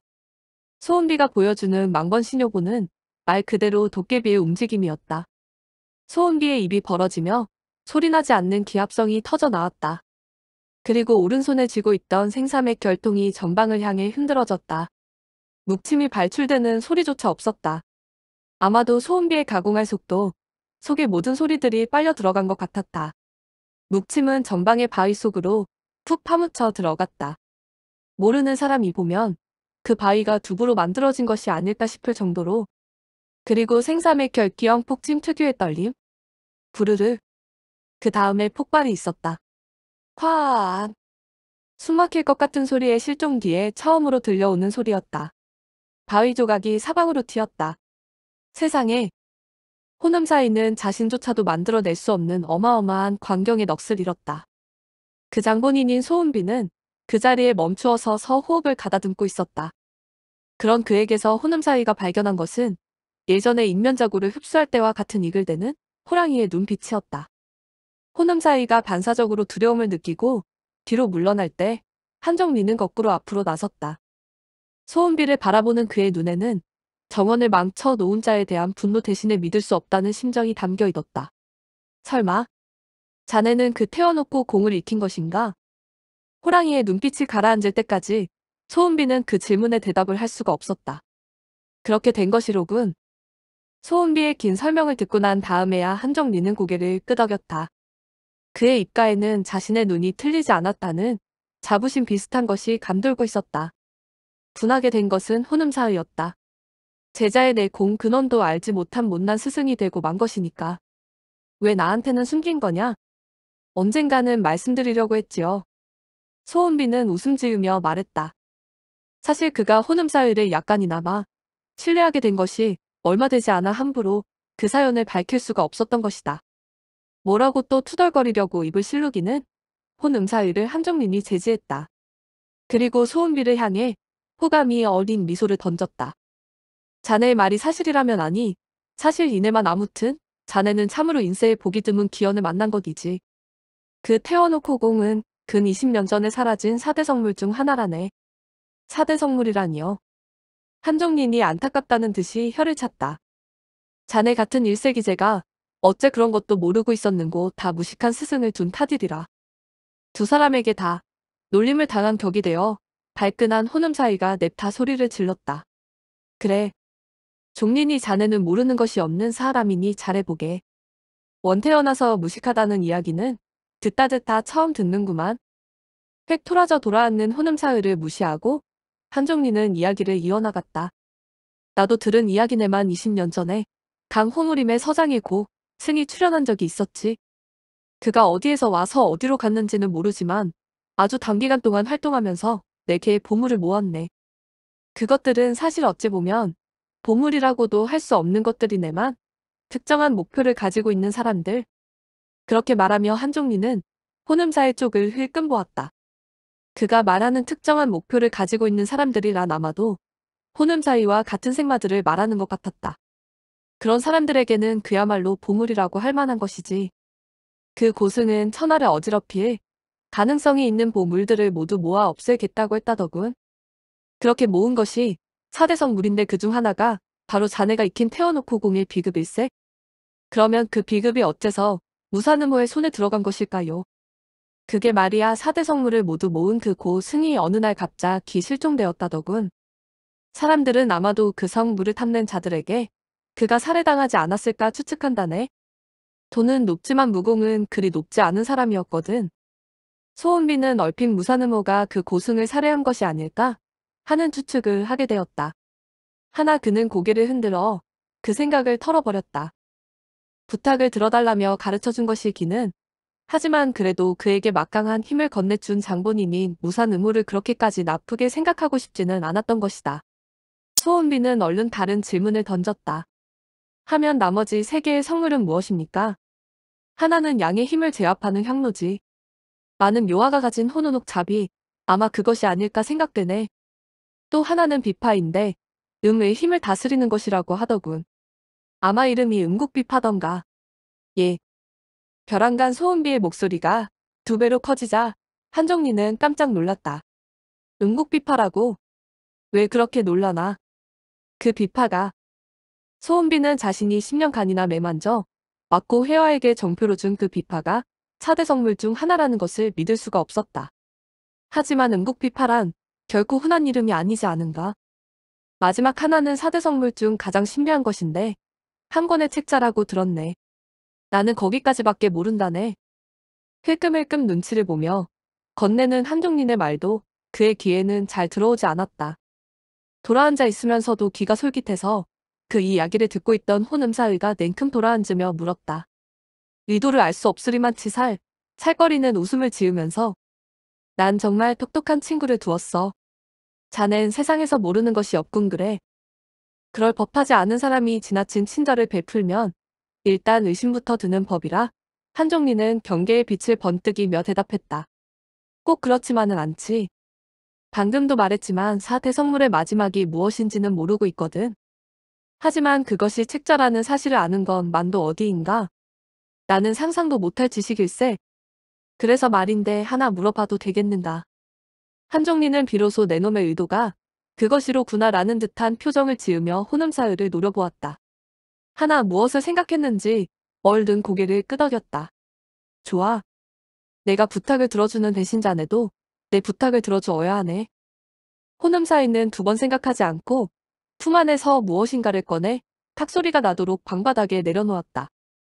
소음비가 보여주는 망번 신효보는말 그대로 도깨비의 움직임이었다. 소음비의 입이 벌어지며 소리나지 않는 기합성이 터져 나왔다. 그리고 오른손에 쥐고 있던 생삼의 결통이 전방을 향해 흔들어졌다. 묵침이 발출되는 소리조차 없었다. 아마도 소음비의 가공할 속도, 속에 모든 소리들이 빨려 들어간 것 같았다. 묵침은 전방의 바위 속으로 푹 파묻혀 들어갔다. 모르는 사람이 보면 그 바위가 두부로 만들어진 것이 아닐까 싶을 정도로 그리고 생삼의 결기형 폭침 특유의 떨림? 부르르. 그 다음에 폭발이 있었다. 화안. 숨막힐 것 같은 소리의 실종 뒤에 처음으로 들려오는 소리였다. 바위 조각이 사방으로 튀었다. 세상에 호남사이는 자신조차도 만들어낼 수 없는 어마어마한 광경의 넋을 잃었다. 그 장본인인 소은비는 그 자리에 멈추어서 서 호흡을 가다듬고 있었다. 그런 그에게서 호남사이가 발견한 것은 예전에 인면자구를 흡수할 때와 같은 이글대는 호랑이의 눈빛이었다. 호남사이가 반사적으로 두려움을 느끼고 뒤로 물러날 때 한정리는 거꾸로 앞으로 나섰다. 소은비를 바라보는 그의 눈에는 정원을 망쳐 놓은 자에 대한 분노 대신에 믿을 수 없다는 심정이 담겨 있었다. 설마 자네는 그 태워놓고 공을 익힌 것인가? 호랑이의 눈빛이 가라앉을 때까지 소은비는 그 질문에 대답을 할 수가 없었다. 그렇게 된 것이로군. 소은비의 긴 설명을 듣고 난 다음에야 한정리는 고개를 끄덕였다. 그의 입가에는 자신의 눈이 틀리지 않았다는 자부심 비슷한 것이 감돌고 있었다. 분하게 된 것은 혼음사의였다 제자의 내 공 근원도 알지 못한 못난 스승이 되고 만 것이니까. 왜 나한테는 숨긴 거냐? 언젠가는 말씀드리려고 했지요. 소은비는 웃음 지으며 말했다. 사실 그가 혼음사위를 약간이나마 신뢰하게 된 것이 얼마 되지 않아 함부로 그 사연을 밝힐 수가 없었던 것이다. 뭐라고 또 투덜거리려고 입을 실룩기는 혼음사위를 한정님이 제지했다. 그리고 소은비를 향해 호감이 어린 미소를 던졌다. 자네의 말이 사실이라면 아니 사실 이내만 아무튼 자네는 참으로 인생에 보기 드문 기연을 만난 것이지. 그 태워놓고 공은 근 20년 전에 사라진 사대 성물 중 하나라네. 사대 성물이라니요. 한종린이 안타깝다는 듯이 혀를 찼다. 자네 같은 일세기제가 어째 그런 것도 모르고 있었는고 다 무식한 스승을 둔 타딜이라. 두 사람에게 다 놀림을 당한 격이 되어 발끈한 혼음 사이가 냅다 소리를 질렀다. 그래, 종린이 자네는 모르는 것이 없는 사람이니 잘해보게. 원태어나서 무식하다는 이야기는 듣다 듣다 처음 듣는구만. 획 토라져 돌아앉는 혼음사흘을 무시하고 한종리는 이야기를 이어나갔다. 나도 들은 이야기네만 20년 전에 강호무림의 서장이 고 승이 출연한 적이 있었지. 그가 어디에서 와서 어디로 갔는지는 모르지만 아주 단기간 동안 활동하면서 내게 보물을 모았네. 그것들은 사실 어찌 보면 보물이라고도 할 수 없는 것들이네만 특정한 목표를 가지고 있는 사람들. 그렇게 말하며 한종리는 혼음사의 쪽을 힐끔 보았다. 그가 말하는 특정한 목표를 가지고 있는 사람들이남아도 혼음사이와 같은 생마들을 말하는 것 같았다. 그런 사람들에게는 그야말로 보물이라고 할 만한 것이지. 그 고승은 천하를 어지럽히해 가능성이 있는 보물들을 모두 모아 없애겠다고 했다더군. 그렇게 모은 것이 4대성 물인데 그 중 하나가 바로 자네가 익힌 태어놓고 공일 비급 일세? 그러면 그 비급이 어째서 무산음호의 손에 들어간 것일까요? 그게 말이야 4대 성물을 모두 모은 그고 승이 어느 날 갑자기 실종되었다더군. 사람들은 아마도 그 성물을 탐낸 자들에게 그가 살해당하지 않았을까 추측한다네. 돈은 높지만 무공은 그리 높지 않은 사람이었거든. 소은비는 얼핏 무산음호가 그 고승을 살해한 것이 아닐까? 하는 추측을 하게 되었다. 하나 그는 고개를 흔들어 그 생각을 털어버렸다. 부탁을 들어달라며 가르쳐준 것이 기는 하지만 그래도 그에게 막강한 힘을 건네준 장본인인 무산 의무를 그렇게까지 나쁘게 생각하고 싶지는 않았던 것이다. 소은비는 얼른 다른 질문을 던졌다. 하면 나머지 세 개의 성물은 무엇입니까? 하나는 양의 힘을 제압하는 향로지. 많은 묘화가 가진 혼우녹 잡이 아마 그것이 아닐까 생각되네. 또 하나는 비파인데 음의 힘을 다스리는 것이라고 하더군. 아마 이름이 음국비파던가. 예. 벼랑간 소음비의 목소리가 두 배로 커지자 한정리는 깜짝 놀랐다. 음국비파라고? 왜 그렇게 놀라나? 그 비파가 소음비는 자신이 10년간이나 매만져 맞고 회화에게 정표로 준 그 비파가 차대 성물 중 하나라는 것을 믿을 수가 없었다. 하지만 음국비파란 결코 흔한 이름이 아니지 않은가. 마지막 하나는 사대성물중 가장 신비한 것인데 한 권의 책자라고 들었네. 나는 거기까지밖에 모른다네. 힐끔힐끔 눈치를 보며 건네는 한종린의 말도 그의 귀에는 잘 들어오지 않았다. 돌아앉아 있으면서도 귀가 솔깃해서 그 이야기를 듣고 있던 혼음사의가 냉큼 돌아앉으며 물었다. 의도를 알 수 없으리만 치살, 찰거리는 웃음을 지으면서 난 정말 똑똑한 친구를 두었어. 자넨 세상에서 모르는 것이 없군 그래. 그럴 법하지 않은 사람이 지나친 친절을 베풀면 일단 의심부터 드는 법이라 한종리는 경계의 빛을 번뜩이며 대답했다. 꼭 그렇지만은 않지. 방금도 말했지만 사태 성물의 마지막이 무엇인지는 모르고 있거든. 하지만 그것이 책자라는 사실을 아는 건 만도 어디인가? 나는 상상도 못할 지식일세. 그래서 말인데 하나 물어봐도 되겠는가? 한정리는 비로소 내놈의 의도가 그것이로구나라는 듯한 표정을 지으며 혼음사흘을 노려보았다. 하나 무엇을 생각했는지 얼른 고개를 끄덕였다. 좋아. 내가 부탁을 들어주는 대신자네도 내 부탁을 들어주어야 하네. 혼음사이는 두 번 생각하지 않고 품 안에서 무엇인가를 꺼내 탁소리가 나도록 방바닥에 내려놓았다.